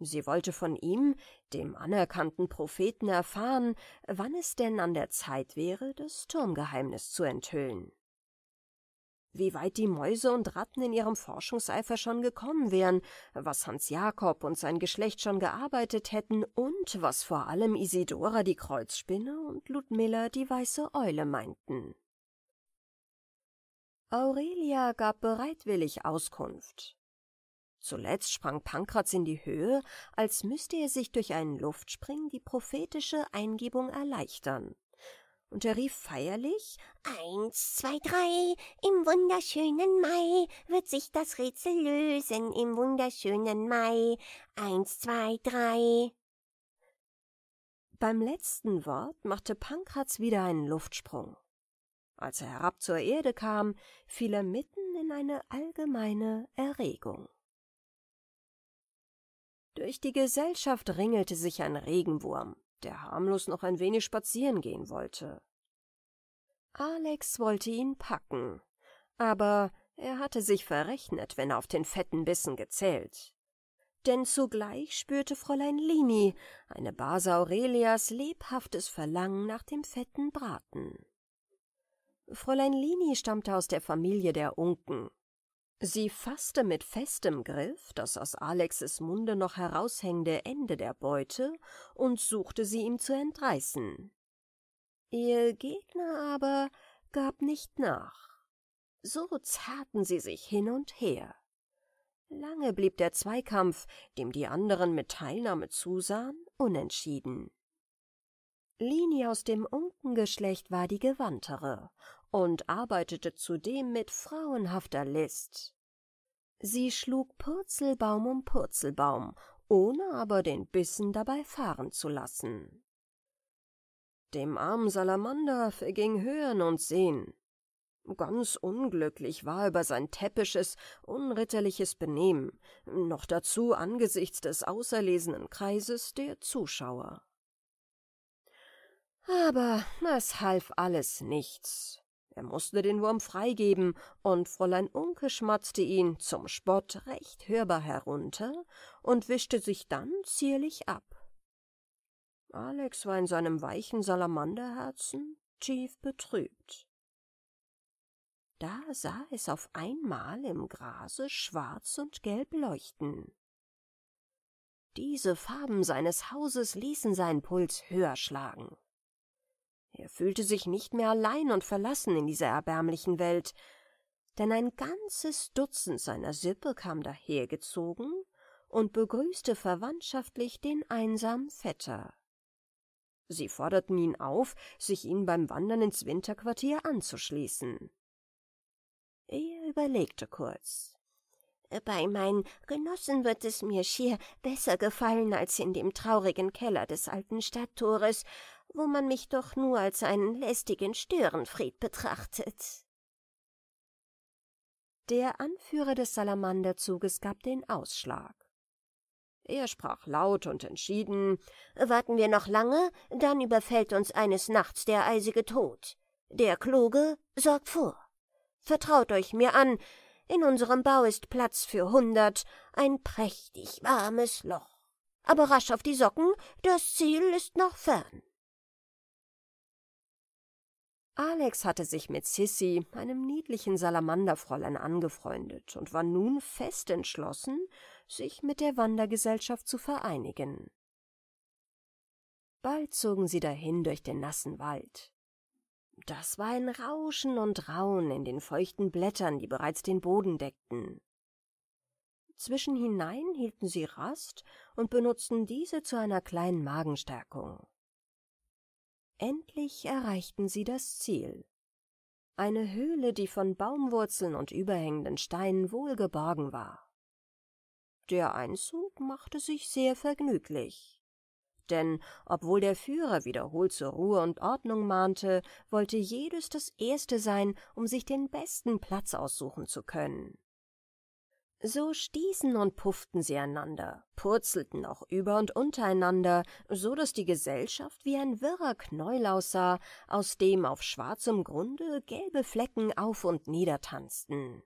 Sie wollte von ihm, dem anerkannten Propheten, erfahren, wann es denn an der Zeit wäre, das Turmgeheimnis zu enthüllen wie weit die Mäuse und Ratten in ihrem Forschungseifer schon gekommen wären, was Hans Jakob und sein Geschlecht schon gearbeitet hätten und was vor allem Isidora die Kreuzspinne und Ludmilla die weiße Eule meinten. Aurelia gab bereitwillig Auskunft. Zuletzt sprang Pankraz in die Höhe, als müsste er sich durch einen Luftspring die prophetische Eingebung erleichtern und er rief feierlich Eins, zwei, drei, im wunderschönen Mai wird sich das Rätsel lösen, im wunderschönen Mai. Eins, zwei, drei. Beim letzten Wort machte Pankraz wieder einen Luftsprung. Als er herab zur Erde kam, fiel er mitten in eine allgemeine Erregung. Durch die Gesellschaft ringelte sich ein Regenwurm, der harmlos noch ein wenig spazieren gehen wollte. Alex wollte ihn packen, aber er hatte sich verrechnet, wenn er auf den fetten Bissen gezählt. Denn zugleich spürte Fräulein Lini, eine Base Aurelias, lebhaftes Verlangen nach dem fetten Braten. Fräulein Lini stammte aus der Familie der Unken, Sie faßte mit festem Griff das aus Alexes Munde noch heraushängende Ende der Beute und suchte sie ihm zu entreißen. Ihr Gegner aber gab nicht nach. So zerrten sie sich hin und her. Lange blieb der Zweikampf, dem die anderen mit Teilnahme zusahen, unentschieden. Lini aus dem Unkengeschlecht war die Gewandtere und arbeitete zudem mit frauenhafter List. Sie schlug Purzelbaum um Purzelbaum, ohne aber den Bissen dabei fahren zu lassen. Dem armen Salamander verging Hören und Sehen. Ganz unglücklich war über sein täppisches, unritterliches Benehmen, noch dazu angesichts des auserlesenen Kreises der Zuschauer. Aber es half alles nichts er musste den Wurm freigeben, und Fräulein Unke schmatzte ihn zum Spott recht hörbar herunter und wischte sich dann zierlich ab. Alex war in seinem weichen Salamanderherzen tief betrübt. Da sah es auf einmal im Grase schwarz und gelb leuchten. Diese Farben seines Hauses ließen seinen Puls höher schlagen. Er fühlte sich nicht mehr allein und verlassen in dieser erbärmlichen Welt, denn ein ganzes Dutzend seiner Sippe kam dahergezogen und begrüßte verwandtschaftlich den einsamen Vetter. Sie forderten ihn auf, sich ihnen beim Wandern ins Winterquartier anzuschließen. Er überlegte kurz. Bei meinen Genossen wird es mir schier besser gefallen als in dem traurigen Keller des alten Stadttores, wo man mich doch nur als einen lästigen Störenfried betrachtet. Der Anführer des Salamanderzuges gab den Ausschlag. Er sprach laut und entschieden Warten wir noch lange, dann überfällt uns eines Nachts der eisige Tod. Der Kluge sorgt vor. Vertraut euch mir an, in unserem Bau ist Platz für hundert, ein prächtig warmes Loch. Aber rasch auf die Socken, das Ziel ist noch fern. Alex hatte sich mit Sissy, einem niedlichen Salamanderfräulein, angefreundet und war nun fest entschlossen, sich mit der Wandergesellschaft zu vereinigen. Bald zogen sie dahin durch den nassen Wald. Das war ein Rauschen und Raun in den feuchten Blättern, die bereits den Boden deckten. Zwischenhinein hielten sie Rast und benutzten diese zu einer kleinen Magenstärkung. Endlich erreichten sie das Ziel. Eine Höhle, die von Baumwurzeln und überhängenden Steinen wohlgeborgen war. Der Einzug machte sich sehr vergnüglich. Denn obwohl der Führer wiederholt zur Ruhe und Ordnung mahnte, wollte jedes das Erste sein, um sich den besten Platz aussuchen zu können. So stießen und pufften sie einander, purzelten auch über und untereinander, so daß die Gesellschaft wie ein wirrer Knäuel aussah, aus dem auf schwarzem Grunde gelbe Flecken auf und nieder tanzten.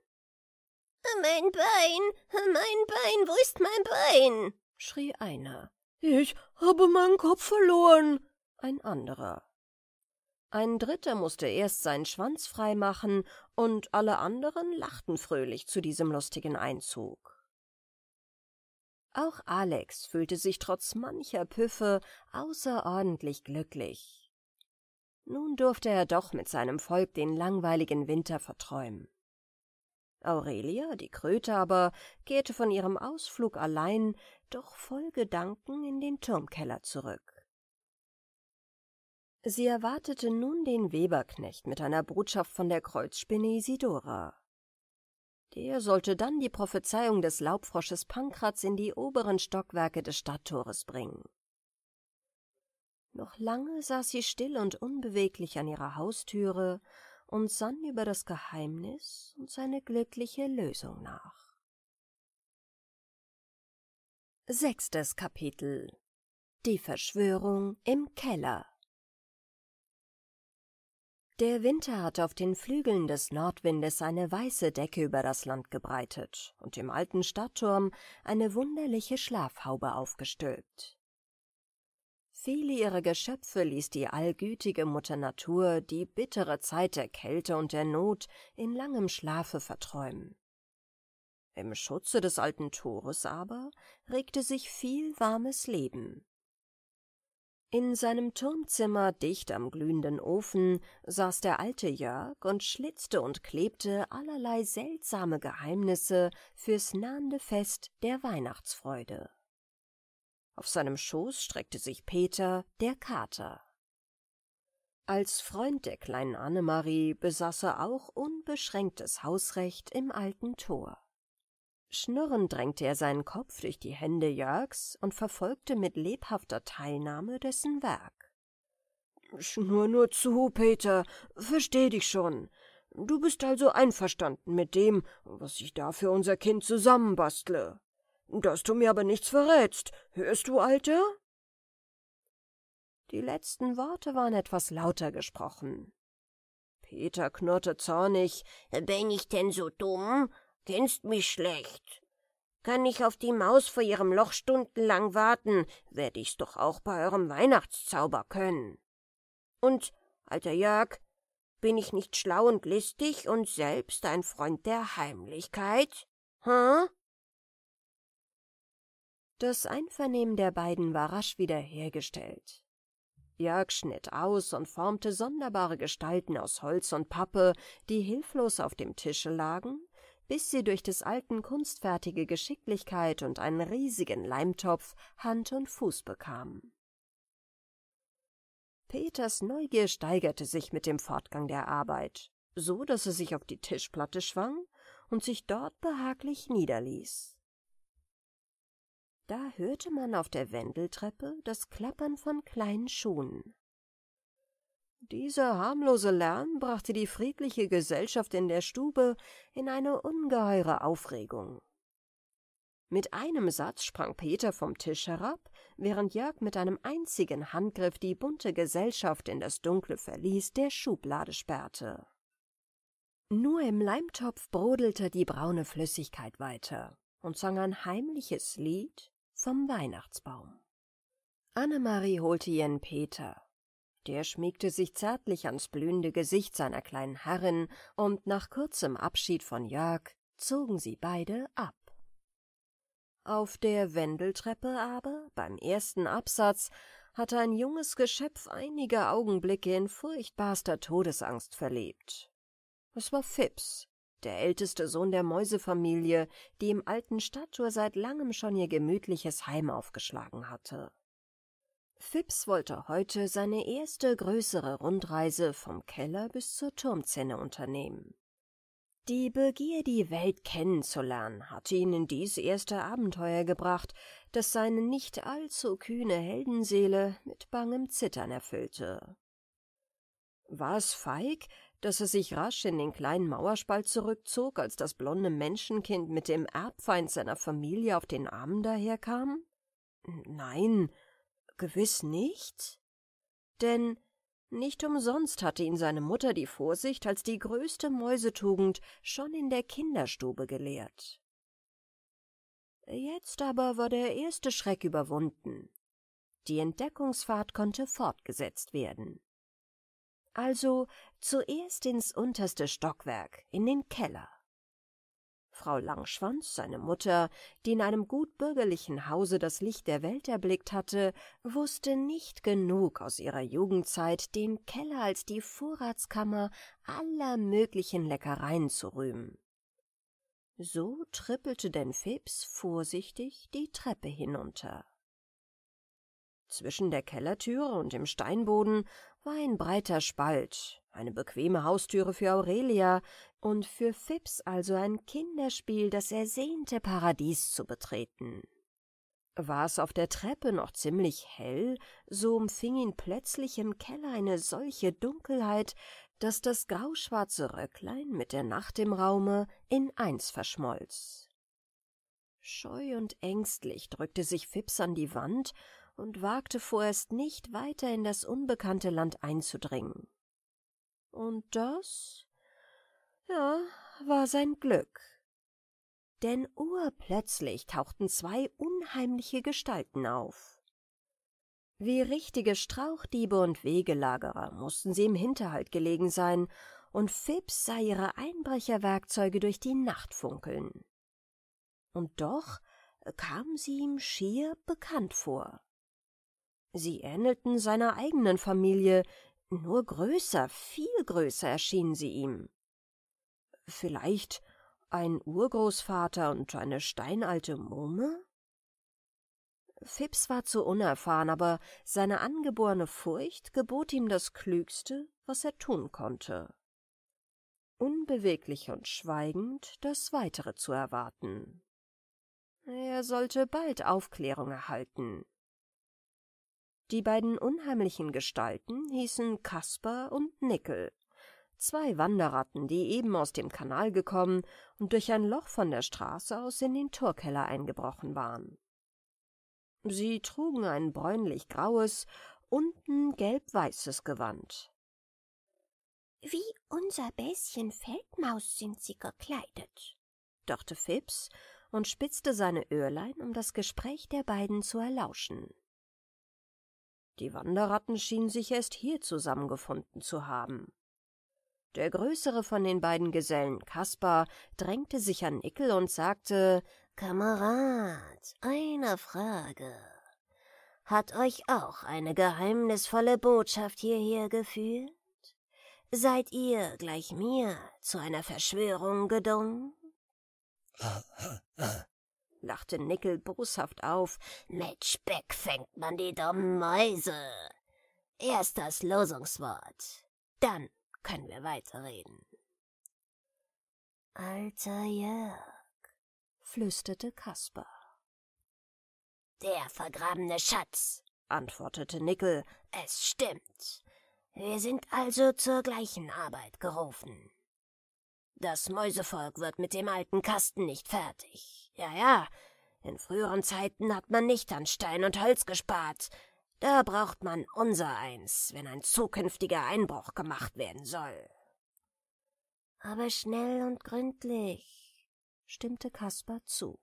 Mein Bein, mein Bein, wo ist mein Bein? schrie einer. Ich habe meinen Kopf verloren, ein anderer. Ein Dritter musste erst seinen Schwanz frei machen, und alle anderen lachten fröhlich zu diesem lustigen Einzug. Auch Alex fühlte sich trotz mancher Püffe außerordentlich glücklich. Nun durfte er doch mit seinem Volk den langweiligen Winter verträumen. Aurelia, die Kröte aber, kehrte von ihrem Ausflug allein, doch voll Gedanken in den Turmkeller zurück. Sie erwartete nun den Weberknecht mit einer Botschaft von der Kreuzspinne Isidora. Der sollte dann die Prophezeiung des Laubfrosches Pankraz in die oberen Stockwerke des Stadttores bringen. Noch lange saß sie still und unbeweglich an ihrer Haustüre und sann über das Geheimnis und seine glückliche Lösung nach. Sechstes Kapitel Die Verschwörung im Keller der Winter hat auf den Flügeln des Nordwindes eine weiße Decke über das Land gebreitet und im alten Stadtturm eine wunderliche Schlafhaube aufgestülpt. Viele ihrer Geschöpfe ließ die allgütige Mutter Natur die bittere Zeit der Kälte und der Not in langem Schlafe verträumen. Im Schutze des alten Tores aber regte sich viel warmes Leben. In seinem Turmzimmer dicht am glühenden Ofen saß der alte Jörg und schlitzte und klebte allerlei seltsame Geheimnisse fürs nahende Fest der Weihnachtsfreude. Auf seinem Schoß streckte sich Peter, der Kater. Als Freund der kleinen Annemarie besaß er auch unbeschränktes Hausrecht im alten Tor. Schnurrend drängte er seinen Kopf durch die Hände Jörgs und verfolgte mit lebhafter Teilnahme dessen Werk. Schnur nur zu, Peter, versteh dich schon. Du bist also einverstanden mit dem, was ich da für unser Kind zusammenbastle. Dass du mir aber nichts verrätst, hörst du, Alter? Die letzten Worte waren etwas lauter gesprochen. Peter knurrte zornig. Bin ich denn so dumm? Kennst mich schlecht. Kann ich auf die Maus vor ihrem Loch stundenlang warten, werde ich's doch auch bei eurem Weihnachtszauber können. Und, alter Jörg, bin ich nicht schlau und listig und selbst ein Freund der Heimlichkeit? Hm? Das Einvernehmen der beiden war rasch wiederhergestellt. Jörg schnitt aus und formte sonderbare Gestalten aus Holz und Pappe, die hilflos auf dem Tische lagen, bis sie durch des Alten kunstfertige Geschicklichkeit und einen riesigen Leimtopf Hand und Fuß bekam. Peters Neugier steigerte sich mit dem Fortgang der Arbeit, so dass er sich auf die Tischplatte schwang und sich dort behaglich niederließ. Da hörte man auf der Wendeltreppe das Klappern von kleinen Schuhen. Dieser harmlose Lärm brachte die friedliche Gesellschaft in der Stube in eine ungeheure Aufregung. Mit einem Satz sprang Peter vom Tisch herab, während Jörg mit einem einzigen Handgriff die bunte Gesellschaft in das dunkle Verlies der Schublade sperrte. Nur im Leimtopf brodelte die braune Flüssigkeit weiter und sang ein heimliches Lied vom Weihnachtsbaum. Annemarie holte ihren Peter, der schmiegte sich zärtlich ans blühende Gesicht seiner kleinen Herrin, und nach kurzem Abschied von Jörg zogen sie beide ab. Auf der Wendeltreppe aber, beim ersten Absatz, hatte ein junges Geschöpf einige Augenblicke in furchtbarster Todesangst verlebt. Es war Phipps, der älteste Sohn der Mäusefamilie, die im alten Stadttor seit langem schon ihr gemütliches Heim aufgeschlagen hatte. Phipps wollte heute seine erste größere Rundreise vom Keller bis zur Turmzenne unternehmen. Die Begier, die Welt kennenzulernen, hatte ihn in dies erste Abenteuer gebracht, das seine nicht allzu kühne Heldenseele mit bangem Zittern erfüllte. War es feig, dass er sich rasch in den kleinen Mauerspalt zurückzog, als das blonde Menschenkind mit dem Erbfeind seiner Familie auf den Armen daherkam? Nein, Gewiss nicht? Denn nicht umsonst hatte ihn seine Mutter die Vorsicht als die größte Mäusetugend schon in der Kinderstube gelehrt. Jetzt aber war der erste Schreck überwunden. Die Entdeckungsfahrt konnte fortgesetzt werden. Also zuerst ins unterste Stockwerk, in den Keller. Frau Langschwanz, seine Mutter, die in einem gutbürgerlichen Hause das Licht der Welt erblickt hatte, wusste nicht genug aus ihrer Jugendzeit, den Keller als die Vorratskammer aller möglichen Leckereien zu rühmen. So trippelte denn Phips vorsichtig die Treppe hinunter. Zwischen der Kellertüre und dem Steinboden war ein breiter Spalt, eine bequeme Haustüre für Aurelia, und für Phipps also ein Kinderspiel, das ersehnte Paradies zu betreten. War es auf der Treppe noch ziemlich hell, so umfing ihn plötzlich im Keller eine solche Dunkelheit, dass das grauschwarze Röcklein mit der Nacht im Raume in eins verschmolz. Scheu und ängstlich drückte sich Phipps an die Wand und wagte vorerst nicht weiter in das unbekannte Land einzudringen. Und das ja, war sein Glück. Denn urplötzlich tauchten zwei unheimliche Gestalten auf. Wie richtige Strauchdiebe und Wegelagerer mussten sie im Hinterhalt gelegen sein, und Phipps sah ihre Einbrecherwerkzeuge durch die Nacht funkeln. Und doch kamen sie ihm schier bekannt vor. Sie ähnelten seiner eigenen Familie, nur größer, viel größer erschienen sie ihm vielleicht ein Urgroßvater und eine steinalte Mumme? Phipps war zu unerfahren, aber seine angeborene Furcht gebot ihm das Klügste, was er tun konnte. Unbeweglich und schweigend das Weitere zu erwarten. Er sollte bald Aufklärung erhalten. Die beiden unheimlichen Gestalten hießen Kasper und Nickel. Zwei Wanderratten, die eben aus dem Kanal gekommen und durch ein Loch von der Straße aus in den Torkeller eingebrochen waren. Sie trugen ein bräunlich-graues unten ein gelb-weißes Gewand. Wie unser Bäschen Feldmaus sind sie gekleidet, dachte Phipps und spitzte seine Öhrlein, um das Gespräch der beiden zu erlauschen. Die Wanderratten schienen sich erst hier zusammengefunden zu haben der größere von den beiden Gesellen, Kaspar, drängte sich an Nickel und sagte Kamerad, eine Frage. Hat euch auch eine geheimnisvolle Botschaft hierher geführt? Seid ihr, gleich mir, zu einer Verschwörung gedungen? lachte Nickel boshaft auf. Mit Speck fängt man die dummen Mäuse. Erst das Losungswort, dann können wir weiterreden. Alter Jörg, flüsterte Kasper. Der vergrabene Schatz, antwortete Nickel, es stimmt. Wir sind also zur gleichen Arbeit gerufen. Das Mäusevolk wird mit dem alten Kasten nicht fertig. Ja, ja, in früheren Zeiten hat man nicht an Stein und Holz gespart, da braucht man unser Eins, wenn ein zukünftiger Einbruch gemacht werden soll. Aber schnell und gründlich, stimmte Kaspar zu.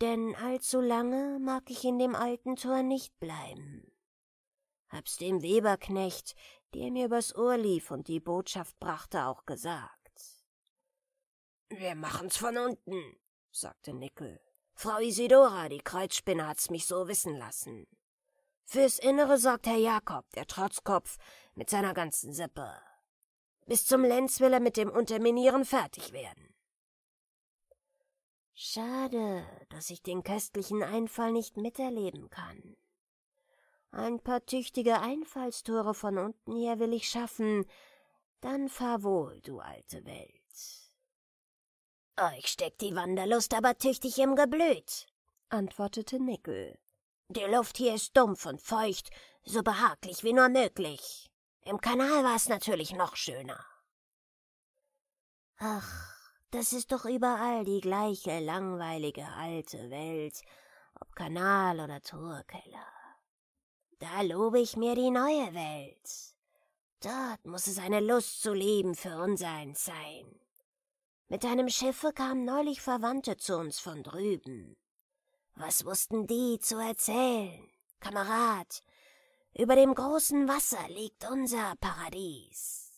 Denn allzu lange mag ich in dem alten Tor nicht bleiben. Hab's dem Weberknecht, der mir übers Ohr lief und die Botschaft brachte, auch gesagt. Wir machen's von unten, sagte Nickel. Frau Isidora, die Kreuzspinne, hat's mich so wissen lassen. Fürs Innere sorgt Herr Jakob, der Trotzkopf, mit seiner ganzen Sippe. Bis zum Lenz will er mit dem Unterminieren fertig werden. Schade, dass ich den köstlichen Einfall nicht miterleben kann. Ein paar tüchtige Einfallstore von unten her will ich schaffen. Dann fahr wohl, du alte Welt. Euch oh, steckt die Wanderlust aber tüchtig im Geblüt, antwortete Nickel. Die Luft hier ist dumpf und feucht, so behaglich wie nur möglich. Im Kanal war es natürlich noch schöner. Ach, das ist doch überall die gleiche langweilige alte Welt, ob Kanal oder Torkeller. Da lobe ich mir die neue Welt. Dort muss es eine Lust zu leben für unseins sein. Mit einem Schiffe kamen neulich Verwandte zu uns von drüben. Was wussten die zu erzählen? Kamerad, über dem großen Wasser liegt unser Paradies.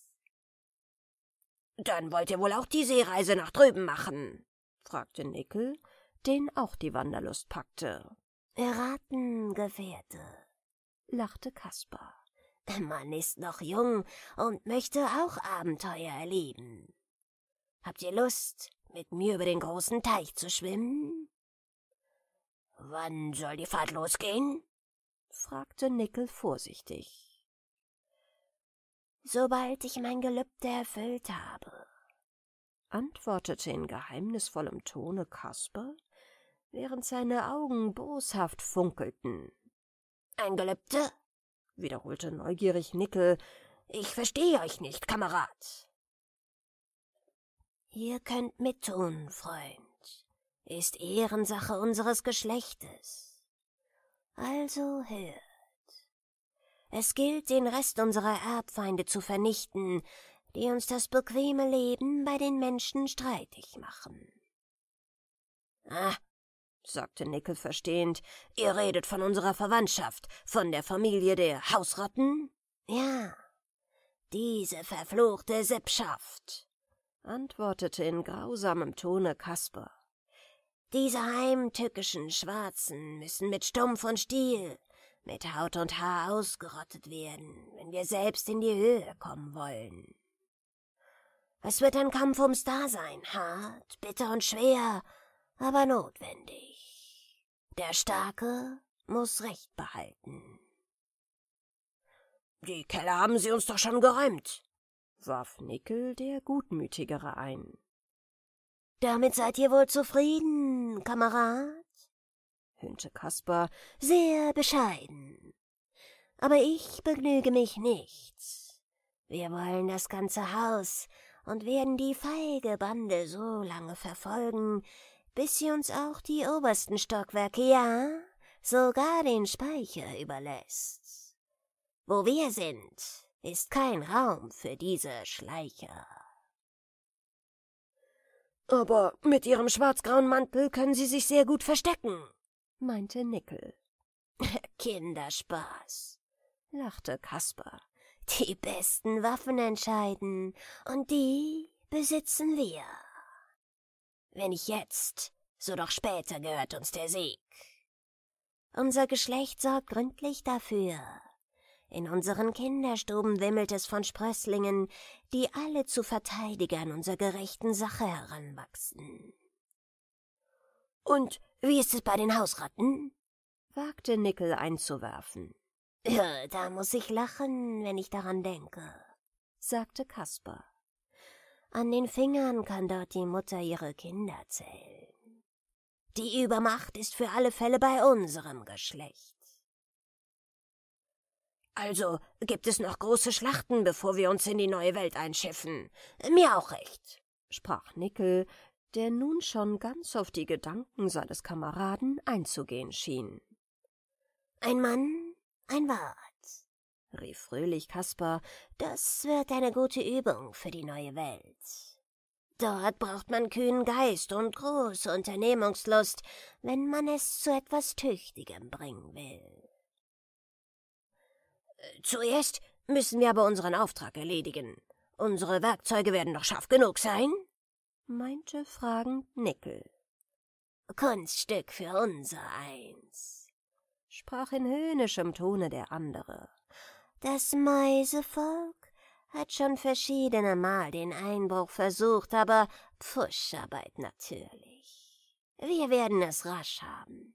Dann wollt ihr wohl auch die Seereise nach drüben machen? fragte Nickel, den auch die Wanderlust packte. Erraten, Gefährte, lachte Kaspar. Man ist noch jung und möchte auch Abenteuer erleben. Habt ihr Lust, mit mir über den großen Teich zu schwimmen? Wann soll die Fahrt losgehen? fragte Nickel vorsichtig. Sobald ich mein Gelübde erfüllt habe, antwortete in geheimnisvollem Tone Kasper, während seine Augen boshaft funkelten. Ein Gelübde? wiederholte neugierig Nickel. Ich verstehe euch nicht, Kamerad. Ihr könnt mittun, Freund ist Ehrensache unseres Geschlechtes. Also hört. Es gilt, den Rest unserer Erbfeinde zu vernichten, die uns das bequeme Leben bei den Menschen streitig machen. Ah, sagte Nickel verstehend, ihr redet von unserer Verwandtschaft, von der Familie der Hausratten? Ja, diese verfluchte Sippschaft, antwortete in grausamem Tone Kasper. Diese heimtückischen Schwarzen müssen mit Stumpf und Stiel, mit Haut und Haar ausgerottet werden, wenn wir selbst in die Höhe kommen wollen. Es wird ein Kampf ums Dasein, hart, bitter und schwer, aber notwendig. Der Starke muss Recht behalten. Die Keller haben sie uns doch schon geräumt, warf Nickel der Gutmütigere ein. Damit seid ihr wohl zufrieden, Kamerad? höhnte Kaspar, sehr bescheiden. Aber ich begnüge mich nicht. Wir wollen das ganze Haus und werden die feige Bande so lange verfolgen, bis sie uns auch die obersten Stockwerke, ja, sogar den Speicher überlässt. Wo wir sind, ist kein Raum für diese Schleicher. Aber mit ihrem schwarzgrauen Mantel können sie sich sehr gut verstecken, meinte Nickel. Kinderspaß, lachte Kasper. Die besten Waffen entscheiden, und die besitzen wir. Wenn nicht jetzt, so doch später gehört uns der Sieg. Unser Geschlecht sorgt gründlich dafür, in unseren Kinderstuben wimmelt es von Sprösslingen, die alle zu Verteidigern unserer gerechten Sache heranwachsen. Und wie ist es bei den Hausratten? wagte Nickel einzuwerfen. Äh, ja, da muss ich lachen, wenn ich daran denke, sagte Kaspar. An den Fingern kann dort die Mutter ihre Kinder zählen. Die Übermacht ist für alle Fälle bei unserem Geschlecht. Also gibt es noch große Schlachten, bevor wir uns in die neue Welt einschiffen. Mir auch recht, sprach Nickel, der nun schon ganz auf die Gedanken seines Kameraden einzugehen schien. Ein Mann, ein Wort, rief fröhlich Kaspar, das wird eine gute Übung für die neue Welt. Dort braucht man kühnen Geist und große Unternehmungslust, wenn man es zu etwas Tüchtigem bringen will. Zuerst müssen wir aber unseren Auftrag erledigen. Unsere Werkzeuge werden doch scharf genug sein? meinte fragend Nickel. Kunststück für unser eins, sprach in höhnischem Tone der andere. Das Mäusevolk hat schon verschiedene Mal den Einbruch versucht, aber Pfuscharbeit natürlich. Wir werden es rasch haben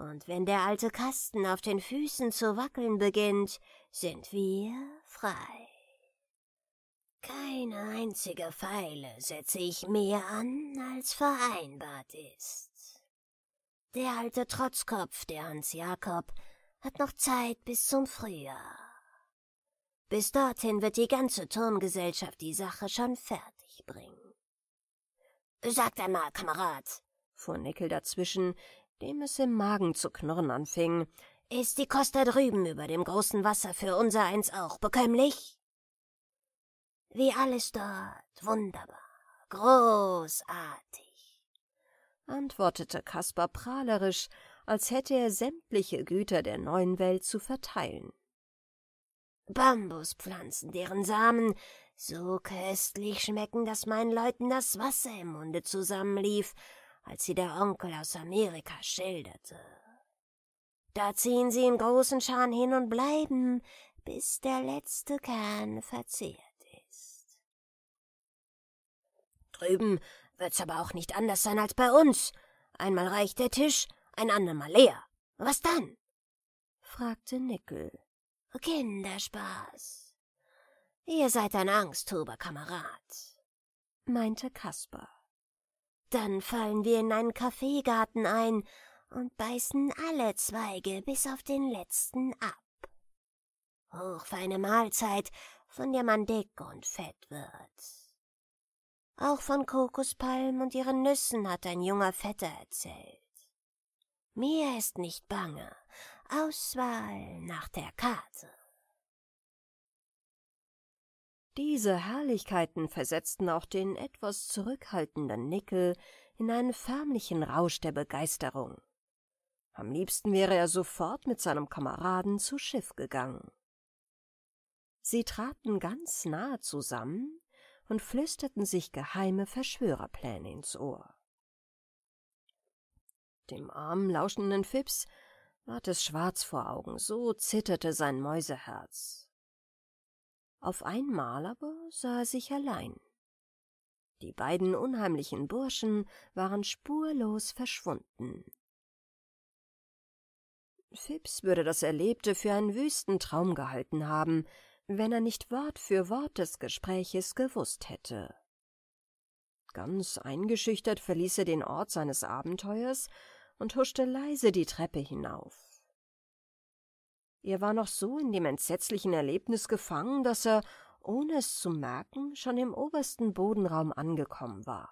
und wenn der alte Kasten auf den Füßen zu wackeln beginnt, sind wir frei. Keine einzige Pfeile setze ich mehr an, als vereinbart ist. Der alte Trotzkopf, der Hans Jakob, hat noch Zeit bis zum Frühjahr. Bis dorthin wird die ganze Turmgesellschaft die Sache schon fertig bringen. Sagt einmal, Kamerad, fuhr Nickel dazwischen, dem es im Magen zu knurren anfing. Ist die Kost da drüben über dem großen Wasser für unser eins auch bekömmlich? Wie alles dort, wunderbar, großartig, antwortete Kaspar prahlerisch, als hätte er sämtliche Güter der neuen Welt zu verteilen. Bambuspflanzen, deren Samen so köstlich schmecken, dass meinen Leuten das Wasser im Munde zusammenlief, als sie der Onkel aus Amerika schilderte. Da ziehen sie in großen Scharen hin und bleiben, bis der letzte Kern verzehrt ist. Drüben wird's aber auch nicht anders sein als bei uns. Einmal reicht der Tisch, ein andermal leer. Was dann? fragte Nickel. Kinderspaß. Ihr seid ein Angsthuber, Kamerad, meinte Kaspar. Dann fallen wir in einen Kaffeegarten ein und beißen alle Zweige bis auf den letzten ab. Hochfeine Mahlzeit, von der man dick und fett wird. Auch von Kokospalmen und ihren Nüssen hat ein junger Vetter erzählt. Mir ist nicht bange. Auswahl nach der Karte. Diese Herrlichkeiten versetzten auch den etwas zurückhaltenden Nickel in einen förmlichen Rausch der Begeisterung. Am liebsten wäre er sofort mit seinem Kameraden zu Schiff gegangen. Sie traten ganz nahe zusammen und flüsterten sich geheime Verschwörerpläne ins Ohr. Dem armen, lauschenden Fips ward es schwarz vor Augen, so zitterte sein Mäuseherz. Auf einmal aber sah er sich allein. Die beiden unheimlichen Burschen waren spurlos verschwunden. Phipps würde das Erlebte für einen wüsten Traum gehalten haben, wenn er nicht Wort für Wort des Gespräches gewusst hätte. Ganz eingeschüchtert verließ er den Ort seines Abenteuers und huschte leise die Treppe hinauf. Er war noch so in dem entsetzlichen Erlebnis gefangen, dass er, ohne es zu merken, schon im obersten Bodenraum angekommen war.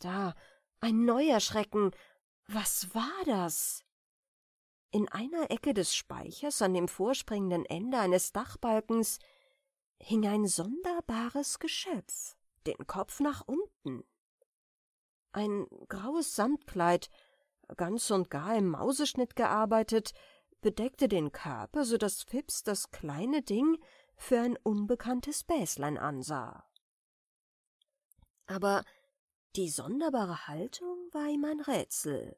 Da, ein neuer Schrecken. Was war das? In einer Ecke des Speichers, an dem vorspringenden Ende eines Dachbalkens, hing ein sonderbares Geschöpf, den Kopf nach unten. Ein graues Samtkleid, ganz und gar im Mauseschnitt gearbeitet, bedeckte den Körper, so daß Fips das kleine Ding für ein unbekanntes Bäslein ansah. Aber die sonderbare Haltung war ihm ein Rätsel.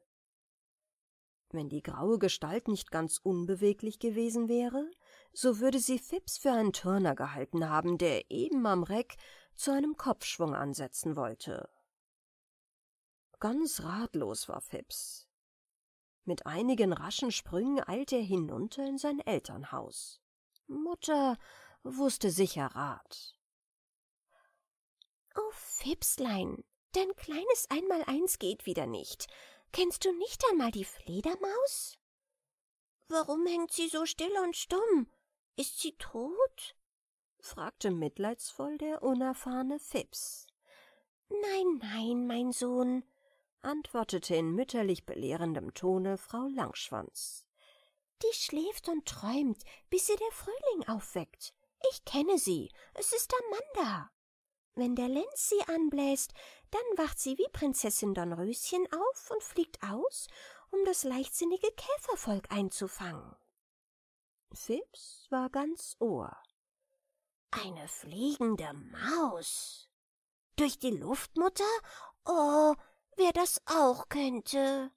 Wenn die graue Gestalt nicht ganz unbeweglich gewesen wäre, so würde sie Fips für einen Turner gehalten haben, der eben am Reck zu einem Kopfschwung ansetzen wollte. Ganz ratlos war Fips. Mit einigen raschen Sprüngen eilte er hinunter in sein Elternhaus. Mutter wusste sicher Rat. Oh, Fipslein, dein kleines Einmaleins geht wieder nicht. Kennst du nicht einmal die Fledermaus? Warum hängt sie so still und stumm? Ist sie tot? fragte mitleidsvoll der unerfahrene Fips. Nein, nein, mein Sohn, antwortete in mütterlich belehrendem Tone Frau Langschwanz. Die schläft und träumt, bis sie der Frühling aufweckt. Ich kenne sie, es ist Amanda. Wenn der Lenz sie anbläst, dann wacht sie wie Prinzessin Dornröschen auf und fliegt aus, um das leichtsinnige Käfervolk einzufangen. Phipps war ganz Ohr. Eine fliegende Maus. Durch die Luft, Mutter? Oh, wer das auch könnte.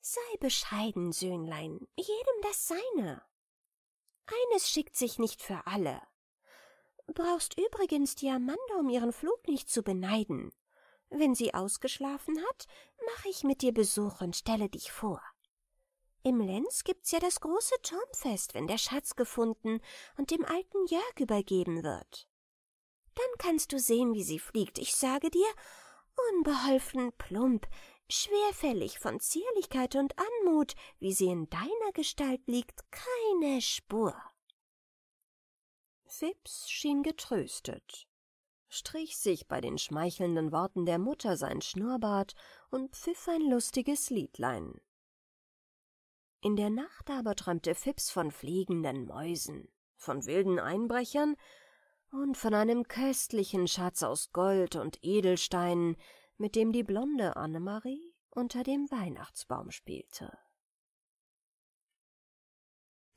Sei bescheiden, Söhnlein, jedem das Seine. Eines schickt sich nicht für alle. Brauchst übrigens die Amanda um ihren Flug nicht zu beneiden. Wenn sie ausgeschlafen hat, mache ich mit dir Besuch und stelle dich vor. Im Lenz gibt's ja das große Turmfest, wenn der Schatz gefunden und dem alten Jörg übergeben wird. Dann kannst du sehen, wie sie fliegt, ich sage dir, unbeholfen plump, schwerfällig von Zierlichkeit und Anmut, wie sie in deiner Gestalt liegt, keine Spur. Fips schien getröstet, strich sich bei den schmeichelnden Worten der Mutter sein Schnurrbart und pfiff ein lustiges Liedlein. In der Nacht aber träumte Fips von fliegenden Mäusen, von wilden Einbrechern und von einem köstlichen Schatz aus Gold und Edelsteinen, mit dem die blonde Annemarie unter dem Weihnachtsbaum spielte.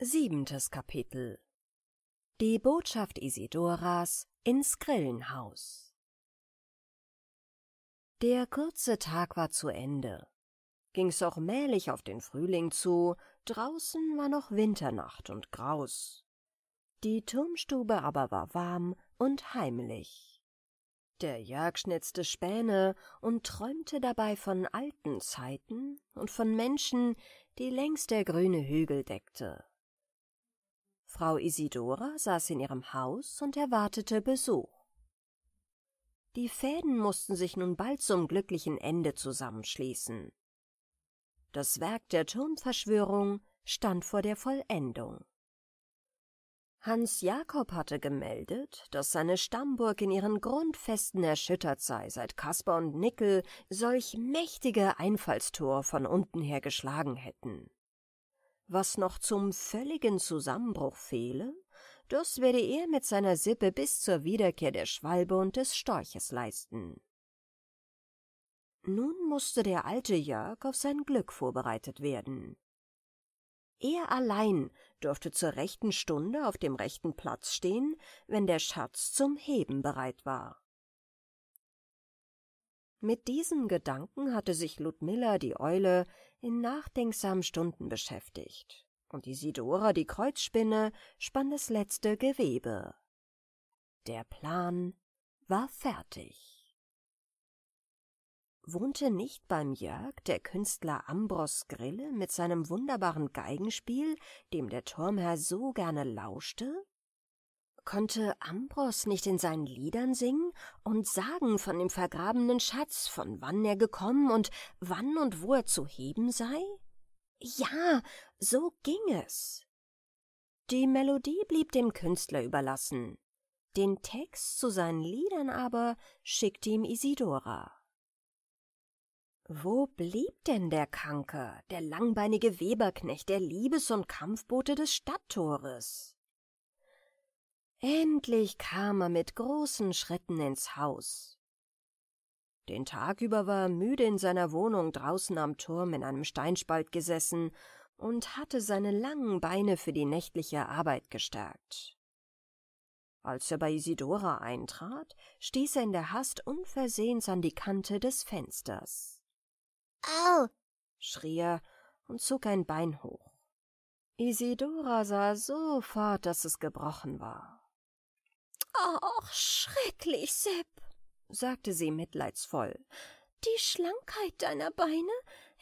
Siebentes Kapitel Die Botschaft Isidoras ins Grillenhaus Der kurze Tag war zu Ende. Ging's auch mählich auf den Frühling zu, draußen war noch Winternacht und Graus. Die Turmstube aber war warm und heimlich. Der Jörg schnitzte Späne und träumte dabei von alten Zeiten und von Menschen, die längst der grüne Hügel deckte. Frau Isidora saß in ihrem Haus und erwartete Besuch. Die Fäden mussten sich nun bald zum glücklichen Ende zusammenschließen. Das Werk der Turmverschwörung stand vor der Vollendung. Hans Jakob hatte gemeldet, dass seine Stammburg in ihren Grundfesten erschüttert sei, seit Kasper und Nickel solch mächtige Einfallstor von unten her geschlagen hätten. Was noch zum völligen Zusammenbruch fehle, das werde er mit seiner Sippe bis zur Wiederkehr der Schwalbe und des Storches leisten. Nun musste der alte Jörg auf sein Glück vorbereitet werden. Er allein durfte zur rechten Stunde auf dem rechten Platz stehen, wenn der Schatz zum Heben bereit war. Mit diesen Gedanken hatte sich Ludmilla die Eule in nachdenksamen Stunden beschäftigt, und Isidora die Kreuzspinne spann das letzte Gewebe. Der Plan war fertig. Wohnte nicht beim Jörg der Künstler Ambros Grille mit seinem wunderbaren Geigenspiel, dem der Turmherr so gerne lauschte? Konnte Ambros nicht in seinen Liedern singen und sagen von dem vergrabenen Schatz, von wann er gekommen und wann und wo er zu heben sei? Ja, so ging es. Die Melodie blieb dem Künstler überlassen, den Text zu seinen Liedern aber schickte ihm Isidora. Wo blieb denn der Kanker, der langbeinige Weberknecht, der Liebes- und Kampfbote des Stadttores? Endlich kam er mit großen Schritten ins Haus. Den Tag über war er müde in seiner Wohnung draußen am Turm in einem Steinspalt gesessen und hatte seine langen Beine für die nächtliche Arbeit gestärkt. Als er bei Isidora eintrat, stieß er in der Hast unversehens an die Kante des Fensters. Au! schrie er und zog ein Bein hoch. Isidora sah sofort, dass es gebrochen war. Ach, schrecklich, Sepp, sagte sie mitleidsvoll. Die Schlankheit deiner Beine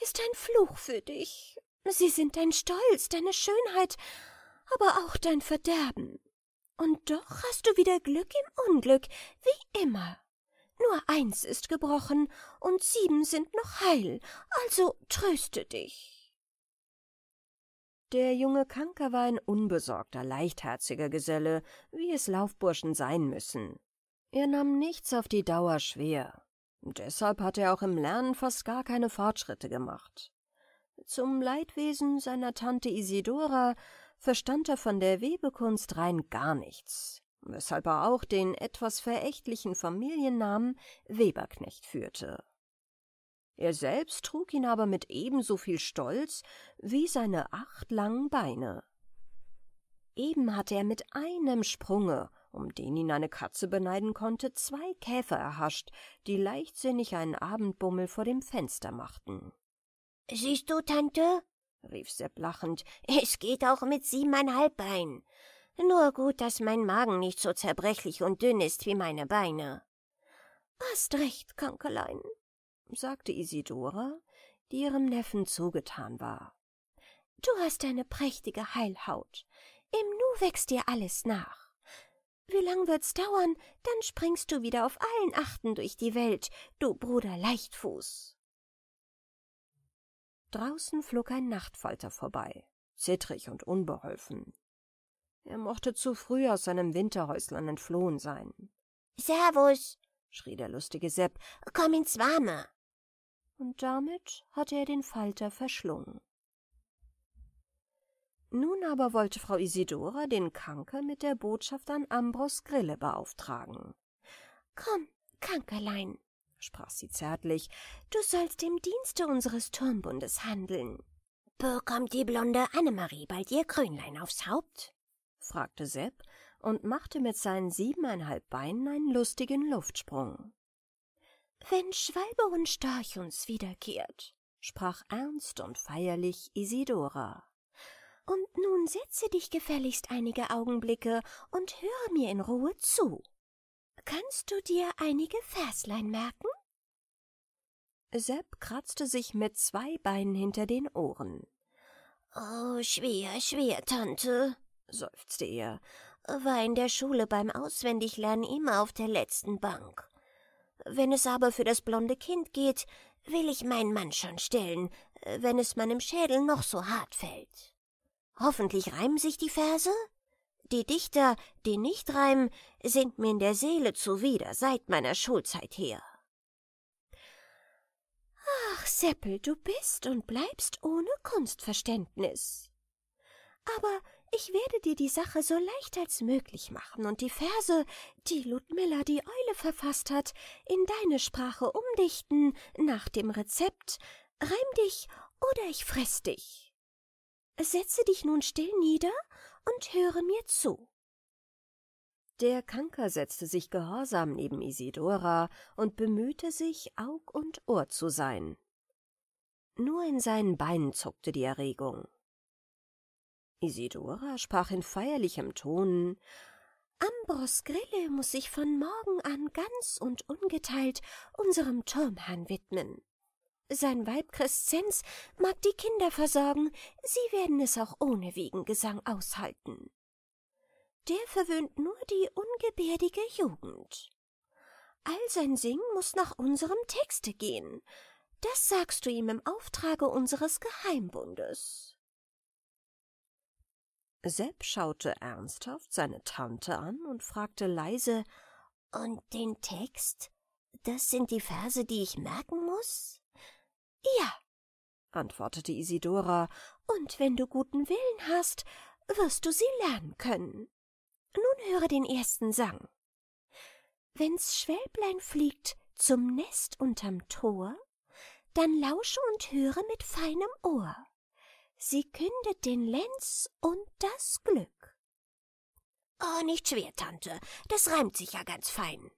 ist ein Fluch für dich. Sie sind dein Stolz, deine Schönheit, aber auch dein Verderben. Und doch hast du wieder Glück im Unglück, wie immer. Nur eins ist gebrochen und sieben sind noch heil, also tröste dich. Der junge Kanker war ein unbesorgter, leichtherziger Geselle, wie es Laufburschen sein müssen. Er nahm nichts auf die Dauer schwer. Deshalb hatte er auch im Lernen fast gar keine Fortschritte gemacht. Zum Leidwesen seiner Tante Isidora verstand er von der Webekunst rein gar nichts weshalb er auch den etwas verächtlichen Familiennamen Weberknecht führte. Er selbst trug ihn aber mit ebenso viel Stolz wie seine acht langen Beine. Eben hatte er mit einem Sprunge, um den ihn eine Katze beneiden konnte, zwei Käfer erhascht, die leichtsinnig einen Abendbummel vor dem Fenster machten. Siehst du, Tante? rief Sepp lachend, es geht auch mit siebeneinhalb Beinen. Nur gut, dass mein Magen nicht so zerbrechlich und dünn ist wie meine Beine. Hast recht, Kankelein, sagte Isidora, die ihrem Neffen zugetan war. Du hast eine prächtige Heilhaut. Im Nu wächst dir alles nach. Wie lang wird's dauern, dann springst du wieder auf allen Achten durch die Welt, du Bruder Leichtfuß. Draußen flog ein Nachtfalter vorbei, zittrig und unbeholfen. Er mochte zu früh aus seinem Winterhäuslein entflohen sein. Servus, schrie der lustige Sepp, komm ins Warme. Und damit hatte er den Falter verschlungen. Nun aber wollte Frau Isidora den Kanker mit der Botschaft an Ambros Grille beauftragen. Komm, Kankerlein, sprach sie zärtlich, du sollst im Dienste unseres Turmbundes handeln. Bekommt die blonde Annemarie bald ihr Krönlein aufs Haupt? fragte Sepp und machte mit seinen siebeneinhalb Beinen einen lustigen Luftsprung. Wenn Schwalbe und Storch uns wiederkehrt, sprach ernst und feierlich Isidora. Und nun setze dich gefälligst einige Augenblicke und höre mir in Ruhe zu. Kannst du dir einige Verslein merken? Sepp kratzte sich mit zwei Beinen hinter den Ohren. Oh, schwer, schwer, Tante, seufzte er, war in der Schule beim Auswendiglernen immer auf der letzten Bank. Wenn es aber für das blonde Kind geht, will ich meinen Mann schon stellen, wenn es meinem Schädel noch so hart fällt. Hoffentlich reimen sich die Verse? Die Dichter, die nicht reimen, sind mir in der Seele zuwider seit meiner Schulzeit her. Ach, Seppel, du bist und bleibst ohne Kunstverständnis. Aber ich werde dir die Sache so leicht als möglich machen und die Verse, die Ludmilla die Eule verfasst hat, in deine Sprache umdichten, nach dem Rezept Reim dich oder ich fress dich. Setze dich nun still nieder und höre mir zu. Der Kanker setzte sich gehorsam neben Isidora und bemühte sich, Aug und Ohr zu sein. Nur in seinen Beinen zuckte die Erregung. Isidora sprach in feierlichem Ton Ambros Grille muß sich von morgen an ganz und ungeteilt unserem Turmherrn widmen. Sein Weib Crescenz mag die Kinder versorgen, sie werden es auch ohne Wiegengesang aushalten. Der verwöhnt nur die ungebärdige Jugend. All sein Singen muß nach unserem Texte gehen. Das sagst du ihm im Auftrage unseres Geheimbundes. Sepp schaute ernsthaft seine Tante an und fragte leise Und den Text? Das sind die Verse, die ich merken muß? Ja, antwortete Isidora, und wenn du guten Willen hast, wirst du sie lernen können. Nun höre den ersten Sang. Wenn's Schwälblein fliegt zum Nest unterm Tor, dann lausche und höre mit feinem Ohr. Sie kündet den Lenz und das Glück. Oh, nicht schwer, Tante, das reimt sich ja ganz fein.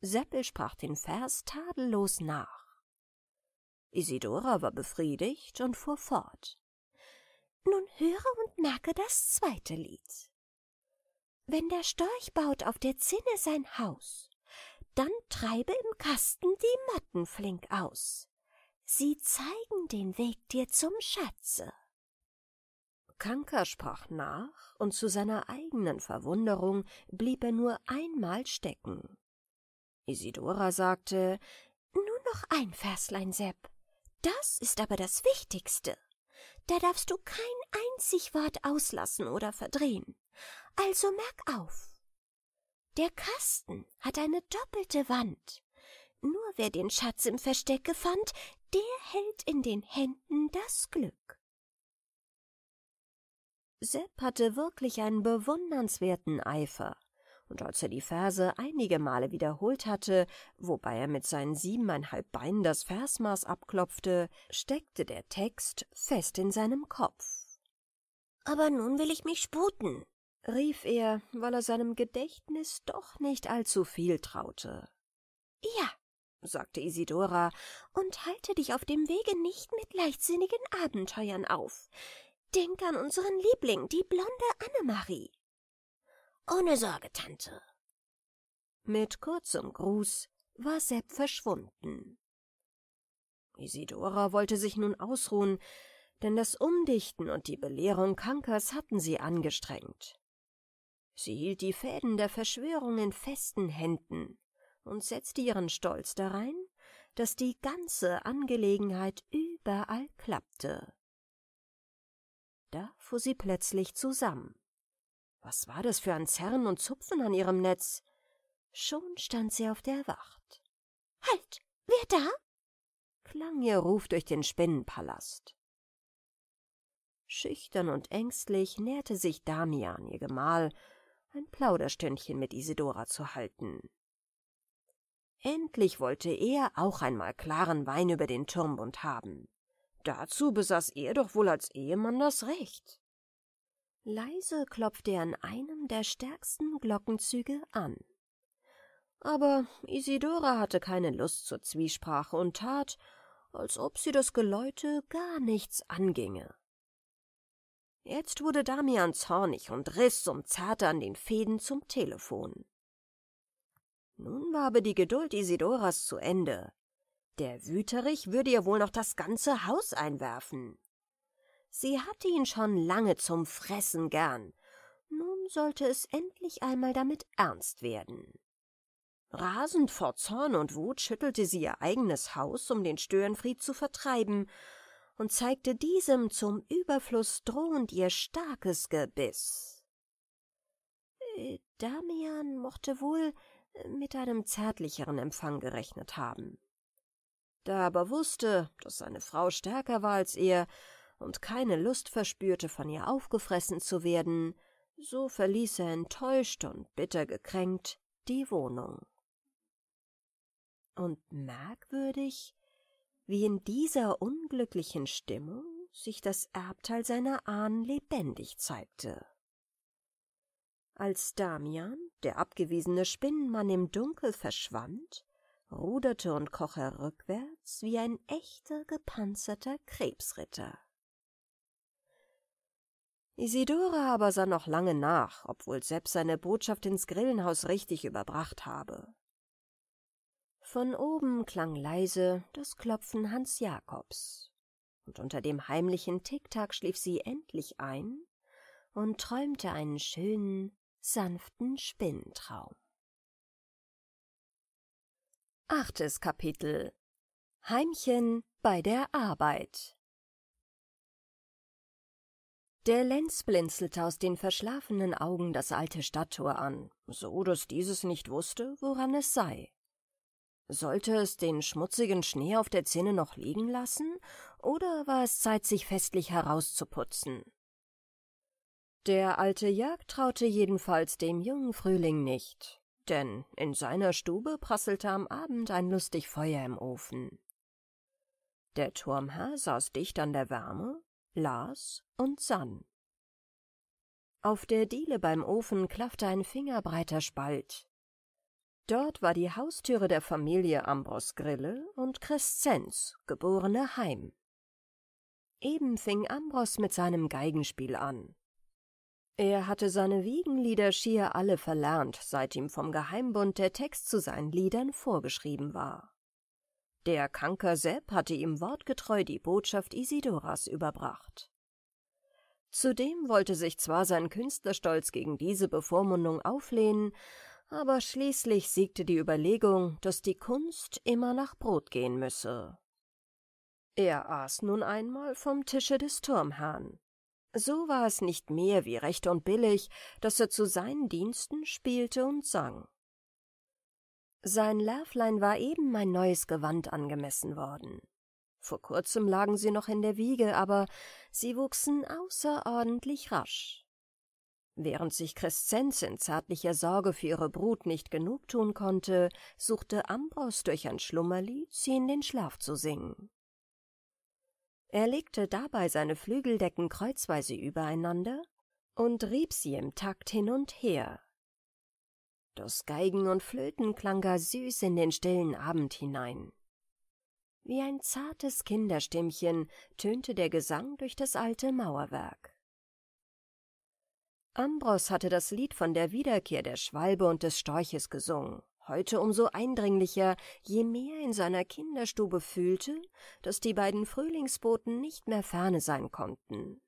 Seppel sprach den Vers tadellos nach. Isidora war befriedigt und fuhr fort. Nun höre und merke das zweite Lied. Wenn der Storch baut auf der Zinne sein Haus, dann treibe im Kasten die Matten flink aus. Sie zeigen den Weg dir zum Schatze. Kanker sprach nach, und zu seiner eigenen Verwunderung blieb er nur einmal stecken. Isidora sagte, »Nur noch ein Verslein, Sepp. Das ist aber das Wichtigste. Da darfst du kein einzig Wort auslassen oder verdrehen. Also merk auf. Der Kasten hat eine doppelte Wand. Nur wer den Schatz im Verstecke fand, der hält in den Händen das Glück. Sepp hatte wirklich einen bewundernswerten Eifer, und als er die Verse einige Male wiederholt hatte, wobei er mit seinen siebeneinhalb Beinen das Versmaß abklopfte, steckte der Text fest in seinem Kopf. Aber nun will ich mich sputen, rief er, weil er seinem Gedächtnis doch nicht allzu viel traute. Ja, sagte Isidora, und halte dich auf dem Wege nicht mit leichtsinnigen Abenteuern auf. Denk an unseren Liebling, die blonde Annemarie. Ohne Sorge, Tante. Mit kurzem Gruß war Sepp verschwunden. Isidora wollte sich nun ausruhen, denn das Umdichten und die Belehrung Kankers hatten sie angestrengt. Sie hielt die Fäden der Verschwörung in festen Händen und setzte ihren Stolz darein, dass die ganze Angelegenheit überall klappte. Da fuhr sie plötzlich zusammen. Was war das für ein Zerren und Zupfen an ihrem Netz? Schon stand sie auf der Wacht. Halt, wer da? klang ihr Ruf durch den Spinnenpalast. Schüchtern und ängstlich näherte sich Damian, ihr Gemahl, ein Plauderstündchen mit Isidora zu halten. Endlich wollte er auch einmal klaren Wein über den Turmbund haben. Dazu besaß er doch wohl als Ehemann das Recht. Leise klopfte er an einem der stärksten Glockenzüge an. Aber Isidora hatte keine Lust zur Zwiesprache und tat, als ob sie das Geläute gar nichts anginge. Jetzt wurde Damian zornig und riss und zerrte an den Fäden zum Telefon. Nun war aber die Geduld Isidoras zu Ende. Der Wüterich würde ihr wohl noch das ganze Haus einwerfen. Sie hatte ihn schon lange zum Fressen gern. Nun sollte es endlich einmal damit ernst werden. Rasend vor Zorn und Wut schüttelte sie ihr eigenes Haus, um den Störenfried zu vertreiben, und zeigte diesem zum Überfluss drohend ihr starkes Gebiss. Äh, Damian mochte wohl äh, mit einem zärtlicheren Empfang gerechnet haben. Da er aber wusste, dass seine Frau stärker war als er und keine Lust verspürte, von ihr aufgefressen zu werden, so verließ er enttäuscht und bitter gekränkt die Wohnung. Und merkwürdig, wie in dieser unglücklichen Stimmung sich das Erbteil seiner Ahnen lebendig zeigte. Als Damian, der abgewiesene Spinnenmann, im Dunkel verschwand, ruderte und kroch er rückwärts wie ein echter gepanzerter Krebsritter. Isidore aber sah noch lange nach, obwohl Sepp seine Botschaft ins Grillenhaus richtig überbracht habe. Von oben klang leise das Klopfen Hans Jakobs, und unter dem heimlichen Tick-Tack schlief sie endlich ein und träumte einen schönen, sanften Spinnentraum. Achtes Kapitel Heimchen bei der Arbeit Der Lenz blinzelte aus den verschlafenen Augen das alte Stadttor an, so dass dieses nicht wusste, woran es sei. Sollte es den schmutzigen Schnee auf der Zinne noch liegen lassen, oder war es Zeit, sich festlich herauszuputzen? Der alte Jagd traute jedenfalls dem jungen Frühling nicht, denn in seiner Stube prasselte am Abend ein lustig Feuer im Ofen. Der Turmherr saß dicht an der Wärme, las und sann. Auf der Diele beim Ofen klaffte ein fingerbreiter Spalt. Dort war die Haustüre der Familie Ambros Grille und Crescenz, geborene Heim. Eben fing Ambros mit seinem Geigenspiel an. Er hatte seine Wiegenlieder schier alle verlernt, seit ihm vom Geheimbund der Text zu seinen Liedern vorgeschrieben war. Der Kanker Sepp hatte ihm wortgetreu die Botschaft Isidoras überbracht. Zudem wollte sich zwar sein Künstlerstolz gegen diese Bevormundung auflehnen, aber schließlich siegte die Überlegung, dass die Kunst immer nach Brot gehen müsse. Er aß nun einmal vom Tische des Turmherrn, so war es nicht mehr wie recht und billig, dass er zu seinen Diensten spielte und sang. Sein Lärflein war eben mein neues Gewand angemessen worden. Vor kurzem lagen sie noch in der Wiege, aber sie wuchsen außerordentlich rasch. Während sich Crescenz in zärtlicher Sorge für ihre Brut nicht genug tun konnte, suchte Ambros durch ein Schlummerlied, sie in den Schlaf zu singen. Er legte dabei seine Flügeldecken kreuzweise übereinander und rieb sie im Takt hin und her. Das Geigen- und Flöten klang gar süß in den stillen Abend hinein. Wie ein zartes Kinderstimmchen tönte der Gesang durch das alte Mauerwerk. Ambros hatte das Lied von der Wiederkehr der Schwalbe und des Storches gesungen heute umso eindringlicher, je mehr in seiner Kinderstube fühlte, dass die beiden Frühlingsboten nicht mehr ferne sein konnten.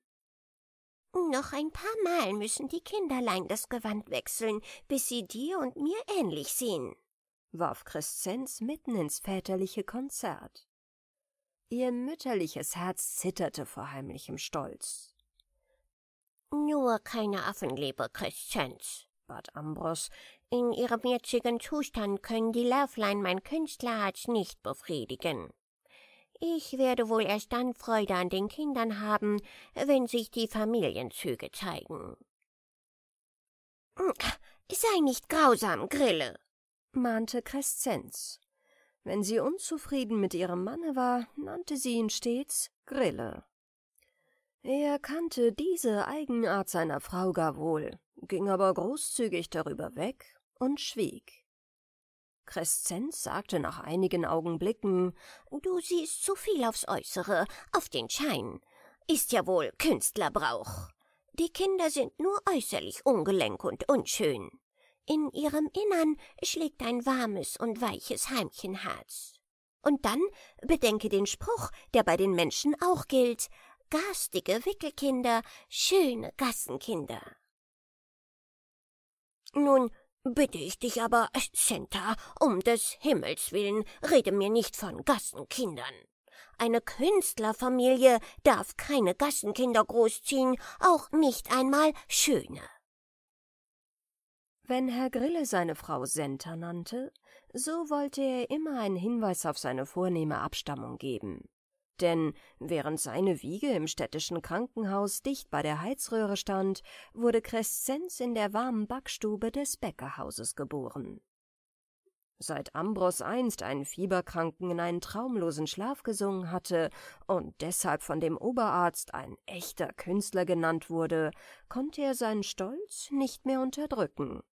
Noch ein paar Mal müssen die Kinderlein das Gewand wechseln, bis sie dir und mir ähnlich sehen, warf Crescenz mitten ins väterliche Konzert. Ihr mütterliches Herz zitterte vor heimlichem Stolz. Nur keine Affenleber, Crescenz, bat Ambros, in ihrem jetzigen Zustand können die Lauflein mein Künstlerherz nicht befriedigen. Ich werde wohl erst dann Freude an den Kindern haben, wenn sich die Familienzüge zeigen. Hm, sei nicht grausam, Grille, mahnte Crescenz. Wenn sie unzufrieden mit ihrem Manne war, nannte sie ihn stets Grille. Er kannte diese Eigenart seiner Frau gar wohl, ging aber großzügig darüber weg und schwieg. Crescenz sagte nach einigen Augenblicken Du siehst zu viel aufs Äußere, auf den Schein. Ist ja wohl Künstlerbrauch. Die Kinder sind nur äußerlich ungelenk und unschön. In ihrem Innern schlägt ein warmes und weiches Heimchenherz. Und dann bedenke den Spruch, der bei den Menschen auch gilt garstige Wickelkinder, schöne Gassenkinder. Nun, Bitte ich dich aber, Senta, um des Himmels willen, rede mir nicht von Gassenkindern. Eine Künstlerfamilie darf keine Gassenkinder großziehen, auch nicht einmal schöne. Wenn Herr Grille seine Frau Senta nannte, so wollte er immer einen Hinweis auf seine vornehme Abstammung geben. Denn während seine Wiege im städtischen Krankenhaus dicht bei der Heizröhre stand, wurde Crescenz in der warmen Backstube des Bäckerhauses geboren. Seit Ambros einst einen Fieberkranken in einen traumlosen Schlaf gesungen hatte und deshalb von dem Oberarzt ein echter Künstler genannt wurde, konnte er seinen Stolz nicht mehr unterdrücken.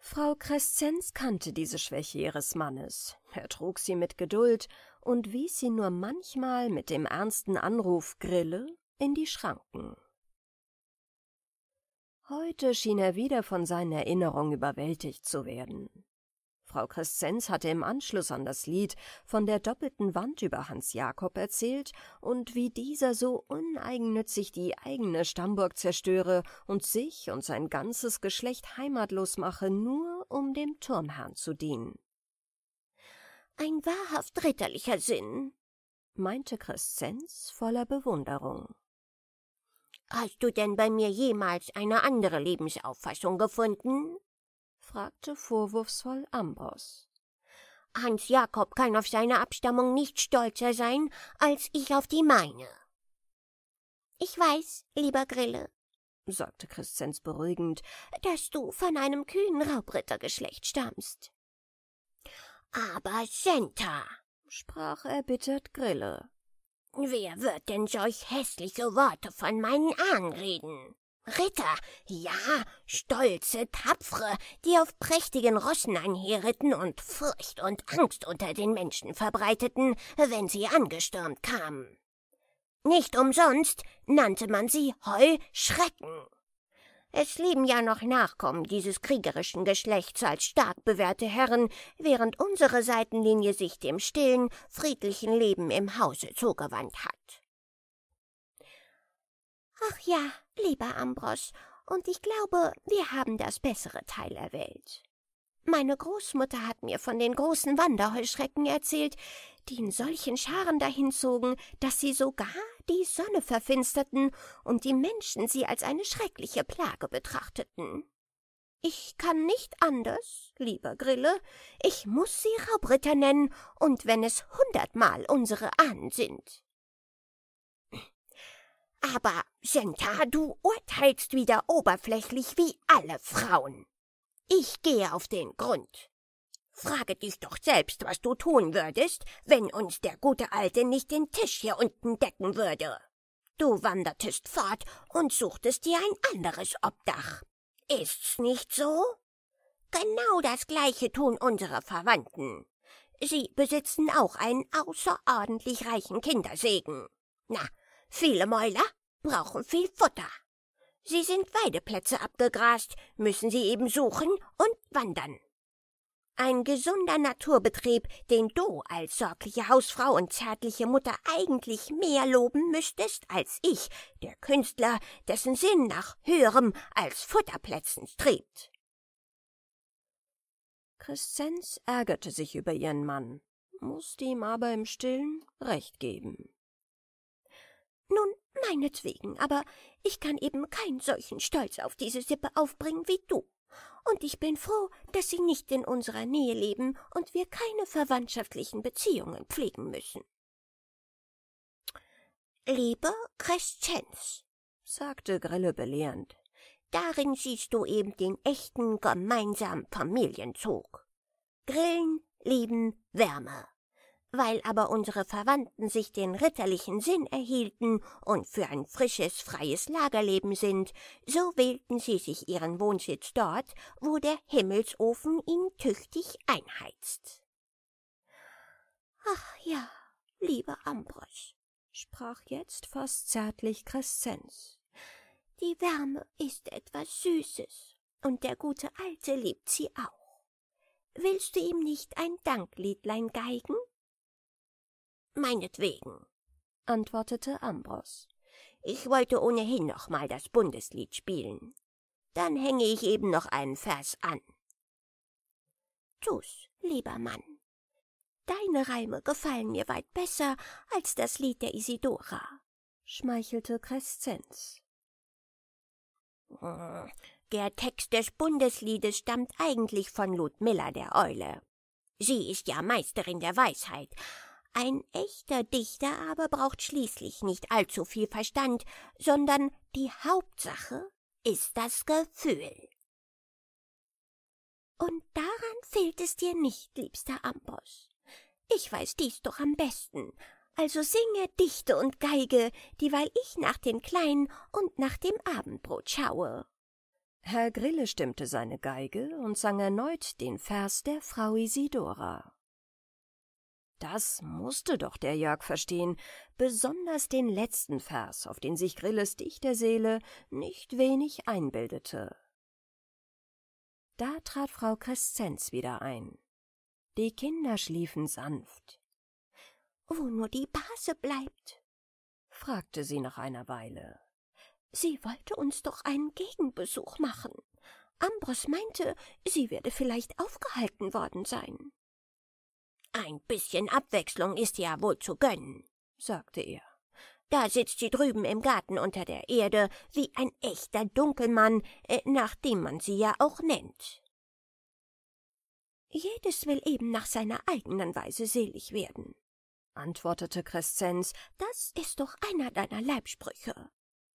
Frau Crescenz kannte diese Schwäche ihres Mannes. Er trug sie mit Geduld, und wies sie nur manchmal mit dem ernsten Anruf Grille in die Schranken. Heute schien er wieder von seinen Erinnerungen überwältigt zu werden. Frau Christenz hatte im Anschluss an das Lied von der doppelten Wand über Hans Jakob erzählt und wie dieser so uneigennützig die eigene Stammburg zerstöre und sich und sein ganzes Geschlecht heimatlos mache, nur um dem Turmherrn zu dienen. Ein wahrhaft ritterlicher Sinn, meinte Crescenz voller Bewunderung. Hast du denn bei mir jemals eine andere Lebensauffassung gefunden? fragte vorwurfsvoll Ambros. Hans Jakob kann auf seine Abstammung nicht stolzer sein, als ich auf die meine. Ich weiß, lieber Grille, sagte Christenz beruhigend, dass du von einem kühnen Raubrittergeschlecht stammst. Aber Senta, sprach erbittert Grille, wer wird denn solch hässliche Worte von meinen Ahnen reden? Ritter, ja, stolze, tapfere, die auf prächtigen Rossen einherritten und Furcht und Angst unter den Menschen verbreiteten, wenn sie angestürmt kamen. Nicht umsonst nannte man sie Heuschrecken. Es leben ja noch Nachkommen dieses kriegerischen Geschlechts als stark bewährte Herren, während unsere Seitenlinie sich dem stillen, friedlichen Leben im Hause zugewandt hat. Ach ja, lieber Ambros, und ich glaube, wir haben das bessere Teil erwählt. Meine Großmutter hat mir von den großen Wanderheuschrecken erzählt, die in solchen Scharen dahinzogen, dass sie sogar die Sonne verfinsterten und die Menschen sie als eine schreckliche Plage betrachteten. Ich kann nicht anders, lieber Grille, ich muß sie Raubritter nennen, und wenn es hundertmal unsere Ahnen sind. Aber, Senta, du urteilst wieder oberflächlich wie alle Frauen. Ich gehe auf den Grund. Frage dich doch selbst, was du tun würdest, wenn uns der gute Alte nicht den Tisch hier unten decken würde. Du wandertest fort und suchtest dir ein anderes Obdach. Ist's nicht so? Genau das gleiche tun unsere Verwandten. Sie besitzen auch einen außerordentlich reichen Kindersegen. Na, viele Mäuler brauchen viel Futter. Sie sind Weideplätze abgegrast, müssen sie eben suchen und wandern. Ein gesunder Naturbetrieb, den du als sorgliche Hausfrau und zärtliche Mutter eigentlich mehr loben müsstest als ich, der Künstler, dessen Sinn nach höherem als Futterplätzen strebt. Christenz ärgerte sich über ihren Mann, mußte ihm aber im Stillen recht geben. Nun, meinetwegen, aber ich kann eben keinen solchen Stolz auf diese Sippe aufbringen wie du. Und ich bin froh, dass Sie nicht in unserer Nähe leben und wir keine verwandtschaftlichen Beziehungen pflegen müssen. Lieber Crescenz, sagte Grille belehrend, darin siehst du eben den echten gemeinsamen Familienzug. Grillen lieben Wärme. Weil aber unsere Verwandten sich den ritterlichen Sinn erhielten und für ein frisches, freies Lagerleben sind, so wählten sie sich ihren Wohnsitz dort, wo der Himmelsofen ihn tüchtig einheizt. Ach ja, lieber Ambros, sprach jetzt fast zärtlich Crescenz. Die Wärme ist etwas Süßes, und der gute Alte liebt sie auch. Willst du ihm nicht ein Dankliedlein geigen? Meinetwegen, antwortete Ambros. Ich wollte ohnehin noch mal das Bundeslied spielen. Dann hänge ich eben noch einen Vers an. Tu's, lieber Mann. Deine Reime gefallen mir weit besser als das Lied der Isidora, schmeichelte Crescenz. Der Text des Bundesliedes stammt eigentlich von Ludmilla der Eule. Sie ist ja Meisterin der Weisheit, ein echter Dichter aber braucht schließlich nicht allzu viel Verstand, sondern die Hauptsache ist das Gefühl. Und daran fehlt es dir nicht, liebster Amboss. Ich weiß dies doch am besten. Also singe, dichte und geige, dieweil ich nach dem Kleinen und nach dem Abendbrot schaue. Herr Grille stimmte seine Geige und sang erneut den Vers der Frau Isidora. Das musste doch der Jörg verstehen, besonders den letzten Vers, auf den sich Grilles dichter Seele nicht wenig einbildete. Da trat Frau Crescenz wieder ein. Die Kinder schliefen sanft. Wo nur die Base bleibt, fragte sie nach einer Weile. Sie wollte uns doch einen Gegenbesuch machen. Ambros meinte, sie werde vielleicht aufgehalten worden sein. Ein bisschen Abwechslung ist ja wohl zu gönnen, sagte er. Da sitzt sie drüben im Garten unter der Erde wie ein echter Dunkelmann, äh, nach dem man sie ja auch nennt. Jedes will eben nach seiner eigenen Weise selig werden, antwortete Crescenz. Das ist doch einer deiner Leibsprüche.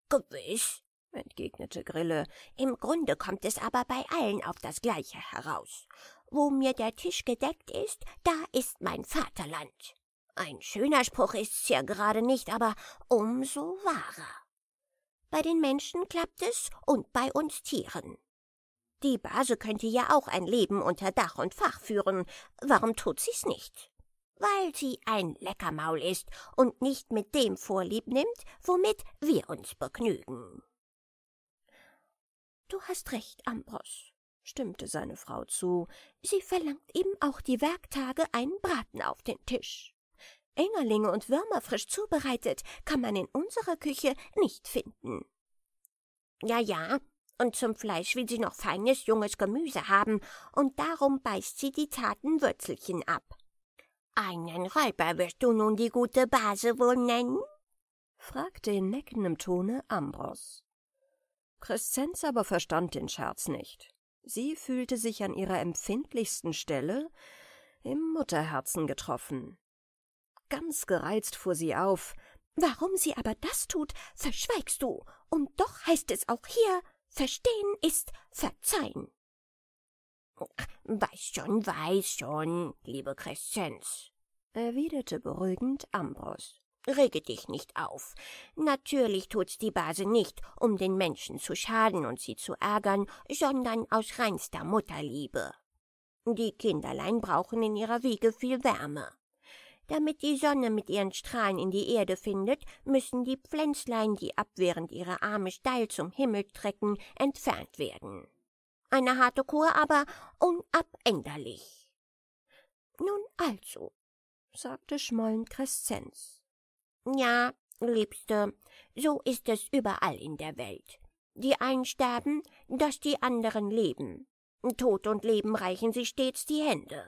Gewiss, entgegnete Grille. Im Grunde kommt es aber bei allen auf das Gleiche heraus wo mir der Tisch gedeckt ist, da ist mein Vaterland. Ein schöner Spruch ist's ja gerade nicht, aber umso wahrer. Bei den Menschen klappt es und bei uns Tieren. Die Base könnte ja auch ein Leben unter Dach und Fach führen. Warum tut sie's nicht? Weil sie ein Leckermaul ist und nicht mit dem Vorlieb nimmt, womit wir uns begnügen. Du hast recht, Ambros stimmte seine Frau zu, sie verlangt eben auch die Werktage einen Braten auf den Tisch. Engerlinge und Würmer frisch zubereitet kann man in unserer Küche nicht finden. Ja, ja, und zum Fleisch will sie noch feines, junges Gemüse haben, und darum beißt sie die zarten Würzelchen ab. Einen Räuber wirst du nun die gute Base wohl nennen? fragte in neckendem Tone Ambros. Crescenz aber verstand den Scherz nicht. Sie fühlte sich an ihrer empfindlichsten Stelle im Mutterherzen getroffen. Ganz gereizt fuhr sie auf. Warum sie aber das tut, verschweigst du, und doch heißt es auch hier, verstehen ist verzeihen. Weiß schon, weiß schon, liebe Crescenz, erwiderte beruhigend Ambros. Rege dich nicht auf. Natürlich tut's die Base nicht, um den Menschen zu schaden und sie zu ärgern, sondern aus reinster Mutterliebe. Die Kinderlein brauchen in ihrer Wiege viel Wärme. Damit die Sonne mit ihren Strahlen in die Erde findet, müssen die Pflänzlein, die abwehrend ihre Arme steil zum Himmel trecken, entfernt werden. Eine harte Kur, aber unabänderlich. Nun also, sagte schmollend Crescenz. Ja, Liebste, so ist es überall in der Welt. Die einen sterben, dass die anderen leben. Tod und Leben reichen sie stets die Hände.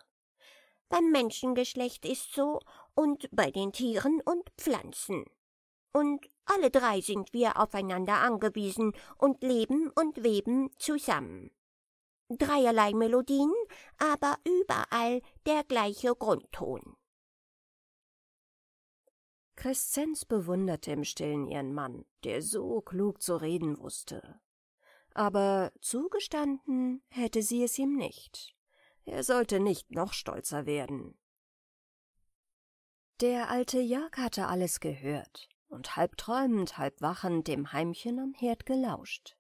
Beim Menschengeschlecht ist so und bei den Tieren und Pflanzen. Und alle drei sind wir aufeinander angewiesen und leben und weben zusammen. Dreierlei Melodien, aber überall der gleiche Grundton. Crescenz bewunderte im Stillen ihren Mann, der so klug zu reden wusste. Aber zugestanden hätte sie es ihm nicht. Er sollte nicht noch stolzer werden. Der alte Jörg hatte alles gehört und halb träumend, halb wachend dem Heimchen am Herd gelauscht.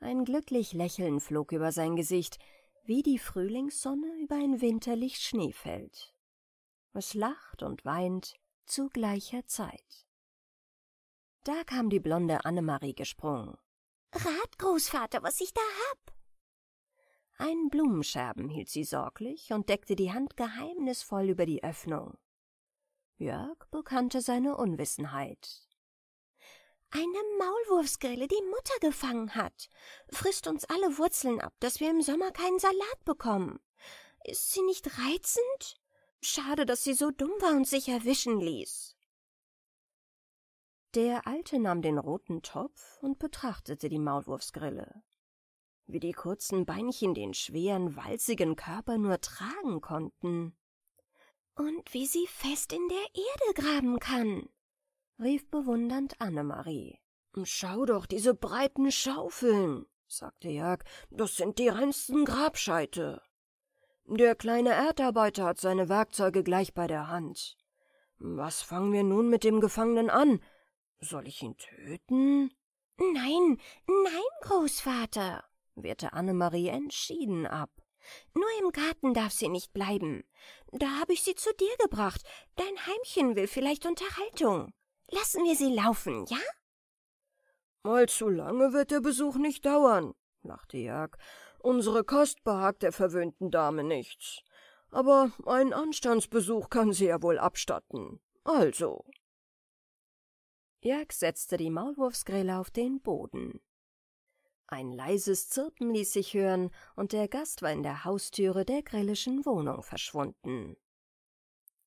Ein glücklich Lächeln flog über sein Gesicht, wie die Frühlingssonne über ein winterlich Schneefeld. Es lacht und weint, zu gleicher Zeit. Da kam die blonde Annemarie gesprungen. Rat, Großvater, was ich da hab! Ein Blumenscherben hielt sie sorglich und deckte die Hand geheimnisvoll über die Öffnung. Jörg bekannte seine Unwissenheit. Eine Maulwurfsgrille, die Mutter gefangen hat, frisst uns alle Wurzeln ab, dass wir im Sommer keinen Salat bekommen. Ist sie nicht reizend? Schade, dass sie so dumm war und sich erwischen ließ. Der Alte nahm den roten Topf und betrachtete die Maulwurfsgrille. Wie die kurzen Beinchen den schweren, walzigen Körper nur tragen konnten. Und wie sie fest in der Erde graben kann, rief bewundernd Annemarie. Schau doch diese breiten Schaufeln, sagte Jörg, das sind die reinsten Grabscheite. Der kleine Erdarbeiter hat seine Werkzeuge gleich bei der Hand. Was fangen wir nun mit dem Gefangenen an? Soll ich ihn töten? Nein, nein, Großvater, wehrte Annemarie entschieden ab. Nur im Garten darf sie nicht bleiben. Da habe ich sie zu dir gebracht. Dein Heimchen will vielleicht Unterhaltung. Lassen wir sie laufen, ja? Allzu lange wird der Besuch nicht dauern, lachte Jörg Unsere Kost behagt der verwöhnten Dame nichts. Aber einen Anstandsbesuch kann sie ja wohl abstatten. Also. Jörg setzte die Maulwurfsgrille auf den Boden. Ein leises Zirpen ließ sich hören, und der Gast war in der Haustüre der grillischen Wohnung verschwunden.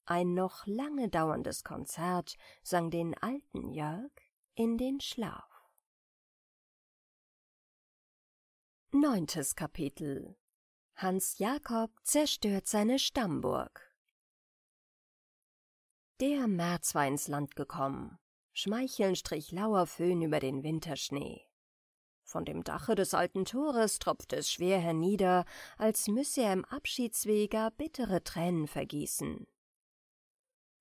Ein noch lange dauerndes Konzert sang den alten Jörg in den Schlaf. Neuntes Kapitel Hans Jakob zerstört seine Stammburg Der März war ins Land gekommen. Schmeichelnd strich lauer Föhn über den Winterschnee. Von dem Dache des alten Tores tropfte es schwer hernieder, als müsse er im Abschiedsweger bittere Tränen vergießen.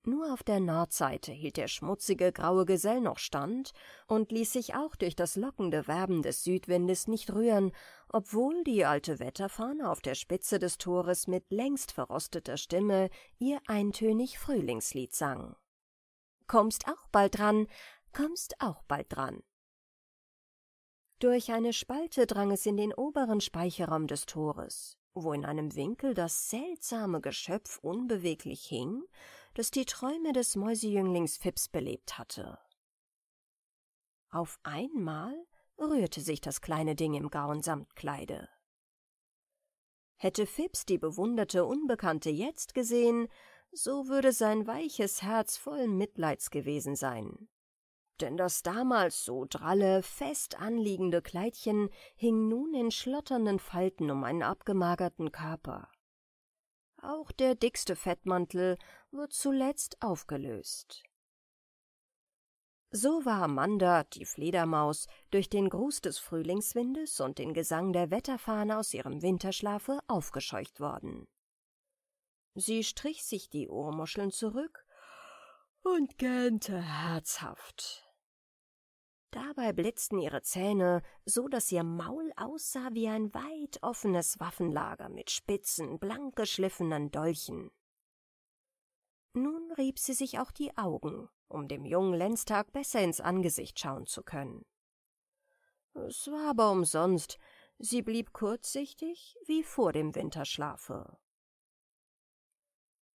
Nur auf der Nordseite hielt der schmutzige graue Gesell noch stand und ließ sich auch durch das lockende Werben des Südwindes nicht rühren, obwohl die alte Wetterfahne auf der Spitze des Tores mit längst verrosteter Stimme ihr eintönig Frühlingslied sang. Kommst auch bald dran, kommst auch bald dran. Durch eine Spalte drang es in den oberen Speicherraum des Tores, wo in einem Winkel das seltsame Geschöpf unbeweglich hing das die Träume des Mäusejünglings Fips belebt hatte. Auf einmal rührte sich das kleine Ding im grauen Samtkleide. Hätte Fips die bewunderte Unbekannte jetzt gesehen, so würde sein weiches Herz voll Mitleids gewesen sein. Denn das damals so dralle, fest anliegende Kleidchen hing nun in schlotternden Falten um einen abgemagerten Körper. Auch der dickste Fettmantel wird zuletzt aufgelöst. So war Amanda, die Fledermaus, durch den Gruß des Frühlingswindes und den Gesang der Wetterfahne aus ihrem Winterschlafe aufgescheucht worden. Sie strich sich die Ohrmuscheln zurück und gähnte herzhaft. Dabei blitzten ihre Zähne, so dass ihr Maul aussah wie ein weit offenes Waffenlager mit spitzen, blank geschliffenen Dolchen. Nun rieb sie sich auch die Augen, um dem jungen Lenztag besser ins Angesicht schauen zu können. Es war aber umsonst, sie blieb kurzsichtig wie vor dem Winterschlafe.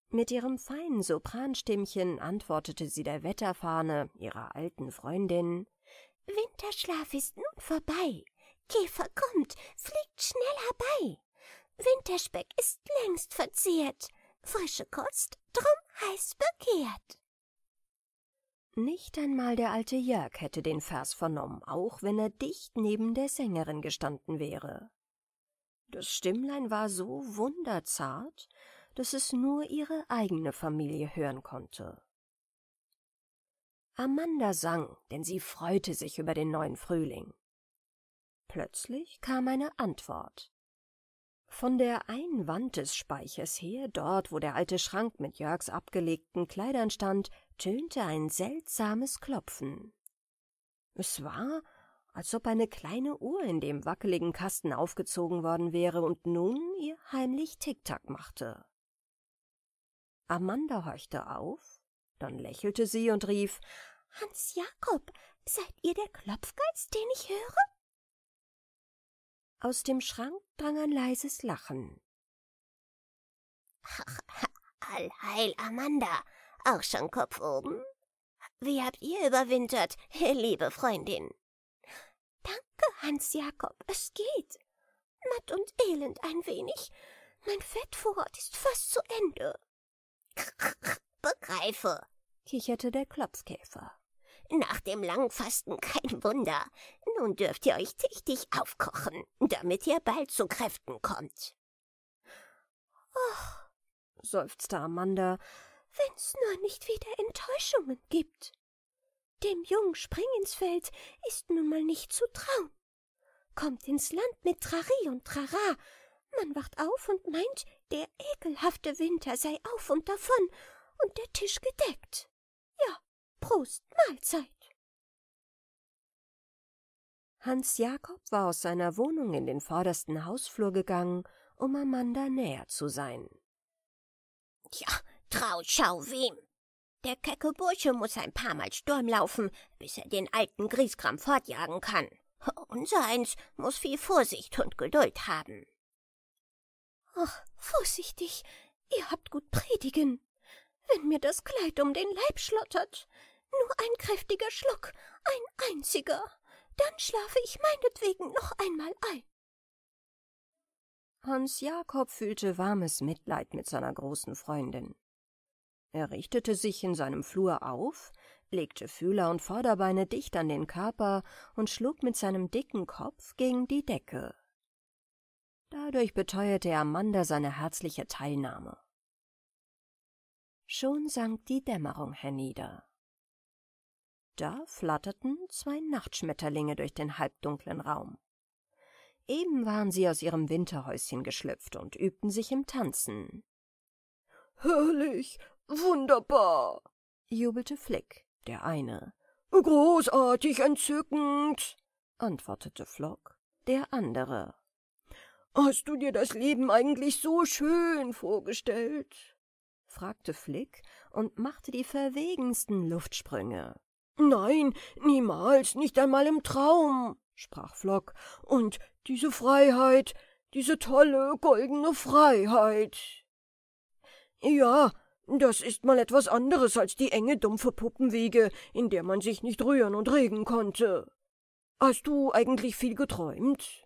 Mit ihrem feinen Sopranstimmchen antwortete sie der Wetterfahne ihrer alten Freundin Winterschlaf ist nun vorbei. Käfer kommt, fliegt schnell herbei. Winterspeck ist längst verzehrt, frische Kost drum heiß bekehrt. Nicht einmal der alte Jörg hätte den Vers vernommen, auch wenn er dicht neben der Sängerin gestanden wäre. Das Stimmlein war so wunderzart, dass es nur ihre eigene Familie hören konnte. Amanda sang, denn sie freute sich über den neuen Frühling. Plötzlich kam eine Antwort. Von der einen Wand des Speichers her, dort wo der alte Schrank mit Jörgs abgelegten Kleidern stand, tönte ein seltsames Klopfen. Es war, als ob eine kleine Uhr in dem wackeligen Kasten aufgezogen worden wäre und nun ihr heimlich Tick-Tack machte. Amanda horchte auf dann lächelte sie und rief Hans Jakob, seid ihr der Klopfgeiz, den ich höre? Aus dem Schrank drang ein leises Lachen. Ach, allheil, Amanda, auch schon Kopf oben? Wie habt ihr überwintert, liebe Freundin? Danke, Hans Jakob, es geht. Matt und elend ein wenig. Mein Fettvorrat ist fast zu Ende begreife, kicherte der Klopfkäfer. Nach dem langen Fasten kein Wunder. Nun dürft ihr euch tüchtig aufkochen, damit ihr bald zu Kräften kommt. Och, seufzte Amanda, wenn's nur nicht wieder Enttäuschungen gibt. Dem jungen Springinsfeld ist nun mal nicht zu trauen. Kommt ins Land mit Trari und Trara. Man wacht auf und meint, der ekelhafte Winter sei auf und davon und der Tisch gedeckt. Ja, Prost, Mahlzeit. Hans Jakob war aus seiner Wohnung in den vordersten Hausflur gegangen, um Amanda näher zu sein. Ja, trau schau wem. Der kecke Bursche muss ein paar Mal Sturm laufen, bis er den alten Grieskram fortjagen kann. Unser eins muss viel Vorsicht und Geduld haben. Ach, vorsichtig, ihr habt gut predigen, wenn mir das Kleid um den Leib schlottert. Nur ein kräftiger Schluck, ein einziger, dann schlafe ich meinetwegen noch einmal ein. Hans Jakob fühlte warmes Mitleid mit seiner großen Freundin. Er richtete sich in seinem Flur auf, legte Fühler und Vorderbeine dicht an den Körper und schlug mit seinem dicken Kopf gegen die Decke. Dadurch beteuerte er Amanda seine herzliche Teilnahme. Schon sank die Dämmerung hernieder. Da flatterten zwei Nachtschmetterlinge durch den halbdunklen Raum. Eben waren sie aus ihrem Winterhäuschen geschlüpft und übten sich im Tanzen. Herrlich, wunderbar, jubelte Flick, der eine. Großartig, entzückend, antwortete Flock, der andere. Hast du dir das Leben eigentlich so schön vorgestellt? fragte Flick und machte die verwegensten Luftsprünge. Nein, niemals, nicht einmal im Traum, sprach Flock, und diese Freiheit, diese tolle goldene Freiheit. Ja, das ist mal etwas anderes als die enge, dumpfe Puppenwiege, in der man sich nicht rühren und regen konnte. Hast du eigentlich viel geträumt?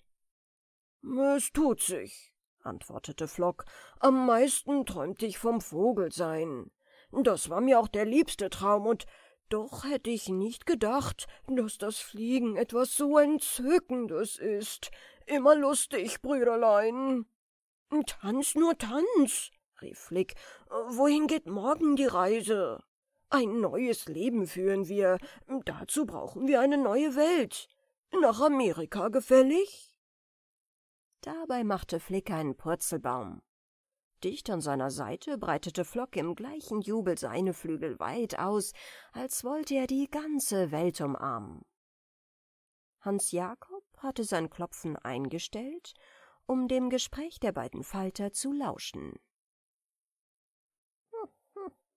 Es tut sich, antwortete Flock, am meisten träumte ich vom Vogelsein. Das war mir auch der liebste Traum, und doch hätte ich nicht gedacht, dass das Fliegen etwas so Entzückendes ist. Immer lustig, Brüderlein. Tanz nur Tanz, rief Flick. Wohin geht morgen die Reise? Ein neues Leben führen wir. Dazu brauchen wir eine neue Welt. Nach Amerika gefällig? Dabei machte Flick einen Purzelbaum. Dicht an seiner Seite breitete Flock im gleichen Jubel seine Flügel weit aus, als wollte er die ganze Welt umarmen. Hans Jakob hatte sein Klopfen eingestellt, um dem Gespräch der beiden Falter zu lauschen.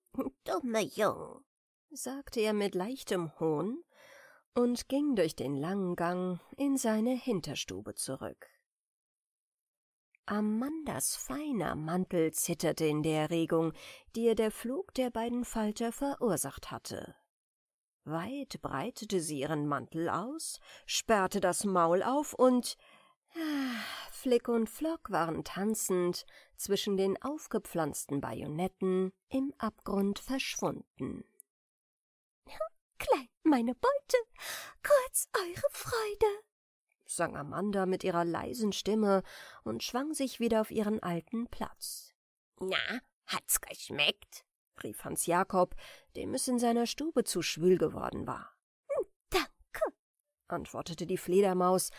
Dumme Jung, sagte er mit leichtem Hohn und ging durch den langen Gang in seine Hinterstube zurück. Amandas feiner Mantel zitterte in der Erregung, die ihr der Flug der beiden Falter verursacht hatte. Weit breitete sie ihren Mantel aus, sperrte das Maul auf und ah, Flick und Flock waren tanzend zwischen den aufgepflanzten Bajonetten im Abgrund verschwunden. Klein meine Beute, kurz eure Freude, sang Amanda mit ihrer leisen Stimme und schwang sich wieder auf ihren alten Platz. Na, hat's geschmeckt? rief Hans Jakob, dem es in seiner Stube zu schwül geworden war. Hm, danke, antwortete die Fledermaus,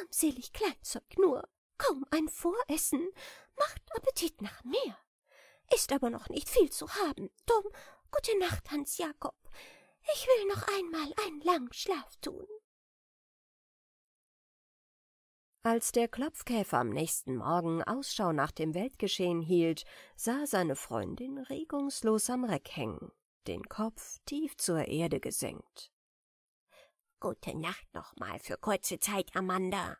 armselig Kleinzeug nur, kaum ein Voressen, macht Appetit nach mehr. Ist aber noch nicht viel zu haben, drum gute Nacht, Hans Jakob. Ich will noch einmal einen langen Schlaf tun. Als der Klopfkäfer am nächsten Morgen Ausschau nach dem Weltgeschehen hielt, sah seine Freundin regungslos am Reck hängen, den Kopf tief zur Erde gesenkt. Gute Nacht noch mal für kurze Zeit, Amanda,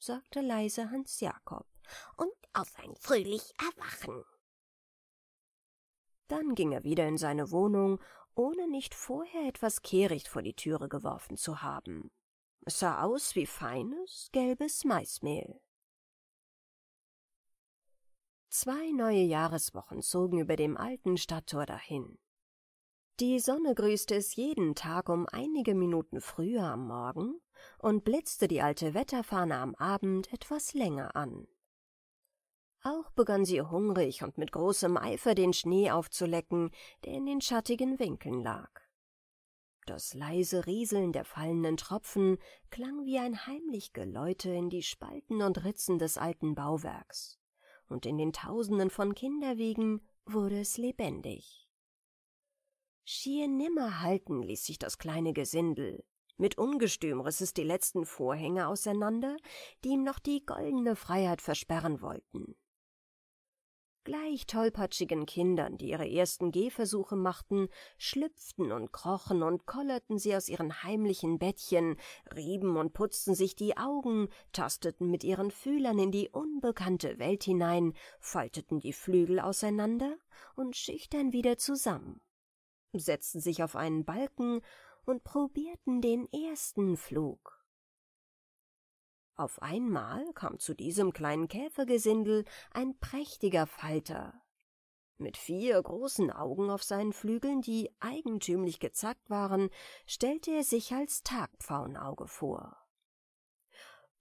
sagte leise Hans Jakob, und auf ein fröhlich Erwachen. Dann ging er wieder in seine Wohnung, ohne nicht vorher etwas Kehricht vor die Türe geworfen zu haben. Es sah aus wie feines, gelbes Maismehl. Zwei neue Jahreswochen zogen über dem alten Stadttor dahin. Die Sonne grüßte es jeden Tag um einige Minuten früher am Morgen und blitzte die alte Wetterfahne am Abend etwas länger an. Auch begann sie hungrig und mit großem Eifer den Schnee aufzulecken, der in den schattigen Winkeln lag. Das leise Rieseln der fallenden Tropfen klang wie ein heimlich Geläute in die Spalten und Ritzen des alten Bauwerks, und in den Tausenden von Kinderwegen wurde es lebendig. Schier nimmer halten ließ sich das kleine Gesindel. Mit Ungestüm riss es die letzten Vorhänge auseinander, die ihm noch die goldene Freiheit versperren wollten. Gleich tollpatschigen Kindern, die ihre ersten Gehversuche machten, schlüpften und krochen und kollerten sie aus ihren heimlichen Bettchen, rieben und putzten sich die Augen, tasteten mit ihren Fühlern in die unbekannte Welt hinein, falteten die Flügel auseinander und schüchtern wieder zusammen, setzten sich auf einen Balken und probierten den ersten Flug. Auf einmal kam zu diesem kleinen Käfergesindel ein prächtiger Falter mit vier großen Augen auf seinen Flügeln, die eigentümlich gezackt waren, stellte er sich als Tagpfauenauge vor.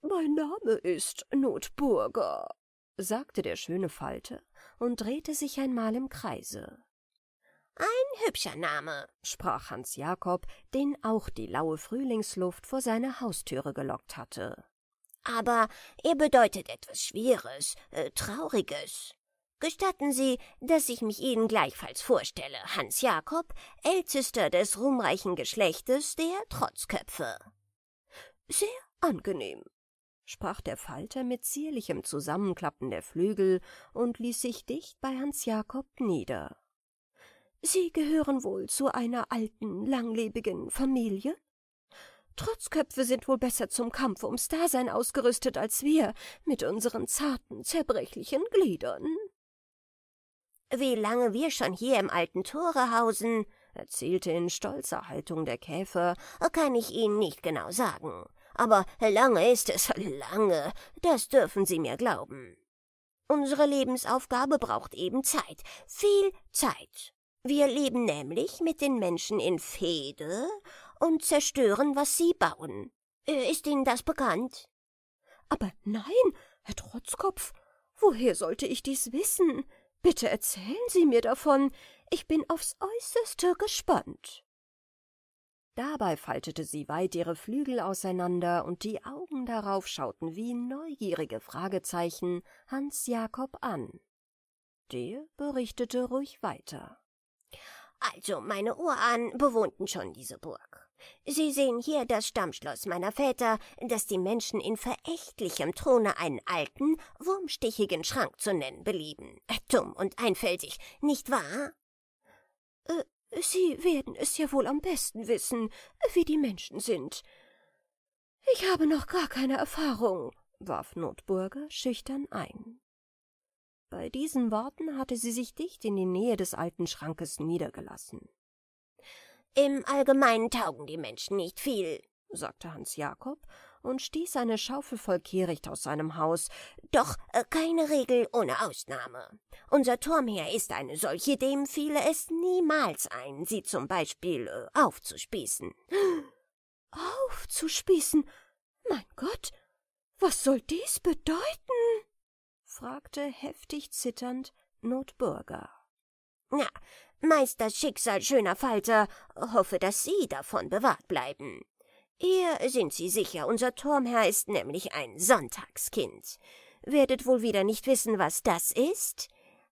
Mein Name ist Notburger, sagte der schöne Falter und drehte sich einmal im Kreise. Ein hübscher Name, sprach Hans Jakob, den auch die laue Frühlingsluft vor seine Haustüre gelockt hatte aber er bedeutet etwas Schweres, äh, Trauriges. Gestatten Sie, dass ich mich Ihnen gleichfalls vorstelle, Hans Jakob, ältester des ruhmreichen Geschlechtes der Trotzköpfe. Sehr angenehm, sprach der Falter mit zierlichem Zusammenklappen der Flügel und ließ sich dicht bei Hans Jakob nieder. Sie gehören wohl zu einer alten, langlebigen Familie? Trotzköpfe sind wohl besser zum Kampf ums Dasein ausgerüstet als wir mit unseren zarten, zerbrechlichen Gliedern. Wie lange wir schon hier im alten Tore hausen, erzählte in stolzer Haltung der Käfer, kann ich Ihnen nicht genau sagen. Aber lange ist es, lange, das dürfen Sie mir glauben. Unsere Lebensaufgabe braucht eben Zeit, viel Zeit. Wir leben nämlich mit den Menschen in Fehde und zerstören, was Sie bauen. Äh, ist Ihnen das bekannt? Aber nein, Herr Trotzkopf, woher sollte ich dies wissen? Bitte erzählen Sie mir davon. Ich bin aufs äußerste gespannt. Dabei faltete sie weit ihre Flügel auseinander, und die Augen darauf schauten wie neugierige Fragezeichen Hans Jakob an. Der berichtete ruhig weiter. Also, meine Urahnen bewohnten schon diese Burg. Sie sehen hier das Stammschloss meiner Väter, das die Menschen in verächtlichem Throne einen alten, wurmstichigen Schrank zu nennen belieben. Dumm und einfältig, nicht wahr? Äh, sie werden es ja wohl am besten wissen, wie die Menschen sind. Ich habe noch gar keine Erfahrung, warf Notburger schüchtern ein. Bei diesen Worten hatte sie sich dicht in die Nähe des alten Schrankes niedergelassen. Im Allgemeinen taugen die Menschen nicht viel, sagte Hans Jakob und stieß eine Schaufel voll Kehricht aus seinem Haus. Doch äh, keine Regel ohne Ausnahme. Unser Turmherr ist eine solche, dem fiele es niemals ein, sie zum Beispiel äh, aufzuspießen. Aufzuspießen? Mein Gott, was soll dies bedeuten? fragte heftig zitternd Notburger. Na, Meister Schicksal schöner Falter, hoffe, dass Sie davon bewahrt bleiben. Hier sind Sie sicher, unser Turmherr ist nämlich ein Sonntagskind. Werdet wohl wieder nicht wissen, was das ist?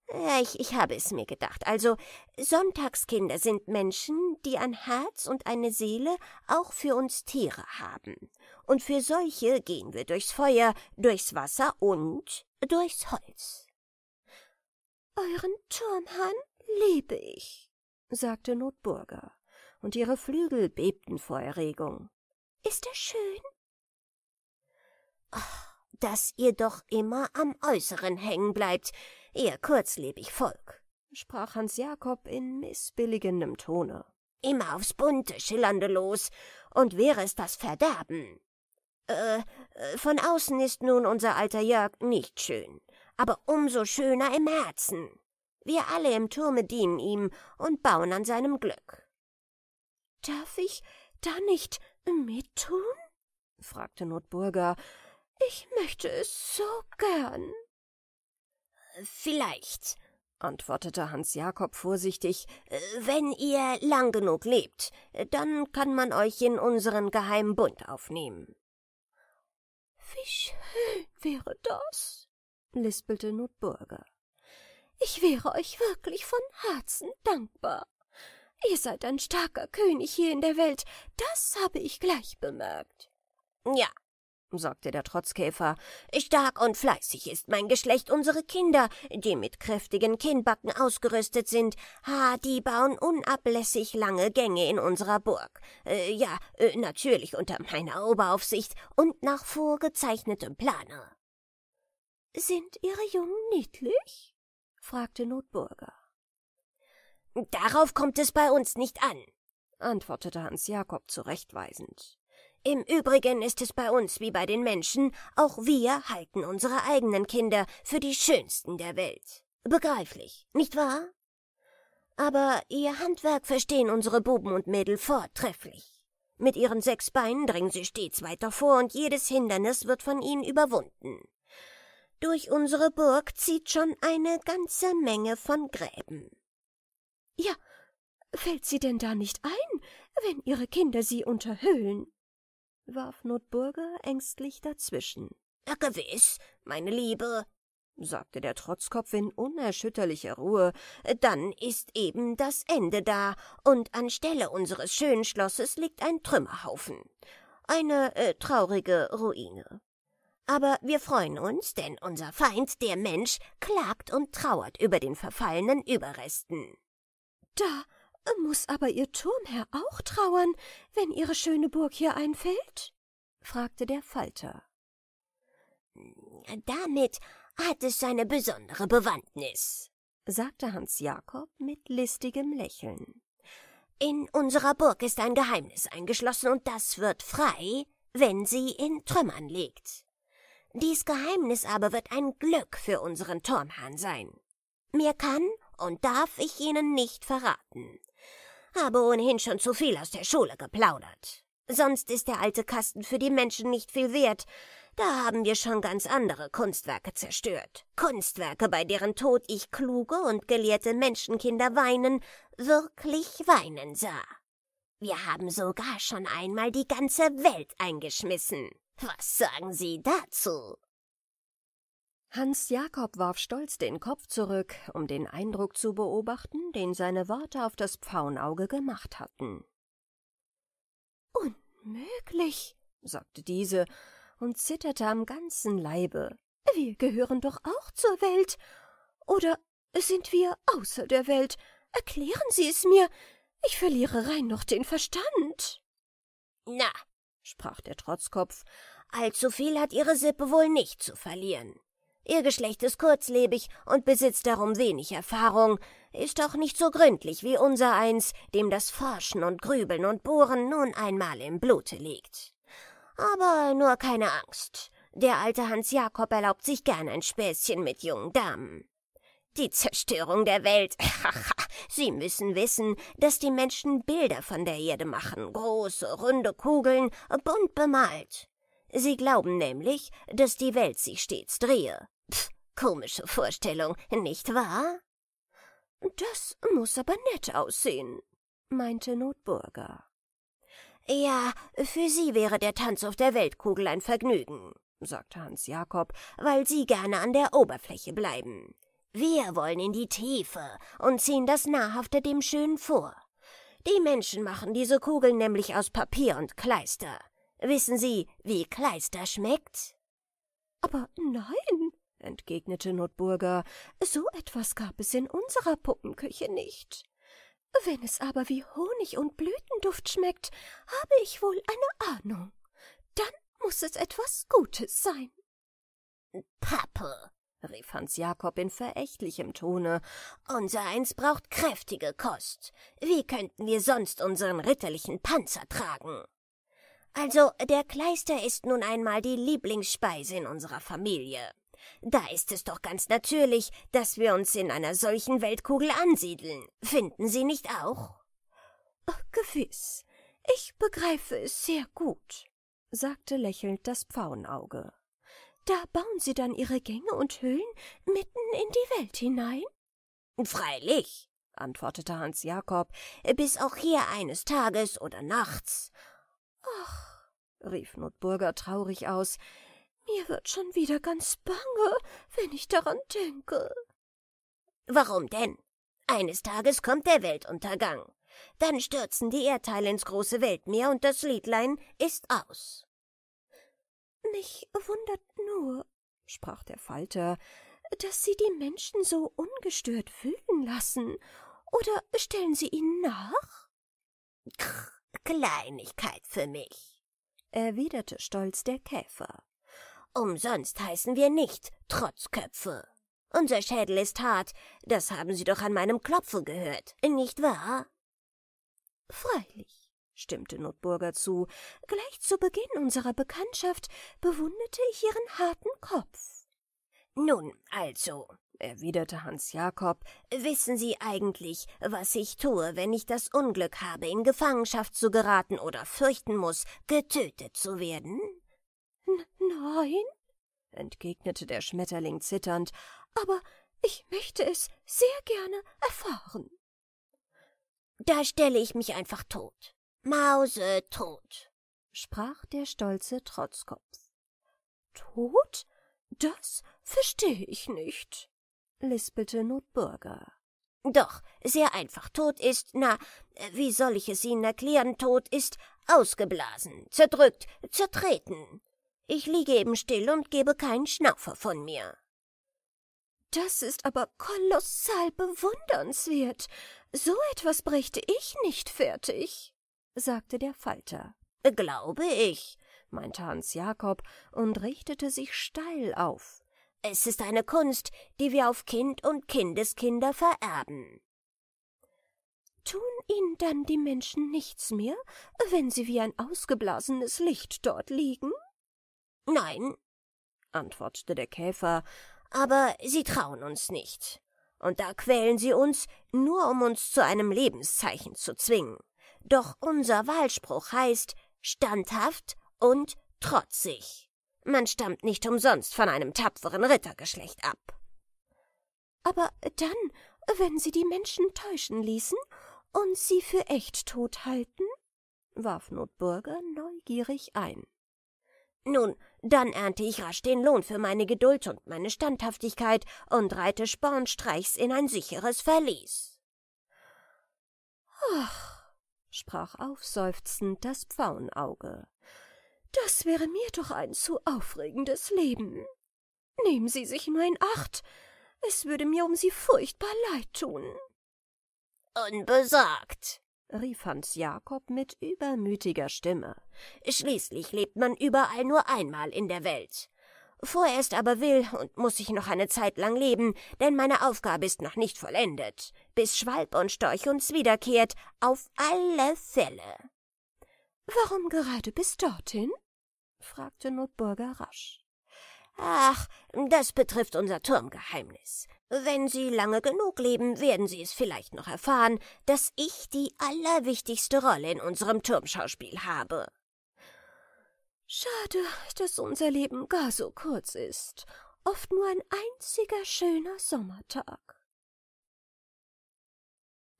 Äh, ich, ich habe es mir gedacht. Also, Sonntagskinder sind Menschen, die ein Herz und eine Seele auch für uns Tiere haben. Und für solche gehen wir durchs Feuer, durchs Wasser und durchs Holz. Euren Turmhahn? lebe ich, sagte Notburger, und ihre Flügel bebten vor Erregung. Ist er schön? Ach, dass ihr doch immer am Äußeren hängen bleibt, ihr kurzlebig Volk, sprach Hans Jakob in mißbilligendem Tone. Immer aufs bunte Schillernde los, und wäre es das Verderben. Äh, äh, von außen ist nun unser alter Jörg nicht schön, aber umso schöner im Herzen. Wir alle im Turme dienen ihm und bauen an seinem Glück. Darf ich da nicht mittun? fragte Notburger. Ich möchte es so gern. Vielleicht, antwortete Hans Jakob vorsichtig, wenn ihr lang genug lebt, dann kann man euch in unseren geheimen Bund aufnehmen. Wie schön wäre das, lispelte Notburger. Ich wäre euch wirklich von Herzen dankbar. Ihr seid ein starker König hier in der Welt, das habe ich gleich bemerkt. Ja, sagte der Trotzkäfer, stark und fleißig ist mein Geschlecht unsere Kinder, die mit kräftigen Kinnbacken ausgerüstet sind. Ha, die bauen unablässig lange Gänge in unserer Burg. Äh, ja, äh, natürlich unter meiner Oberaufsicht und nach vorgezeichnetem Planer. Sind ihre Jungen niedlich? fragte Notburger. Darauf kommt es bei uns nicht an, antwortete Hans Jakob zurechtweisend. Im Übrigen ist es bei uns wie bei den Menschen, auch wir halten unsere eigenen Kinder für die schönsten der Welt. Begreiflich, nicht wahr? Aber ihr Handwerk verstehen unsere Buben und Mädel vortrefflich. Mit ihren sechs Beinen dringen sie stets weiter vor und jedes Hindernis wird von ihnen überwunden. Durch unsere Burg zieht schon eine ganze Menge von Gräben. Ja, fällt sie denn da nicht ein, wenn ihre Kinder sie unterhöhlen? warf Notburger ängstlich dazwischen. Ja, gewiss, meine Liebe, sagte der Trotzkopf in unerschütterlicher Ruhe, dann ist eben das Ende da, und anstelle unseres schönen Schlosses liegt ein Trümmerhaufen. Eine äh, traurige Ruine. Aber wir freuen uns, denn unser Feind, der Mensch, klagt und trauert über den verfallenen Überresten. Da muss aber Ihr Turmherr auch trauern, wenn Ihre schöne Burg hier einfällt? fragte der Falter. Hm, damit hat es seine besondere Bewandtnis, sagte Hans Jakob mit listigem Lächeln. In unserer Burg ist ein Geheimnis eingeschlossen und das wird frei, wenn sie in Trümmern liegt. Dies Geheimnis aber wird ein Glück für unseren Turmhahn sein. Mir kann und darf ich Ihnen nicht verraten. Habe ohnehin schon zu viel aus der Schule geplaudert. Sonst ist der alte Kasten für die Menschen nicht viel wert. Da haben wir schon ganz andere Kunstwerke zerstört. Kunstwerke, bei deren Tod ich kluge und gelehrte Menschenkinder weinen, wirklich weinen sah. Wir haben sogar schon einmal die ganze Welt eingeschmissen. Was sagen Sie dazu? Hans Jakob warf stolz den Kopf zurück, um den Eindruck zu beobachten, den seine Worte auf das Pfauenauge gemacht hatten. Unmöglich, sagte diese und zitterte am ganzen Leibe. Wir gehören doch auch zur Welt. Oder sind wir außer der Welt? Erklären Sie es mir. Ich verliere rein noch den Verstand. Na, sprach der Trotzkopf, allzu viel hat ihre Sippe wohl nicht zu verlieren. Ihr Geschlecht ist kurzlebig und besitzt darum wenig Erfahrung, ist auch nicht so gründlich wie unser eins, dem das Forschen und Grübeln und Bohren nun einmal im Blute liegt. Aber nur keine Angst. Der alte Hans Jakob erlaubt sich gern ein Späßchen mit jungen Damen. Die Zerstörung der Welt. Sie müssen wissen, dass die Menschen Bilder von der Erde machen, große, runde Kugeln, bunt bemalt. Sie glauben nämlich, dass die Welt sich stets drehe. Pff, komische Vorstellung, nicht wahr? Das muss aber nett aussehen, meinte Notburger. Ja, für Sie wäre der Tanz auf der Weltkugel ein Vergnügen, sagte Hans Jakob, weil Sie gerne an der Oberfläche bleiben. Wir wollen in die Tiefe und ziehen das Nahrhafte dem Schönen vor. Die Menschen machen diese Kugeln nämlich aus Papier und Kleister. Wissen Sie, wie Kleister schmeckt? Aber nein, entgegnete Notburger, so etwas gab es in unserer Puppenküche nicht. Wenn es aber wie Honig und Blütenduft schmeckt, habe ich wohl eine Ahnung. Dann muss es etwas Gutes sein. Pappe, rief Hans Jakob in verächtlichem Tone, unser Eins braucht kräftige Kost. Wie könnten wir sonst unseren ritterlichen Panzer tragen? Also, der Kleister ist nun einmal die Lieblingsspeise in unserer Familie. Da ist es doch ganz natürlich, dass wir uns in einer solchen Weltkugel ansiedeln. Finden Sie nicht auch? Ach, gewiss. Ich begreife es sehr gut, sagte lächelnd das Pfauenauge. Da bauen Sie dann Ihre Gänge und Höhlen mitten in die Welt hinein? Freilich, antwortete Hans Jakob, bis auch hier eines Tages oder nachts. Ach, rief Notburger traurig aus, mir wird schon wieder ganz bange, wenn ich daran denke. Warum denn? Eines Tages kommt der Weltuntergang. Dann stürzen die Erdteile ins große Weltmeer und das Liedlein ist aus. Mich wundert nur, sprach der Falter, dass Sie die Menschen so ungestört wüten lassen. Oder stellen Sie ihnen nach? Krr, Kleinigkeit für mich, erwiderte stolz der Käfer. Umsonst heißen wir nicht Trotzköpfe. Unser Schädel ist hart, das haben Sie doch an meinem Klopfen gehört, nicht wahr? Freilich, stimmte Notburger zu. Gleich zu Beginn unserer Bekanntschaft bewunderte ich Ihren harten Kopf. Nun, also, erwiderte Hans Jakob, wissen Sie eigentlich, was ich tue, wenn ich das Unglück habe, in Gefangenschaft zu geraten oder fürchten muß, getötet zu werden? N nein, entgegnete der Schmetterling zitternd, aber ich möchte es sehr gerne erfahren. Da stelle ich mich einfach tot, Mausetot, sprach der stolze Trotzkopf. Tot? Das verstehe ich nicht, lispelte Notbürger. Doch, sehr einfach. Tot ist, na, wie soll ich es Ihnen erklären? Tot ist ausgeblasen, zerdrückt, zertreten. Ich liege eben still und gebe keinen Schnaufer von mir. Das ist aber kolossal bewundernswert. So etwas brächte ich nicht fertig sagte der Falter. Glaube ich, meinte Hans Jakob und richtete sich steil auf. Es ist eine Kunst, die wir auf Kind und Kindeskinder vererben. Tun ihnen dann die Menschen nichts mehr, wenn sie wie ein ausgeblasenes Licht dort liegen? Nein, antwortete der Käfer, aber sie trauen uns nicht. Und da quälen sie uns, nur um uns zu einem Lebenszeichen zu zwingen. Doch unser Wahlspruch heißt standhaft und trotzig. Man stammt nicht umsonst von einem tapferen Rittergeschlecht ab. Aber dann, wenn sie die Menschen täuschen ließen und sie für echt tot halten? warf Notburger neugierig ein. Nun, dann ernte ich rasch den Lohn für meine Geduld und meine Standhaftigkeit und reite spornstreichs in ein sicheres Verlies. Ach, sprach aufseufzend das Pfauenauge. Das wäre mir doch ein zu aufregendes Leben. Nehmen Sie sich nur in Acht, es würde mir um Sie furchtbar leid tun. Unbesorgt, rief Hans Jakob mit übermütiger Stimme. Schließlich lebt man überall nur einmal in der Welt. Vorerst aber will und muss ich noch eine Zeit lang leben, denn meine Aufgabe ist noch nicht vollendet, bis Schwalb und Storch uns wiederkehrt, auf alle Fälle. Warum gerade bis dorthin? fragte Notburger rasch. Ach, das betrifft unser Turmgeheimnis. Wenn Sie lange genug leben, werden Sie es vielleicht noch erfahren, dass ich die allerwichtigste Rolle in unserem Turmschauspiel habe. Schade, dass unser Leben gar so kurz ist, oft nur ein einziger schöner Sommertag.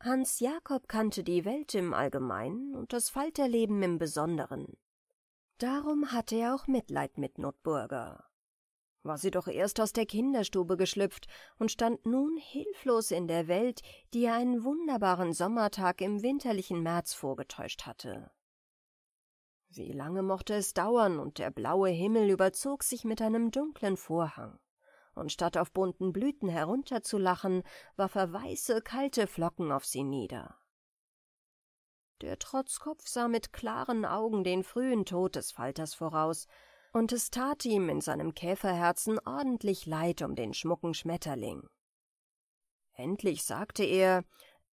Hans Jakob kannte die Welt im Allgemeinen und das Falterleben im Besonderen. Darum hatte er auch Mitleid mit Notburger. War sie doch erst aus der Kinderstube geschlüpft und stand nun hilflos in der Welt, die er einen wunderbaren Sommertag im winterlichen März vorgetäuscht hatte. Wie lange mochte es dauern, und der blaue Himmel überzog sich mit einem dunklen Vorhang. Und statt auf bunten Blüten herunterzulachen, warf er weiße, kalte Flocken auf sie nieder. Der Trotzkopf sah mit klaren Augen den frühen Tod des Falters voraus, und es tat ihm in seinem Käferherzen ordentlich leid um den schmucken Schmetterling. Endlich sagte er,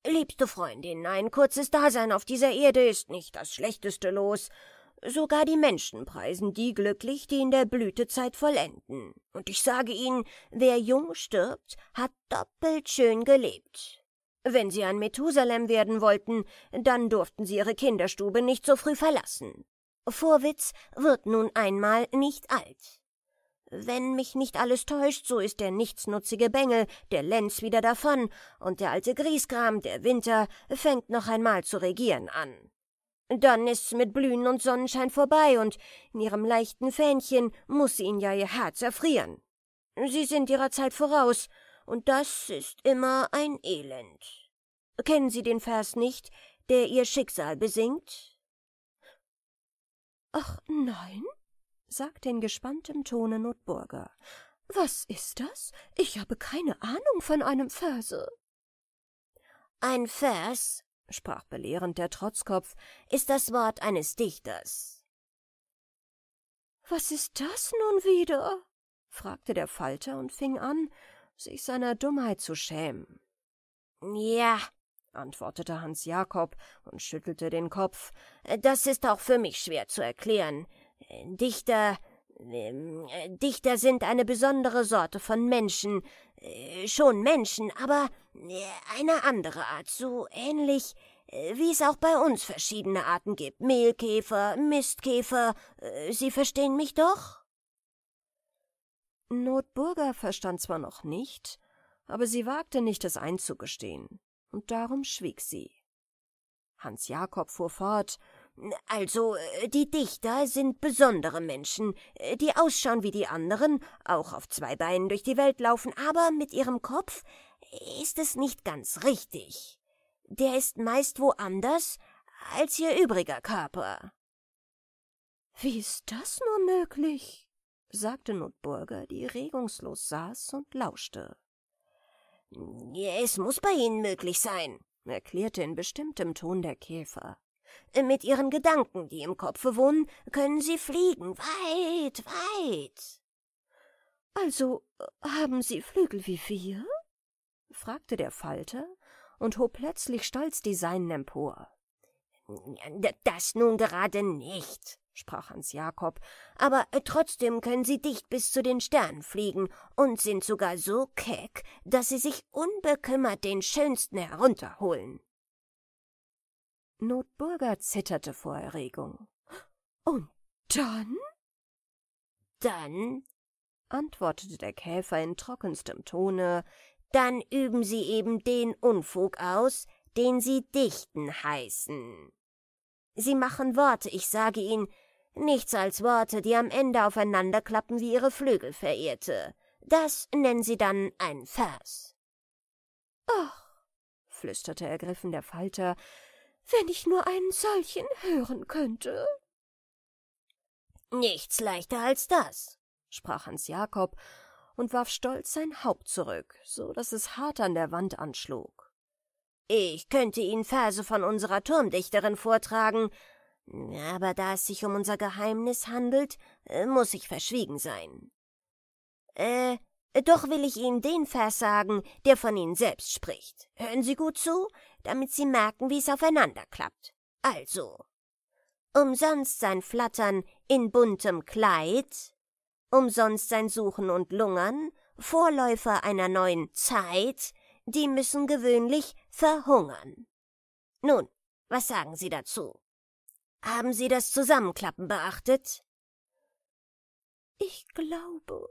»Liebste Freundin, ein kurzes Dasein auf dieser Erde ist nicht das schlechteste Los, Sogar die Menschen preisen die glücklich, die in der Blütezeit vollenden. Und ich sage Ihnen, wer jung stirbt, hat doppelt schön gelebt. Wenn Sie ein Methusalem werden wollten, dann durften Sie Ihre Kinderstube nicht so früh verlassen. Vorwitz wird nun einmal nicht alt. Wenn mich nicht alles täuscht, so ist der nichtsnutzige Bengel, der Lenz, wieder davon, und der alte Griesgram, der Winter, fängt noch einmal zu regieren an. Dann ist's mit Blühen und Sonnenschein vorbei, und in ihrem leichten Fähnchen muss ihnen ja ihr Herz erfrieren. Sie sind ihrer Zeit voraus, und das ist immer ein Elend. Kennen Sie den Vers nicht, der Ihr Schicksal besingt? Ach nein, sagte in gespanntem Tone Notburger. Was ist das? Ich habe keine Ahnung von einem Verse. Ein Vers sprach belehrend der Trotzkopf, ist das Wort eines Dichters. Was ist das nun wieder? fragte der Falter und fing an, sich seiner Dummheit zu schämen. Ja, antwortete Hans Jakob und schüttelte den Kopf, das ist auch für mich schwer zu erklären. Dichter äh, Dichter sind eine besondere Sorte von Menschen, äh, schon Menschen, aber äh, eine andere Art, so ähnlich wie es auch bei uns verschiedene Arten gibt. Mehlkäfer, Mistkäfer, Sie verstehen mich doch? Notburger verstand zwar noch nicht, aber sie wagte nicht, es einzugestehen, und darum schwieg sie. Hans Jakob fuhr fort, also, äh, die Dichter sind besondere Menschen, äh, die ausschauen wie die anderen, auch auf zwei Beinen durch die Welt laufen, aber mit ihrem Kopf ist es nicht ganz richtig. Der ist meist woanders als ihr übriger Körper. Wie ist das nur möglich? sagte Notburger, die regungslos saß und lauschte. Es muss bei Ihnen möglich sein, erklärte in bestimmtem Ton der Käfer. Mit ihren Gedanken, die im Kopfe wohnen, können sie fliegen, weit, weit. Also haben sie Flügel wie wir? fragte der Falter und hob plötzlich stolz die seinen empor. Das nun gerade nicht, sprach Hans Jakob, aber äh, trotzdem können sie dicht bis zu den Sternen fliegen und sind sogar so keck, dass sie sich unbekümmert den schönsten herunterholen. Notburger zitterte vor Erregung. Und dann? Dann, antwortete der Käfer in trockenstem Tone, dann üben Sie eben den Unfug aus, den Sie Dichten heißen. Sie machen Worte, ich sage Ihnen, nichts als Worte, die am Ende aufeinanderklappen wie Ihre Flügel, Verehrte. Das nennen Sie dann ein Vers. Ach, flüsterte ergriffen der Falter, wenn ich nur einen solchen hören könnte. Nichts leichter als das, sprach Hans Jakob und warf stolz sein Haupt zurück, so daß es hart an der Wand anschlug. Ich könnte Ihnen Verse von unserer Turmdichterin vortragen, aber da es sich um unser Geheimnis handelt, äh, muß ich verschwiegen sein. Äh, doch will ich Ihnen den Vers sagen, der von Ihnen selbst spricht. Hören Sie gut zu, damit sie merken, wie es aufeinander klappt. Also, umsonst sein Flattern in buntem Kleid, umsonst sein Suchen und Lungern, Vorläufer einer neuen Zeit, die müssen gewöhnlich verhungern. Nun, was sagen Sie dazu? Haben Sie das Zusammenklappen beachtet? Ich glaube,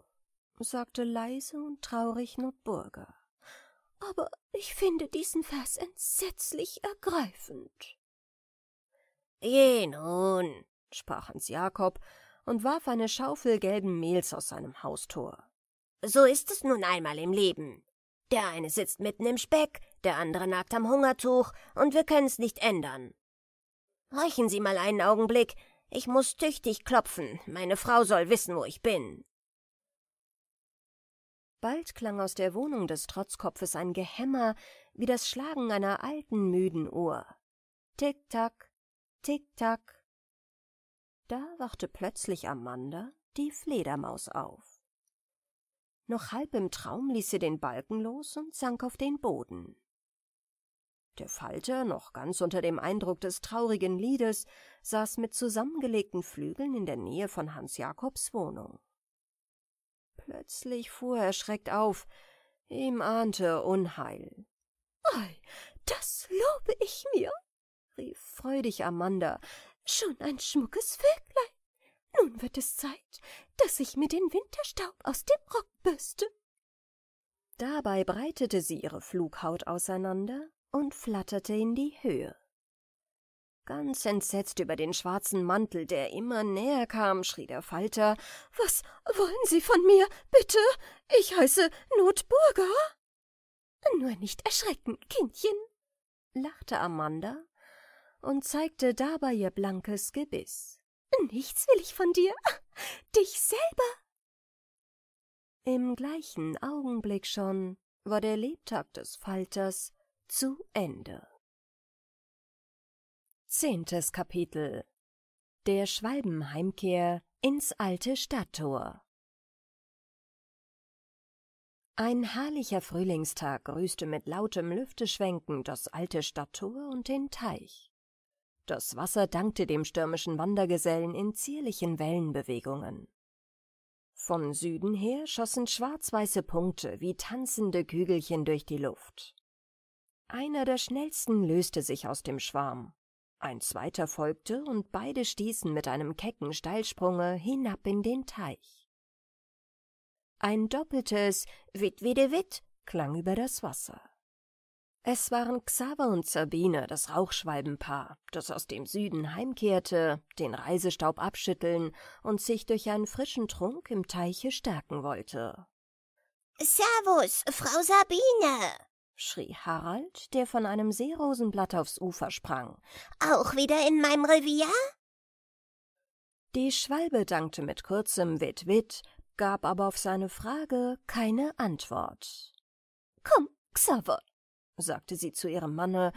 sagte leise und traurig Notburger aber ich finde diesen Vers entsetzlich ergreifend. Je nun, sprach Hans Jakob und warf eine Schaufel gelben Mehls aus seinem Haustor. So ist es nun einmal im Leben. Der eine sitzt mitten im Speck, der andere nagt am Hungertuch, und wir können's nicht ändern. Reichen Sie mal einen Augenblick, ich muß tüchtig klopfen, meine Frau soll wissen, wo ich bin. Bald klang aus der Wohnung des Trotzkopfes ein Gehämmer wie das Schlagen einer alten, müden Uhr. Tick-Tack, Tick-Tack. Da wachte plötzlich Amanda, die Fledermaus, auf. Noch halb im Traum ließ sie den Balken los und sank auf den Boden. Der Falter, noch ganz unter dem Eindruck des traurigen Liedes, saß mit zusammengelegten Flügeln in der Nähe von Hans Jakobs Wohnung. Plötzlich fuhr er erschreckt auf. Ihm ahnte Unheil. Ei, das lobe ich mir, rief freudig Amanda. Schon ein schmuckes Vöglein. Nun wird es Zeit, dass ich mir den Winterstaub aus dem Rock bürste. Dabei breitete sie ihre Flughaut auseinander und flatterte in die Höhe. Ganz entsetzt über den schwarzen Mantel, der immer näher kam, schrie der Falter Was wollen Sie von mir? Bitte? Ich heiße Notburger. Nur nicht erschrecken, Kindchen, lachte Amanda und zeigte dabei ihr blankes Gebiss. Nichts will ich von dir. Dich selber. Im gleichen Augenblick schon war der Lebtag des Falters zu Ende. Zehntes Kapitel Der Schwalbenheimkehr ins alte Stadttor Ein herrlicher Frühlingstag grüßte mit lautem Lüfteschwenken das alte Stadttor und den Teich. Das Wasser dankte dem stürmischen Wandergesellen in zierlichen Wellenbewegungen. Von Süden her schossen schwarz-weiße Punkte wie tanzende Kügelchen durch die Luft. Einer der schnellsten löste sich aus dem Schwarm ein zweiter folgte, und beide stießen mit einem kecken Steilsprunge hinab in den Teich. Ein doppeltes Witwedewitt klang über das Wasser. Es waren Xaver und Sabine, das Rauchschwalbenpaar, das aus dem Süden heimkehrte, den Reisestaub abschütteln und sich durch einen frischen Trunk im Teiche stärken wollte. Servus, Frau Sabine, schrie Harald, der von einem Seerosenblatt aufs Ufer sprang. Auch wieder in meinem Revier? Die Schwalbe dankte mit kurzem Wit Wit, gab aber auf seine Frage keine Antwort. Komm, Xaver, sagte sie zu ihrem Manne,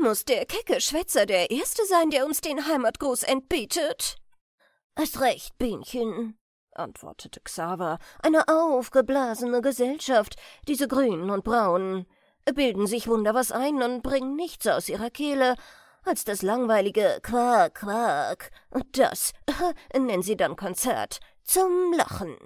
muss der kecke Schwätzer der Erste sein, der uns den Heimatgruß entbietet? Ist recht, Bienchen, antwortete Xaver, eine aufgeblasene Gesellschaft, diese Grünen und Braunen bilden sich Wunder was ein und bringen nichts aus ihrer Kehle als das langweilige Quak, Quak. Das äh, nennen sie dann Konzert zum Lachen.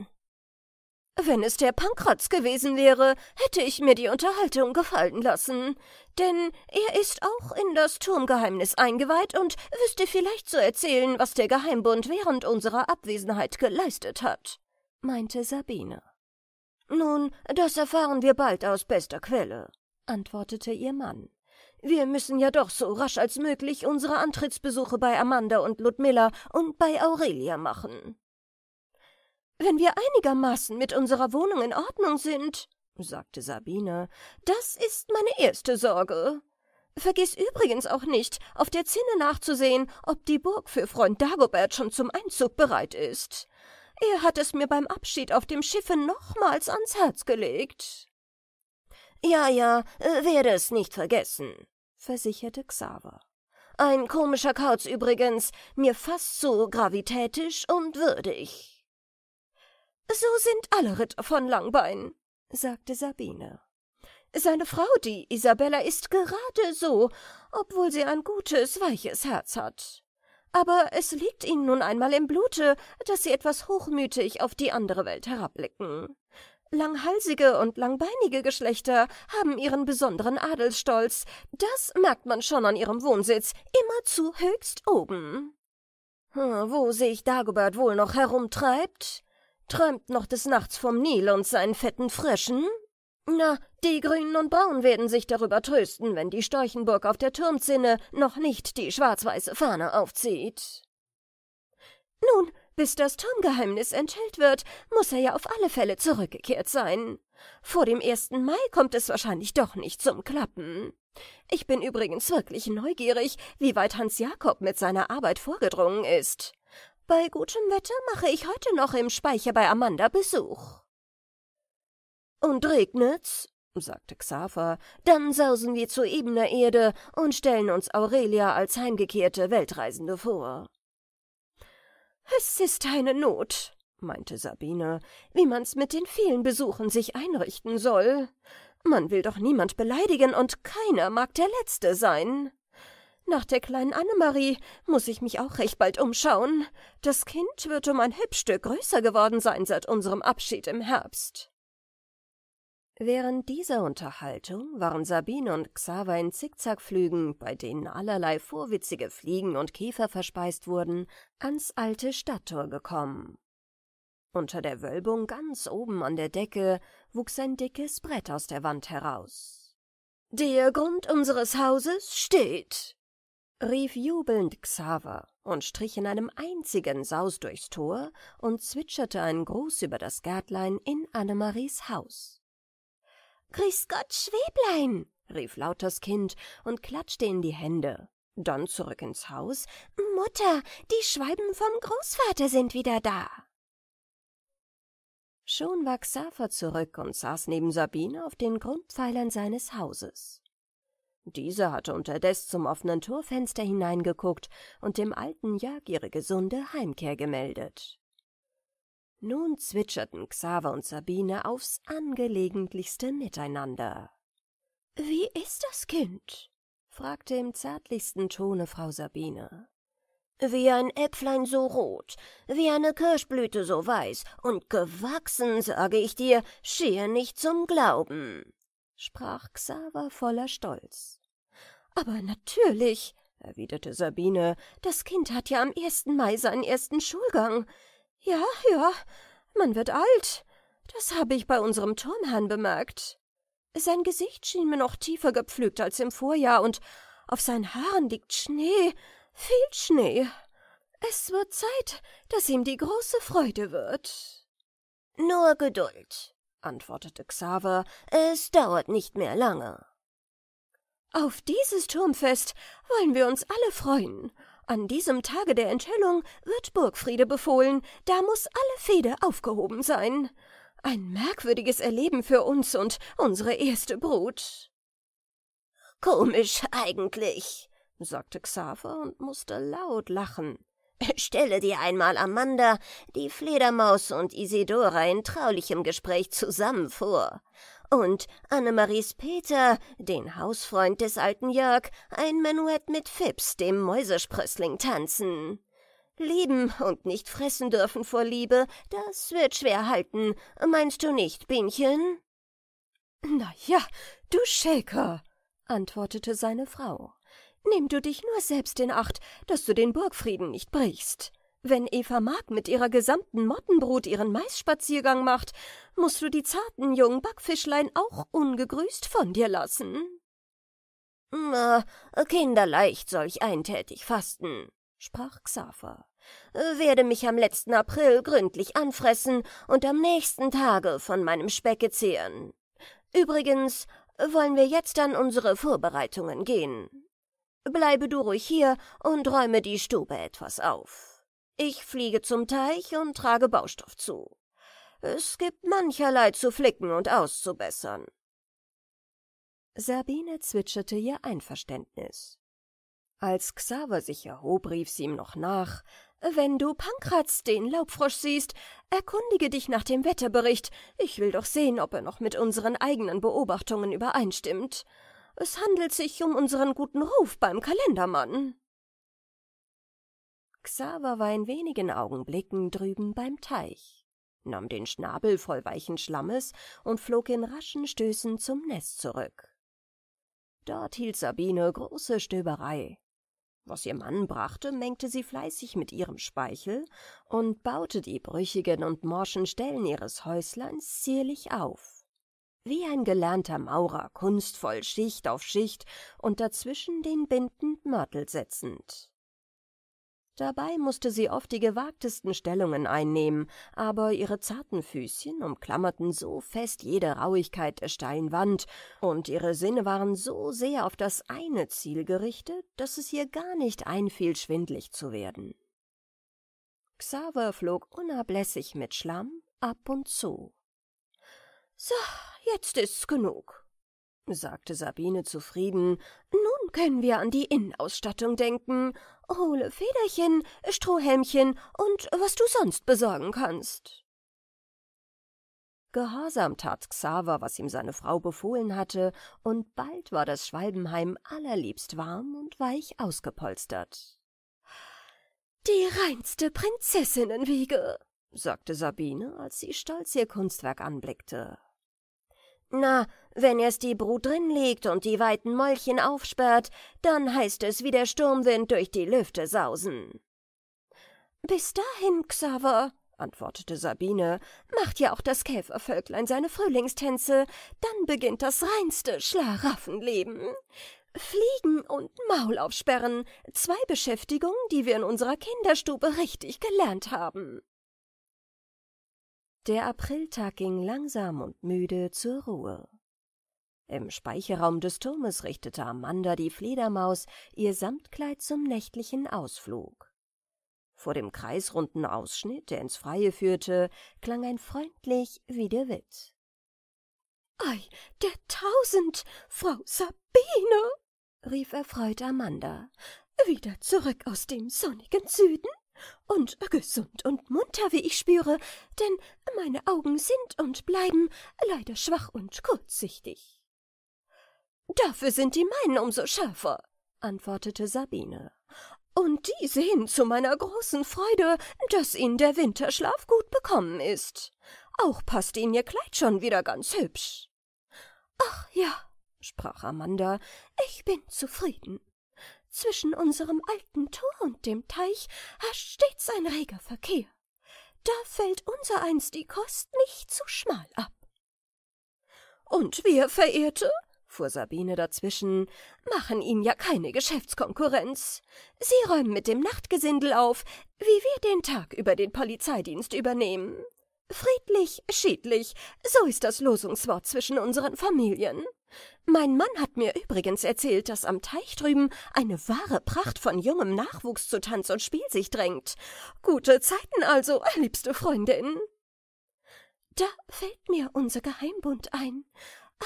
Wenn es der Pankratz gewesen wäre, hätte ich mir die Unterhaltung gefallen lassen. Denn er ist auch in das Turmgeheimnis eingeweiht und wüsste vielleicht zu erzählen, was der Geheimbund während unserer Abwesenheit geleistet hat, meinte Sabine. Nun, das erfahren wir bald aus bester Quelle antwortete ihr Mann. Wir müssen ja doch so rasch als möglich unsere Antrittsbesuche bei Amanda und Ludmilla und bei Aurelia machen. Wenn wir einigermaßen mit unserer Wohnung in Ordnung sind, sagte Sabine, das ist meine erste Sorge. Vergiss übrigens auch nicht, auf der Zinne nachzusehen, ob die Burg für Freund Dagobert schon zum Einzug bereit ist. Er hat es mir beim Abschied auf dem Schiffe nochmals ans Herz gelegt. Ja, ja, äh, werde es nicht vergessen, versicherte Xaver. Ein komischer Kauz übrigens, mir fast so gravitätisch und würdig. So sind alle Ritter von Langbein, sagte Sabine. Seine Frau, die Isabella, ist gerade so, obwohl sie ein gutes, weiches Herz hat. Aber es liegt ihnen nun einmal im Blute, dass sie etwas hochmütig auf die andere Welt herabblicken. Langhalsige und langbeinige Geschlechter haben ihren besonderen Adelsstolz. Das merkt man schon an ihrem Wohnsitz, immerzu höchst oben. Hm, wo sich Dagobert wohl noch herumtreibt? Träumt noch des Nachts vom Nil und seinen fetten Fröschen? Na, die Grünen und Braun werden sich darüber trösten, wenn die Storchenburg auf der Turmzinne noch nicht die schwarz-weiße Fahne aufzieht. Nun, bis das Turmgeheimnis enthüllt wird, muss er ja auf alle Fälle zurückgekehrt sein. Vor dem 1. Mai kommt es wahrscheinlich doch nicht zum Klappen. Ich bin übrigens wirklich neugierig, wie weit Hans Jakob mit seiner Arbeit vorgedrungen ist. Bei gutem Wetter mache ich heute noch im Speicher bei Amanda Besuch. Und regnet's? sagte Xaver, dann sausen wir zu ebener Erde und stellen uns Aurelia als heimgekehrte Weltreisende vor. Es ist eine Not, meinte Sabine, wie man's mit den vielen Besuchen sich einrichten soll. Man will doch niemand beleidigen und keiner mag der Letzte sein. Nach der kleinen Annemarie muß ich mich auch recht bald umschauen. Das Kind wird um ein Hübsstück größer geworden sein seit unserem Abschied im Herbst. Während dieser Unterhaltung waren Sabine und Xaver in Zickzackflügen, bei denen allerlei vorwitzige Fliegen und Käfer verspeist wurden, ans alte Stadttor gekommen. Unter der Wölbung ganz oben an der Decke wuchs ein dickes Brett aus der Wand heraus. Der Grund unseres Hauses steht, rief jubelnd Xaver und strich in einem einzigen Saus durchs Tor und zwitscherte einen Gruß über das Gärtlein in Annemaries Haus. Grüß Gott, Schweblein, rief laut das Kind und klatschte in die Hände. Dann zurück ins Haus. Mutter, die Schwalben vom Großvater sind wieder da. Schon war Xaver zurück und saß neben Sabine auf den Grundpfeilern seines Hauses. Diese hatte unterdes zum offenen Torfenster hineingeguckt und dem alten Jörg ihre gesunde Heimkehr gemeldet. Nun zwitscherten Xaver und Sabine aufs angelegentlichste miteinander. »Wie ist das Kind?« fragte im zärtlichsten Tone Frau Sabine. »Wie ein Äpflein so rot, wie eine Kirschblüte so weiß und gewachsen, sage ich dir, schier nicht zum Glauben«, sprach Xaver voller Stolz. »Aber natürlich«, erwiderte Sabine, »das Kind hat ja am ersten Mai seinen ersten Schulgang. Ja, ja, man wird alt. Das habe ich bei unserem Turmherrn bemerkt. Sein Gesicht schien mir noch tiefer gepflügt als im Vorjahr, und auf seinen Haaren liegt Schnee, viel Schnee. Es wird Zeit, dass ihm die große Freude wird. Nur Geduld, antwortete Xaver, es dauert nicht mehr lange. Auf dieses Turmfest wollen wir uns alle freuen, an diesem Tage der Enthüllung wird Burgfriede befohlen, da muß alle Fehde aufgehoben sein. Ein merkwürdiges Erleben für uns und unsere erste Brut. Komisch eigentlich, sagte Xaver und mußte laut lachen. Stelle dir einmal Amanda, die Fledermaus und Isidora in traulichem Gespräch zusammen vor. Und Annemaries Peter, den Hausfreund des alten Jörg, ein Menuett mit Phipps, dem Mäusesprössling, tanzen. Lieben und nicht fressen dürfen vor Liebe, das wird schwer halten, meinst du nicht, Bienchen? Na ja, du Schäker, antwortete seine Frau. Nimm du dich nur selbst in Acht, dass du den Burgfrieden nicht brichst. Wenn Eva Mark mit ihrer gesamten Mottenbrut ihren Maisspaziergang macht, mußt du die zarten jungen Backfischlein auch ungegrüßt von dir lassen. Na, kinderleicht solch eintätig fasten, sprach Xaver. Werde mich am letzten April gründlich anfressen und am nächsten Tage von meinem Specke zehren. Übrigens wollen wir jetzt an unsere Vorbereitungen gehen. Bleibe du ruhig hier und räume die Stube etwas auf. Ich fliege zum Teich und trage Baustoff zu. Es gibt mancherlei zu flicken und auszubessern. Sabine zwitscherte ihr Einverständnis. Als Xaver sich erhob, rief sie ihm noch nach. Wenn du Pankratz, den Laubfrosch, siehst, erkundige dich nach dem Wetterbericht. Ich will doch sehen, ob er noch mit unseren eigenen Beobachtungen übereinstimmt. Es handelt sich um unseren guten Ruf beim Kalendermann. Xaver war in wenigen Augenblicken drüben beim Teich, nahm den Schnabel voll weichen Schlammes und flog in raschen Stößen zum Nest zurück. Dort hielt Sabine große Stöberei. Was ihr Mann brachte, mengte sie fleißig mit ihrem Speichel und baute die brüchigen und morschen Stellen ihres Häusleins zierlich auf wie ein gelernter Maurer kunstvoll Schicht auf Schicht und dazwischen den bindend Mörtel setzend. Dabei mußte sie oft die gewagtesten Stellungen einnehmen, aber ihre zarten Füßchen umklammerten so fest jede Rauigkeit der steilen Wand, und ihre Sinne waren so sehr auf das eine Ziel gerichtet, dass es ihr gar nicht einfiel, schwindlig zu werden. Xaver flog unablässig mit Schlamm ab und zu. So, jetzt ist's genug, sagte Sabine zufrieden. Nun können wir an die Innenausstattung denken. Hole Federchen, Strohhelmchen und was du sonst besorgen kannst. Gehorsam tat Xaver, was ihm seine Frau befohlen hatte, und bald war das Schwalbenheim allerliebst warm und weich ausgepolstert. Die reinste Prinzessinnenwiege, sagte Sabine, als sie stolz ihr Kunstwerk anblickte. Na, wenn erst die Brut drin liegt und die weiten Mäulchen aufsperrt, dann heißt es wie der Sturmwind durch die Lüfte sausen. Bis dahin, Xaver, antwortete Sabine, macht ja auch das Käfervölklein seine Frühlingstänze, dann beginnt das reinste Schlaraffenleben. Fliegen und Maul aufsperren, zwei Beschäftigungen, die wir in unserer Kinderstube richtig gelernt haben. Der Apriltag ging langsam und müde zur Ruhe. Im Speicherraum des Turmes richtete Amanda die Fledermaus ihr Samtkleid zum nächtlichen Ausflug. Vor dem kreisrunden Ausschnitt, der ins Freie führte, klang ein freundlich wie der Widerwitt. Ei, der Tausend, Frau Sabine! rief erfreut Amanda. Wieder zurück aus dem sonnigen Süden? und gesund und munter, wie ich spüre, denn meine Augen sind und bleiben leider schwach und kurzsichtig. Dafür sind die meinen umso schärfer, antwortete Sabine. Und die sehen zu meiner großen Freude, dass ihnen der Winterschlaf gut bekommen ist. Auch passt ihnen ihr Kleid schon wieder ganz hübsch. Ach ja, sprach Amanda, ich bin zufrieden. Zwischen unserem alten Tor und dem Teich herrscht stets ein reger Verkehr. Da fällt unsereins die Kost nicht zu schmal ab. Und wir, Verehrte, fuhr Sabine dazwischen, machen Ihnen ja keine Geschäftskonkurrenz. Sie räumen mit dem Nachtgesindel auf, wie wir den Tag über den Polizeidienst übernehmen. Friedlich, schiedlich, so ist das Losungswort zwischen unseren Familien. Mein Mann hat mir übrigens erzählt, dass am Teich drüben eine wahre Pracht von jungem Nachwuchs zu Tanz und Spiel sich drängt. Gute Zeiten also, liebste Freundin. Da fällt mir unser Geheimbund ein.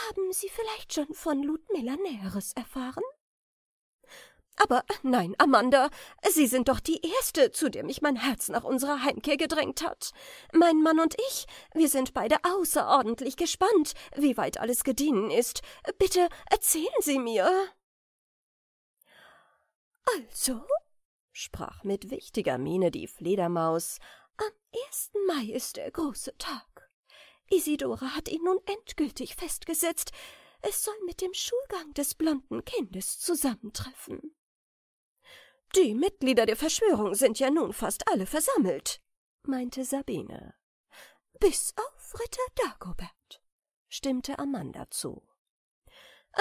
Haben Sie vielleicht schon von Ludmilla Näheres erfahren? Aber nein, Amanda, Sie sind doch die Erste, zu der mich mein Herz nach unserer Heimkehr gedrängt hat. Mein Mann und ich, wir sind beide außerordentlich gespannt, wie weit alles gedienen ist. Bitte erzählen Sie mir. Also, sprach mit wichtiger Miene die Fledermaus, am 1. Mai ist der große Tag. Isidora hat ihn nun endgültig festgesetzt. Es soll mit dem Schulgang des blonden Kindes zusammentreffen. Die Mitglieder der Verschwörung sind ja nun fast alle versammelt, meinte Sabine. Bis auf Ritter Dagobert, stimmte Amanda zu.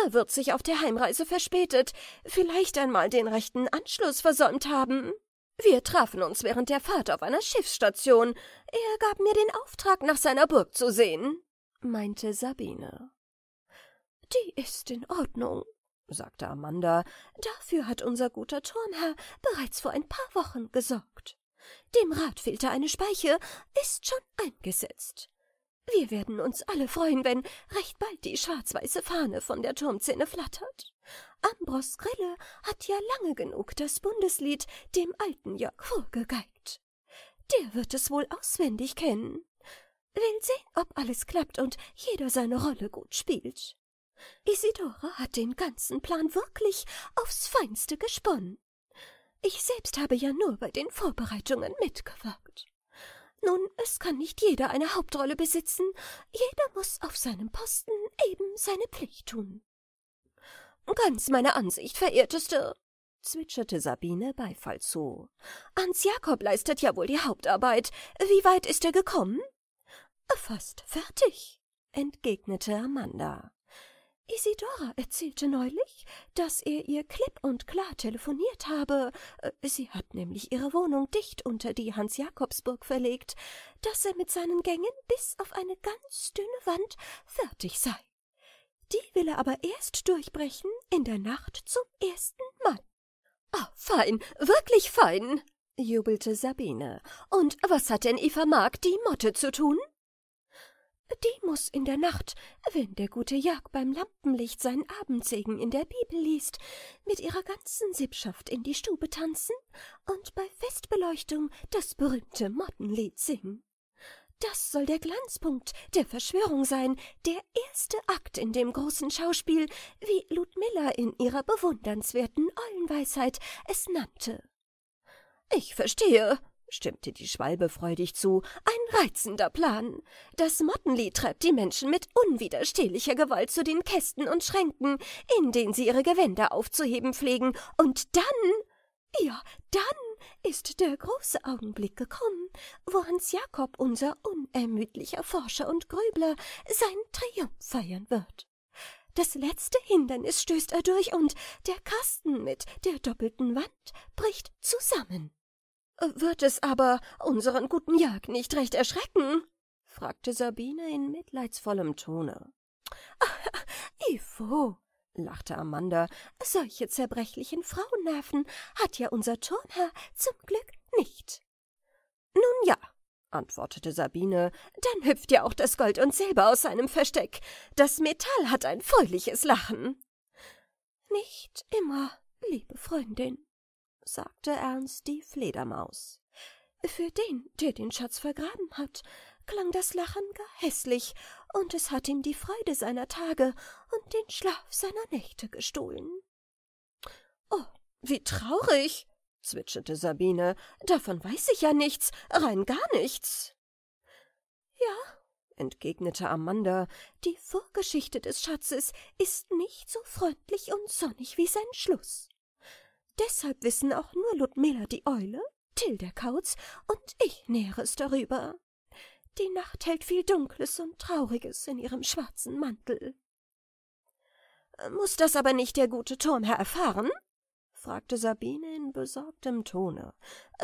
Er wird sich auf der Heimreise verspätet, vielleicht einmal den rechten Anschluss versäumt haben. Wir trafen uns während der Fahrt auf einer Schiffsstation. Er gab mir den Auftrag, nach seiner Burg zu sehen, meinte Sabine. Die ist in Ordnung, sagte Amanda, dafür hat unser guter Turmherr bereits vor ein paar Wochen gesorgt. Dem Rat fehlte eine Speiche, ist schon eingesetzt. Wir werden uns alle freuen, wenn recht bald die schwarz-weiße Fahne von der Turmzähne flattert. Ambros Grille hat ja lange genug das Bundeslied dem alten Jörg vorgegeigt. Der wird es wohl auswendig kennen. Will sehen, ob alles klappt und jeder seine Rolle gut spielt. Isidora hat den ganzen Plan wirklich aufs Feinste gesponnen. Ich selbst habe ja nur bei den Vorbereitungen mitgewirkt. Nun, es kann nicht jeder eine Hauptrolle besitzen, jeder muss auf seinem Posten eben seine Pflicht tun. Ganz meine Ansicht, verehrteste, zwitscherte Sabine Beifall zu. Hans Jakob leistet ja wohl die Hauptarbeit. Wie weit ist er gekommen? Fast fertig, entgegnete Amanda. Isidora erzählte neulich, dass er ihr klipp und klar telefoniert habe. Äh, sie hat nämlich ihre Wohnung dicht unter die Hans-Jakobsburg verlegt, dass er mit seinen Gängen bis auf eine ganz dünne Wand fertig sei. Die will er aber erst durchbrechen in der Nacht zum ersten Mal. Ah, fein, wirklich fein, jubelte Sabine. Und was hat denn Eva Mark die Motte zu tun? die muß in der Nacht, wenn der gute Jörg beim Lampenlicht seinen Abendsegen in der Bibel liest, mit ihrer ganzen Sippschaft in die Stube tanzen und bei Festbeleuchtung das berühmte Mottenlied singen. Das soll der Glanzpunkt der Verschwörung sein, der erste Akt in dem großen Schauspiel, wie Ludmilla in ihrer bewundernswerten Eulenweisheit es nannte. Ich verstehe, stimmte die Schwalbe freudig zu, ein reizender Plan. Das Mottenlied treibt die Menschen mit unwiderstehlicher Gewalt zu den Kästen und Schränken, in denen sie ihre Gewänder aufzuheben pflegen, und dann, ja, dann ist der große Augenblick gekommen, wo Hans Jakob, unser unermüdlicher Forscher und Grübler, seinen Triumph feiern wird. Das letzte Hindernis stößt er durch und der Kasten mit der doppelten Wand bricht zusammen. Wird es aber unseren guten Jag nicht recht erschrecken? fragte Sabine in mitleidsvollem Tone. Ach, Ivo, lachte Amanda, solche zerbrechlichen Frauennerven hat ja unser Turnherr zum Glück nicht. Nun ja, antwortete Sabine, dann hüpft ja auch das Gold und Silber aus seinem Versteck. Das Metall hat ein fröhliches Lachen. Nicht immer, liebe Freundin, sagte ernst die Fledermaus. Für den, der den Schatz vergraben hat, klang das Lachen gar hässlich, und es hat ihm die Freude seiner Tage und den Schlaf seiner Nächte gestohlen. Oh, wie traurig, zwitscherte Sabine, davon weiß ich ja nichts, rein gar nichts. Ja, entgegnete Amanda, die Vorgeschichte des Schatzes ist nicht so freundlich und sonnig wie sein Schluss. Deshalb wissen auch nur Ludmilla die Eule, Till der Kauz und ich Näheres darüber. Die Nacht hält viel Dunkles und Trauriges in ihrem schwarzen Mantel. Muß das aber nicht der gute Turmherr erfahren? fragte Sabine in besorgtem Tone.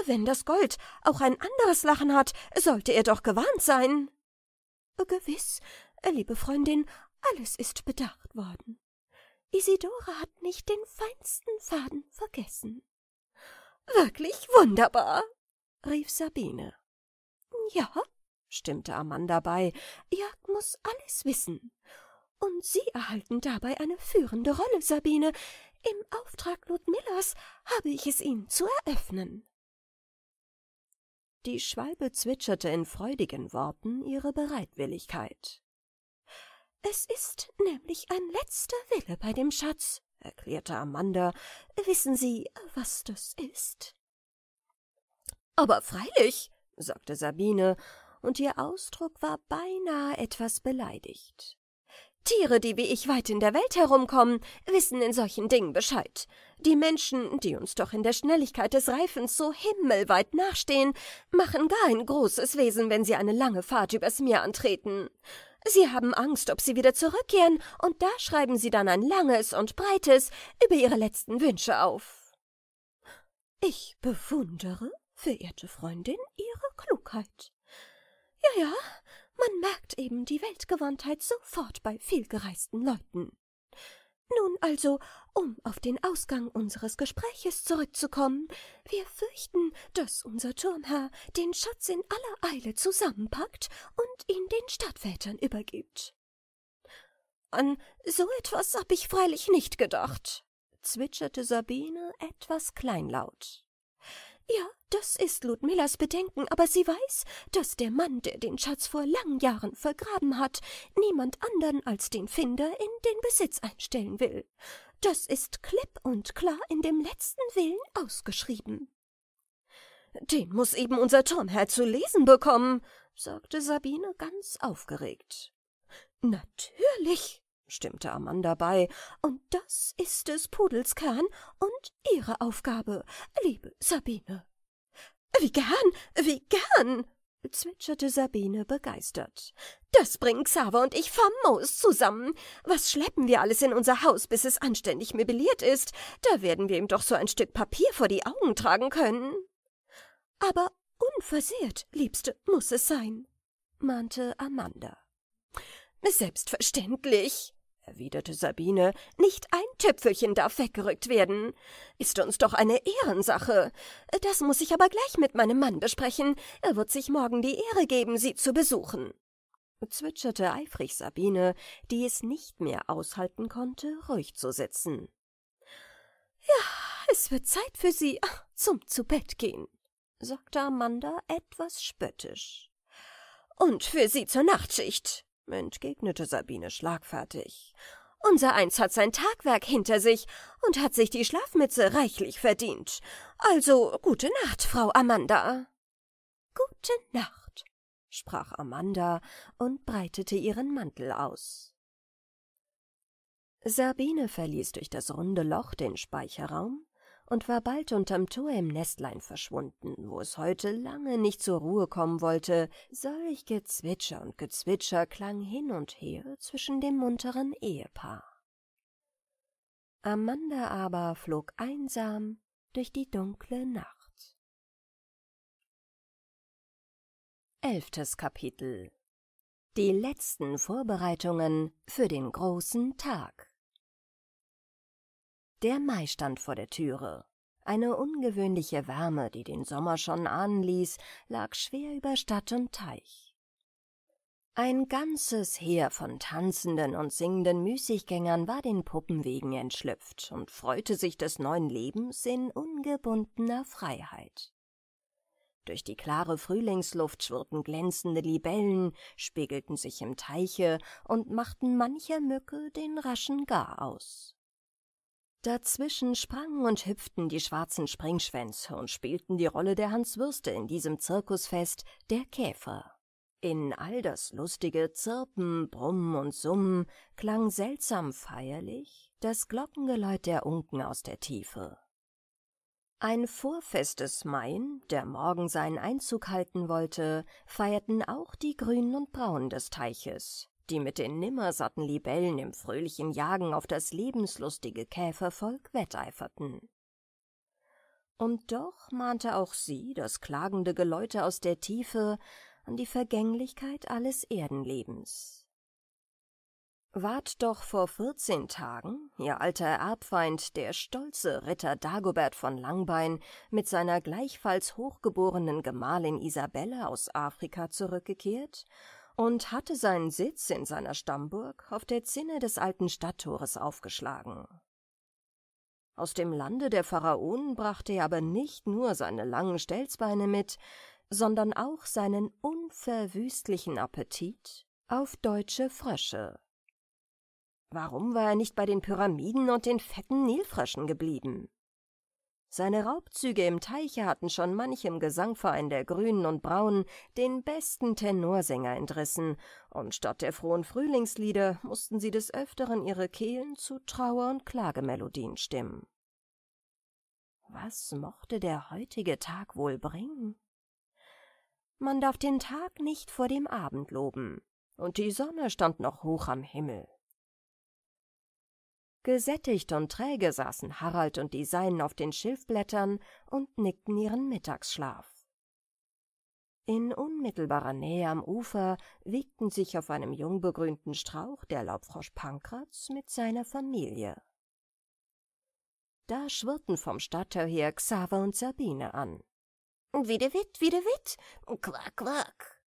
Wenn das Gold auch ein anderes Lachen hat, sollte er doch gewarnt sein. Gewiß, liebe Freundin, alles ist bedacht worden. Isidora hat nicht den feinsten Faden vergessen. Wirklich wunderbar, rief Sabine. Ja, stimmte Amanda bei, Jörg muss alles wissen. Und Sie erhalten dabei eine führende Rolle, Sabine. Im Auftrag Ludmillas habe ich es Ihnen zu eröffnen. Die Schwalbe zwitscherte in freudigen Worten ihre Bereitwilligkeit. Es ist nämlich ein letzter Wille bei dem Schatz, erklärte Amanda. Wissen Sie, was das ist? Aber freilich, sagte Sabine, und ihr Ausdruck war beinahe etwas beleidigt. Tiere, die wie ich weit in der Welt herumkommen, wissen in solchen Dingen Bescheid. Die Menschen, die uns doch in der Schnelligkeit des Reifens so himmelweit nachstehen, machen gar ein großes Wesen, wenn sie eine lange Fahrt übers Meer antreten. Sie haben Angst, ob sie wieder zurückkehren, und da schreiben sie dann ein langes und breites über ihre letzten Wünsche auf. Ich bewundere, verehrte Freundin, Ihre Klugheit. Ja, ja, man merkt eben die Weltgewandtheit sofort bei vielgereisten Leuten. Nun also, um auf den Ausgang unseres Gespräches zurückzukommen, wir fürchten, dass unser Turmherr den Schatz in aller Eile zusammenpackt und ihn den Stadtvätern übergibt. An so etwas hab ich freilich nicht gedacht, zwitscherte Sabine etwas kleinlaut. Ja, das ist Ludmillas Bedenken, aber sie weiß, dass der Mann, der den Schatz vor langen Jahren vergraben hat, niemand andern als den Finder in den Besitz einstellen will. Das ist klipp und klar in dem letzten Willen ausgeschrieben. Den muß eben unser Turmherr zu lesen bekommen, sagte Sabine ganz aufgeregt. Natürlich, stimmte Amanda bei, und das ist des Pudels Kern und Ihre Aufgabe, liebe Sabine. Wie gern, wie gern, zwitscherte Sabine begeistert. Das bringen Xaver und ich famos zusammen. Was schleppen wir alles in unser Haus, bis es anständig möbliert ist? Da werden wir ihm doch so ein Stück Papier vor die Augen tragen können. Aber unversehrt, Liebste, muss es sein, mahnte Amanda. Selbstverständlich, erwiderte Sabine, nicht ein Tüpfelchen darf weggerückt werden. Ist uns doch eine Ehrensache. Das muss ich aber gleich mit meinem Mann besprechen. Er wird sich morgen die Ehre geben, Sie zu besuchen. Zwitscherte eifrig Sabine, die es nicht mehr aushalten konnte, ruhig zu sitzen. Ja, es wird Zeit für Sie zum Zubettgehen, sagte Amanda etwas spöttisch. Und für Sie zur Nachtschicht entgegnete Sabine schlagfertig. Unser Eins hat sein Tagwerk hinter sich und hat sich die Schlafmütze reichlich verdient. Also gute Nacht, Frau Amanda. Gute Nacht, sprach Amanda und breitete ihren Mantel aus. Sabine verließ durch das runde Loch den Speicherraum, und war bald unterm Tor im Nestlein verschwunden, wo es heute lange nicht zur Ruhe kommen wollte, solch Gezwitscher und Gezwitscher klang hin und her zwischen dem munteren Ehepaar. Amanda aber flog einsam durch die dunkle Nacht. Elftes Kapitel Die letzten Vorbereitungen für den großen Tag der Mai stand vor der Türe. Eine ungewöhnliche Wärme, die den Sommer schon ahnen ließ, lag schwer über Stadt und Teich. Ein ganzes Heer von tanzenden und singenden Müßiggängern war den Puppenwegen entschlüpft und freute sich des neuen Lebens in ungebundener Freiheit. Durch die klare Frühlingsluft schwirrten glänzende Libellen, spiegelten sich im Teiche und machten mancher Mücke den raschen Gar aus. Dazwischen sprangen und hüpften die schwarzen Springschwänze und spielten die Rolle der Hanswürste in diesem Zirkusfest, der Käfer. In all das lustige Zirpen, Brummen und Summen klang seltsam feierlich das Glockengeläut der Unken aus der Tiefe. Ein vorfestes Main, der morgen seinen Einzug halten wollte, feierten auch die Grünen und Braunen des Teiches, die mit den nimmersatten Libellen im fröhlichen Jagen auf das lebenslustige Käfervolk wetteiferten. Und doch mahnte auch sie das klagende Geläute aus der Tiefe an die Vergänglichkeit alles Erdenlebens. Ward doch vor vierzehn Tagen ihr alter Erbfeind, der stolze Ritter Dagobert von Langbein, mit seiner gleichfalls hochgeborenen Gemahlin Isabelle aus Afrika zurückgekehrt und hatte seinen Sitz in seiner Stammburg auf der Zinne des alten Stadttores aufgeschlagen. Aus dem Lande der Pharaonen brachte er aber nicht nur seine langen Stelzbeine mit, sondern auch seinen unverwüstlichen Appetit auf deutsche Frösche. Warum war er nicht bei den Pyramiden und den fetten Nilfröschen geblieben? Seine Raubzüge im Teiche hatten schon manchem Gesangverein der Grünen und Braunen den besten Tenorsänger entrissen, und statt der frohen Frühlingslieder mussten sie des Öfteren ihre Kehlen zu Trauer- und Klagemelodien stimmen. Was mochte der heutige Tag wohl bringen? Man darf den Tag nicht vor dem Abend loben, und die Sonne stand noch hoch am Himmel. Gesättigt und träge saßen Harald und die Seinen auf den Schilfblättern und nickten ihren Mittagsschlaf. In unmittelbarer Nähe am Ufer wiegten sich auf einem jungbegrünten Strauch der Laubfrosch Pankraz mit seiner Familie. Da schwirrten vom Stadttor her Xaver und Sabine an. Wiedewitt, Wiedewitt, quack, quack.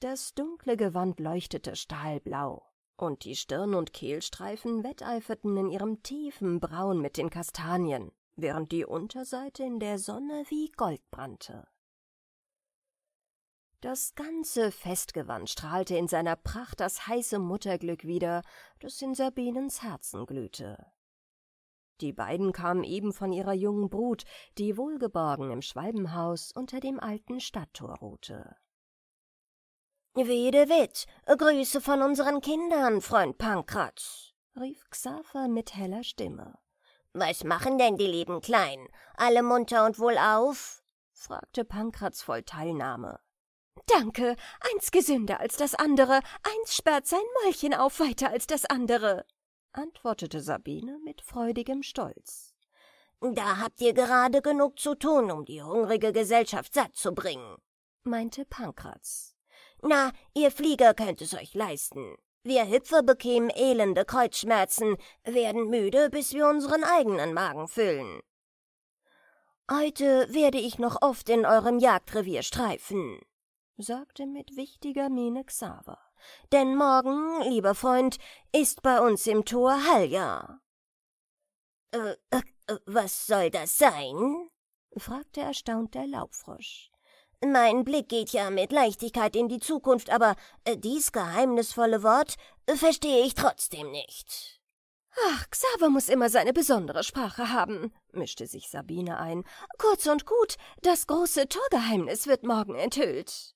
Das dunkle Gewand leuchtete stahlblau und die Stirn- und Kehlstreifen wetteiferten in ihrem tiefen Braun mit den Kastanien, während die Unterseite in der Sonne wie Gold brannte. Das ganze Festgewand strahlte in seiner Pracht das heiße Mutterglück wieder, das in Sabinens Herzen glühte. Die beiden kamen eben von ihrer jungen Brut, die wohlgeborgen im Schwalbenhaus unter dem alten Stadttor ruhte. Wedewitz, Grüße von unseren Kindern, Freund Pankratz, rief Xaver mit heller Stimme. Was machen denn die lieben Kleinen? Alle munter und wohlauf? fragte Pankratz voll Teilnahme. Danke, eins gesünder als das andere, eins sperrt sein Mäulchen auf weiter als das andere, antwortete Sabine mit freudigem Stolz. Da habt ihr gerade genug zu tun, um die hungrige Gesellschaft satt zu bringen, meinte Pankratz. Na, ihr Flieger könnt es euch leisten. Wir Hüpfer bekämen elende Kreuzschmerzen, werden müde, bis wir unseren eigenen Magen füllen. Heute werde ich noch oft in eurem Jagdrevier streifen, sagte mit wichtiger Miene Xaver. Denn morgen, lieber Freund, ist bei uns im Tor Halja. Äh, äh, äh was soll das sein? fragte erstaunt der Laubfrosch. Mein Blick geht ja mit Leichtigkeit in die Zukunft, aber äh, dies geheimnisvolle Wort äh, verstehe ich trotzdem nicht. Ach, Xaver muss immer seine besondere Sprache haben, mischte sich Sabine ein. Kurz und gut, das große Torgeheimnis wird morgen enthüllt.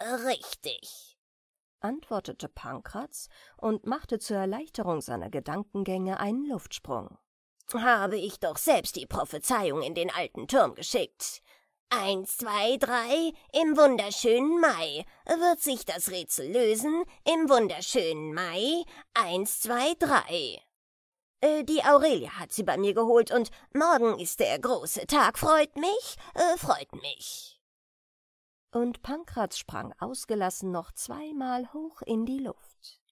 Richtig, antwortete Pankraz und machte zur Erleichterung seiner Gedankengänge einen Luftsprung. Habe ich doch selbst die Prophezeiung in den alten Turm geschickt. Eins, zwei, drei, im wunderschönen Mai wird sich das Rätsel lösen, im wunderschönen Mai, eins, zwei, drei. Äh, die Aurelia hat sie bei mir geholt und morgen ist der große Tag, freut mich, äh, freut mich. Und Pankraz sprang ausgelassen noch zweimal hoch in die Luft.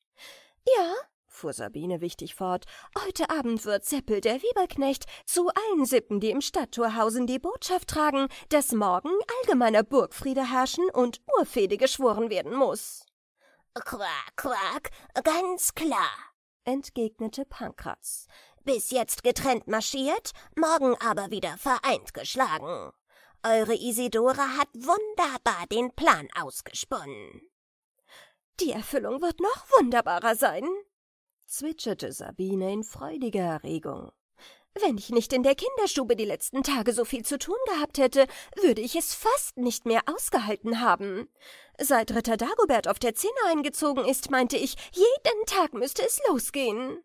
Ja, fuhr Sabine wichtig fort, heute Abend wird Seppel der Weberknecht zu allen Sippen, die im Stadttor hausen, die Botschaft tragen, dass morgen allgemeiner Burgfriede herrschen und Urfehde geschworen werden muß.« Quack, quack, ganz klar, entgegnete Pankraz. Bis jetzt getrennt marschiert, morgen aber wieder vereint geschlagen. Eure Isidore hat wunderbar den Plan ausgesponnen. Die Erfüllung wird noch wunderbarer sein, zwitscherte Sabine in freudiger Erregung. Wenn ich nicht in der Kinderstube die letzten Tage so viel zu tun gehabt hätte, würde ich es fast nicht mehr ausgehalten haben. Seit Ritter Dagobert auf der Zinne eingezogen ist, meinte ich, jeden Tag müsste es losgehen.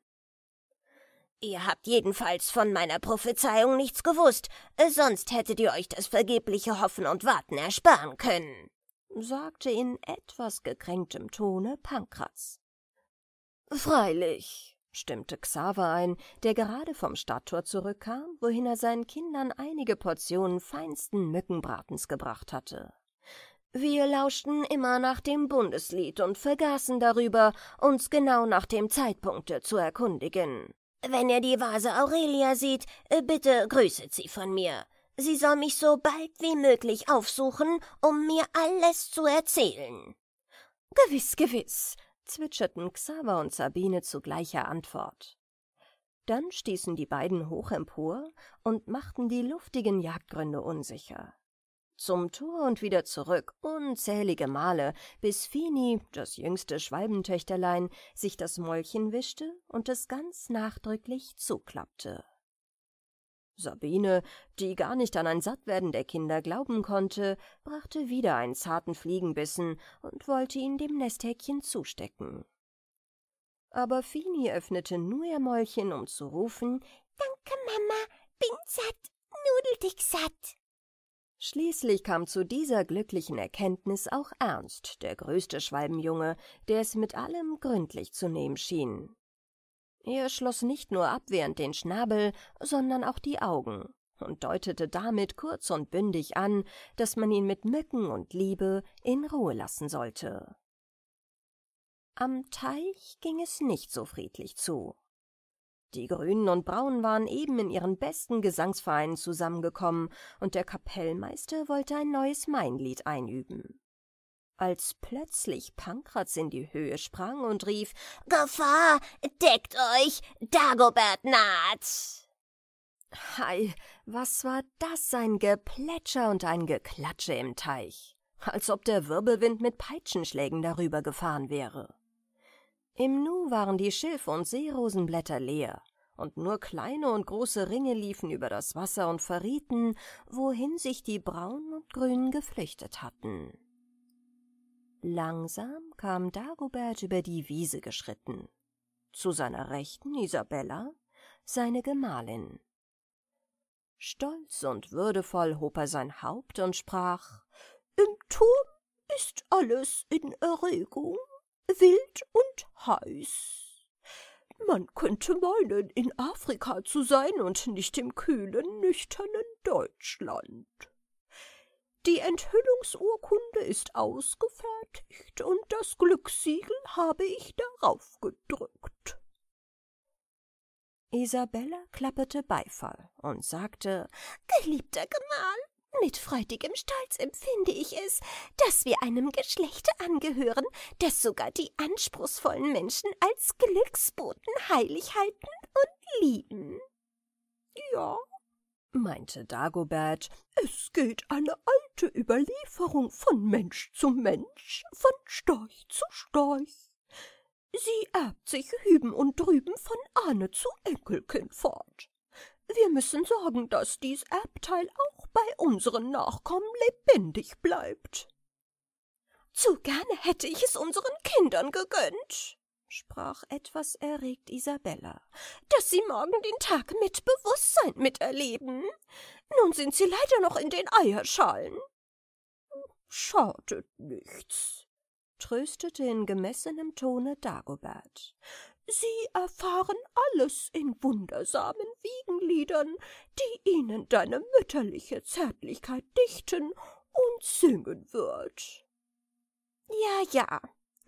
Ihr habt jedenfalls von meiner Prophezeiung nichts gewusst, äh, sonst hättet ihr euch das vergebliche Hoffen und Warten ersparen können, sagte in etwas gekränktem Tone Pankraz. »Freilich«, stimmte Xaver ein, der gerade vom Stadttor zurückkam, wohin er seinen Kindern einige Portionen feinsten Mückenbratens gebracht hatte. »Wir lauschten immer nach dem Bundeslied und vergaßen darüber, uns genau nach dem Zeitpunkte zu erkundigen. Wenn ihr die Vase Aurelia sieht, äh, bitte grüßet sie von mir. Sie soll mich so bald wie möglich aufsuchen, um mir alles zu erzählen.« Gewiss, gewiss, zwitscherten Xaver und Sabine zu gleicher Antwort. Dann stießen die beiden hoch empor und machten die luftigen Jagdgründe unsicher. Zum Tor und wieder zurück unzählige Male, bis Fini, das jüngste Schwalbentöchterlein, sich das Mäulchen wischte und es ganz nachdrücklich zuklappte. Sabine, die gar nicht an ein Sattwerden der Kinder glauben konnte, brachte wieder einen zarten Fliegenbissen und wollte ihn dem Nesthäkchen zustecken. Aber Fini öffnete nur ihr Mäulchen, um zu rufen, »Danke, Mama, bin satt, nudeldich satt!« Schließlich kam zu dieser glücklichen Erkenntnis auch Ernst, der größte Schwalbenjunge, der es mit allem gründlich zu nehmen schien. Er schloss nicht nur abwehrend den Schnabel, sondern auch die Augen und deutete damit kurz und bündig an, dass man ihn mit Mücken und Liebe in Ruhe lassen sollte. Am Teich ging es nicht so friedlich zu. Die Grünen und Braunen waren eben in ihren besten Gesangsvereinen zusammengekommen und der Kapellmeister wollte ein neues Mainlied einüben als plötzlich Pankraz in die Höhe sprang und rief Gefahr. Deckt euch. Dagobert naht. Hei, was war das ein Geplätscher und ein Geklatsche im Teich, als ob der Wirbelwind mit Peitschenschlägen darüber gefahren wäre. Im Nu waren die Schilf- und Seerosenblätter leer, und nur kleine und große Ringe liefen über das Wasser und verrieten, wohin sich die Braunen und Grünen geflüchtet hatten. Langsam kam Dagobert über die Wiese geschritten. Zu seiner Rechten Isabella, seine Gemahlin. Stolz und würdevoll hob er sein Haupt und sprach Im Turm ist alles in Erregung, wild und heiß. Man könnte meinen, in Afrika zu sein und nicht im kühlen, nüchternen Deutschland. Die Enthüllungsurkunde ist ausgefertigt und das Glückssiegel habe ich darauf gedrückt. Isabella klapperte Beifall und sagte: Geliebter Gemahl, mit freudigem Stolz empfinde ich es, dass wir einem Geschlechte angehören, das sogar die anspruchsvollen Menschen als Glücksboten heilig halten und lieben. Ja, meinte Dagobert, es geht eine alte Überlieferung von Mensch zu Mensch, von Storch zu Storch. Sie erbt sich hüben und drüben von Ahne zu Enkelkind fort. Wir müssen sorgen, dass dies Erbteil auch bei unseren Nachkommen lebendig bleibt. Zu gerne hätte ich es unseren Kindern gegönnt, sprach etwas erregt Isabella, dass Sie morgen den Tag mit Bewusstsein miterleben. Nun sind Sie leider noch in den Eierschalen. Schadet nichts, tröstete in gemessenem Tone Dagobert. Sie erfahren alles in wundersamen Wiegenliedern, die Ihnen deine mütterliche Zärtlichkeit dichten und singen wird. Ja, ja,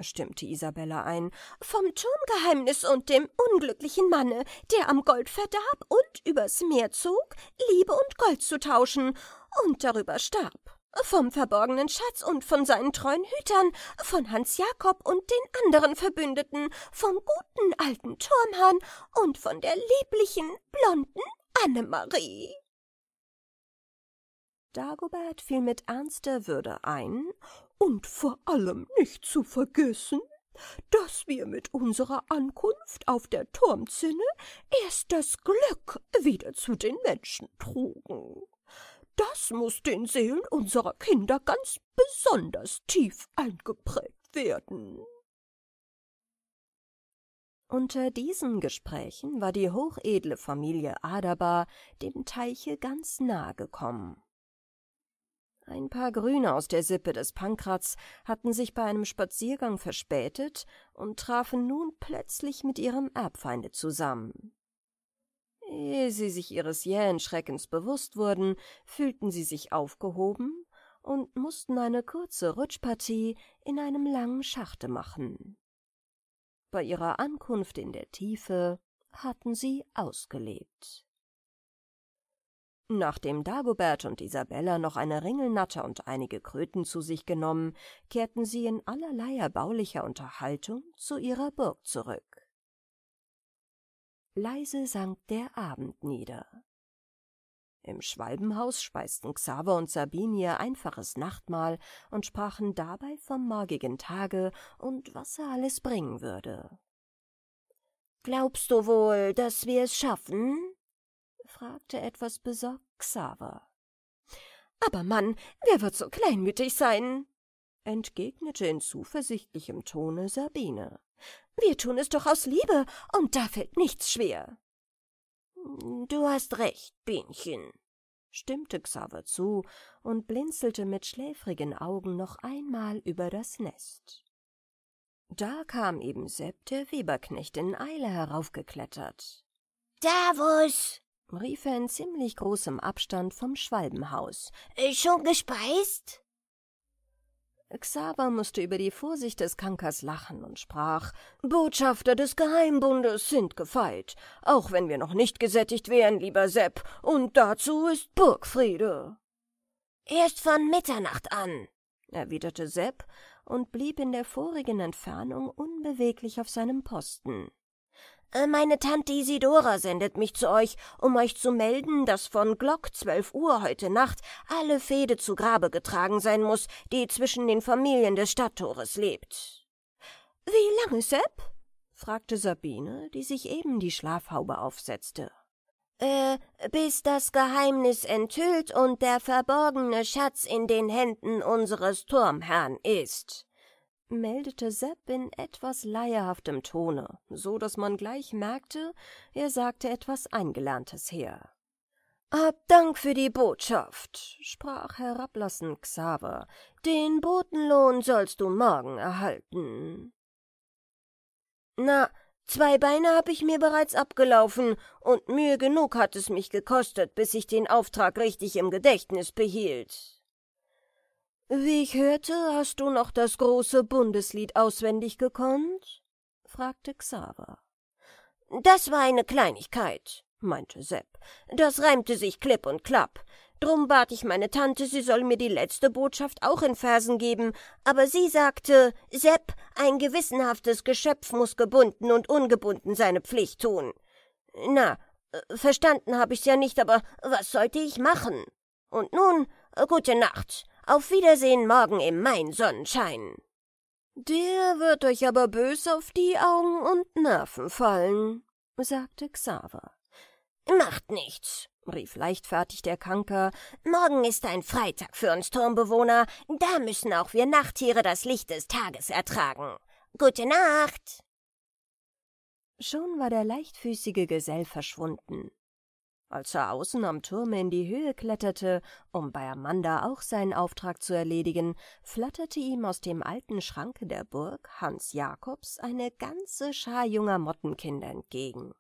stimmte Isabella ein, vom Turmgeheimnis und dem unglücklichen Manne, der am Gold verdarb und übers Meer zog, Liebe und Gold zu tauschen und darüber starb, vom verborgenen Schatz und von seinen treuen Hütern, von Hans Jakob und den anderen Verbündeten, vom guten alten Turmhahn und von der lieblichen, blonden Annemarie. Dagobert fiel mit ernster Würde ein und vor allem nicht zu vergessen, dass wir mit unserer Ankunft auf der Turmzinne erst das Glück wieder zu den Menschen trugen. Das muß den Seelen unserer Kinder ganz besonders tief eingeprägt werden. Unter diesen Gesprächen war die hochedle Familie Adaba dem Teiche ganz nahe gekommen. Ein paar Grüne aus der Sippe des Pankratz hatten sich bei einem Spaziergang verspätet und trafen nun plötzlich mit ihrem Erbfeinde zusammen. Ehe sie sich ihres jähen Schreckens bewusst wurden, fühlten sie sich aufgehoben und mussten eine kurze Rutschpartie in einem langen Schachte machen. Bei ihrer Ankunft in der Tiefe hatten sie ausgelebt. Nachdem Dagobert und Isabella noch eine Ringelnatter und einige Kröten zu sich genommen, kehrten sie in allerlei erbaulicher Unterhaltung zu ihrer Burg zurück. Leise sank der Abend nieder. Im Schwalbenhaus speisten Xaver und Sabine ihr einfaches Nachtmahl und sprachen dabei vom morgigen Tage und was er alles bringen würde. »Glaubst du wohl, dass wir es schaffen?« fragte etwas besorgt Xaver. Aber Mann, wer wird so kleinmütig sein? entgegnete in zuversichtlichem Tone Sabine. Wir tun es doch aus Liebe, und da fällt nichts schwer. Du hast recht, Bienchen, stimmte Xaver zu und blinzelte mit schläfrigen Augen noch einmal über das Nest. Da kam eben Sepp, der Weberknecht, in Eile heraufgeklettert. Davos, rief er in ziemlich großem Abstand vom Schwalbenhaus. Äh, »Schon gespeist?« Xaver musste über die Vorsicht des Kankers lachen und sprach, »Botschafter des Geheimbundes sind gefeit, auch wenn wir noch nicht gesättigt wären, lieber Sepp, und dazu ist Burgfriede.« »Erst von Mitternacht an«, erwiderte Sepp und blieb in der vorigen Entfernung unbeweglich auf seinem Posten. Äh, meine Tante Isidora sendet mich zu euch, um euch zu melden, dass von Glock zwölf Uhr heute Nacht alle Fehde zu Grabe getragen sein muß, die zwischen den Familien des Stadttores lebt. Wie lange, Sepp? fragte Sabine, die sich eben die Schlafhaube aufsetzte. Äh, bis das Geheimnis enthüllt und der verborgene Schatz in den Händen unseres Turmherrn ist, meldete Sepp in etwas leierhaftem Tone, so daß man gleich merkte, er sagte etwas Eingelerntes her. Hab Dank für die Botschaft, sprach herablassend Xaver. Den Botenlohn sollst du morgen erhalten. Na, zwei Beine hab ich mir bereits abgelaufen, und Mühe genug hat es mich gekostet, bis ich den Auftrag richtig im Gedächtnis behielt. Wie ich hörte, hast du noch das große Bundeslied auswendig gekonnt? fragte Xaver. Das war eine Kleinigkeit, meinte Sepp. Das reimte sich klipp und klapp. Drum bat ich meine Tante, sie soll mir die letzte Botschaft auch in Versen geben, aber sie sagte, Sepp, ein gewissenhaftes Geschöpf muß gebunden und ungebunden seine Pflicht tun. Na, verstanden hab ich's ja nicht, aber was sollte ich machen? Und nun, äh, gute Nacht auf Wiedersehen morgen im Main-Sonnenschein. Der wird euch aber bös auf die Augen und Nerven fallen, sagte Xaver. Macht nichts, rief leichtfertig der Kanker. Morgen ist ein Freitag für uns Turmbewohner. Da müssen auch wir Nachttiere das Licht des Tages ertragen. Gute Nacht! Schon war der leichtfüßige Gesell verschwunden. Als er außen am Turme in die Höhe kletterte, um bei Amanda auch seinen Auftrag zu erledigen, flatterte ihm aus dem alten Schranke der Burg Hans Jakobs eine ganze Schar junger Mottenkinder entgegen.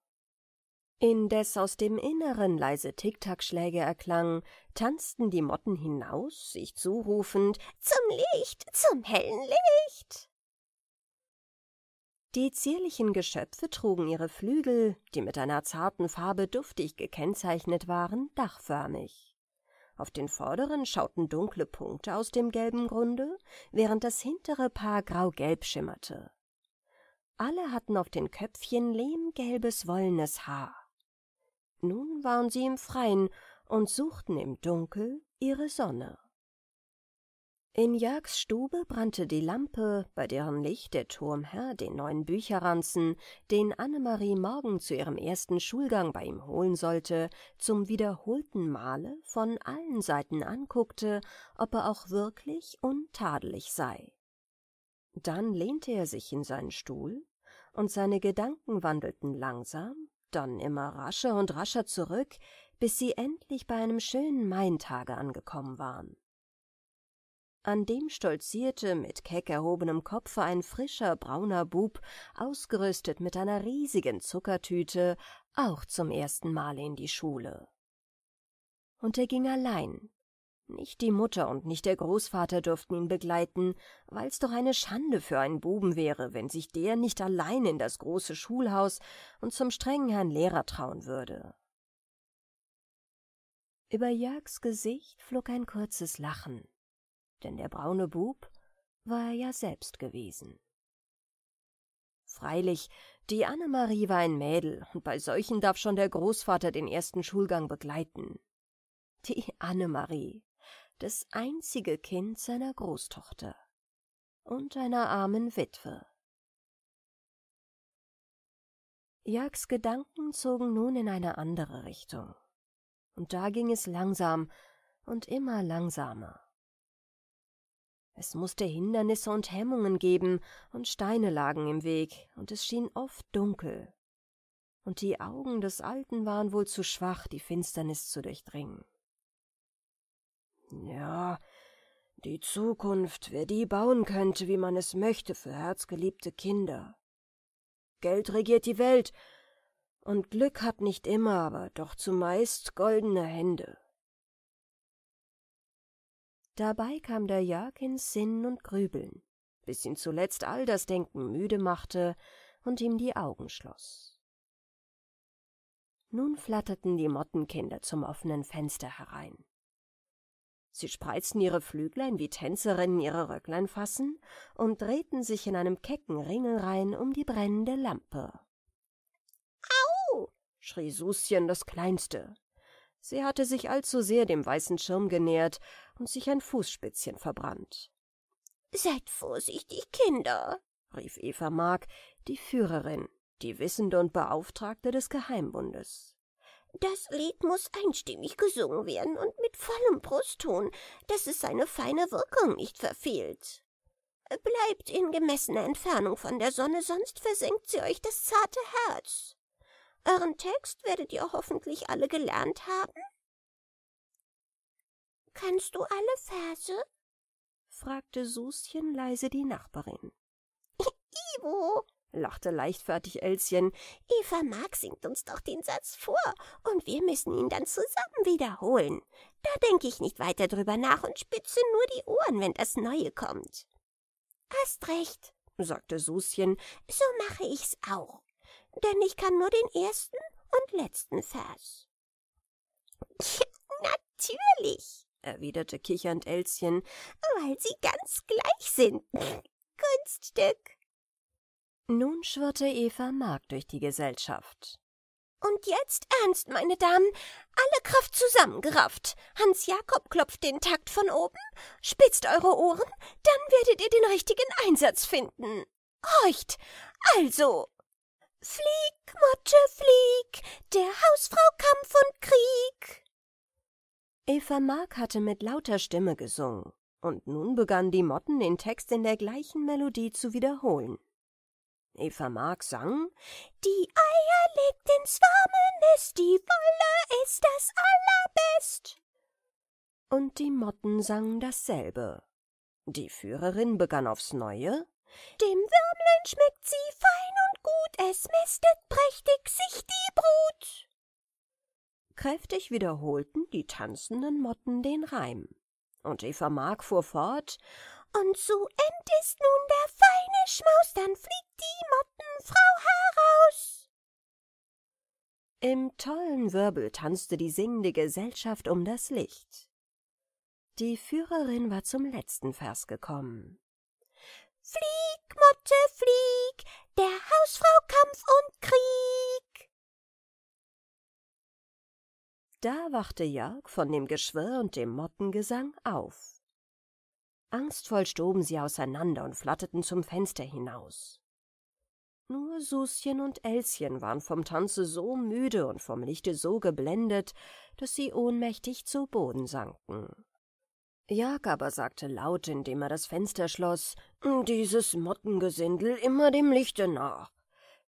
Indes aus dem Inneren leise Ticktackschläge erklangen, tanzten die Motten hinaus, sich zurufend »Zum Licht! Zum hellen Licht!« die zierlichen Geschöpfe trugen ihre Flügel, die mit einer zarten Farbe duftig gekennzeichnet waren, dachförmig. Auf den vorderen schauten dunkle Punkte aus dem gelben Grunde, während das hintere Paar grau-gelb schimmerte. Alle hatten auf den Köpfchen lehmgelbes wollenes Haar. Nun waren sie im Freien und suchten im Dunkel ihre Sonne. In Jörgs Stube brannte die Lampe, bei deren Licht der Turmherr den neuen Bücherranzen, den Annemarie morgen zu ihrem ersten Schulgang bei ihm holen sollte, zum wiederholten Male von allen Seiten anguckte, ob er auch wirklich untadelig sei. Dann lehnte er sich in seinen Stuhl, und seine Gedanken wandelten langsam, dann immer rascher und rascher zurück, bis sie endlich bei einem schönen Maintage angekommen waren. An dem stolzierte mit keck erhobenem Kopfe ein frischer brauner Bub, ausgerüstet mit einer riesigen Zuckertüte, auch zum ersten Male in die Schule. Und er ging allein. Nicht die Mutter und nicht der Großvater durften ihn begleiten, weil's doch eine Schande für einen Buben wäre, wenn sich der nicht allein in das große Schulhaus und zum strengen Herrn Lehrer trauen würde. Über Jörgs Gesicht flog ein kurzes Lachen denn der braune Bub war er ja selbst gewesen. Freilich, die Annemarie war ein Mädel, und bei solchen darf schon der Großvater den ersten Schulgang begleiten. Die Annemarie, das einzige Kind seiner Großtochter und einer armen Witwe. Jags Gedanken zogen nun in eine andere Richtung, und da ging es langsam und immer langsamer. Es musste Hindernisse und Hemmungen geben, und Steine lagen im Weg, und es schien oft dunkel. Und die Augen des Alten waren wohl zu schwach, die Finsternis zu durchdringen. Ja, die Zukunft, wer die bauen könnte, wie man es möchte, für herzgeliebte Kinder. Geld regiert die Welt, und Glück hat nicht immer, aber doch zumeist goldene Hände. Dabei kam der Jörg ins Sinnen und Grübeln, bis ihn zuletzt all das Denken müde machte und ihm die Augen schloß. Nun flatterten die Mottenkinder zum offenen Fenster herein. Sie spreizten ihre Flüglein, wie Tänzerinnen ihre Röcklein fassen, und drehten sich in einem kecken Ringelrein um die brennende Lampe. Au! schrie Suschen das Kleinste. Sie hatte sich allzu sehr dem weißen Schirm genähert und sich ein Fußspitzchen verbrannt. Seid vorsichtig, Kinder, rief Eva Mark, die Führerin, die Wissende und Beauftragte des Geheimbundes. Das Lied muss einstimmig gesungen werden und mit vollem Brustton, dass es seine feine Wirkung nicht verfehlt. Bleibt in gemessener Entfernung von der Sonne, sonst versenkt sie euch das zarte Herz. Euren Text werdet ihr hoffentlich alle gelernt haben. Kannst du alle Verse? fragte Suschen leise die Nachbarin. Ivo, lachte leichtfertig Elschen, Eva Mark singt uns doch den Satz vor, und wir müssen ihn dann zusammen wiederholen. Da denke ich nicht weiter drüber nach und spitze nur die Ohren, wenn das Neue kommt. Hast recht, sagte Suschen, so mache ich's auch denn ich kann nur den ersten und letzten Vers. Natürlich, erwiderte kichernd Elschen, weil sie ganz gleich sind. Kunststück. Nun schwirrte Eva Mark durch die Gesellschaft. Und jetzt ernst, meine Damen, alle Kraft zusammengerafft. Hans Jakob klopft den Takt von oben, spitzt eure Ohren, dann werdet ihr den richtigen Einsatz finden. Horcht! Also, Flieg, Motte, flieg, der Hausfrau Kampf und Krieg. Eva Mark hatte mit lauter Stimme gesungen, und nun begannen die Motten den Text in der gleichen Melodie zu wiederholen. Eva Mark sang Die Eier legt ins warme Nest, die Wolle ist das allerbest. Und die Motten sangen dasselbe. Die Führerin begann aufs Neue dem Würmlein schmeckt sie fein und gut, es mästet prächtig sich die Brut. Kräftig wiederholten die tanzenden Motten den Reim. Und Eva Mark fuhr fort. Und zu End ist nun der feine Schmaus, dann fliegt die Mottenfrau heraus. Im tollen Wirbel tanzte die singende Gesellschaft um das Licht. Die Führerin war zum letzten Vers gekommen. Flieg, Motte, flieg, der Hausfrau Kampf und Krieg. Da wachte Jörg von dem Geschwirr und dem Mottengesang auf. Angstvoll stoben sie auseinander und flatterten zum Fenster hinaus. Nur Suschen und Elschen waren vom Tanze so müde und vom Lichte so geblendet, dass sie ohnmächtig zu Boden sanken. Jag aber sagte laut, indem er das Fenster schloss, hm, dieses Mottengesindel immer dem Lichte nach,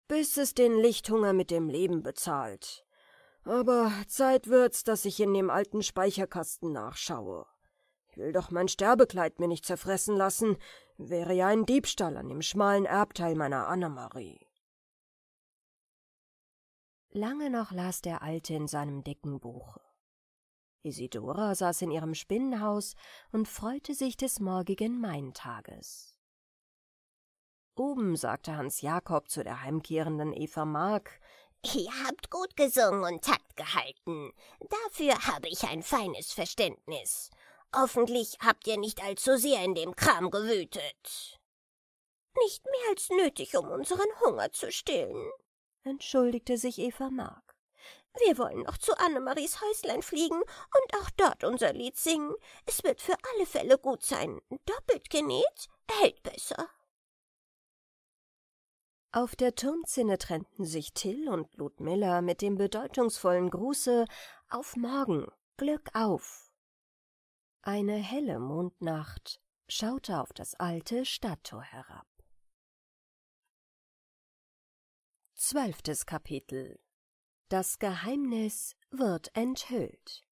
bis es den Lichthunger mit dem Leben bezahlt. Aber Zeit wird's, dass ich in dem alten Speicherkasten nachschaue. Ich will doch mein Sterbekleid mir nicht zerfressen lassen, wäre ja ein Diebstahl an dem schmalen Erbteil meiner Annemarie. Lange noch las der Alte in seinem dicken Buche. Isidora saß in ihrem Spinnenhaus und freute sich des morgigen Maintages. Oben sagte Hans Jakob zu der heimkehrenden Eva Mark, Ihr habt gut gesungen und Takt gehalten. Dafür habe ich ein feines Verständnis. Hoffentlich habt ihr nicht allzu sehr in dem Kram gewütet. Nicht mehr als nötig, um unseren Hunger zu stillen, entschuldigte sich Eva Mark. Wir wollen noch zu Annemaries Häuslein fliegen und auch dort unser Lied singen. Es wird für alle Fälle gut sein. Doppelt genäht hält besser. Auf der Turmzinne trennten sich Till und Ludmilla mit dem bedeutungsvollen Gruße Auf morgen, Glück auf. Eine helle Mondnacht schaute auf das alte Stadttor herab. Zwölftes Kapitel das Geheimnis wird enthüllt.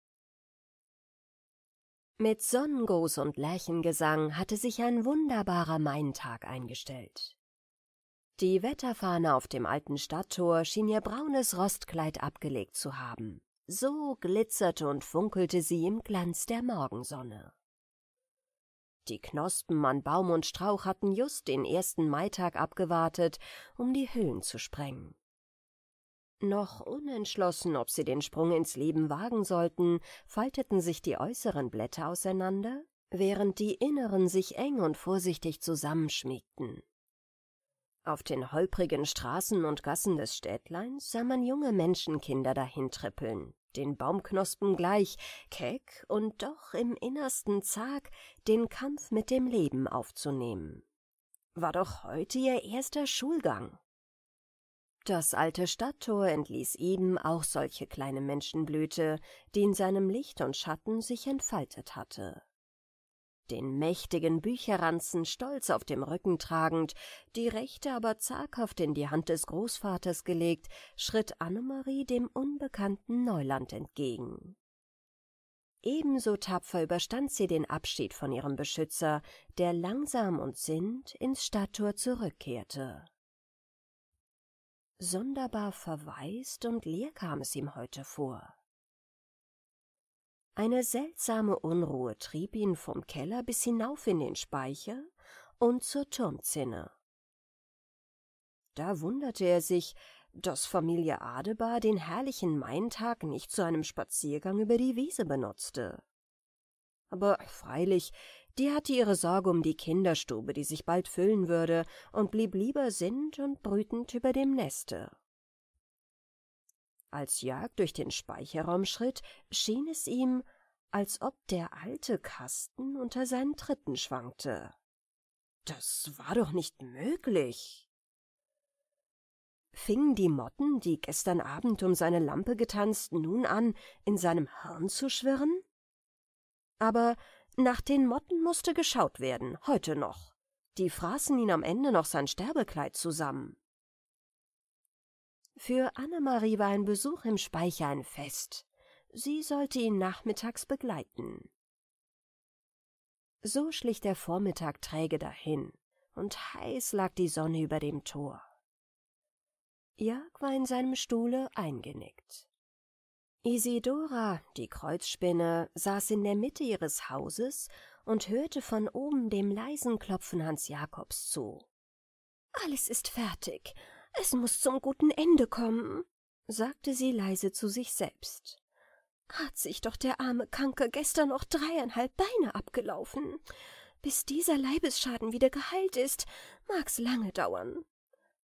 Mit Sonnengruß und Lerchengesang hatte sich ein wunderbarer Maintag eingestellt. Die Wetterfahne auf dem alten Stadttor schien ihr braunes Rostkleid abgelegt zu haben. So glitzerte und funkelte sie im Glanz der Morgensonne. Die Knospen an Baum und Strauch hatten just den ersten Maitag abgewartet, um die Hüllen zu sprengen. Noch unentschlossen, ob sie den Sprung ins Leben wagen sollten, falteten sich die äußeren Blätter auseinander, während die inneren sich eng und vorsichtig zusammenschmiegten. Auf den holprigen Straßen und Gassen des Städtleins sah man junge Menschenkinder dahintrippeln, den Baumknospen gleich, keck und doch im innersten zag, den Kampf mit dem Leben aufzunehmen. War doch heute ihr erster Schulgang. Das alte Stadttor entließ eben auch solche kleine Menschenblüte, die in seinem Licht und Schatten sich entfaltet hatte. Den mächtigen Bücherranzen stolz auf dem Rücken tragend, die rechte aber zaghaft in die Hand des Großvaters gelegt, schritt Annemarie dem unbekannten Neuland entgegen. Ebenso tapfer überstand sie den Abschied von ihrem Beschützer, der langsam und sinnend ins Stadttor zurückkehrte. Sonderbar verwaist und leer kam es ihm heute vor. Eine seltsame Unruhe trieb ihn vom Keller bis hinauf in den Speicher und zur Turmzinne. Da wunderte er sich, dass Familie Adebar den herrlichen Maintag nicht zu einem Spaziergang über die Wiese benutzte. Aber freilich, die hatte ihre Sorge um die Kinderstube, die sich bald füllen würde, und blieb lieber sinnend und brütend über dem Neste. Als Jörg durch den Speicherraum schritt, schien es ihm, als ob der alte Kasten unter seinen Tritten schwankte. Das war doch nicht möglich. Fingen die Motten, die gestern Abend um seine Lampe getanzt, nun an, in seinem Hirn zu schwirren? Aber nach den Motten musste geschaut werden, heute noch. Die fraßen ihn am Ende noch sein Sterbekleid zusammen. Für Annemarie war ein Besuch im Speicher ein Fest. Sie sollte ihn nachmittags begleiten. So schlich der Vormittag träge dahin, und heiß lag die Sonne über dem Tor. Jörg war in seinem Stuhle eingenickt. Isidora, die Kreuzspinne, saß in der Mitte ihres Hauses und hörte von oben dem leisen Klopfen Hans Jakobs zu. »Alles ist fertig. Es muß zum guten Ende kommen«, sagte sie leise zu sich selbst. »Hat sich doch der arme Kranke gestern noch dreieinhalb Beine abgelaufen. Bis dieser Leibesschaden wieder geheilt ist, mag's lange dauern.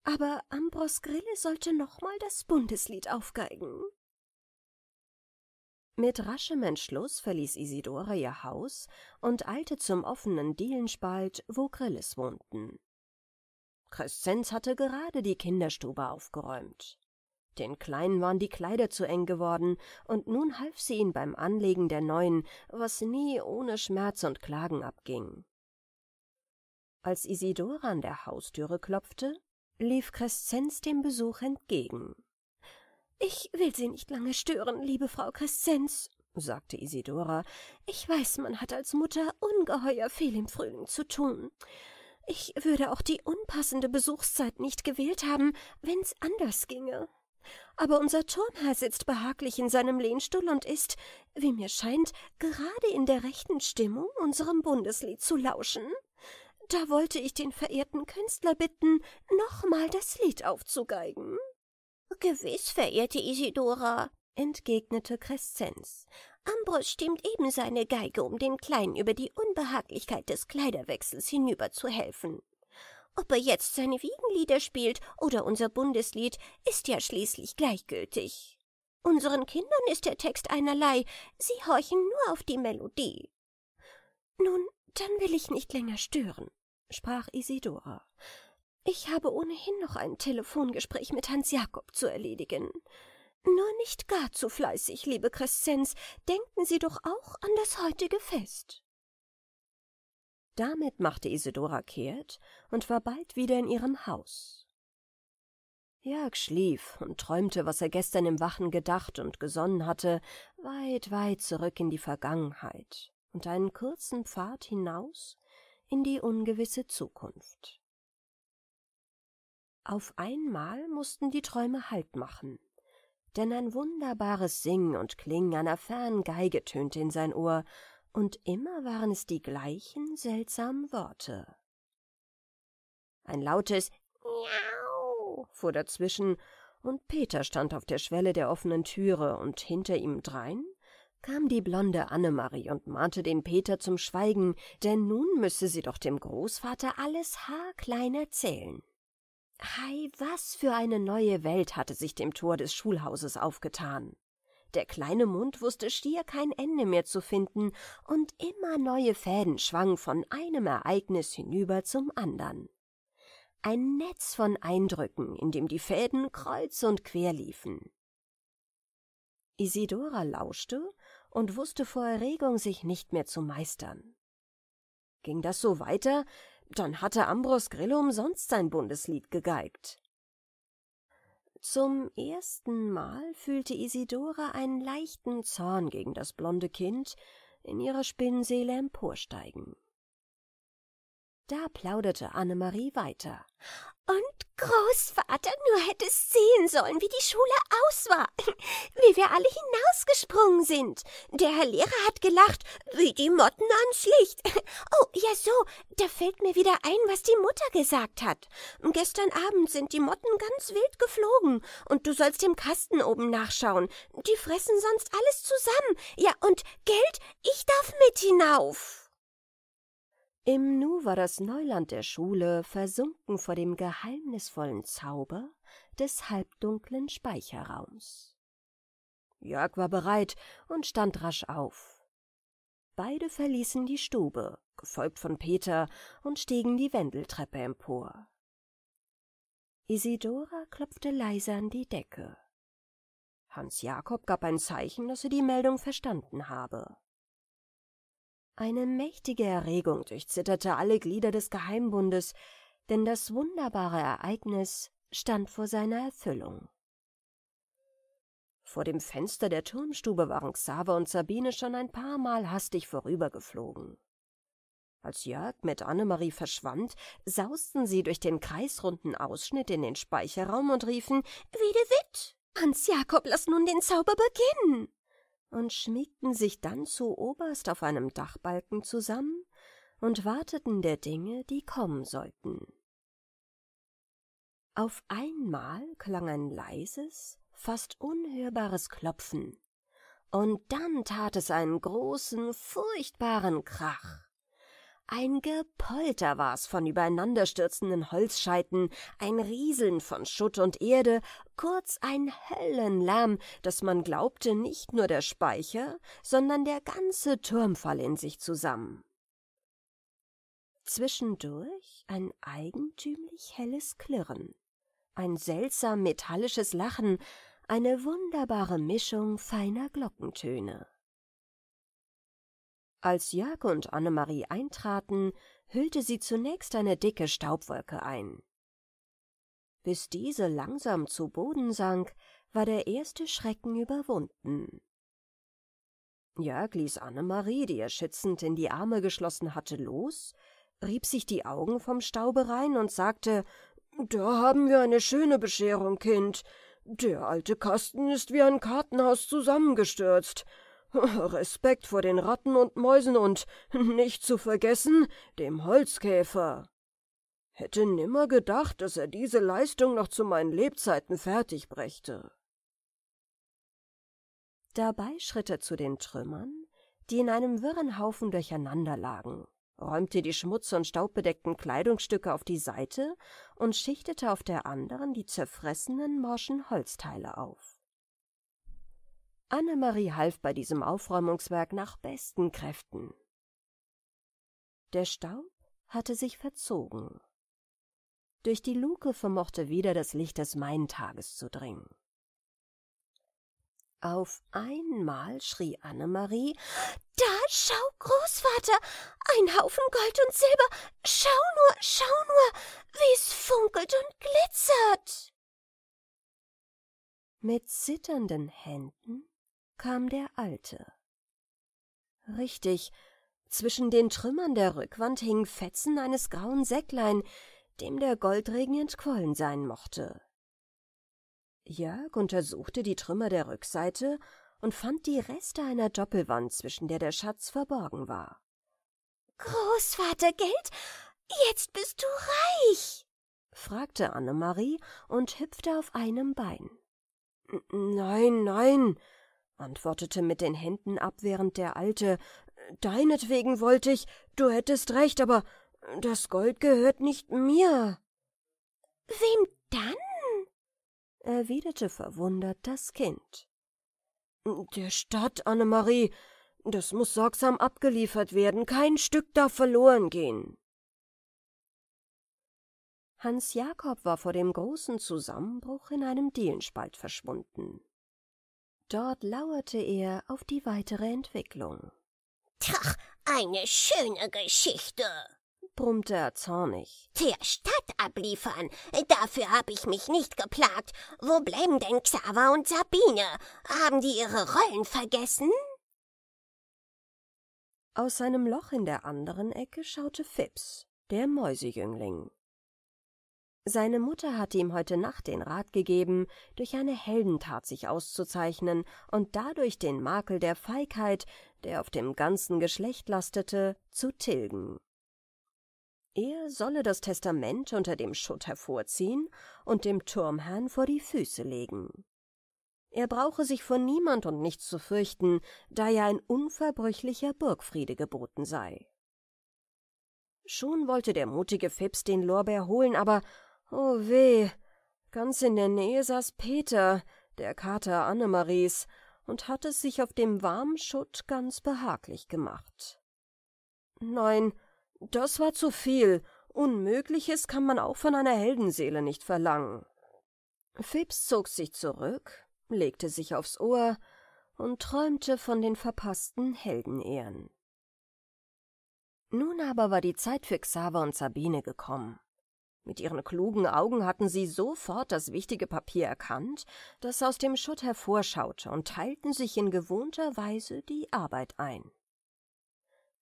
Aber Ambros Grille sollte nochmal das Bundeslied aufgeigen.« mit raschem Entschluss verließ Isidore ihr Haus und eilte zum offenen Dielenspalt, wo Grillis wohnten. Crescenz hatte gerade die Kinderstube aufgeräumt. Den Kleinen waren die Kleider zu eng geworden, und nun half sie ihn beim Anlegen der neuen, was nie ohne Schmerz und Klagen abging. Als Isidore an der Haustüre klopfte, lief Crescenz dem Besuch entgegen. »Ich will Sie nicht lange stören, liebe Frau Crescenz«, sagte Isidora. »Ich weiß, man hat als Mutter ungeheuer viel im Frühling zu tun. Ich würde auch die unpassende Besuchszeit nicht gewählt haben, wenn's anders ginge. Aber unser Turmherr sitzt behaglich in seinem Lehnstuhl und ist, wie mir scheint, gerade in der rechten Stimmung, unserem Bundeslied zu lauschen. Da wollte ich den verehrten Künstler bitten, nochmal das Lied aufzugeigen.« Gewiss, verehrte Isidora, entgegnete Crescenz. Ambros stimmt eben seine Geige, um dem Kleinen über die Unbehaglichkeit des Kleiderwechsels hinüberzuhelfen. Ob er jetzt seine Wiegenlieder spielt oder unser Bundeslied, ist ja schließlich gleichgültig. Unseren Kindern ist der Text einerlei, sie horchen nur auf die Melodie. Nun, dann will ich nicht länger stören, sprach Isidora. Ich habe ohnehin noch ein Telefongespräch mit Hans Jakob zu erledigen. Nur nicht gar zu fleißig, liebe Crescenz, denken Sie doch auch an das heutige Fest. Damit machte Isidora kehrt und war bald wieder in ihrem Haus. Jörg schlief und träumte, was er gestern im Wachen gedacht und gesonnen hatte, weit, weit zurück in die Vergangenheit und einen kurzen Pfad hinaus in die ungewisse Zukunft. Auf einmal mussten die Träume Halt machen, denn ein wunderbares Sing und Klingen einer fernen Geige tönte in sein Ohr, und immer waren es die gleichen seltsamen Worte. Ein lautes Miau fuhr dazwischen, und Peter stand auf der Schwelle der offenen Türe, und hinter ihm drein kam die blonde Annemarie und mahnte den Peter zum Schweigen, denn nun müsse sie doch dem Großvater alles haarklein erzählen. Hei, was für eine neue Welt hatte sich dem Tor des Schulhauses aufgetan. Der kleine Mund wusste schier kein Ende mehr zu finden, und immer neue Fäden schwangen von einem Ereignis hinüber zum andern. Ein Netz von Eindrücken, in dem die Fäden kreuz und quer liefen. Isidora lauschte und wusste vor Erregung sich nicht mehr zu meistern. Ging das so weiter, dann hatte Ambros Grillo umsonst sein Bundeslied gegeigt. Zum ersten Mal fühlte Isidora einen leichten Zorn gegen das blonde Kind in ihrer Spinnseele emporsteigen. Da plauderte Annemarie weiter. Und Großvater, nur hättest sehen sollen, wie die Schule aus war, wie wir alle hinausgesprungen sind. Der Herr Lehrer hat gelacht, wie die Motten ans Licht. Oh, ja so, da fällt mir wieder ein, was die Mutter gesagt hat. Gestern Abend sind die Motten ganz wild geflogen, und du sollst dem Kasten oben nachschauen. Die fressen sonst alles zusammen. Ja, und Geld, ich darf mit hinauf. Im Nu war das Neuland der Schule versunken vor dem geheimnisvollen Zauber des halbdunklen Speicherraums. Jörg war bereit und stand rasch auf. Beide verließen die Stube, gefolgt von Peter, und stiegen die Wendeltreppe empor. Isidora klopfte leise an die Decke. Hans Jakob gab ein Zeichen, dass er die Meldung verstanden habe. Eine mächtige Erregung durchzitterte alle Glieder des Geheimbundes, denn das wunderbare Ereignis stand vor seiner Erfüllung. Vor dem Fenster der Turmstube waren Xaver und Sabine schon ein paar Mal hastig vorübergeflogen. Als Jörg mit Annemarie verschwand, sausten sie durch den kreisrunden Ausschnitt in den Speicherraum und riefen, Wiedewitt! Hans Jakob, lass nun den Zauber beginnen! und schmiegten sich dann zu oberst auf einem Dachbalken zusammen und warteten der Dinge, die kommen sollten. Auf einmal klang ein leises, fast unhörbares Klopfen, und dann tat es einen großen, furchtbaren Krach. Ein Gepolter war's von übereinanderstürzenden Holzscheiten, ein Rieseln von Schutt und Erde, kurz ein Höllenlärm, dass man glaubte, nicht nur der Speicher, sondern der ganze Turm falle in sich zusammen. Zwischendurch ein eigentümlich helles Klirren, ein seltsam metallisches Lachen, eine wunderbare Mischung feiner Glockentöne. Als Jörg und Annemarie eintraten, hüllte sie zunächst eine dicke Staubwolke ein. Bis diese langsam zu Boden sank, war der erste Schrecken überwunden. Jörg ließ Annemarie, die er schützend in die Arme geschlossen hatte, los, rieb sich die Augen vom Staube rein und sagte, »Da haben wir eine schöne Bescherung, Kind. Der alte Kasten ist wie ein Kartenhaus zusammengestürzt. Respekt vor den Ratten und Mäusen und, nicht zu vergessen, dem Holzkäfer. Hätte nimmer gedacht, dass er diese Leistung noch zu meinen Lebzeiten fertig brächte. Dabei schritt er zu den Trümmern, die in einem wirren Haufen durcheinander lagen, räumte die schmutz- und staubbedeckten Kleidungsstücke auf die Seite und schichtete auf der anderen die zerfressenen morschen Holzteile auf. Annemarie half bei diesem Aufräumungswerk nach besten Kräften. Der Staub hatte sich verzogen. Durch die Luke vermochte wieder das Licht des Maintages zu dringen. Auf einmal schrie Annemarie, da schau, Großvater, ein Haufen Gold und Silber, schau nur, schau nur, wie es funkelt und glitzert. Mit zitternden Händen kam der Alte. Richtig, zwischen den Trümmern der Rückwand hingen Fetzen eines grauen Säcklein, dem der Goldregen entquollen sein mochte. Jörg untersuchte die Trümmer der Rückseite und fand die Reste einer Doppelwand, zwischen der der Schatz verborgen war. Großvater, Geld, jetzt bist du reich, fragte Annemarie und hüpfte auf einem Bein. Nein, nein, antwortete mit den Händen abwehrend der Alte, deinetwegen wollte ich, du hättest recht, aber das Gold gehört nicht mir. Wem dann? erwiderte verwundert das Kind. Der Stadt, Annemarie. Das muß sorgsam abgeliefert werden, kein Stück darf verloren gehen. Hans Jakob war vor dem großen Zusammenbruch in einem Dielenspalt verschwunden. Dort lauerte er auf die weitere Entwicklung. Tach, eine schöne Geschichte, brummte er zornig. Der Stadt abliefern, dafür habe ich mich nicht geplagt. Wo bleiben denn Xaver und Sabine? Haben die ihre Rollen vergessen? Aus seinem Loch in der anderen Ecke schaute Phipps, der Mäusejüngling. Seine Mutter hatte ihm heute Nacht den Rat gegeben, durch eine Heldentat sich auszuzeichnen und dadurch den Makel der Feigheit, der auf dem ganzen Geschlecht lastete, zu tilgen. Er solle das Testament unter dem Schutt hervorziehen und dem Turmherrn vor die Füße legen. Er brauche sich vor niemand und nichts zu fürchten, da ja ein unverbrüchlicher Burgfriede geboten sei. Schon wollte der mutige Fips den Lorbeer holen, aber Oh weh. Ganz in der Nähe saß Peter, der Kater Annemaries, und hatte es sich auf dem warmen Schutt ganz behaglich gemacht. Nein, das war zu viel. Unmögliches kann man auch von einer Heldenseele nicht verlangen. Phips zog sich zurück, legte sich aufs Ohr und träumte von den verpassten Heldenehren. Nun aber war die Zeit für Xaver und Sabine gekommen. Mit ihren klugen Augen hatten sie sofort das wichtige Papier erkannt, das aus dem Schutt hervorschaute, und teilten sich in gewohnter Weise die Arbeit ein.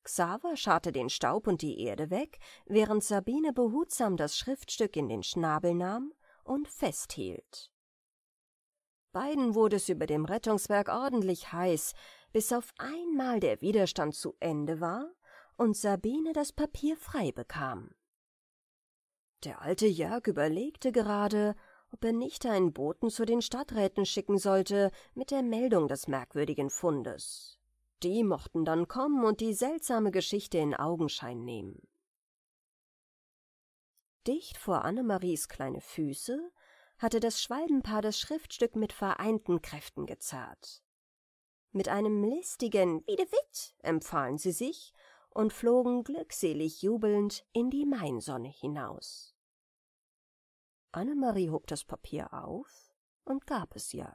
Xaver scharte den Staub und die Erde weg, während Sabine behutsam das Schriftstück in den Schnabel nahm und festhielt. Beiden wurde es über dem Rettungswerk ordentlich heiß, bis auf einmal der Widerstand zu Ende war und Sabine das Papier frei bekam. Der alte Jörg überlegte gerade, ob er nicht einen Boten zu den Stadträten schicken sollte mit der Meldung des merkwürdigen Fundes. Die mochten dann kommen und die seltsame Geschichte in Augenschein nehmen. Dicht vor Annemaries kleine Füße hatte das Schwalbenpaar das Schriftstück mit vereinten Kräften gezerrt. Mit einem listigen Wiedewitt empfahlen sie sich und flogen glückselig jubelnd in die Mainsonne hinaus. Annemarie hob das Papier auf und gab es Jörg.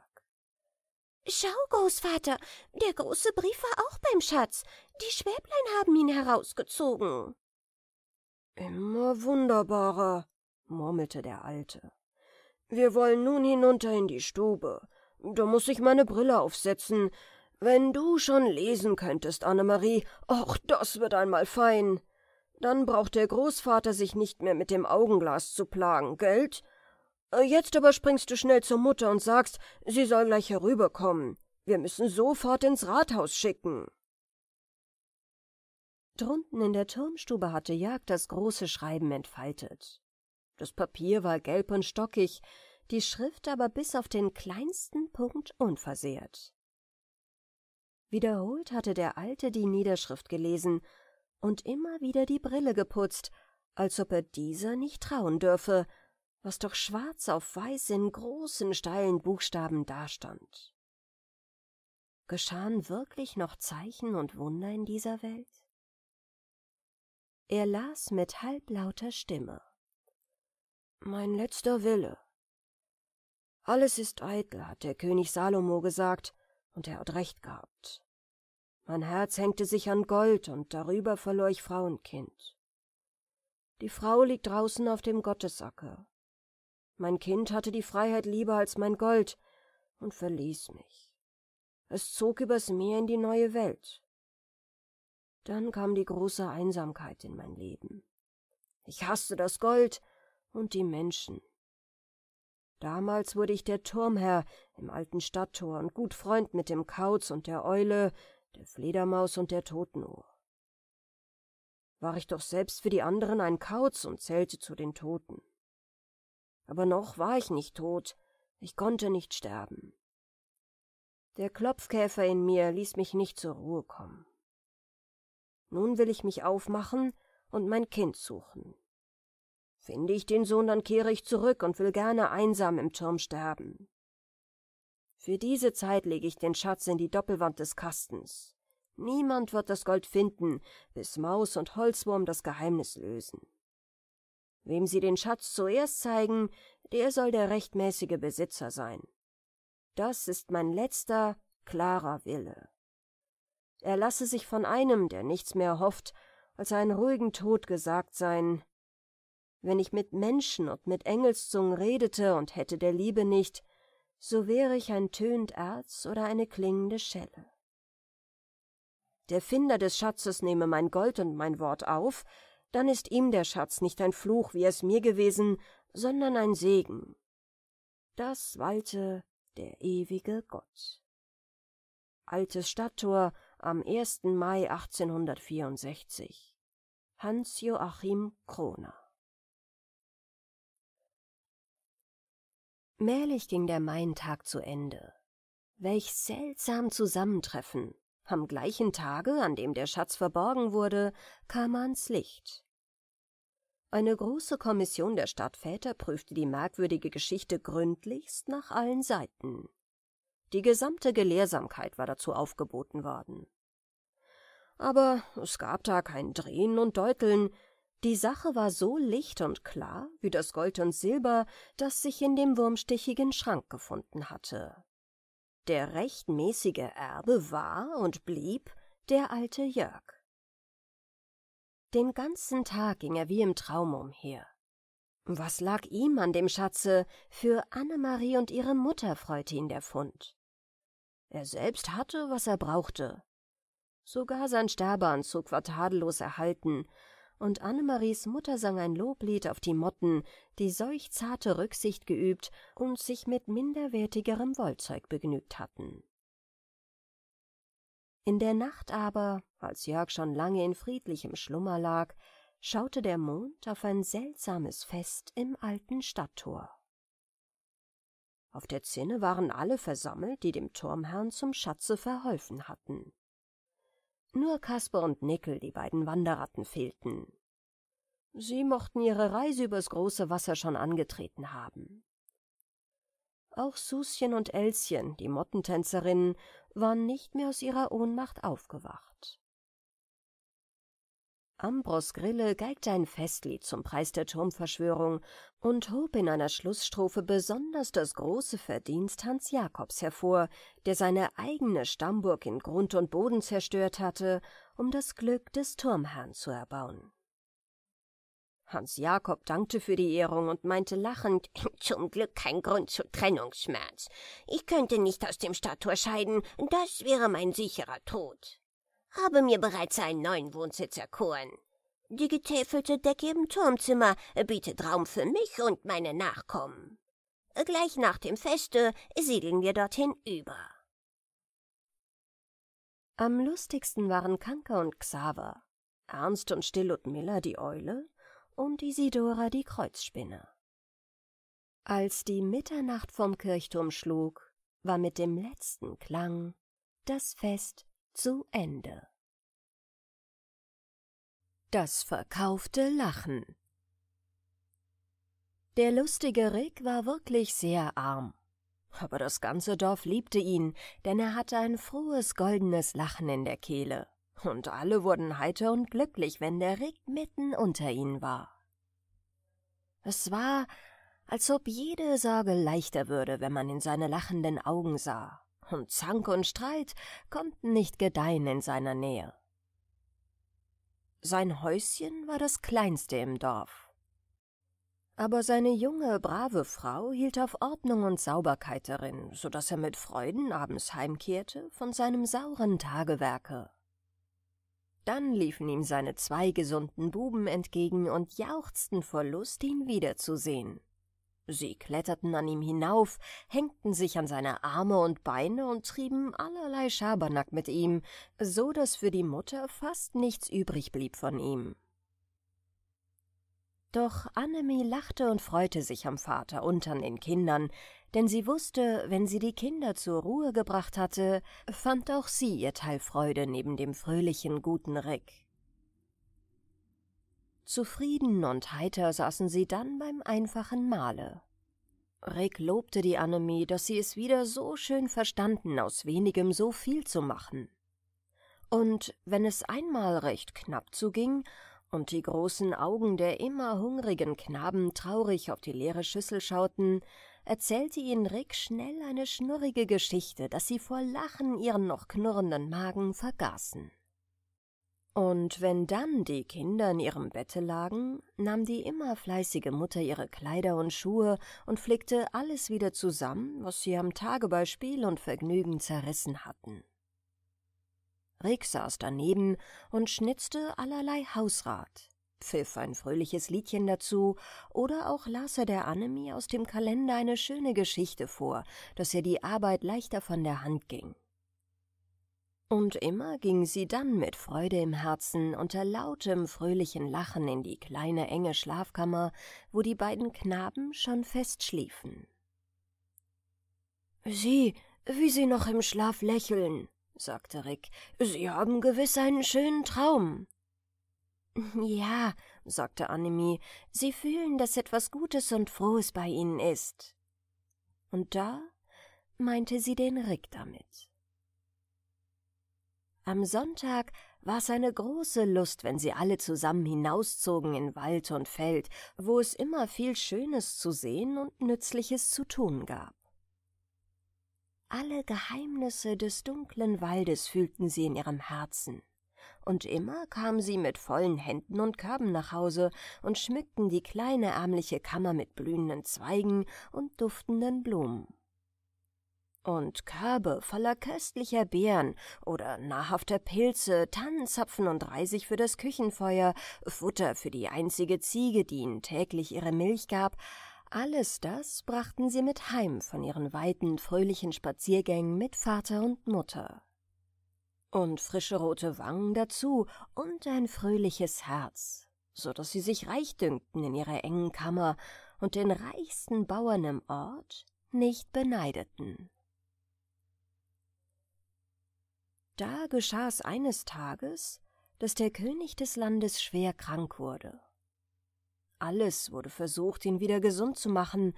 Schau, Großvater, der große Brief war auch beim Schatz. Die Schwäblein haben ihn herausgezogen. Immer wunderbarer, murmelte der Alte. Wir wollen nun hinunter in die Stube. Da muß ich meine Brille aufsetzen. Wenn du schon lesen könntest, Annemarie, och, das wird einmal fein. Dann braucht der Großvater sich nicht mehr mit dem Augenglas zu plagen, gelt? Äh, jetzt aber springst du schnell zur Mutter und sagst, sie soll gleich herüberkommen. Wir müssen sofort ins Rathaus schicken. Drunten in der Turmstube hatte Jag das große Schreiben entfaltet. Das Papier war gelb und stockig, die Schrift aber bis auf den kleinsten Punkt unversehrt. Wiederholt hatte der Alte die Niederschrift gelesen und immer wieder die Brille geputzt, als ob er dieser nicht trauen dürfe, was doch schwarz auf weiß in großen, steilen Buchstaben dastand. Geschahen wirklich noch Zeichen und Wunder in dieser Welt? Er las mit halblauter Stimme. Mein letzter Wille. Alles ist eitel, hat der König Salomo gesagt, und er hat recht gehabt. Mein Herz hängte sich an Gold, und darüber verlor ich Frauenkind. Die Frau liegt draußen auf dem Gottesacker. Mein Kind hatte die Freiheit lieber als mein Gold und verließ mich. Es zog übers Meer in die neue Welt. Dann kam die große Einsamkeit in mein Leben. Ich hasste das Gold und die Menschen. Damals wurde ich der Turmherr im alten Stadttor und gut Freund mit dem Kauz und der Eule der Fledermaus und der Totenuhr. War ich doch selbst für die anderen ein Kauz und zählte zu den Toten. Aber noch war ich nicht tot, ich konnte nicht sterben. Der Klopfkäfer in mir ließ mich nicht zur Ruhe kommen. Nun will ich mich aufmachen und mein Kind suchen. Finde ich den Sohn, dann kehre ich zurück und will gerne einsam im Turm sterben. Für diese Zeit lege ich den Schatz in die Doppelwand des Kastens. Niemand wird das Gold finden, bis Maus und Holzwurm das Geheimnis lösen. Wem sie den Schatz zuerst zeigen, der soll der rechtmäßige Besitzer sein. Das ist mein letzter, klarer Wille. Er lasse sich von einem, der nichts mehr hofft, als einen ruhigen Tod gesagt sein. Wenn ich mit Menschen und mit Engelszungen redete und hätte der Liebe nicht, so wäre ich ein tönend Erz oder eine klingende Schelle. Der Finder des Schatzes nehme mein Gold und mein Wort auf, dann ist ihm der Schatz nicht ein Fluch, wie es mir gewesen, sondern ein Segen. Das walte der ewige Gott. Altes Stadttor am 1. Mai 1864 Hans Joachim Kroner Mählich ging der Maientag zu Ende. Welch seltsam Zusammentreffen. Am gleichen Tage, an dem der Schatz verborgen wurde, kam er ans Licht. Eine große Kommission der Stadtväter prüfte die merkwürdige Geschichte gründlichst nach allen Seiten. Die gesamte Gelehrsamkeit war dazu aufgeboten worden. Aber es gab da kein Drehen und Deuteln, die Sache war so licht und klar wie das Gold und Silber, das sich in dem wurmstichigen Schrank gefunden hatte. Der rechtmäßige Erbe war und blieb der alte Jörg. Den ganzen Tag ging er wie im Traum umher. Was lag ihm an dem Schatze? Für Annemarie und ihre Mutter freute ihn der Fund. Er selbst hatte, was er brauchte. Sogar sein Sterbeanzug war tadellos erhalten, und Annemaries Mutter sang ein Loblied auf die Motten, die solch zarte Rücksicht geübt und sich mit minderwertigerem Wollzeug begnügt hatten. In der Nacht aber, als Jörg schon lange in friedlichem Schlummer lag, schaute der Mond auf ein seltsames Fest im alten Stadttor. Auf der Zinne waren alle versammelt, die dem Turmherrn zum Schatze verholfen hatten. Nur Kasper und Nickel, die beiden Wanderratten, fehlten. Sie mochten ihre Reise übers große Wasser schon angetreten haben. Auch Suschen und Elschen, die Mottentänzerinnen, waren nicht mehr aus ihrer Ohnmacht aufgewacht. Ambros Grille geigte ein Festlied zum Preis der Turmverschwörung und hob in einer Schlussstrophe besonders das große Verdienst Hans Jakobs hervor, der seine eigene Stammburg in Grund und Boden zerstört hatte, um das Glück des Turmherrn zu erbauen. Hans Jakob dankte für die Ehrung und meinte lachend, zum Glück kein Grund zu Trennungsschmerz. Ich könnte nicht aus dem Stadttor scheiden, das wäre mein sicherer Tod habe mir bereits einen neuen Wohnsitz erkoren. Die getäfelte Decke im Turmzimmer bietet Raum für mich und meine Nachkommen. Gleich nach dem Feste siedeln wir dorthin über. Am lustigsten waren Kanker und Xaver, Ernst und Still und Miller die Eule und Isidora die Kreuzspinne. Als die Mitternacht vom Kirchturm schlug, war mit dem letzten Klang das Fest zu Ende. Das verkaufte Lachen Der lustige Rick war wirklich sehr arm. Aber das ganze Dorf liebte ihn, denn er hatte ein frohes, goldenes Lachen in der Kehle. Und alle wurden heiter und glücklich, wenn der Rick mitten unter ihnen war. Es war, als ob jede Sorge leichter würde, wenn man in seine lachenden Augen sah und hm, Zank und Streit konnten nicht gedeihen in seiner Nähe. Sein Häuschen war das kleinste im Dorf. Aber seine junge, brave Frau hielt auf Ordnung und Sauberkeit darin, so daß er mit Freuden abends heimkehrte von seinem sauren Tagewerke. Dann liefen ihm seine zwei gesunden Buben entgegen und jauchzten vor Lust, ihn wiederzusehen. Sie kletterten an ihm hinauf, hängten sich an seine Arme und Beine und trieben allerlei Schabernack mit ihm, so daß für die Mutter fast nichts übrig blieb von ihm. Doch Annemie lachte und freute sich am Vater und an den Kindern, denn sie wußte, wenn sie die Kinder zur Ruhe gebracht hatte, fand auch sie ihr Teil Freude neben dem fröhlichen, guten Rick. Zufrieden und heiter saßen sie dann beim einfachen Mahle. Rick lobte die Annemie, dass sie es wieder so schön verstanden, aus wenigem so viel zu machen. Und wenn es einmal recht knapp zuging und die großen Augen der immer hungrigen Knaben traurig auf die leere Schüssel schauten, erzählte ihnen Rick schnell eine schnurrige Geschichte, dass sie vor Lachen ihren noch knurrenden Magen vergaßen. Und wenn dann die Kinder in ihrem Bette lagen, nahm die immer fleißige Mutter ihre Kleider und Schuhe und flickte alles wieder zusammen, was sie am Tage bei Spiel und Vergnügen zerrissen hatten. Rick saß daneben und schnitzte allerlei Hausrat, pfiff ein fröhliches Liedchen dazu, oder auch las er der Annemie aus dem Kalender eine schöne Geschichte vor, dass ihr die Arbeit leichter von der Hand ging. Und immer ging sie dann mit Freude im Herzen unter lautem, fröhlichen Lachen in die kleine, enge Schlafkammer, wo die beiden Knaben schon fest schliefen. Sieh, wie sie noch im Schlaf lächeln, sagte Rick, sie haben gewiss einen schönen Traum. Ja, sagte Annemie, sie fühlen, dass etwas Gutes und Frohes bei ihnen ist. Und da meinte sie den Rick damit. Am Sonntag war es eine große Lust, wenn sie alle zusammen hinauszogen in Wald und Feld, wo es immer viel Schönes zu sehen und Nützliches zu tun gab. Alle Geheimnisse des dunklen Waldes fühlten sie in ihrem Herzen, und immer kamen sie mit vollen Händen und Körben nach Hause und schmückten die kleine ärmliche Kammer mit blühenden Zweigen und duftenden Blumen und Körbe voller köstlicher Beeren oder nahrhafter Pilze, Tannenzapfen und Reisig für das Küchenfeuer, Futter für die einzige Ziege, die ihnen täglich ihre Milch gab, alles das brachten sie mit heim von ihren weiten, fröhlichen Spaziergängen mit Vater und Mutter. Und frische rote Wangen dazu und ein fröhliches Herz, so dass sie sich reich dünkten in ihrer engen Kammer und den reichsten Bauern im Ort nicht beneideten. Da geschah es eines Tages, dass der König des Landes schwer krank wurde. Alles wurde versucht, ihn wieder gesund zu machen,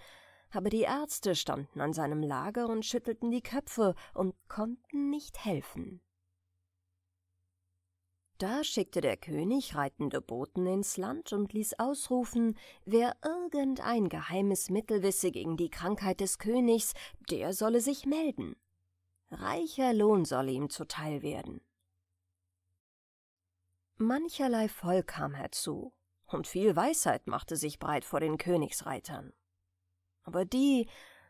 aber die Ärzte standen an seinem Lager und schüttelten die Köpfe und konnten nicht helfen. Da schickte der König reitende Boten ins Land und ließ ausrufen, wer irgendein geheimes Mittel wisse gegen die Krankheit des Königs, der solle sich melden reicher Lohn solle ihm zuteil werden. Mancherlei Volk kam herzu, und viel Weisheit machte sich breit vor den Königsreitern. Aber die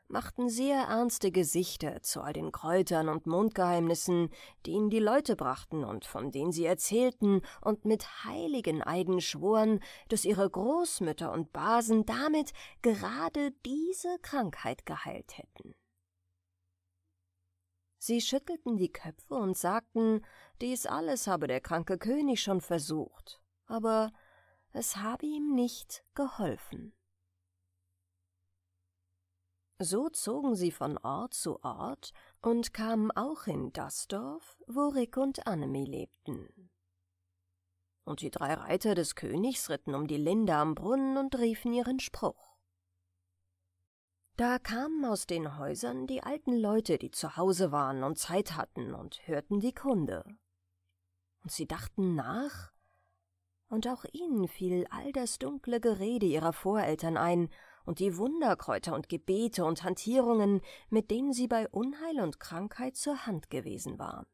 machten sehr ernste Gesichter zu all den Kräutern und Mondgeheimnissen, die ihnen die Leute brachten und von denen sie erzählten und mit heiligen Eiden schworen, dass ihre Großmütter und Basen damit gerade diese Krankheit geheilt hätten. Sie schüttelten die Köpfe und sagten, dies alles habe der kranke König schon versucht, aber es habe ihm nicht geholfen. So zogen sie von Ort zu Ort und kamen auch in das Dorf, wo Rick und Annemie lebten. Und die drei Reiter des Königs ritten um die Linde am Brunnen und riefen ihren Spruch. Da kamen aus den Häusern die alten Leute, die zu Hause waren und Zeit hatten und hörten die Kunde. Und sie dachten nach, und auch ihnen fiel all das dunkle Gerede ihrer Voreltern ein und die Wunderkräuter und Gebete und Hantierungen, mit denen sie bei Unheil und Krankheit zur Hand gewesen waren.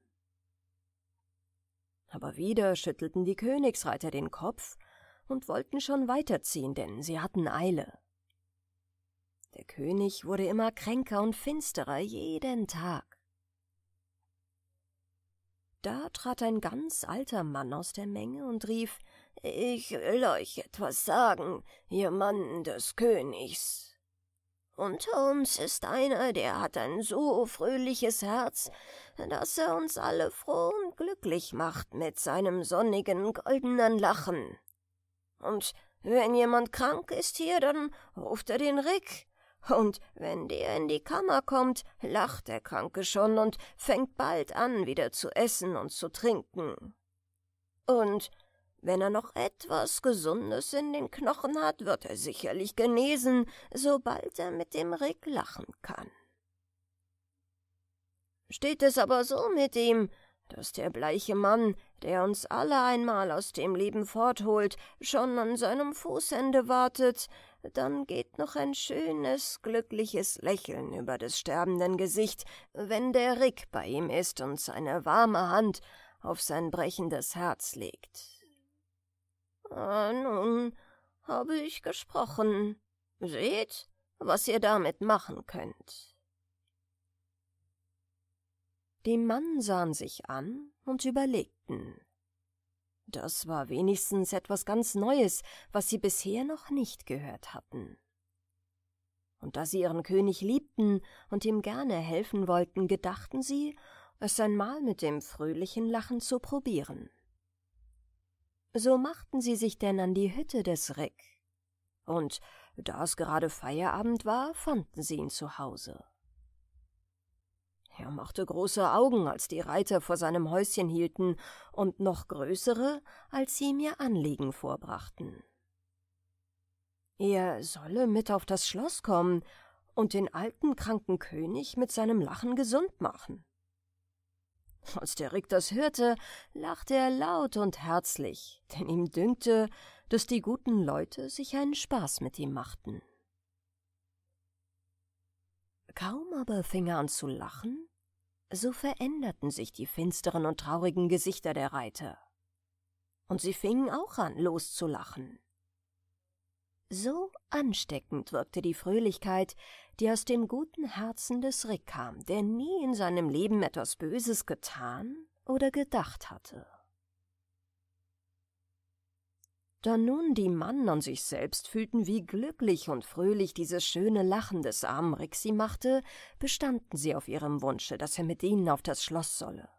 Aber wieder schüttelten die Königsreiter den Kopf und wollten schon weiterziehen, denn sie hatten Eile. Der König wurde immer kränker und finsterer jeden Tag. Da trat ein ganz alter Mann aus der Menge und rief Ich will euch etwas sagen, ihr Mann des Königs. Unter uns ist einer, der hat ein so fröhliches Herz, dass er uns alle froh und glücklich macht mit seinem sonnigen, goldenen Lachen. Und wenn jemand krank ist hier, dann ruft er den Rick, und wenn der in die Kammer kommt, lacht der Kranke schon und fängt bald an, wieder zu essen und zu trinken. Und wenn er noch etwas Gesundes in den Knochen hat, wird er sicherlich genesen, sobald er mit dem Rick lachen kann. Steht es aber so mit ihm, dass der bleiche Mann, der uns alle einmal aus dem Leben fortholt, schon an seinem Fußende wartet, dann geht noch ein schönes, glückliches Lächeln über des sterbenden Gesicht, wenn der Rick bei ihm ist und seine warme Hand auf sein brechendes Herz legt. Ah, nun habe ich gesprochen. Seht, was ihr damit machen könnt. Die Mann sahen sich an und überlegten. Das war wenigstens etwas ganz Neues, was sie bisher noch nicht gehört hatten. Und da sie ihren König liebten und ihm gerne helfen wollten, gedachten sie, es einmal mit dem fröhlichen Lachen zu probieren. So machten sie sich denn an die Hütte des Rick. Und da es gerade Feierabend war, fanden sie ihn zu Hause. Er machte große Augen, als die Reiter vor seinem Häuschen hielten, und noch größere, als sie mir Anliegen vorbrachten. Er solle mit auf das Schloss kommen und den alten kranken König mit seinem Lachen gesund machen. Als der Rick das hörte, lachte er laut und herzlich, denn ihm dünkte, dass die guten Leute sich einen Spaß mit ihm machten. Kaum aber fing er an zu lachen, so veränderten sich die finsteren und traurigen Gesichter der Reiter. Und sie fingen auch an, loszulachen. So ansteckend wirkte die Fröhlichkeit, die aus dem guten Herzen des Rick kam, der nie in seinem Leben etwas Böses getan oder gedacht hatte. da nun die Mann an sich selbst fühlten, wie glücklich und fröhlich dieses schöne Lachen des armen Rixi machte, bestanden sie auf ihrem Wunsche, dass er mit ihnen auf das Schloss solle.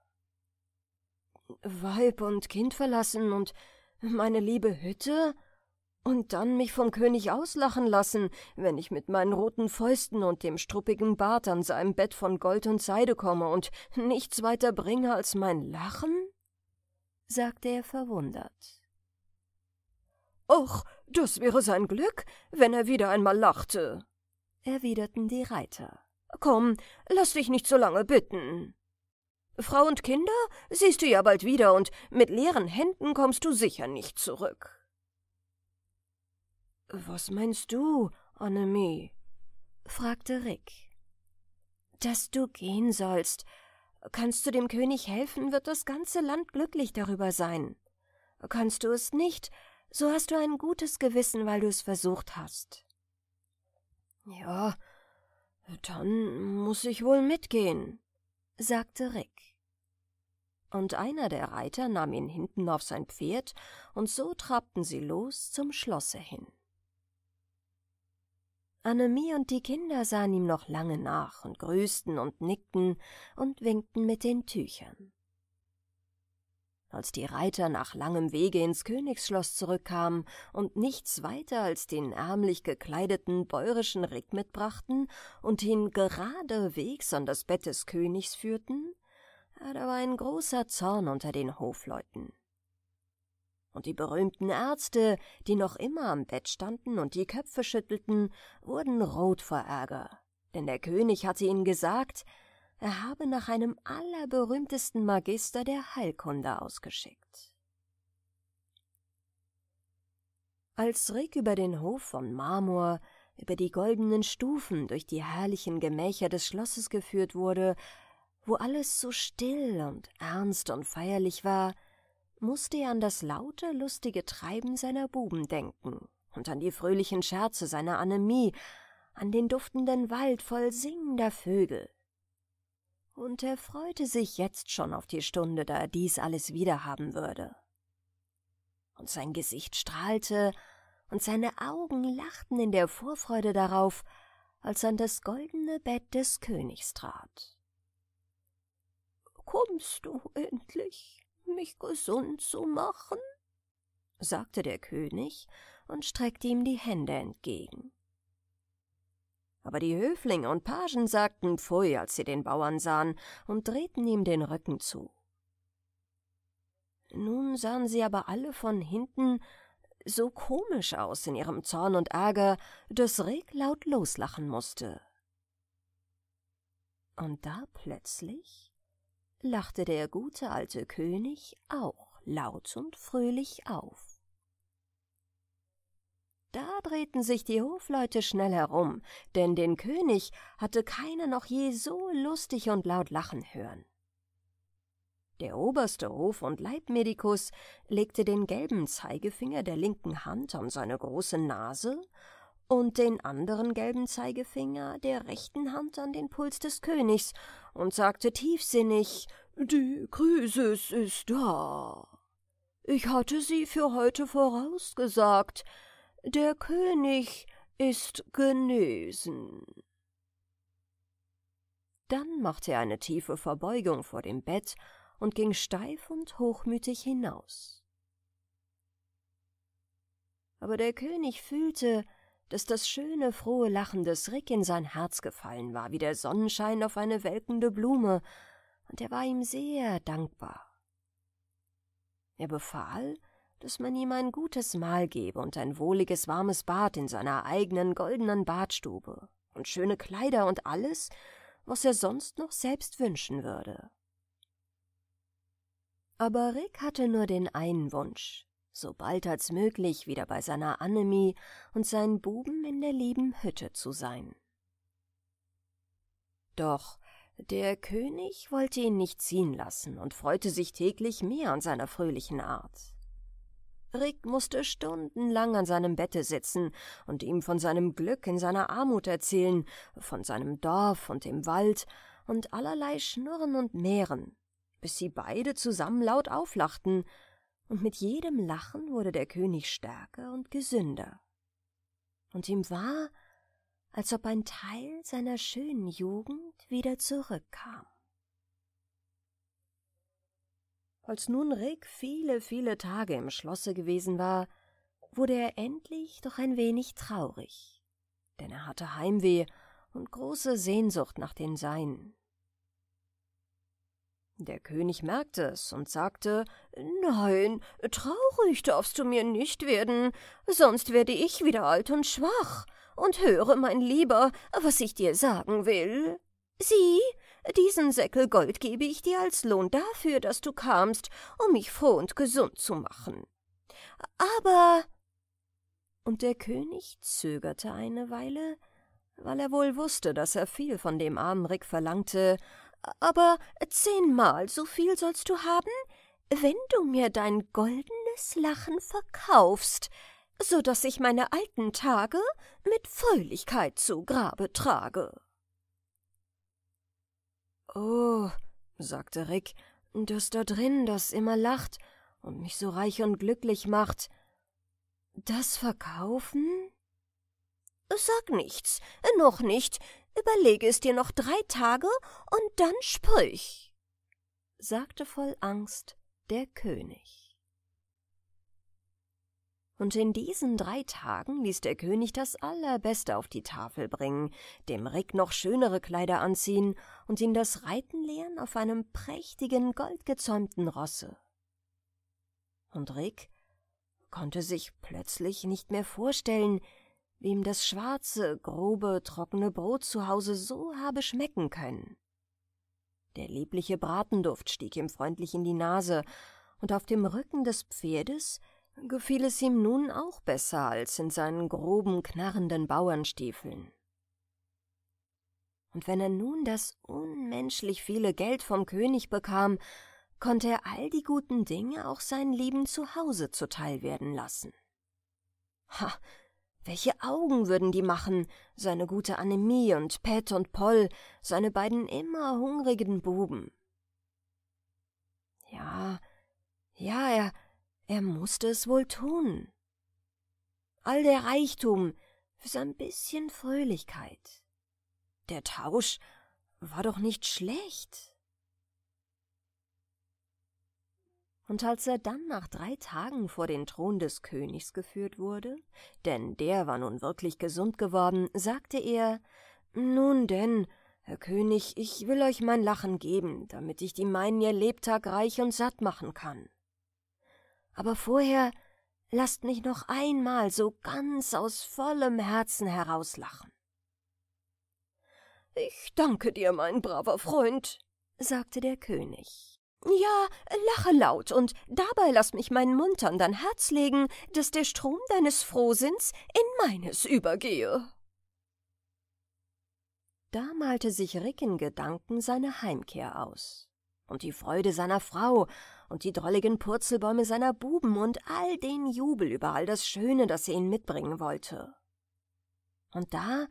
Weib und Kind verlassen und meine liebe Hütte und dann mich vom König auslachen lassen, wenn ich mit meinen roten Fäusten und dem struppigen Bart an seinem Bett von Gold und Seide komme und nichts weiter bringe als mein Lachen? sagte er verwundert. Och, das wäre sein Glück, wenn er wieder einmal lachte, erwiderten die Reiter. Komm, lass dich nicht so lange bitten. Frau und Kinder siehst du ja bald wieder, und mit leeren Händen kommst du sicher nicht zurück. Was meinst du, Annemie? fragte Rick. Dass du gehen sollst. Kannst du dem König helfen, wird das ganze Land glücklich darüber sein. Kannst du es nicht, so hast du ein gutes Gewissen, weil du es versucht hast. Ja, dann muss ich wohl mitgehen, sagte Rick. Und einer der Reiter nahm ihn hinten auf sein Pferd, und so trabten sie los zum Schlosse hin. Annemie und die Kinder sahen ihm noch lange nach und grüßten und nickten und winkten mit den Tüchern. Als die Reiter nach langem Wege ins Königsschloss zurückkamen und nichts weiter als den ärmlich gekleideten bäuerischen Rick mitbrachten und ihn geradewegs an das Bett des Königs führten, da war ein großer Zorn unter den Hofleuten. Und die berühmten Ärzte, die noch immer am Bett standen und die Köpfe schüttelten, wurden rot vor Ärger, denn der König hatte ihnen gesagt, er habe nach einem allerberühmtesten Magister der Heilkunde ausgeschickt. Als Rick über den Hof von Marmor, über die goldenen Stufen, durch die herrlichen Gemächer des Schlosses geführt wurde, wo alles so still und ernst und feierlich war, musste er an das laute, lustige Treiben seiner Buben denken und an die fröhlichen Scherze seiner Anämie, an den duftenden Wald voll singender Vögel, und er freute sich jetzt schon auf die Stunde, da er dies alles wiederhaben würde. Und sein Gesicht strahlte, und seine Augen lachten in der Vorfreude darauf, als er an das goldene Bett des Königs trat. Kommst du endlich, mich gesund zu machen? sagte der König und streckte ihm die Hände entgegen aber die Höflinge und Pagen sagten Pfui, als sie den Bauern sahen, und drehten ihm den Rücken zu. Nun sahen sie aber alle von hinten so komisch aus in ihrem Zorn und Ärger, dass Rick laut loslachen musste. Und da plötzlich lachte der gute alte König auch laut und fröhlich auf. Da drehten sich die Hofleute schnell herum, denn den König hatte keiner noch je so lustig und laut lachen hören. Der oberste Hof- und Leibmedikus legte den gelben Zeigefinger der linken Hand an seine große Nase und den anderen gelben Zeigefinger der rechten Hand an den Puls des Königs und sagte tiefsinnig, die Krisis ist da. Ich hatte sie für heute vorausgesagt, der König ist genesen. Dann machte er eine tiefe Verbeugung vor dem Bett und ging steif und hochmütig hinaus. Aber der König fühlte, dass das schöne, frohe Lachen des Rick in sein Herz gefallen war, wie der Sonnenschein auf eine welkende Blume, und er war ihm sehr dankbar. Er befahl, dass man ihm ein gutes Mahl gebe und ein wohliges warmes Bad in seiner eigenen goldenen Badstube und schöne Kleider und alles, was er sonst noch selbst wünschen würde. Aber Rick hatte nur den einen Wunsch, so bald als möglich wieder bei seiner Annemie und seinen Buben in der lieben Hütte zu sein. Doch der König wollte ihn nicht ziehen lassen und freute sich täglich mehr an seiner fröhlichen Art. Rick musste stundenlang an seinem Bette sitzen und ihm von seinem Glück in seiner Armut erzählen, von seinem Dorf und dem Wald und allerlei Schnurren und Meeren, bis sie beide zusammen laut auflachten, und mit jedem Lachen wurde der König stärker und gesünder. Und ihm war, als ob ein Teil seiner schönen Jugend wieder zurückkam. Als nun Rick viele, viele Tage im Schlosse gewesen war, wurde er endlich doch ein wenig traurig, denn er hatte Heimweh und große Sehnsucht nach den Seinen. Der König merkte es und sagte Nein, traurig darfst du mir nicht werden, sonst werde ich wieder alt und schwach, und höre, mein Lieber, was ich dir sagen will. Sieh, diesen Säckel Gold gebe ich dir als Lohn dafür, dass du kamst, um mich froh und gesund zu machen. Aber. Und der König zögerte eine Weile, weil er wohl wußte, daß er viel von dem armen Rick verlangte, aber zehnmal so viel sollst du haben, wenn du mir dein goldenes Lachen verkaufst, so daß ich meine alten Tage mit Fröhlichkeit zu Grabe trage. Oh, sagte Rick, das da drin, das immer lacht und mich so reich und glücklich macht. Das verkaufen? Sag nichts, noch nicht. Überlege es dir noch drei Tage und dann sprich, sagte voll Angst der König. Und in diesen drei Tagen ließ der König das Allerbeste auf die Tafel bringen, dem Rick noch schönere Kleider anziehen und ihm das Reiten lehren auf einem prächtigen, goldgezäumten Rosse. Und Rick konnte sich plötzlich nicht mehr vorstellen, wie ihm das schwarze, grobe, trockene Brot zu Hause so habe schmecken können. Der liebliche Bratenduft stieg ihm freundlich in die Nase, und auf dem Rücken des Pferdes – gefiel es ihm nun auch besser als in seinen groben, knarrenden Bauernstiefeln. Und wenn er nun das unmenschlich viele Geld vom König bekam, konnte er all die guten Dinge auch seinen Lieben zu Hause zuteil werden lassen. Ha, welche Augen würden die machen, seine gute Annemie und Pet und Poll, seine beiden immer hungrigen Buben. Ja, ja, er er musste es wohl tun. All der Reichtum für sein bisschen Fröhlichkeit. Der Tausch war doch nicht schlecht. Und als er dann nach drei Tagen vor den Thron des Königs geführt wurde, denn der war nun wirklich gesund geworden, sagte er Nun denn, Herr König, ich will euch mein Lachen geben, damit ich die meinen ihr Lebtag reich und satt machen kann. Aber vorher lasst mich noch einmal so ganz aus vollem Herzen herauslachen. Ich danke dir, mein braver Freund, sagte der König. Ja, lache laut und dabei lass mich meinen Mund an dein Herz legen, dass der Strom deines Frohsinns in meines übergehe. Da malte sich Rick in Gedanken seine Heimkehr aus und die Freude seiner Frau und die drolligen Purzelbäume seiner Buben und all den Jubel über all das Schöne, das er ihnen mitbringen wollte. Und da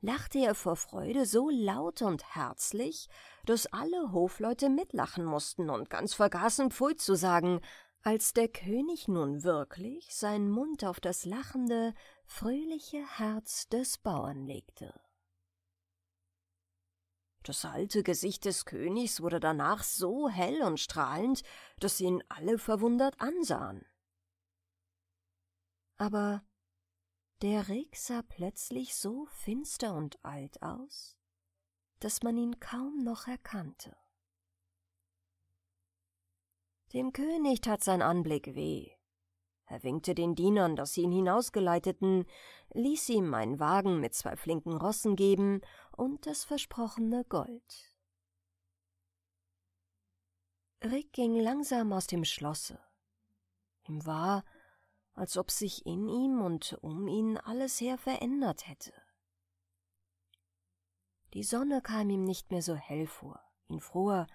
lachte er vor Freude so laut und herzlich, dass alle Hofleute mitlachen mussten und ganz vergaßen, Pfui zu sagen, als der König nun wirklich seinen Mund auf das lachende, fröhliche Herz des Bauern legte. Das alte Gesicht des Königs wurde danach so hell und strahlend, dass sie ihn alle verwundert ansahen. Aber der Reg sah plötzlich so finster und alt aus, dass man ihn kaum noch erkannte. Dem König tat sein Anblick weh, er winkte den Dienern, dass sie ihn hinausgeleiteten, ließ ihm einen Wagen mit zwei flinken Rossen geben und das versprochene Gold. Rick ging langsam aus dem Schlosse. Ihm war, als ob sich in ihm und um ihn alles her verändert hätte. Die Sonne kam ihm nicht mehr so hell vor, ihn fror,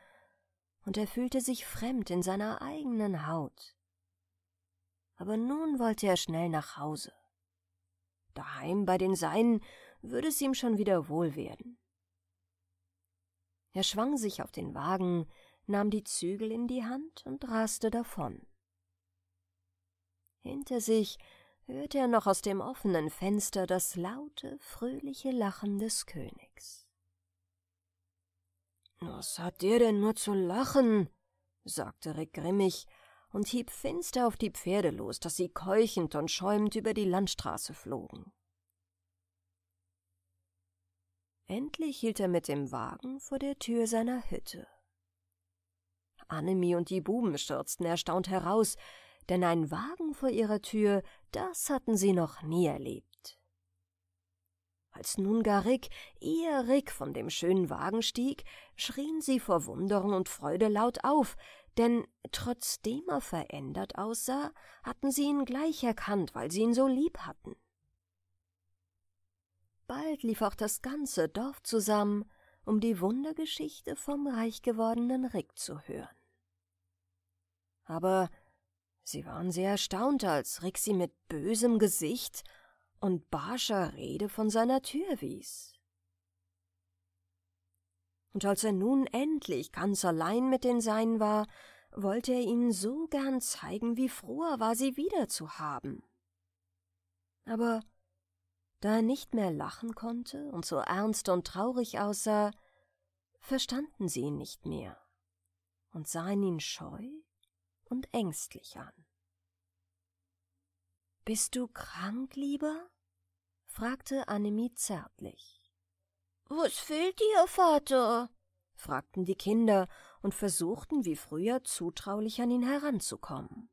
und er fühlte sich fremd in seiner eigenen Haut aber nun wollte er schnell nach Hause. Daheim bei den Seinen würde es ihm schon wieder wohl werden. Er schwang sich auf den Wagen, nahm die Zügel in die Hand und raste davon. Hinter sich hörte er noch aus dem offenen Fenster das laute, fröhliche Lachen des Königs. Was hat dir denn nur zu lachen? sagte Rick grimmig, und hieb finster auf die Pferde los, dass sie keuchend und schäumend über die Landstraße flogen. Endlich hielt er mit dem Wagen vor der Tür seiner Hütte. Annemie und die Buben stürzten erstaunt heraus, denn ein Wagen vor ihrer Tür, das hatten sie noch nie erlebt. Als nun gar Rick, ihr Rick von dem schönen Wagen stieg, schrien sie vor Wunderung und Freude laut auf, denn trotzdem er verändert aussah, hatten sie ihn gleich erkannt, weil sie ihn so lieb hatten. Bald lief auch das ganze Dorf zusammen, um die Wundergeschichte vom reich gewordenen Rick zu hören. Aber sie waren sehr erstaunt, als Rick sie mit bösem Gesicht und barscher Rede von seiner Tür wies und als er nun endlich ganz allein mit den Seinen war, wollte er ihnen so gern zeigen, wie froh er war, sie wieder zu haben. Aber da er nicht mehr lachen konnte und so ernst und traurig aussah, verstanden sie ihn nicht mehr und sahen ihn scheu und ängstlich an. Bist du krank, lieber? fragte Annemie zärtlich. Was fehlt dir, Vater? fragten die Kinder und versuchten wie früher zutraulich an ihn heranzukommen.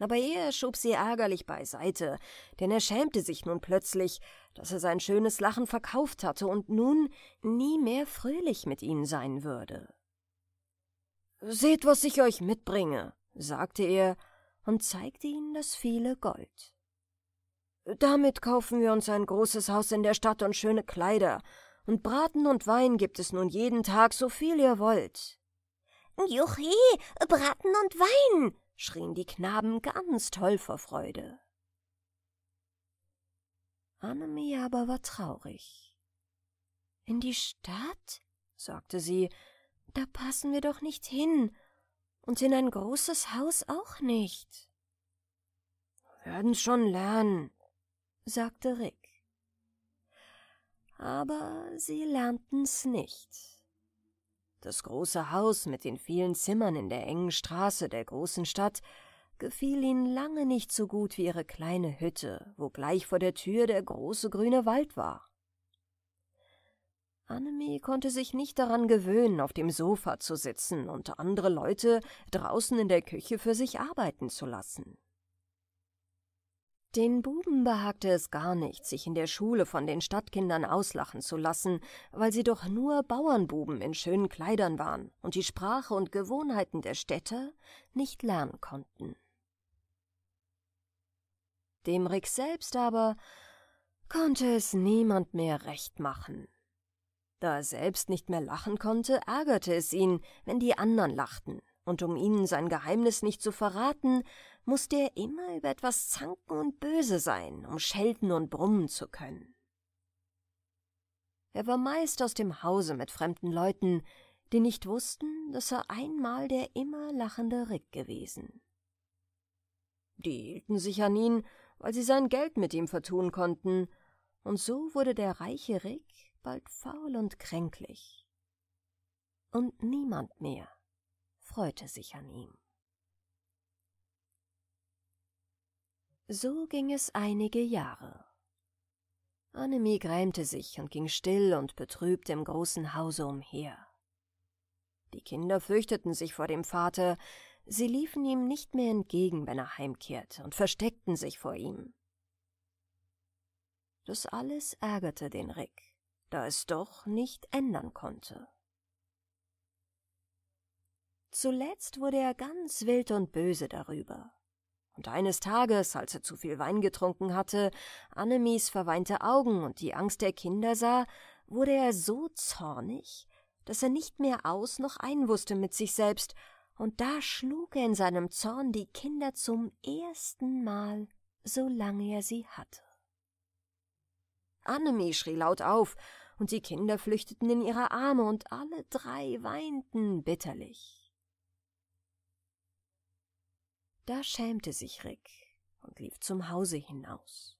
Aber er schob sie ärgerlich beiseite, denn er schämte sich nun plötzlich, dass er sein schönes Lachen verkauft hatte und nun nie mehr fröhlich mit ihnen sein würde. Seht, was ich euch mitbringe, sagte er und zeigte ihnen das viele Gold. Damit kaufen wir uns ein großes Haus in der Stadt und schöne Kleider. Und Braten und Wein gibt es nun jeden Tag, so viel ihr wollt. Juchi, Braten und Wein! schrien die Knaben ganz toll vor Freude. Annemie aber war traurig. In die Stadt? sagte sie, da passen wir doch nicht hin. Und in ein großes Haus auch nicht. Werden's schon lernen, sagte Rick. Aber sie lernten's nicht. Das große Haus mit den vielen Zimmern in der engen Straße der großen Stadt gefiel ihnen lange nicht so gut wie ihre kleine Hütte, wo gleich vor der Tür der große grüne Wald war. Annemie konnte sich nicht daran gewöhnen, auf dem Sofa zu sitzen und andere Leute draußen in der Küche für sich arbeiten zu lassen. Den Buben behagte es gar nicht, sich in der Schule von den Stadtkindern auslachen zu lassen, weil sie doch nur Bauernbuben in schönen Kleidern waren und die Sprache und Gewohnheiten der Städte nicht lernen konnten. Dem Rick selbst aber konnte es niemand mehr recht machen. Da er selbst nicht mehr lachen konnte, ärgerte es ihn, wenn die anderen lachten, und um ihnen sein Geheimnis nicht zu verraten, musste er immer über etwas zanken und böse sein, um schelten und brummen zu können. Er war meist aus dem Hause mit fremden Leuten, die nicht wussten, dass er einmal der immer lachende Rick gewesen. Die hielten sich an ihn, weil sie sein Geld mit ihm vertun konnten, und so wurde der reiche Rick bald faul und kränklich. Und niemand mehr freute sich an ihm. So ging es einige Jahre. Annemie grämte sich und ging still und betrübt im großen Hause umher. Die Kinder fürchteten sich vor dem Vater, sie liefen ihm nicht mehr entgegen, wenn er heimkehrte, und versteckten sich vor ihm. Das alles ärgerte den Rick, da es doch nicht ändern konnte. Zuletzt wurde er ganz wild und böse darüber und eines Tages, als er zu viel Wein getrunken hatte, Annemies verweinte Augen und die Angst der Kinder sah, wurde er so zornig, dass er nicht mehr aus noch ein wusste mit sich selbst, und da schlug er in seinem Zorn die Kinder zum ersten Mal, solange er sie hatte. Annemie schrie laut auf, und die Kinder flüchteten in ihre Arme, und alle drei weinten bitterlich. Da schämte sich Rick und lief zum Hause hinaus.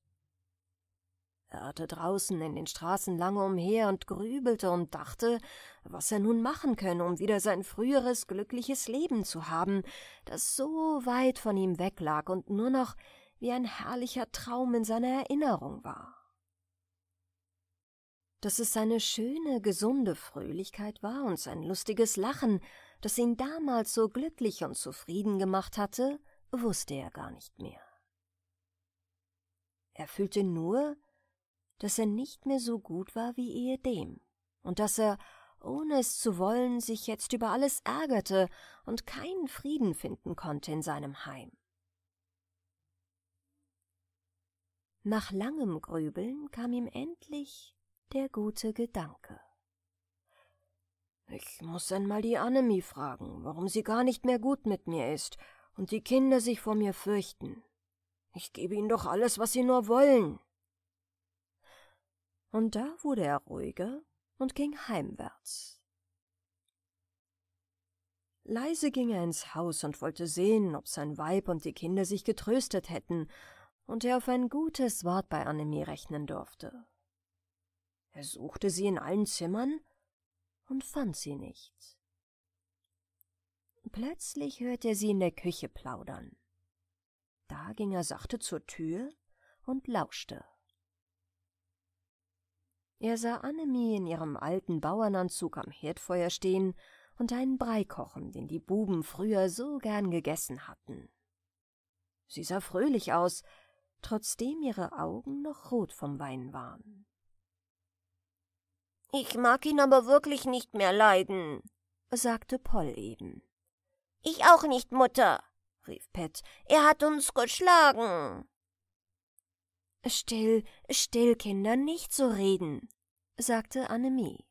Er irrte draußen in den Straßen lange umher und grübelte und dachte, was er nun machen könne, um wieder sein früheres glückliches Leben zu haben, das so weit von ihm weg lag und nur noch wie ein herrlicher Traum in seiner Erinnerung war. Dass es seine schöne, gesunde Fröhlichkeit war und sein lustiges Lachen, das ihn damals so glücklich und zufrieden gemacht hatte, wusste er gar nicht mehr. Er fühlte nur, dass er nicht mehr so gut war wie ehedem und dass er, ohne es zu wollen, sich jetzt über alles ärgerte und keinen Frieden finden konnte in seinem Heim. Nach langem Grübeln kam ihm endlich der gute Gedanke. Ich muss einmal die Annemie fragen, warum sie gar nicht mehr gut mit mir ist und die Kinder sich vor mir fürchten. Ich gebe ihnen doch alles, was sie nur wollen. Und da wurde er ruhiger und ging heimwärts. Leise ging er ins Haus und wollte sehen, ob sein Weib und die Kinder sich getröstet hätten und er auf ein gutes Wort bei Annemie rechnen durfte. Er suchte sie in allen Zimmern und fand sie nicht. Plötzlich hörte er sie in der Küche plaudern. Da ging er sachte zur Tür und lauschte. Er sah Annemie in ihrem alten Bauernanzug am Herdfeuer stehen und einen Brei kochen, den die Buben früher so gern gegessen hatten. Sie sah fröhlich aus, trotzdem ihre Augen noch rot vom Wein waren. Ich mag ihn aber wirklich nicht mehr leiden, sagte Poll eben. Ich auch nicht, Mutter, rief Pet. Er hat uns geschlagen. Still, still, Kinder, nicht so reden, sagte Annemie.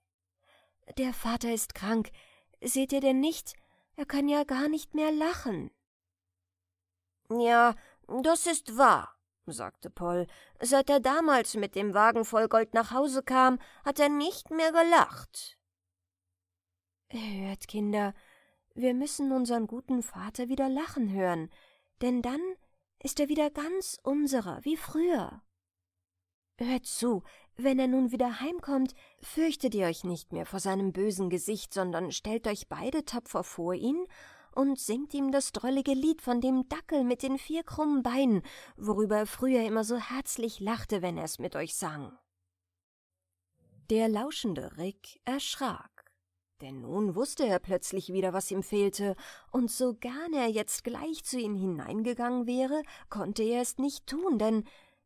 Der Vater ist krank. Seht ihr denn nicht? Er kann ja gar nicht mehr lachen. Ja, das ist wahr, sagte Poll. Seit er damals mit dem Wagen voll Gold nach Hause kam, hat er nicht mehr gelacht. Hört, Kinder, wir müssen unseren guten Vater wieder lachen hören, denn dann ist er wieder ganz unserer, wie früher. Hört zu, wenn er nun wieder heimkommt, fürchtet ihr euch nicht mehr vor seinem bösen Gesicht, sondern stellt euch beide tapfer vor ihn und singt ihm das drollige Lied von dem Dackel mit den vier krummen Beinen, worüber er früher immer so herzlich lachte, wenn er es mit euch sang. Der lauschende Rick erschrak denn nun wusste er plötzlich wieder, was ihm fehlte, und so gern er jetzt gleich zu ihnen hineingegangen wäre, konnte er es nicht tun, denn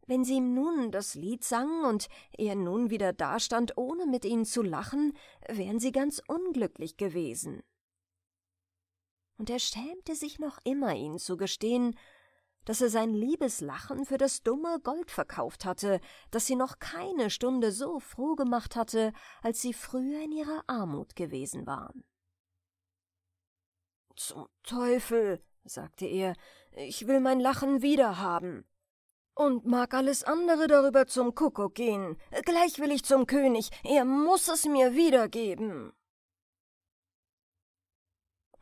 wenn sie ihm nun das Lied sangen und er nun wieder dastand, ohne mit ihnen zu lachen, wären sie ganz unglücklich gewesen. Und er schämte sich noch immer, ihnen zu gestehen, dass er sein liebes Lachen für das dumme Gold verkauft hatte, das sie noch keine Stunde so froh gemacht hatte, als sie früher in ihrer Armut gewesen waren. Zum Teufel, sagte er, ich will mein Lachen wieder haben. Und mag alles andere darüber zum Kuckuck gehen. Gleich will ich zum König, er muß es mir wiedergeben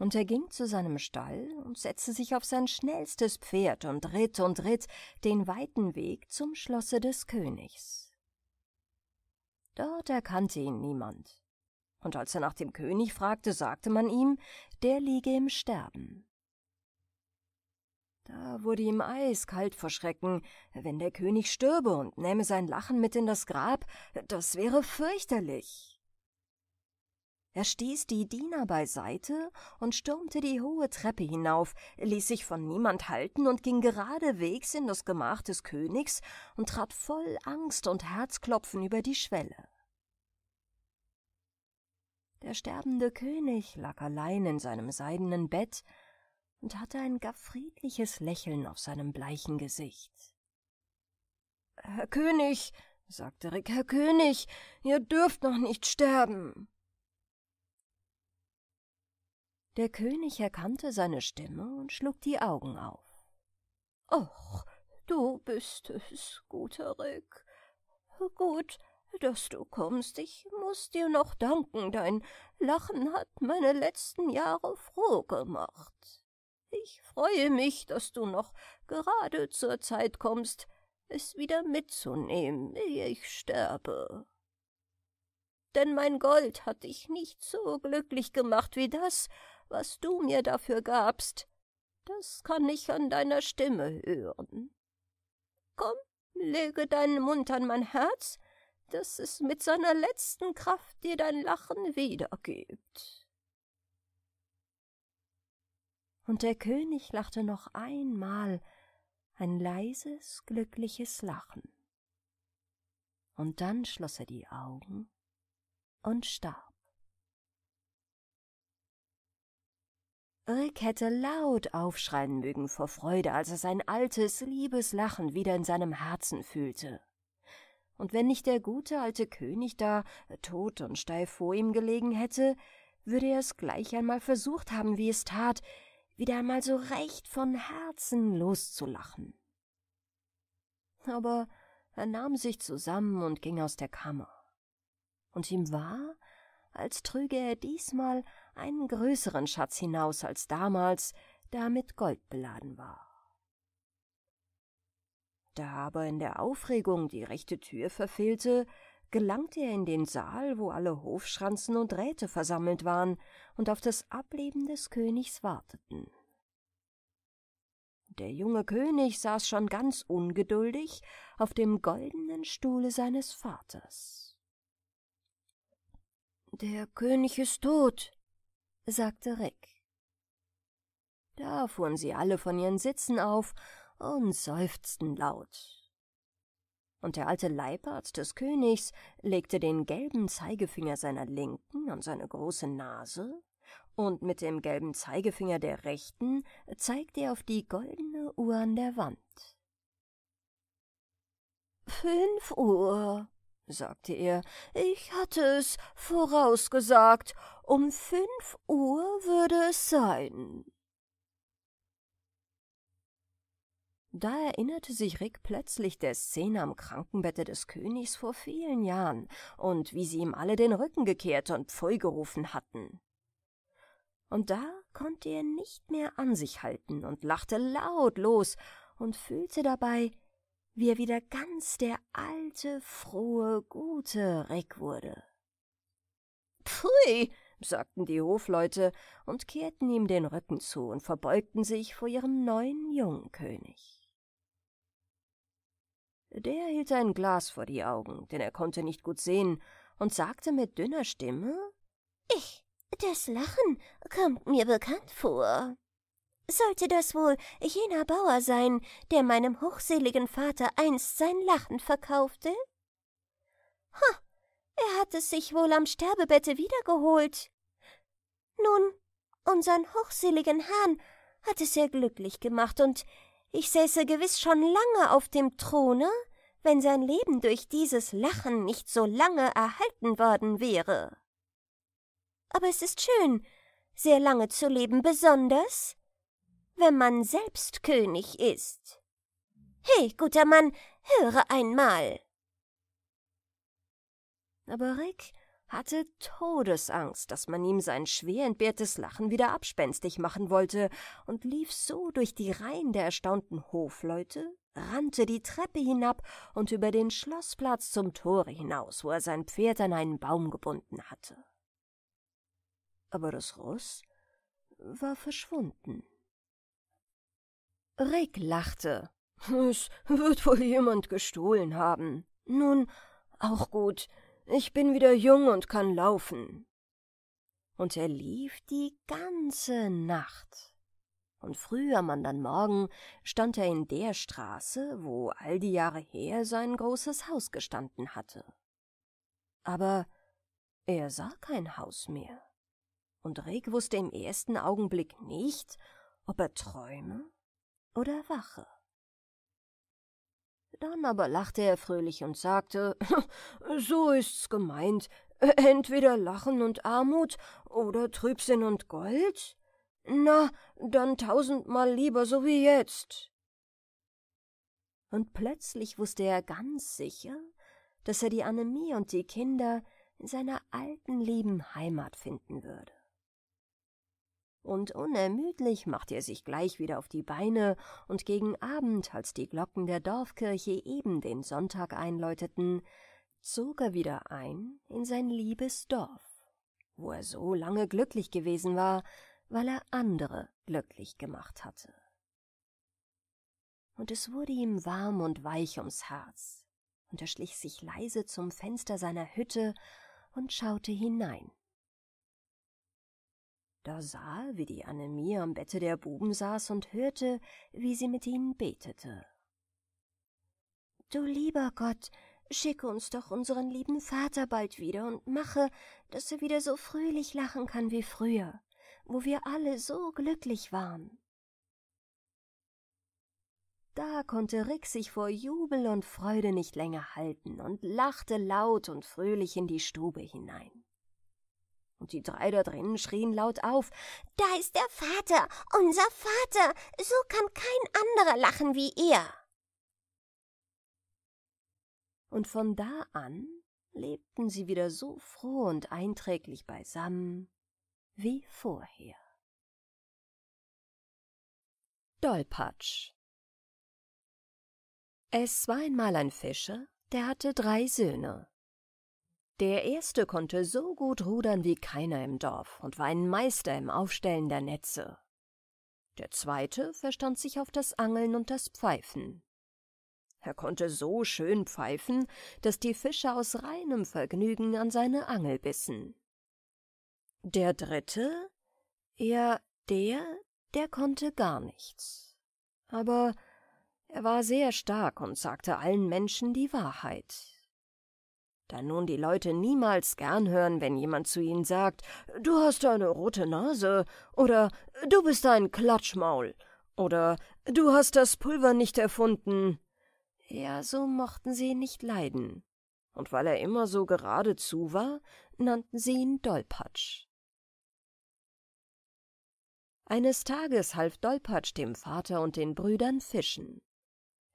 und er ging zu seinem Stall und setzte sich auf sein schnellstes Pferd und ritt und ritt den weiten Weg zum Schlosse des Königs. Dort erkannte ihn niemand, und als er nach dem König fragte, sagte man ihm, der liege im Sterben. Da wurde ihm eiskalt vor Schrecken, wenn der König stürbe und nähme sein Lachen mit in das Grab, das wäre fürchterlich er stieß die Diener beiseite und stürmte die hohe Treppe hinauf, ließ sich von niemand halten und ging geradewegs in das Gemach des Königs und trat voll Angst und Herzklopfen über die Schwelle. Der sterbende König lag allein in seinem seidenen Bett und hatte ein gar friedliches Lächeln auf seinem bleichen Gesicht. Herr König, sagte Rick, Herr König, ihr dürft noch nicht sterben. Der König erkannte seine Stimme und schlug die Augen auf. Och, du bist es, guter Rick. Gut, dass du kommst. Ich muß dir noch danken. Dein Lachen hat meine letzten Jahre froh gemacht. Ich freue mich, dass du noch gerade zur Zeit kommst, es wieder mitzunehmen, ehe ich sterbe. Denn mein Gold hat dich nicht so glücklich gemacht wie das, was du mir dafür gabst, das kann ich an deiner Stimme hören. Komm, lege deinen Mund an mein Herz, dass es mit seiner letzten Kraft dir dein Lachen wiedergibt. Und der König lachte noch einmal, ein leises, glückliches Lachen. Und dann schloss er die Augen und starb. Rick hätte laut aufschreien mögen vor Freude, als er sein altes, liebes Lachen wieder in seinem Herzen fühlte. Und wenn nicht der gute alte König da äh, tot und steif vor ihm gelegen hätte, würde er es gleich einmal versucht haben, wie es tat, wieder einmal so recht von Herzen loszulachen. Aber er nahm sich zusammen und ging aus der Kammer. Und ihm war, als trüge er diesmal einen größeren Schatz hinaus als damals, da mit Gold beladen war. Da aber in der Aufregung die rechte Tür verfehlte, gelangte er in den Saal, wo alle Hofschranzen und Räte versammelt waren und auf das Ableben des Königs warteten. Der junge König saß schon ganz ungeduldig auf dem goldenen Stuhle seines Vaters. Der König ist tot, sagte Rick. Da fuhren sie alle von ihren Sitzen auf und seufzten laut. Und der alte Leibarzt des Königs legte den gelben Zeigefinger seiner Linken an seine große Nase, und mit dem gelben Zeigefinger der Rechten zeigte er auf die goldene Uhr an der Wand. Fünf Uhr, sagte er, ich hatte es vorausgesagt, um fünf Uhr würde es sein. Da erinnerte sich Rick plötzlich der Szene am Krankenbette des Königs vor vielen Jahren und wie sie ihm alle den Rücken gekehrt und Pfui gerufen hatten. Und da konnte er nicht mehr an sich halten und lachte laut los und fühlte dabei, wie er wieder ganz der alte, frohe, gute Rick wurde. Pfui, sagten die Hofleute und kehrten ihm den Rücken zu und verbeugten sich vor ihrem neuen jungen König. Der hielt ein Glas vor die Augen, denn er konnte nicht gut sehen, und sagte mit dünner Stimme Ich, das Lachen kommt mir bekannt vor. Sollte das wohl jener Bauer sein, der meinem hochseligen Vater einst sein Lachen verkaufte? Ha, er hat es sich wohl am Sterbebette wiedergeholt. Nun, unseren hochseligen Herrn hat es sehr glücklich gemacht, und ich säße gewiss schon lange auf dem Throne, wenn sein Leben durch dieses Lachen nicht so lange erhalten worden wäre. Aber es ist schön, sehr lange zu leben, besonders, wenn man selbst König ist. He, guter Mann, höre einmal. Aber Rick hatte Todesangst, dass man ihm sein schwer entbehrtes Lachen wieder abspenstig machen wollte, und lief so durch die Reihen der erstaunten Hofleute, rannte die Treppe hinab und über den Schlossplatz zum Tore hinaus, wo er sein Pferd an einen Baum gebunden hatte. Aber das Ross war verschwunden. Rick lachte. Es wird wohl jemand gestohlen haben. Nun, auch gut. Ich bin wieder jung und kann laufen. Und er lief die ganze Nacht. Und früh am anderen Morgen stand er in der Straße, wo all die Jahre her sein großes Haus gestanden hatte. Aber er sah kein Haus mehr. Und Rick wusste im ersten Augenblick nicht, ob er träume oder Wache. Dann aber lachte er fröhlich und sagte, so ist's gemeint, entweder Lachen und Armut oder Trübsinn und Gold? Na, dann tausendmal lieber so wie jetzt. Und plötzlich wußte er ganz sicher, dass er die Annemie und die Kinder in seiner alten lieben Heimat finden würde und unermüdlich machte er sich gleich wieder auf die Beine, und gegen Abend, als die Glocken der Dorfkirche eben den Sonntag einläuteten, zog er wieder ein in sein liebes Dorf, wo er so lange glücklich gewesen war, weil er andere glücklich gemacht hatte. Und es wurde ihm warm und weich ums Herz, und er schlich sich leise zum Fenster seiner Hütte und schaute hinein da sah, wie die Annemie am Bette der Buben saß und hörte, wie sie mit ihnen betete. Du lieber Gott, schicke uns doch unseren lieben Vater bald wieder und mache, dass er wieder so fröhlich lachen kann wie früher, wo wir alle so glücklich waren. Da konnte Rick sich vor Jubel und Freude nicht länger halten und lachte laut und fröhlich in die Stube hinein und die drei da drinnen schrien laut auf. Da ist der Vater, unser Vater, so kann kein anderer lachen wie er. Und von da an lebten sie wieder so froh und einträglich beisammen wie vorher. Dolpatsch Es war einmal ein Fischer, der hatte drei Söhne. Der erste konnte so gut rudern wie keiner im Dorf und war ein Meister im Aufstellen der Netze. Der zweite verstand sich auf das Angeln und das Pfeifen. Er konnte so schön pfeifen, dass die Fische aus reinem Vergnügen an seine Angel bissen. Der dritte, ja, der, der konnte gar nichts. Aber er war sehr stark und sagte allen Menschen die Wahrheit. Da nun die Leute niemals gern hören, wenn jemand zu ihnen sagt, du hast eine rote Nase oder du bist ein Klatschmaul oder du hast das Pulver nicht erfunden. Ja, so mochten sie ihn nicht leiden. Und weil er immer so geradezu war, nannten sie ihn Dolpatsch. Eines Tages half Dolpatsch dem Vater und den Brüdern fischen.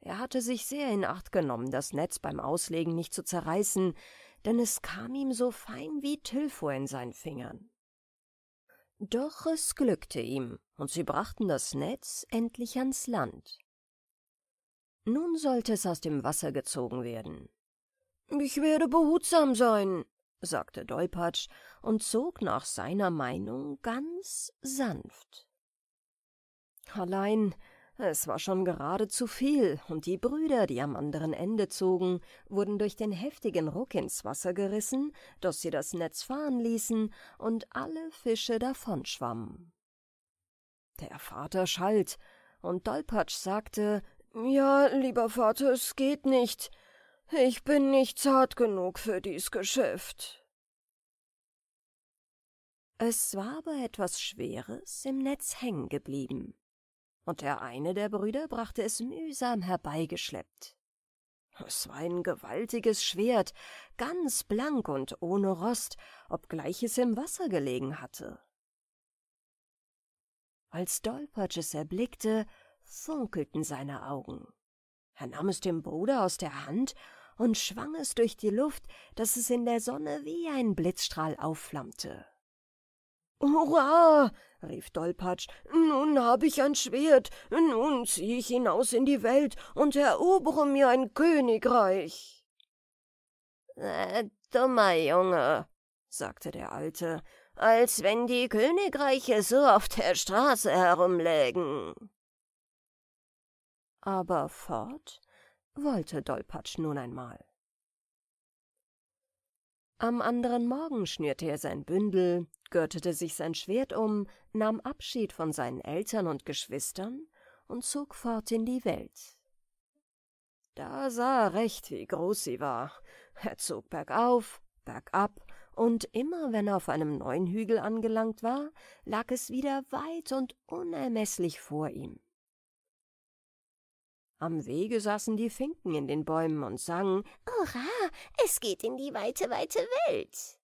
Er hatte sich sehr in Acht genommen, das Netz beim Auslegen nicht zu zerreißen, denn es kam ihm so fein wie Tilfur in seinen Fingern. Doch es glückte ihm, und sie brachten das Netz endlich ans Land. Nun sollte es aus dem Wasser gezogen werden. Ich werde behutsam sein, sagte Dolpatsch und zog nach seiner Meinung ganz sanft. Allein es war schon gerade zu viel, und die Brüder, die am anderen Ende zogen, wurden durch den heftigen Ruck ins Wasser gerissen, dass sie das Netz fahren ließen und alle Fische davonschwammen. Der Vater schalt, und Dolpatsch sagte, »Ja, lieber Vater, es geht nicht. Ich bin nicht zart genug für dies Geschäft.« Es war aber etwas Schweres im Netz hängen geblieben und der eine der Brüder brachte es mühsam herbeigeschleppt. Es war ein gewaltiges Schwert, ganz blank und ohne Rost, obgleich es im Wasser gelegen hatte. Als Dolpatsch es erblickte, funkelten seine Augen. Er nahm es dem Bruder aus der Hand und schwang es durch die Luft, daß es in der Sonne wie ein Blitzstrahl aufflammte. Hurra! rief Dolpatsch, nun habe ich ein Schwert, nun ziehe ich hinaus in die Welt und erobere mir ein Königreich. Äh, dummer Junge, sagte der Alte, als wenn die Königreiche so auf der Straße herumlägen. Aber fort wollte Dolpatsch nun einmal am anderen Morgen schnürte er sein Bündel, gürtete sich sein Schwert um, nahm Abschied von seinen Eltern und Geschwistern und zog fort in die Welt. Da sah er recht, wie groß sie war. Er zog bergauf, bergab, und immer wenn er auf einem neuen Hügel angelangt war, lag es wieder weit und unermeßlich vor ihm. Am Wege saßen die Finken in den Bäumen und sangen Hurra, es geht in die weite, weite Welt.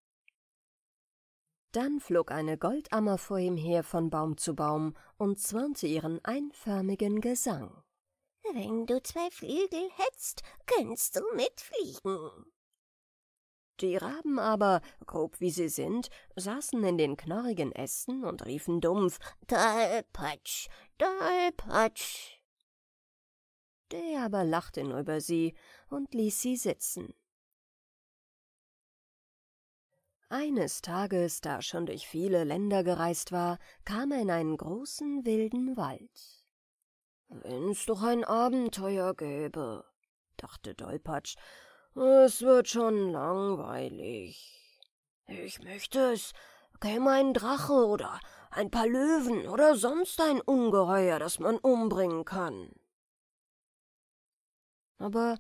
Dann flog eine Goldammer vor ihm her von Baum zu Baum und zwirnte ihren einförmigen Gesang. Wenn du zwei Flügel hättst, könntest du mitfliegen. Die Raben aber, grob wie sie sind, saßen in den knorrigen Ästen und riefen dumpf Tollpatsch, Tollpatsch. Der aber lachte nur über sie und ließ sie sitzen. Eines Tages, da er schon durch viele Länder gereist war, kam er in einen großen wilden Wald. Wenn's doch ein Abenteuer gäbe, dachte Dolpatsch, es wird schon langweilig. Ich möchte es, käme ein Drache oder ein paar Löwen oder sonst ein Ungeheuer, das man umbringen kann aber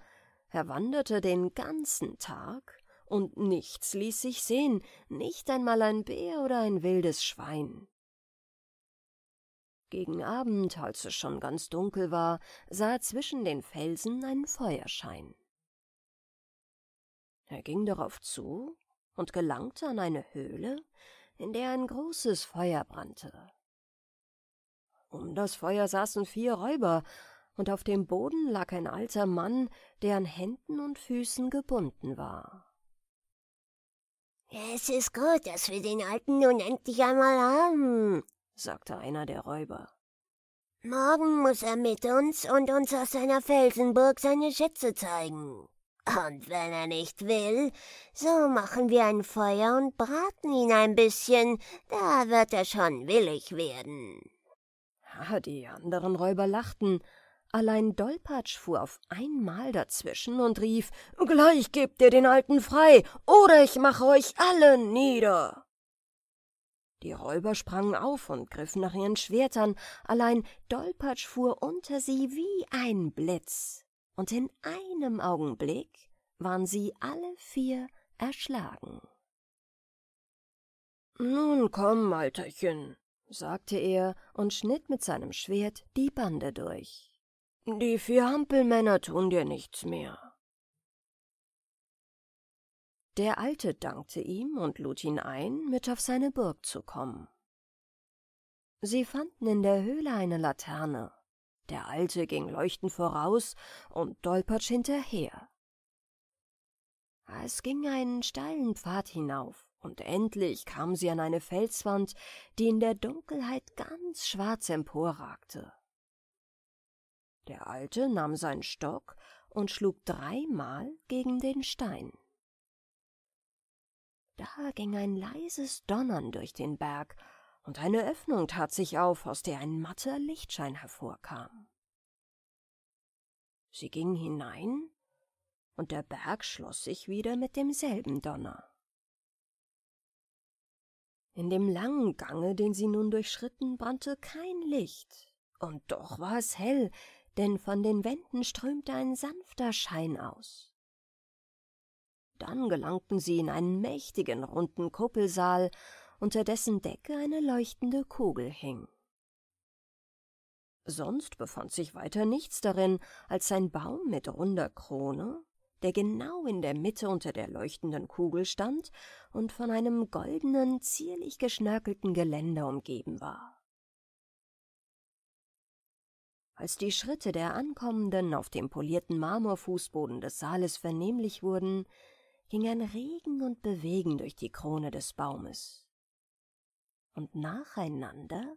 er wanderte den ganzen Tag, und nichts ließ sich sehen, nicht einmal ein Bär oder ein wildes Schwein. Gegen Abend, als es schon ganz dunkel war, sah er zwischen den Felsen einen Feuerschein. Er ging darauf zu und gelangte an eine Höhle, in der ein großes Feuer brannte. Um das Feuer saßen vier Räuber, und auf dem Boden lag ein alter Mann, der an Händen und Füßen gebunden war. Es ist gut, dass wir den Alten nun endlich einmal haben, sagte einer der Räuber. Morgen muss er mit uns und uns aus seiner Felsenburg seine Schätze zeigen. Und wenn er nicht will, so machen wir ein Feuer und braten ihn ein bisschen, da wird er schon willig werden. Ah, die anderen Räuber lachten, allein Dolpatsch fuhr auf einmal dazwischen und rief Gleich gebt ihr den Alten frei, oder ich mache euch alle nieder. Die Räuber sprangen auf und griffen nach ihren Schwertern, allein Dolpatsch fuhr unter sie wie ein Blitz, und in einem Augenblick waren sie alle vier erschlagen. Nun komm, Alterchen, sagte er und schnitt mit seinem Schwert die Bande durch. Die vier Hampelmänner tun dir nichts mehr. Der Alte dankte ihm und lud ihn ein, mit auf seine Burg zu kommen. Sie fanden in der Höhle eine Laterne. Der Alte ging leuchtend voraus und Dolpatsch hinterher. Es ging einen steilen Pfad hinauf, und endlich kam sie an eine Felswand, die in der Dunkelheit ganz schwarz emporragte. Der Alte nahm seinen Stock und schlug dreimal gegen den Stein. Da ging ein leises Donnern durch den Berg, und eine Öffnung tat sich auf, aus der ein matter Lichtschein hervorkam. Sie gingen hinein, und der Berg schloss sich wieder mit demselben Donner. In dem langen Gange, den sie nun durchschritten, brannte kein Licht, und doch war es hell, denn von den Wänden strömte ein sanfter Schein aus. Dann gelangten sie in einen mächtigen, runden Kuppelsaal, unter dessen Decke eine leuchtende Kugel hing. Sonst befand sich weiter nichts darin als ein Baum mit runder Krone, der genau in der Mitte unter der leuchtenden Kugel stand und von einem goldenen, zierlich geschnörkelten Geländer umgeben war. Als die Schritte der Ankommenden auf dem polierten Marmorfußboden des Saales vernehmlich wurden, ging ein Regen und Bewegen durch die Krone des Baumes. Und nacheinander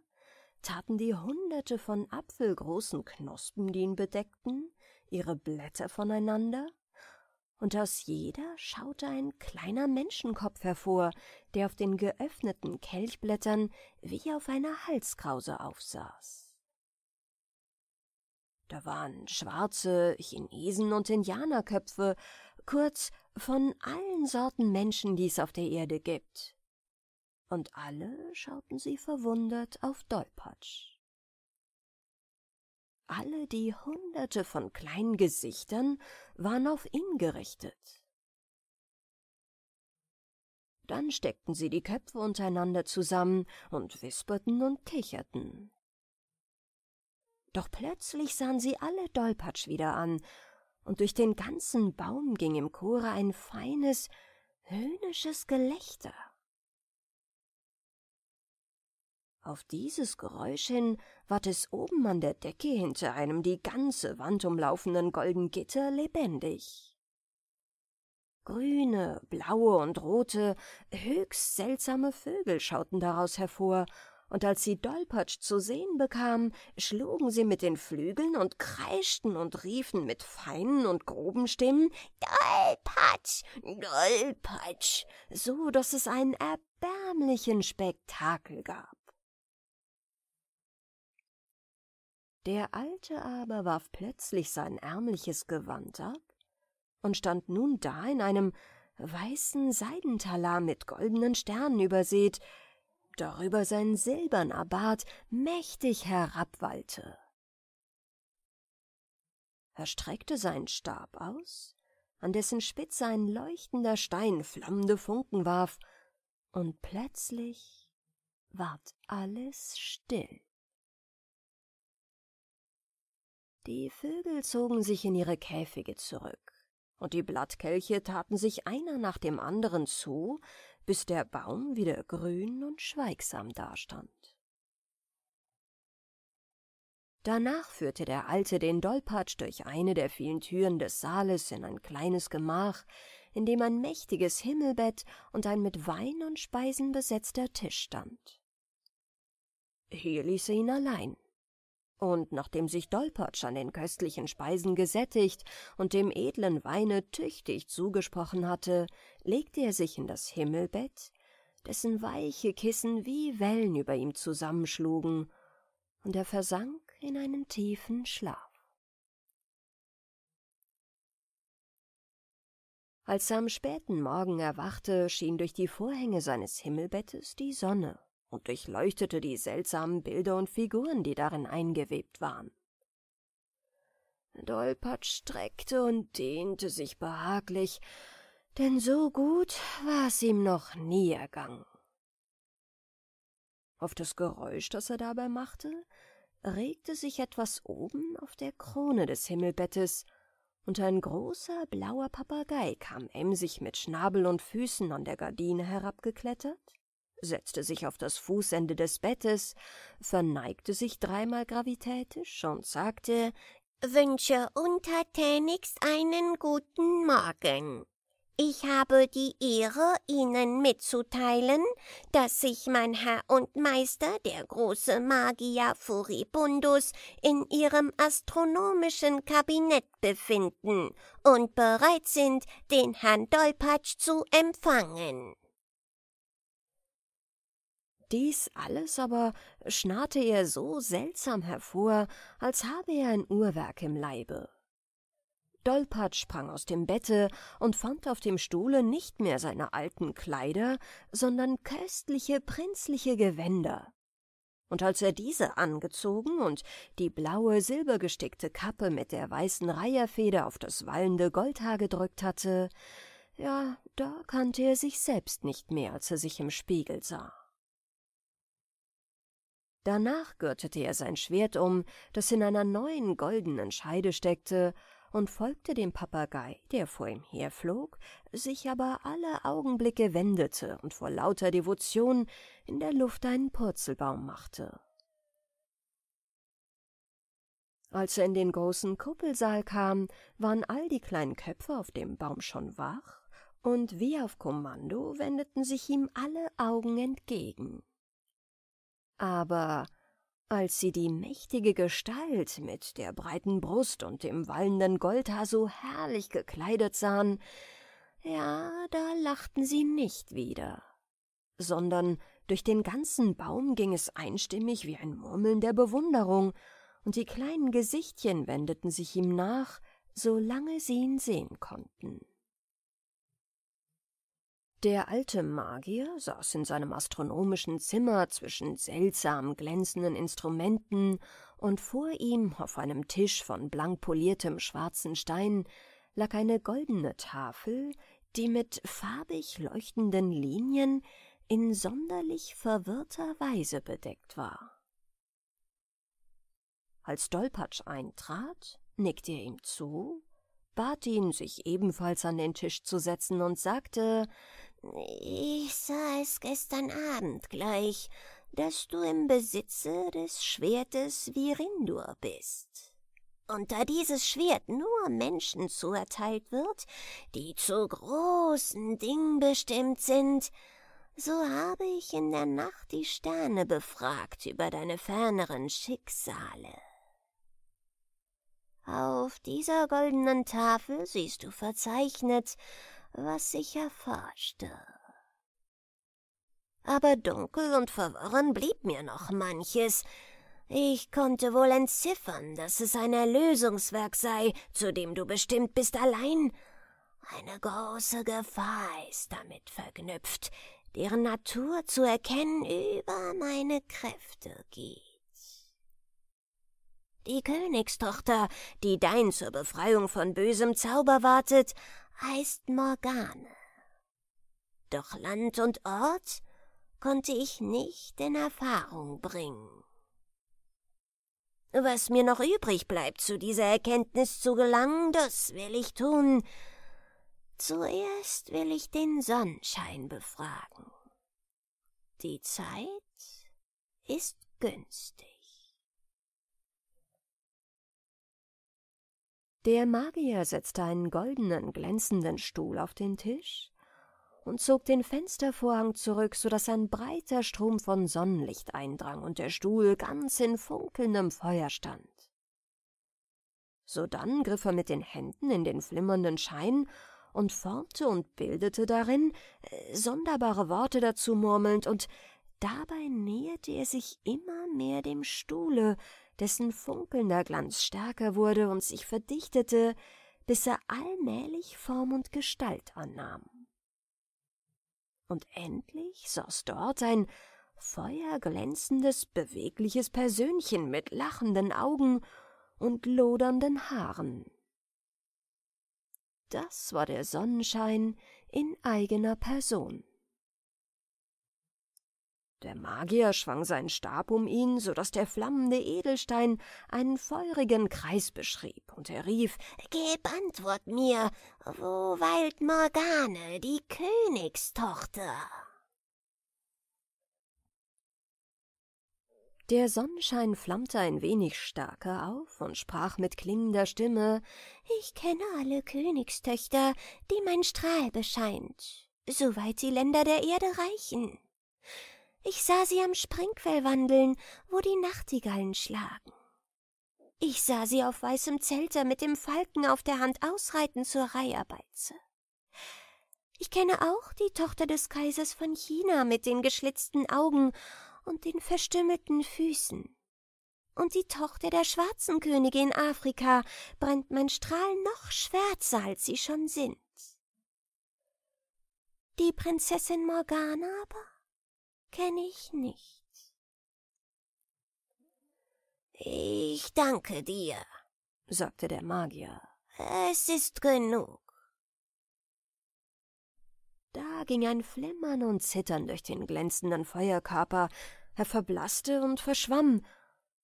taten die hunderte von apfelgroßen Knospen, die ihn bedeckten, ihre Blätter voneinander, und aus jeder schaute ein kleiner Menschenkopf hervor, der auf den geöffneten Kelchblättern wie auf einer Halskrause aufsaß. Da waren Schwarze, Chinesen und Indianerköpfe, kurz von allen Sorten Menschen, die es auf der Erde gibt. Und alle schauten sie verwundert auf Dolpatsch. Alle die Hunderte von kleinen Gesichtern waren auf ihn gerichtet. Dann steckten sie die Köpfe untereinander zusammen und wisperten und kicherten. Doch plötzlich sahen sie alle Dolpatsch wieder an, und durch den ganzen Baum ging im Chore ein feines, höhnisches Gelächter. Auf dieses Geräusch hin ward es oben an der Decke hinter einem die ganze Wand umlaufenden golden Gitter lebendig. Grüne, blaue und rote, höchst seltsame Vögel schauten daraus hervor und als sie Dolpatsch zu sehen bekamen, schlugen sie mit den Flügeln und kreischten und riefen mit feinen und groben Stimmen Dolpatsch, Dolpatsch, so dass es einen erbärmlichen Spektakel gab. Der Alte aber warf plötzlich sein ärmliches Gewand ab und stand nun da in einem weißen Seidentalar mit goldenen Sternen übersät, darüber sein silberner Bart mächtig herabwallte. Er streckte seinen Stab aus, an dessen Spitze ein leuchtender Stein flammende Funken warf, und plötzlich ward alles still. Die Vögel zogen sich in ihre Käfige zurück, und die Blattkelche taten sich einer nach dem anderen zu, bis der Baum wieder grün und schweigsam dastand. Danach führte der Alte den Dolpatsch durch eine der vielen Türen des Saales in ein kleines Gemach, in dem ein mächtiges Himmelbett und ein mit Wein und Speisen besetzter Tisch stand. Hier ließ er ihn allein. Und nachdem sich Dolpatsch an den köstlichen Speisen gesättigt und dem edlen Weine tüchtig zugesprochen hatte, legte er sich in das Himmelbett, dessen weiche Kissen wie Wellen über ihm zusammenschlugen, und er versank in einen tiefen Schlaf. Als er am späten Morgen erwachte, schien durch die Vorhänge seines Himmelbettes die Sonne und durchleuchtete die seltsamen Bilder und Figuren, die darin eingewebt waren. Dolpatsch streckte und dehnte sich behaglich, denn so gut war es ihm noch nie ergangen. Auf das Geräusch, das er dabei machte, regte sich etwas oben auf der Krone des Himmelbettes, und ein großer blauer Papagei kam emsig mit Schnabel und Füßen an der Gardine herabgeklettert setzte sich auf das Fußende des Bettes, verneigte sich dreimal gravitätisch und sagte Wünsche untertänigst einen guten Morgen. Ich habe die Ehre, Ihnen mitzuteilen, dass sich mein Herr und Meister, der große Magier Furibundus, in Ihrem astronomischen Kabinett befinden und bereit sind, den Herrn Dolpatsch zu empfangen. Dies alles aber schnarrte er so seltsam hervor, als habe er ein Uhrwerk im Leibe. Dolpat sprang aus dem Bette und fand auf dem Stuhle nicht mehr seine alten Kleider, sondern köstliche, prinzliche Gewänder. Und als er diese angezogen und die blaue, silbergestickte Kappe mit der weißen Reiherfeder auf das wallende Goldhaar gedrückt hatte, ja, da kannte er sich selbst nicht mehr, als er sich im Spiegel sah. Danach gürtete er sein Schwert um, das in einer neuen goldenen Scheide steckte, und folgte dem Papagei, der vor ihm herflog, sich aber alle Augenblicke wendete und vor lauter Devotion in der Luft einen Purzelbaum machte. Als er in den großen Kuppelsaal kam, waren all die kleinen Köpfe auf dem Baum schon wach, und wie auf Kommando wendeten sich ihm alle Augen entgegen aber als sie die mächtige Gestalt mit der breiten Brust und dem wallenden Goldhaar so herrlich gekleidet sahen, ja, da lachten sie nicht wieder, sondern durch den ganzen Baum ging es einstimmig wie ein Murmeln der Bewunderung, und die kleinen Gesichtchen wendeten sich ihm nach, solange sie ihn sehen konnten der alte Magier saß in seinem astronomischen Zimmer zwischen seltsam glänzenden Instrumenten, und vor ihm, auf einem Tisch von blank poliertem schwarzen Stein, lag eine goldene Tafel, die mit farbig leuchtenden Linien in sonderlich verwirrter Weise bedeckt war. Als Dolpatsch eintrat, nickte er ihm zu, bat ihn, sich ebenfalls an den Tisch zu setzen und sagte, ich sah es gestern Abend gleich, dass du im Besitze des Schwertes Virindur bist. Und da dieses Schwert nur Menschen zuerteilt wird, die zu großen Dingen bestimmt sind, so habe ich in der Nacht die Sterne befragt über deine ferneren Schicksale. Auf dieser goldenen Tafel siehst du verzeichnet, was ich erforschte. Aber dunkel und verworren blieb mir noch manches. Ich konnte wohl entziffern, dass es ein Erlösungswerk sei, zu dem du bestimmt bist allein. Eine große Gefahr ist damit verknüpft, deren Natur zu erkennen über meine Kräfte geht. Die Königstochter, die dein zur Befreiung von bösem Zauber wartet, heißt Morgane. Doch Land und Ort konnte ich nicht in Erfahrung bringen. Was mir noch übrig bleibt, zu dieser Erkenntnis zu gelangen, das will ich tun. Zuerst will ich den Sonnenschein befragen. Die Zeit ist günstig. Der Magier setzte einen goldenen, glänzenden Stuhl auf den Tisch und zog den Fenstervorhang zurück, so daß ein breiter Strom von Sonnenlicht eindrang und der Stuhl ganz in funkelndem Feuer stand. Sodann griff er mit den Händen in den flimmernden Schein und formte und bildete darin, äh, sonderbare Worte dazu murmelnd, und dabei näherte er sich immer mehr dem Stuhle, dessen funkelnder Glanz stärker wurde und sich verdichtete, bis er allmählich Form und Gestalt annahm. Und endlich saß dort ein feuerglänzendes, bewegliches Persönchen mit lachenden Augen und lodernden Haaren. Das war der Sonnenschein in eigener Person. Der Magier schwang seinen Stab um ihn, so daß der flammende Edelstein einen feurigen Kreis beschrieb, und er rief, Geb Antwort mir, wo weilt Morgane, die Königstochter? Der Sonnenschein flammte ein wenig stärker auf und sprach mit klingender Stimme, Ich kenne alle Königstöchter, die mein Strahl bescheint, soweit die Länder der Erde reichen. Ich sah sie am Springquell wandeln, wo die Nachtigallen schlagen. Ich sah sie auf weißem Zelter mit dem Falken auf der Hand ausreiten zur Reiharbeitse. Ich kenne auch die Tochter des Kaisers von China mit den geschlitzten Augen und den verstümmelten Füßen. Und die Tochter der schwarzen Könige in Afrika brennt mein Strahl noch schwärzer, als sie schon sind. Die Prinzessin Morgana aber? kenne ich nicht. Ich danke dir, sagte der Magier. Es ist genug. Da ging ein Flimmern und Zittern durch den glänzenden Feuerkörper. Er verblaßte und verschwamm,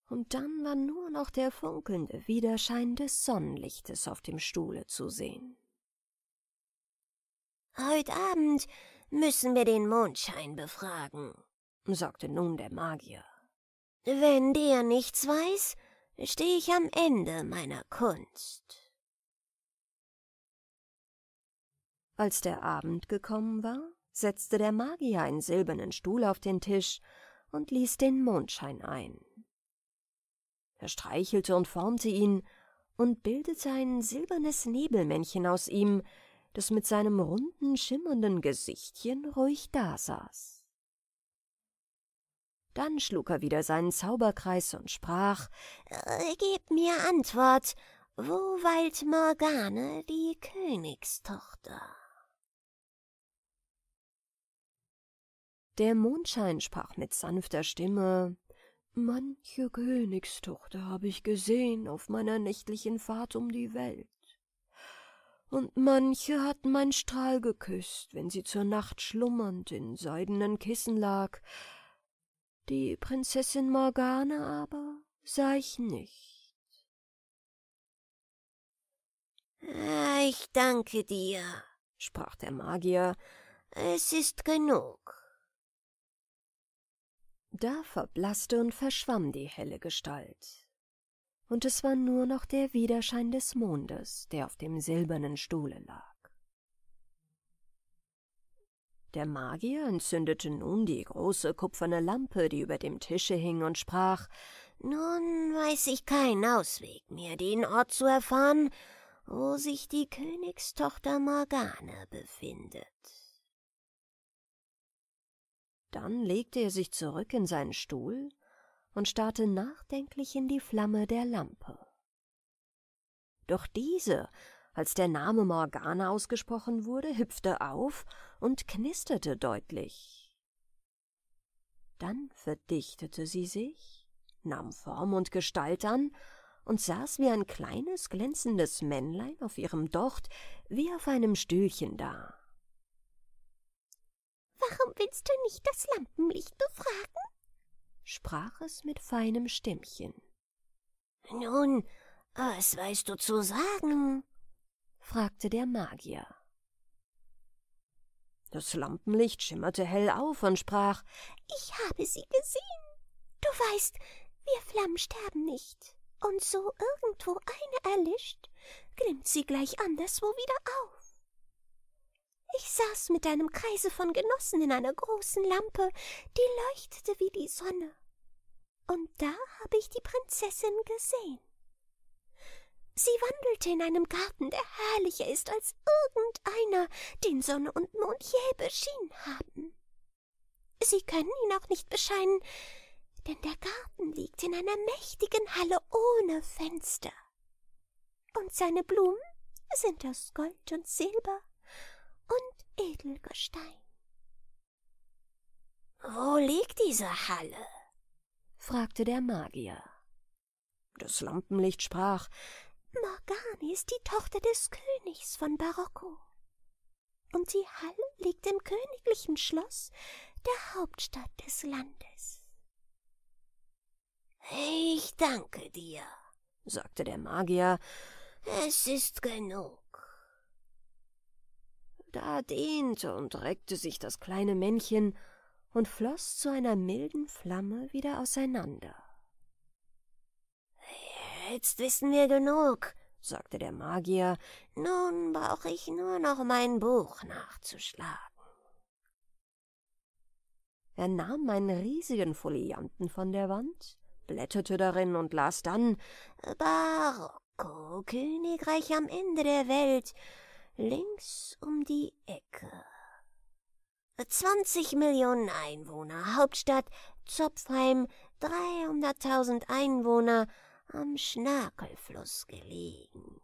und dann war nur noch der funkelnde Widerschein des Sonnenlichtes auf dem Stuhle zu sehen. Heut Abend müssen wir den Mondschein befragen, sagte nun der Magier. Wenn der nichts weiß, stehe ich am Ende meiner Kunst. Als der Abend gekommen war, setzte der Magier einen silbernen Stuhl auf den Tisch und ließ den Mondschein ein. Er streichelte und formte ihn und bildete ein silbernes Nebelmännchen aus ihm, das mit seinem runden, schimmernden Gesichtchen ruhig dasaß. Dann schlug er wieder seinen Zauberkreis und sprach, äh, »Gib mir Antwort, wo weilt Morgane, die Königstochter?« Der Mondschein sprach mit sanfter Stimme, »Manche Königstochter habe ich gesehen auf meiner nächtlichen Fahrt um die Welt und manche hatten meinen Strahl geküsst, wenn sie zur Nacht schlummernd in seidenen Kissen lag. Die Prinzessin Morgane aber sah ich nicht. Ah, ich danke dir, sprach der Magier, es ist genug. Da verblaßte und verschwamm die helle Gestalt und es war nur noch der Widerschein des Mondes, der auf dem silbernen Stuhle lag. Der Magier entzündete nun die große kupferne Lampe, die über dem Tische hing, und sprach Nun weiß ich keinen Ausweg mehr, den Ort zu erfahren, wo sich die Königstochter Morgane befindet. Dann legte er sich zurück in seinen Stuhl und starrte nachdenklich in die Flamme der Lampe. Doch diese, als der Name Morgana ausgesprochen wurde, hüpfte auf und knisterte deutlich. Dann verdichtete sie sich, nahm Form und Gestalt an und saß wie ein kleines, glänzendes Männlein auf ihrem Docht, wie auf einem Stühlchen da. Warum willst du nicht das Lampenlicht befragen? sprach es mit feinem Stimmchen. Nun, was weißt du zu sagen? fragte der Magier. Das Lampenlicht schimmerte hell auf und sprach Ich habe sie gesehen. Du weißt, wir Flammen sterben nicht. Und so irgendwo eine erlischt, glimmt sie gleich anderswo wieder auf. Ich saß mit einem Kreise von Genossen in einer großen Lampe, die leuchtete wie die Sonne. Und da habe ich die Prinzessin gesehen. Sie wandelte in einem Garten, der herrlicher ist als irgendeiner, den Sonne und Mond je beschienen haben. Sie können ihn auch nicht bescheinen, denn der Garten liegt in einer mächtigen Halle ohne Fenster. Und seine Blumen sind aus Gold und Silber und Edelgestein. Wo liegt diese Halle? fragte der Magier. Das Lampenlicht sprach Morgani ist die Tochter des Königs von Barocco. Und die Halle liegt im königlichen Schloss der Hauptstadt des Landes. Ich danke dir, sagte der Magier. Es ist genug. Da dehnte und reckte sich das kleine Männchen und floss zu einer milden Flamme wieder auseinander. Jetzt wissen wir genug, sagte der Magier, nun brauche ich nur noch mein Buch nachzuschlagen. Er nahm einen riesigen Folianten von der Wand, blätterte darin und las dann Barocco, Königreich am Ende der Welt, links um die Ecke. 20 Millionen Einwohner, Hauptstadt Zopfheim, 300.000 Einwohner, am Schnakelfluss gelegen.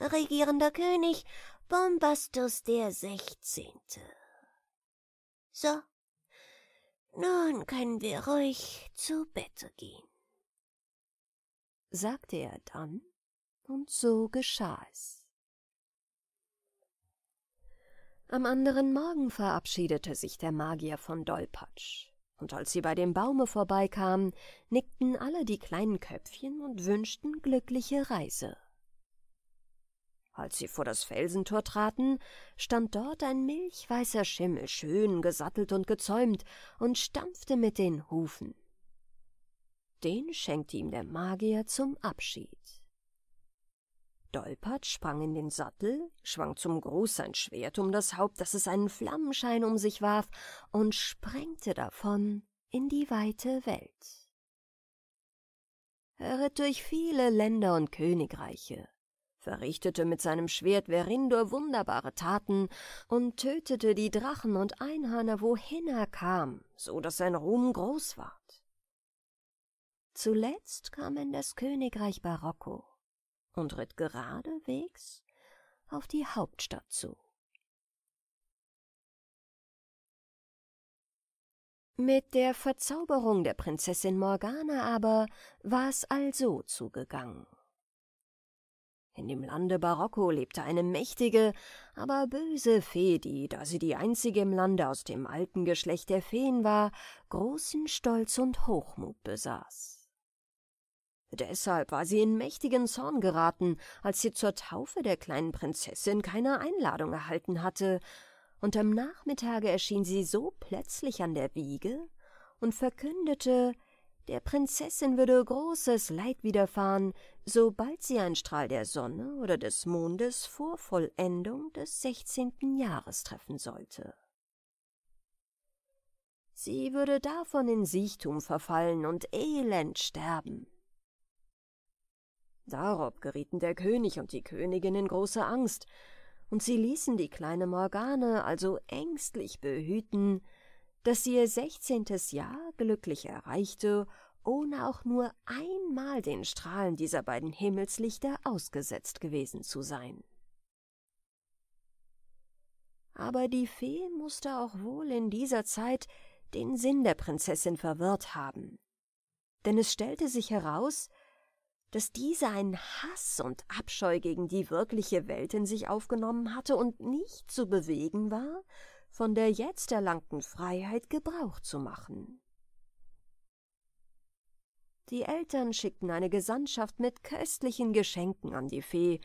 Regierender König Bombastus der Sechzehnte. So, nun können wir ruhig zu Bette gehen, sagte er dann, und so geschah es. Am anderen Morgen verabschiedete sich der Magier von Dolpatsch, und als sie bei dem Baume vorbeikamen, nickten alle die kleinen Köpfchen und wünschten glückliche Reise. Als sie vor das Felsentor traten, stand dort ein milchweißer Schimmel, schön gesattelt und gezäumt, und stampfte mit den Hufen. Den schenkte ihm der Magier zum Abschied gestolpert, sprang in den Sattel, schwang zum Gruß sein Schwert um das Haupt, daß es einen Flammenschein um sich warf, und sprengte davon in die weite Welt. Er ritt durch viele Länder und Königreiche, verrichtete mit seinem Schwert Verindur wunderbare Taten und tötete die Drachen und Einhörner, wohin er kam, so daß sein Ruhm groß ward. Zuletzt kam in das Königreich Barocco, und ritt geradewegs auf die Hauptstadt zu. Mit der Verzauberung der Prinzessin Morgana aber war es also zugegangen. In dem Lande Barocco lebte eine mächtige, aber böse Fee, die, da sie die einzige im Lande aus dem alten Geschlecht der Feen war, großen Stolz und Hochmut besaß. Deshalb war sie in mächtigen Zorn geraten, als sie zur Taufe der kleinen Prinzessin keine Einladung erhalten hatte, und am Nachmittage erschien sie so plötzlich an der Wiege und verkündete, der Prinzessin würde großes Leid widerfahren, sobald sie ein Strahl der Sonne oder des Mondes vor Vollendung des sechzehnten Jahres treffen sollte. Sie würde davon in Siechtum verfallen und elend sterben. Darob gerieten der König und die Königin in große Angst, und sie ließen die kleine Morgane also ängstlich behüten, dass sie ihr sechzehntes Jahr glücklich erreichte, ohne auch nur einmal den Strahlen dieser beiden Himmelslichter ausgesetzt gewesen zu sein. Aber die Fee musste auch wohl in dieser Zeit den Sinn der Prinzessin verwirrt haben, denn es stellte sich heraus, dass diese einen Hass und Abscheu gegen die wirkliche Welt in sich aufgenommen hatte und nicht zu bewegen war, von der jetzt erlangten Freiheit Gebrauch zu machen. Die Eltern schickten eine Gesandtschaft mit köstlichen Geschenken an die Fee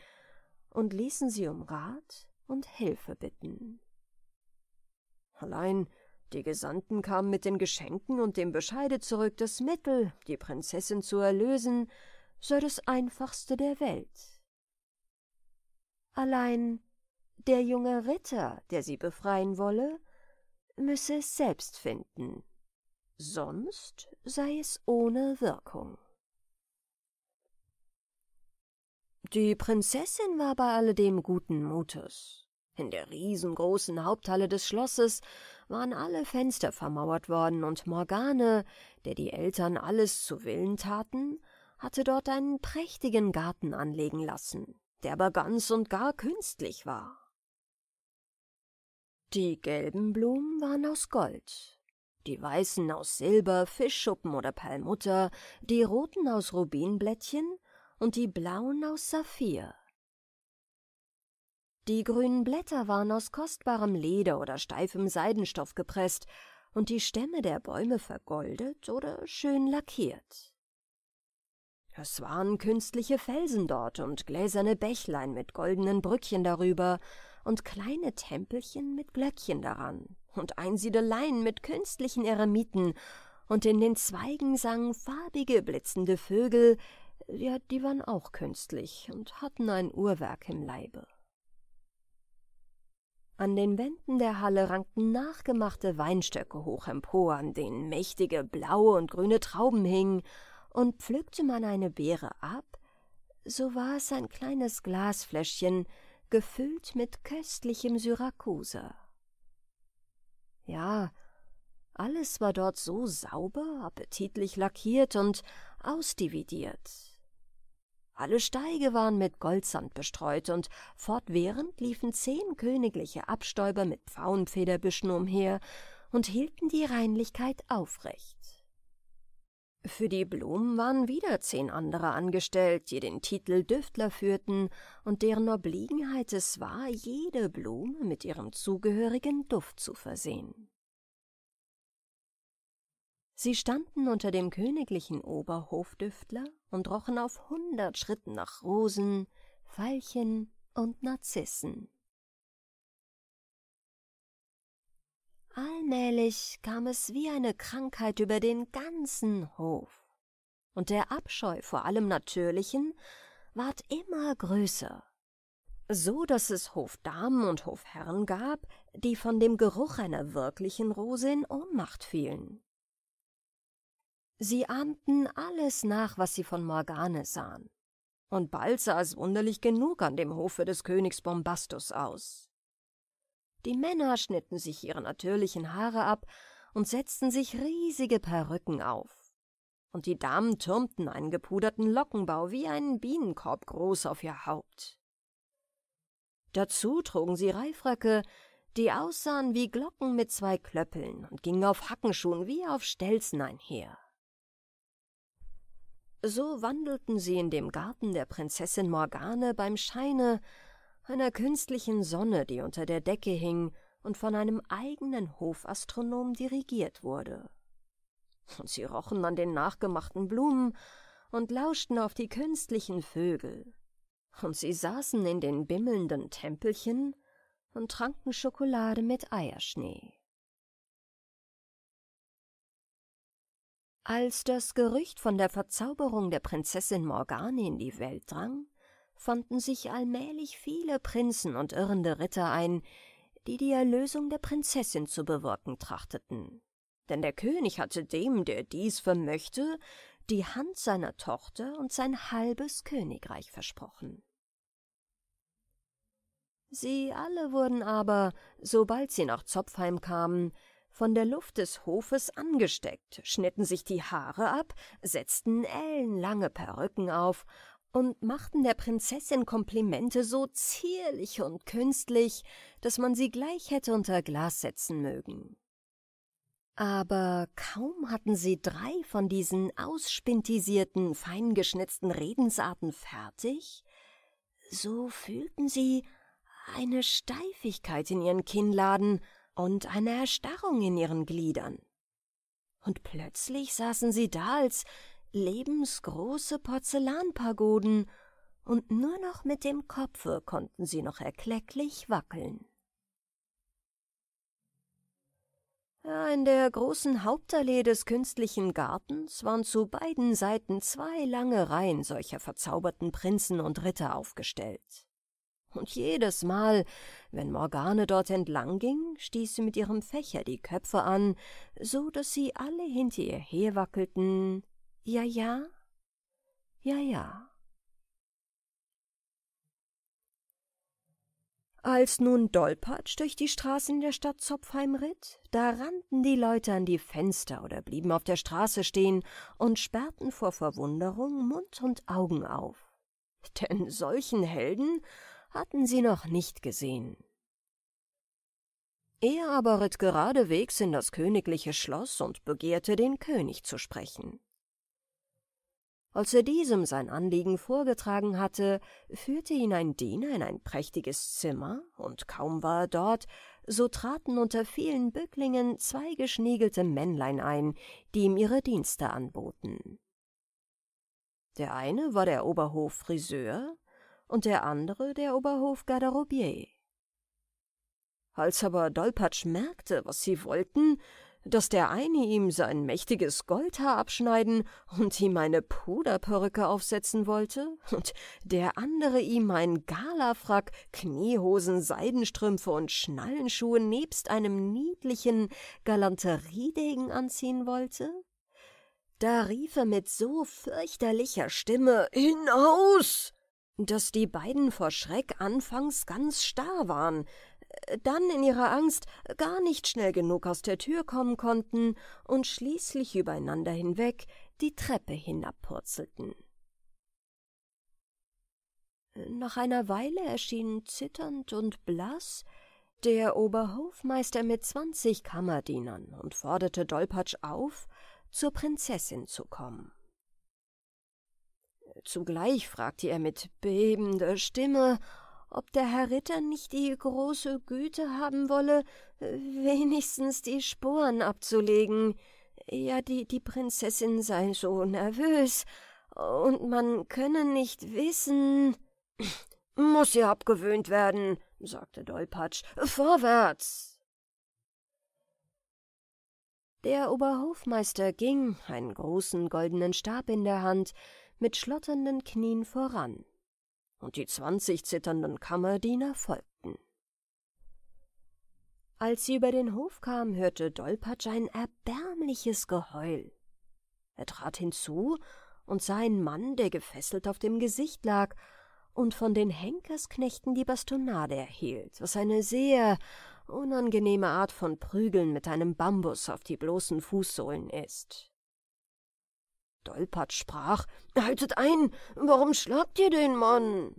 und ließen sie um Rat und Hilfe bitten. Allein die Gesandten kamen mit den Geschenken und dem Bescheide zurück, das Mittel, die Prinzessin zu erlösen, sei das einfachste der Welt. Allein der junge Ritter, der sie befreien wolle, müsse es selbst finden, sonst sei es ohne Wirkung. Die Prinzessin war bei alledem guten Mutes. In der riesengroßen Haupthalle des Schlosses waren alle Fenster vermauert worden, und Morgane, der die Eltern alles zu Willen taten, hatte dort einen prächtigen Garten anlegen lassen, der aber ganz und gar künstlich war. Die gelben Blumen waren aus Gold, die weißen aus Silber, Fischschuppen oder Perlmutter, die roten aus Rubinblättchen und die blauen aus Saphir. Die grünen Blätter waren aus kostbarem Leder oder steifem Seidenstoff gepresst und die Stämme der Bäume vergoldet oder schön lackiert. Es waren künstliche Felsen dort und gläserne Bächlein mit goldenen Brückchen darüber und kleine Tempelchen mit Glöckchen daran und Einsiedeleien mit künstlichen Eremiten und in den Zweigen sangen farbige, blitzende Vögel, ja, die waren auch künstlich und hatten ein Uhrwerk im Leibe. An den Wänden der Halle rankten nachgemachte Weinstöcke hoch empor, an denen mächtige blaue und grüne Trauben hingen, und pflückte man eine Beere ab, so war es ein kleines Glasfläschchen, gefüllt mit köstlichem Syrakuser. Ja, alles war dort so sauber, appetitlich lackiert und ausdividiert. Alle Steige waren mit Goldsand bestreut und fortwährend liefen zehn königliche Abstäuber mit Pfauenfederbüschen umher und hielten die Reinlichkeit aufrecht. Für die Blumen waren wieder zehn andere angestellt, die den Titel Düftler führten und deren Obliegenheit es war, jede Blume mit ihrem zugehörigen Duft zu versehen. Sie standen unter dem königlichen Oberhofdüftler und rochen auf hundert Schritten nach Rosen, Veilchen und Narzissen. Allmählich kam es wie eine Krankheit über den ganzen Hof, und der Abscheu vor allem Natürlichen ward immer größer, so dass es Hofdamen und Hofherren gab, die von dem Geruch einer wirklichen Rose in Ohnmacht fielen. Sie ahmten alles nach, was sie von Morgane sahen, und bald sah es wunderlich genug an dem Hofe des Königs Bombastus aus. Die Männer schnitten sich ihre natürlichen Haare ab und setzten sich riesige Perücken auf. Und die Damen türmten einen gepuderten Lockenbau wie einen Bienenkorb groß auf ihr Haupt. Dazu trugen sie Reifröcke, die aussahen wie Glocken mit zwei Klöppeln und gingen auf Hackenschuhen wie auf Stelzen einher. So wandelten sie in dem Garten der Prinzessin Morgane beim Scheine einer künstlichen Sonne, die unter der Decke hing und von einem eigenen Hofastronom dirigiert wurde. Und sie rochen an den nachgemachten Blumen und lauschten auf die künstlichen Vögel. Und sie saßen in den bimmelnden Tempelchen und tranken Schokolade mit Eierschnee. Als das Gerücht von der Verzauberung der Prinzessin Morgane in die Welt drang, fanden sich allmählich viele Prinzen und irrende Ritter ein, die die Erlösung der Prinzessin zu bewirken trachteten. Denn der König hatte dem, der dies vermöchte, die Hand seiner Tochter und sein halbes Königreich versprochen. Sie alle wurden aber, sobald sie nach Zopfheim kamen, von der Luft des Hofes angesteckt, schnitten sich die Haare ab, setzten ellenlange Perücken auf und machten der Prinzessin Komplimente so zierlich und künstlich, dass man sie gleich hätte unter Glas setzen mögen. Aber kaum hatten sie drei von diesen ausspintisierten, feingeschnitzten Redensarten fertig, so fühlten sie eine Steifigkeit in ihren Kinnladen und eine Erstarrung in ihren Gliedern. Und plötzlich saßen sie da, als lebensgroße Porzellanpagoden, und nur noch mit dem Kopfe konnten sie noch erklecklich wackeln. In der großen Hauptallee des künstlichen Gartens waren zu beiden Seiten zwei lange Reihen solcher verzauberten Prinzen und Ritter aufgestellt. Und jedes Mal, wenn Morgane dort entlang ging, stieß sie mit ihrem Fächer die Köpfe an, so dass sie alle hinter ihr herwackelten, ja, ja, ja, ja. Als nun Dolpatsch durch die Straßen der Stadt Zopfheim ritt, da rannten die Leute an die Fenster oder blieben auf der Straße stehen und sperrten vor Verwunderung Mund und Augen auf. Denn solchen Helden hatten sie noch nicht gesehen. Er aber ritt geradewegs in das königliche Schloss und begehrte, den König zu sprechen. Als er diesem sein Anliegen vorgetragen hatte, führte ihn ein Diener in ein prächtiges Zimmer, und kaum war er dort, so traten unter vielen Bücklingen zwei geschniegelte Männlein ein, die ihm ihre Dienste anboten. Der eine war der Oberhof Friseur, und der andere der Oberhof Garderobier. Als aber Dolpatsch merkte, was sie wollten, daß der eine ihm sein mächtiges Goldhaar abschneiden und ihm eine Puderperücke aufsetzen wollte und der andere ihm einen Galafrack, Kniehosen, Seidenstrümpfe und Schnallenschuhe nebst einem niedlichen Galanteriedegen anziehen wollte? Da rief er mit so fürchterlicher Stimme hinaus, dass die beiden vor Schreck anfangs ganz starr waren, dann in ihrer Angst gar nicht schnell genug aus der Tür kommen konnten und schließlich übereinander hinweg die Treppe hinabpurzelten. Nach einer Weile erschien zitternd und blass der Oberhofmeister mit zwanzig Kammerdienern und forderte Dolpatsch auf, zur Prinzessin zu kommen. Zugleich fragte er mit bebender Stimme, ob der Herr Ritter nicht die große Güte haben wolle, äh, wenigstens die Sporen abzulegen. Ja, die, die Prinzessin sei so nervös, und man könne nicht wissen. Muss sie abgewöhnt werden, sagte Dolpatsch. Vorwärts! Der Oberhofmeister ging, einen großen goldenen Stab in der Hand, mit schlotternden Knien voran und die zwanzig zitternden Kammerdiener folgten. Als sie über den Hof kam, hörte Dolpatsch ein erbärmliches Geheul. Er trat hinzu und sah einen Mann, der gefesselt auf dem Gesicht lag und von den Henkersknechten die Bastonade erhielt, was eine sehr unangenehme Art von Prügeln mit einem Bambus auf die bloßen Fußsohlen ist. Dolpert sprach Haltet ein, warum schlagt ihr den Mann?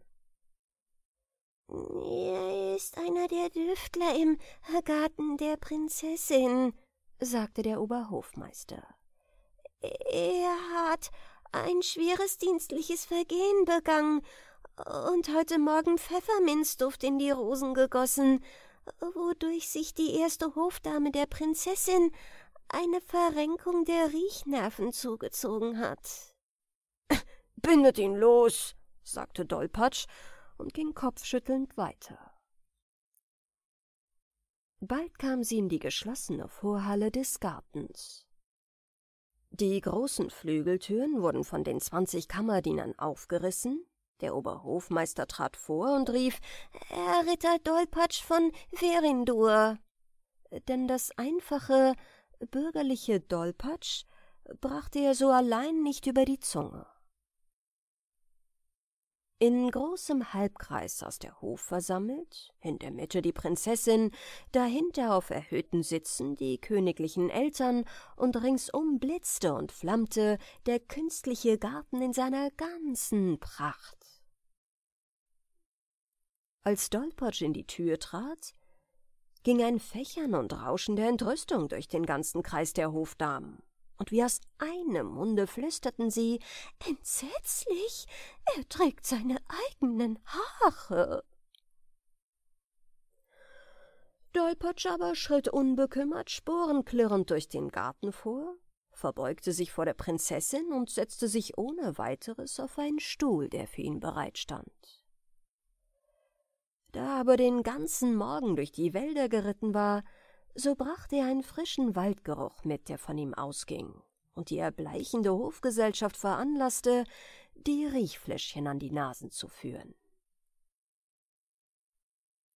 Er ist einer der Düftler im Garten der Prinzessin, sagte der Oberhofmeister. Er hat ein schweres dienstliches Vergehen begangen und heute Morgen Pfefferminzduft in die Rosen gegossen, wodurch sich die erste Hofdame der Prinzessin eine Verrenkung der Riechnerven zugezogen hat. Bindet ihn los, sagte Dolpatsch und ging kopfschüttelnd weiter. Bald kam sie in die geschlossene Vorhalle des Gartens. Die großen Flügeltüren wurden von den zwanzig Kammerdienern aufgerissen, der Oberhofmeister trat vor und rief, Herr Ritter Dolpatsch von Verindur. Denn das einfache bürgerliche Dolpatsch brachte er so allein nicht über die Zunge. In großem Halbkreis aus der Hof versammelt, in der Mitte die Prinzessin, dahinter auf erhöhten Sitzen die königlichen Eltern und ringsum blitzte und flammte der künstliche Garten in seiner ganzen Pracht. Als Dolpatsch in die Tür trat, ging ein Fächern und Rauschen der Entrüstung durch den ganzen Kreis der Hofdamen. Und wie aus einem Munde flüsterten sie, »Entsetzlich! Er trägt seine eigenen Haare!« Dolpatsch aber schritt unbekümmert, sporenklirrend durch den Garten vor, verbeugte sich vor der Prinzessin und setzte sich ohne weiteres auf einen Stuhl, der für ihn bereitstand. Da aber den ganzen Morgen durch die Wälder geritten war, so brachte er einen frischen Waldgeruch mit, der von ihm ausging, und die erbleichende Hofgesellschaft veranlasste, die Riechfläschchen an die Nasen zu führen.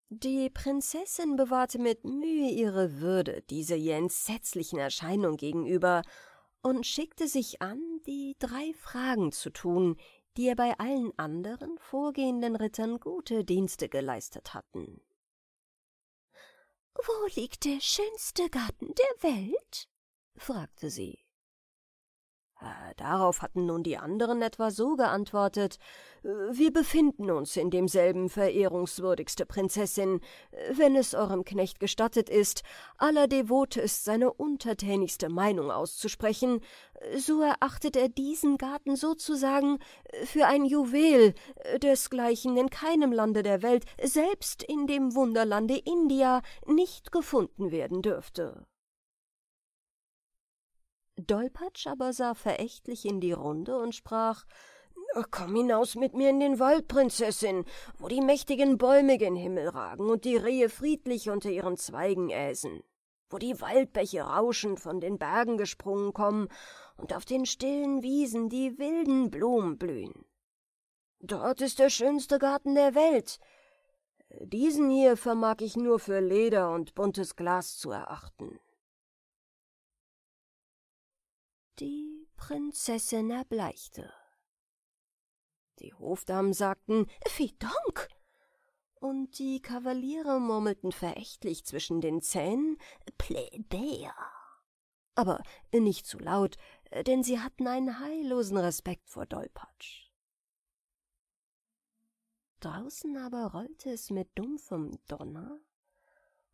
Die Prinzessin bewahrte mit Mühe ihre Würde dieser ihr entsetzlichen Erscheinung gegenüber und schickte sich an, die drei Fragen zu tun, die ihr bei allen anderen vorgehenden Rittern gute Dienste geleistet hatten. Wo liegt der schönste Garten der Welt? fragte sie. Äh, darauf hatten nun die anderen etwa so geantwortet äh, Wir befinden uns in demselben, verehrungswürdigste Prinzessin, äh, wenn es eurem Knecht gestattet ist, aller Devote ist seine untertänigste Meinung auszusprechen, so erachtet er diesen Garten sozusagen für ein Juwel, desgleichen in keinem Lande der Welt, selbst in dem Wunderlande India, nicht gefunden werden dürfte. Dolpatsch aber sah verächtlich in die Runde und sprach Komm hinaus mit mir in den Wald, Prinzessin, wo die mächtigen Bäume gen Himmel ragen und die Rehe friedlich unter ihren Zweigen äsen, wo die Waldbäche rauschend von den Bergen gesprungen kommen und auf den stillen Wiesen die wilden Blumen blühen. Dort ist der schönste Garten der Welt. Diesen hier vermag ich nur für Leder und buntes Glas zu erachten. Die Prinzessin erbleichte. Die Hofdamen sagten Vieh Dank und die Kavaliere murmelten verächtlich zwischen den Zähnen Plebejer. Aber nicht zu laut, denn sie hatten einen heillosen Respekt vor Dolpatsch. Draußen aber rollte es mit dumpfem Donner,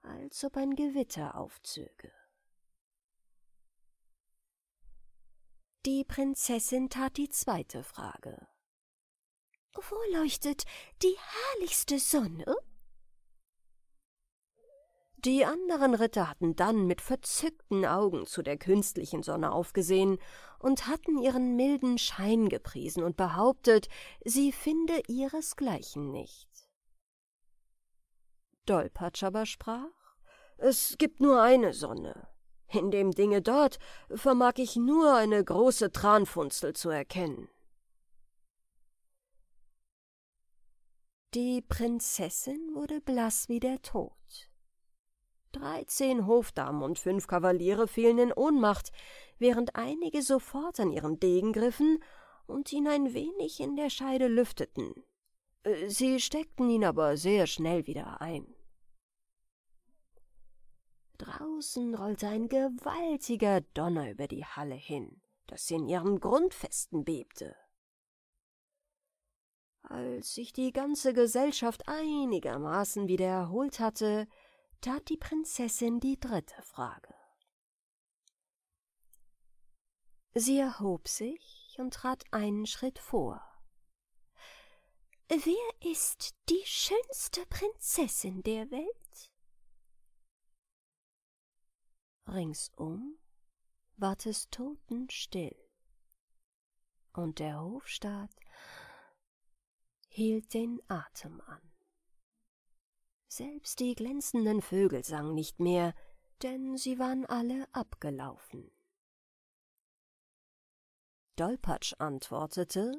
als ob ein Gewitter aufzöge. Die Prinzessin tat die zweite Frage. Wo leuchtet die herrlichste Sonne? Die anderen Ritter hatten dann mit verzückten Augen zu der künstlichen Sonne aufgesehen und hatten ihren milden Schein gepriesen und behauptet, sie finde ihresgleichen nicht. Dolpatsch aber sprach, es gibt nur eine Sonne, in dem Dinge dort vermag ich nur eine große Tranfunzel zu erkennen. Die Prinzessin wurde blass wie der Tod. Dreizehn Hofdamen und fünf Kavaliere fielen in Ohnmacht, während einige sofort an ihren Degen griffen und ihn ein wenig in der Scheide lüfteten. Äh, sie steckten ihn aber sehr schnell wieder ein draußen rollte ein gewaltiger Donner über die Halle hin, daß sie in ihren Grundfesten bebte. Als sich die ganze Gesellschaft einigermaßen wieder erholt hatte, tat die Prinzessin die dritte Frage. Sie erhob sich und trat einen Schritt vor. Wer ist die schönste Prinzessin der Welt? ringsum ward es totenstill und der hofstaat hielt den atem an selbst die glänzenden vögel sangen nicht mehr denn sie waren alle abgelaufen dolpatsch antwortete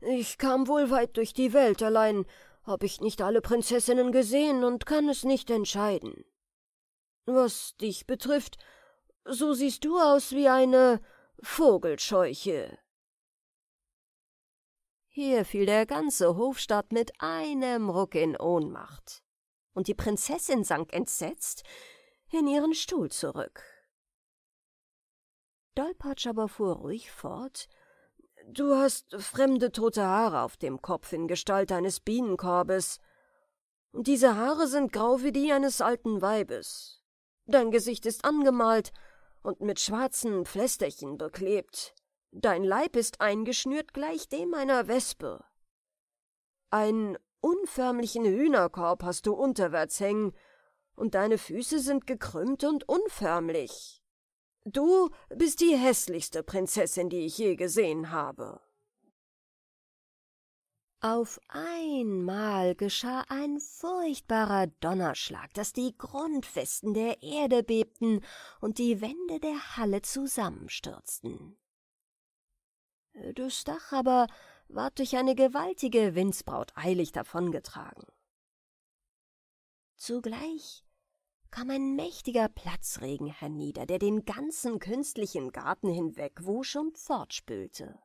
ich kam wohl weit durch die welt allein hab ich nicht alle prinzessinnen gesehen und kann es nicht entscheiden was dich betrifft, so siehst du aus wie eine Vogelscheuche. Hier fiel der ganze Hofstaat mit einem Ruck in Ohnmacht, und die Prinzessin sank entsetzt in ihren Stuhl zurück. Dolpatsch aber fuhr ruhig fort, Du hast fremde tote Haare auf dem Kopf in Gestalt eines Bienenkorbes. Diese Haare sind grau wie die eines alten Weibes. Dein Gesicht ist angemalt und mit schwarzen Pflästerchen beklebt. Dein Leib ist eingeschnürt gleich dem einer Wespe. Einen unförmlichen Hühnerkorb hast du unterwärts hängen, und deine Füße sind gekrümmt und unförmlich. Du bist die hässlichste Prinzessin, die ich je gesehen habe. Auf einmal geschah ein furchtbarer Donnerschlag, daß die Grundfesten der Erde bebten und die Wände der Halle zusammenstürzten. Das Dach aber ward durch eine gewaltige Windsbraut eilig davongetragen. Zugleich kam ein mächtiger Platzregen hernieder, der den ganzen künstlichen Garten hinweg wusch und fortspülte.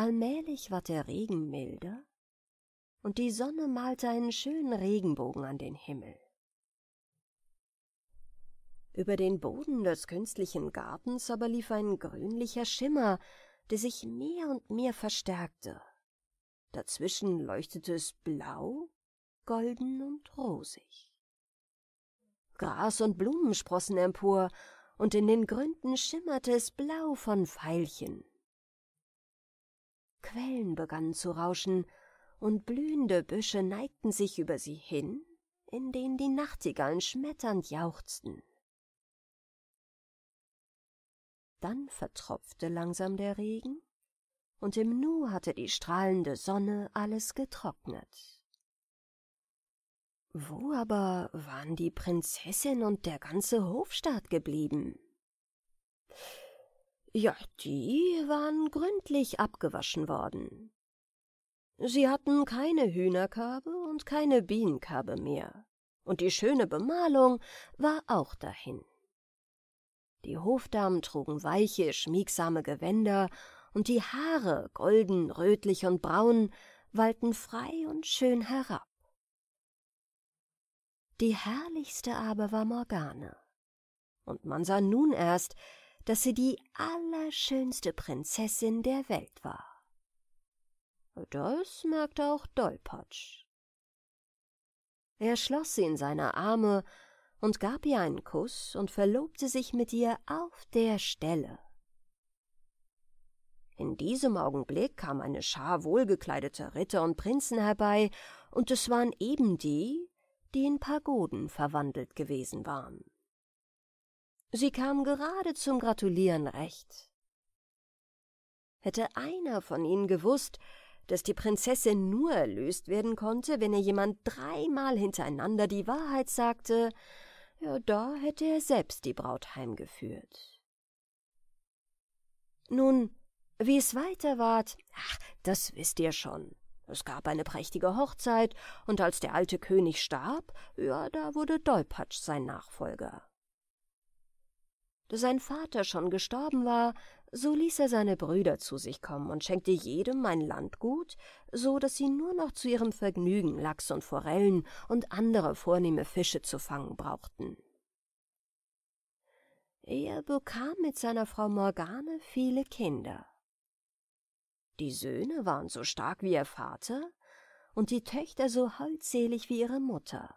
Allmählich ward der Regen milder, und die Sonne malte einen schönen Regenbogen an den Himmel. Über den Boden des künstlichen Gartens aber lief ein grünlicher Schimmer, der sich mehr und mehr verstärkte. Dazwischen leuchtete es blau, golden und rosig. Gras und Blumen sprossen empor, und in den Gründen schimmerte es blau von Veilchen. Quellen begannen zu rauschen, und blühende Büsche neigten sich über sie hin, in denen die Nachtigallen schmetternd jauchzten. Dann vertropfte langsam der Regen, und im Nu hatte die strahlende Sonne alles getrocknet. Wo aber waren die Prinzessin und der ganze Hofstaat geblieben? Ja, die waren gründlich abgewaschen worden. Sie hatten keine Hühnerkabe und keine Bienenkabe mehr, und die schöne Bemalung war auch dahin. Die Hofdamen trugen weiche, schmiegsame Gewänder, und die Haare, golden, rötlich und braun, wallten frei und schön herab. Die herrlichste aber war Morgane, und man sah nun erst, dass sie die allerschönste Prinzessin der Welt war. Das merkte auch Dolpatsch. Er schloss sie in seine Arme und gab ihr einen Kuss und verlobte sich mit ihr auf der Stelle. In diesem Augenblick kam eine Schar wohlgekleideter Ritter und Prinzen herbei, und es waren eben die, die in Pagoden verwandelt gewesen waren. Sie kam gerade zum Gratulieren recht. Hätte einer von ihnen gewusst, dass die Prinzessin nur erlöst werden konnte, wenn ihr jemand dreimal hintereinander die Wahrheit sagte, ja, da hätte er selbst die Braut heimgeführt. Nun, wie es weiter ward, ach, das wisst ihr schon. Es gab eine prächtige Hochzeit, und als der alte König starb, ja, da wurde Dolpatsch sein Nachfolger. Da sein Vater schon gestorben war, so ließ er seine Brüder zu sich kommen und schenkte jedem ein Landgut, so dass sie nur noch zu ihrem Vergnügen Lachs und Forellen und andere vornehme Fische zu fangen brauchten. Er bekam mit seiner Frau Morgane viele Kinder. Die Söhne waren so stark wie ihr Vater und die Töchter so holdselig wie ihre Mutter.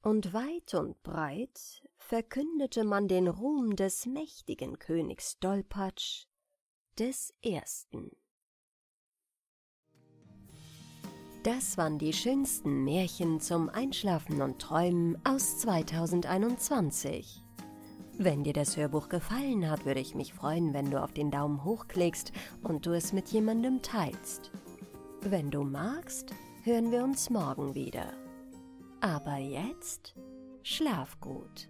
Und weit und breit verkündete man den Ruhm des mächtigen Königs Dolpatsch des Ersten. Das waren die schönsten Märchen zum Einschlafen und Träumen aus 2021. Wenn dir das Hörbuch gefallen hat, würde ich mich freuen, wenn du auf den Daumen hoch klickst und du es mit jemandem teilst. Wenn du magst, hören wir uns morgen wieder. Aber jetzt schlaf gut.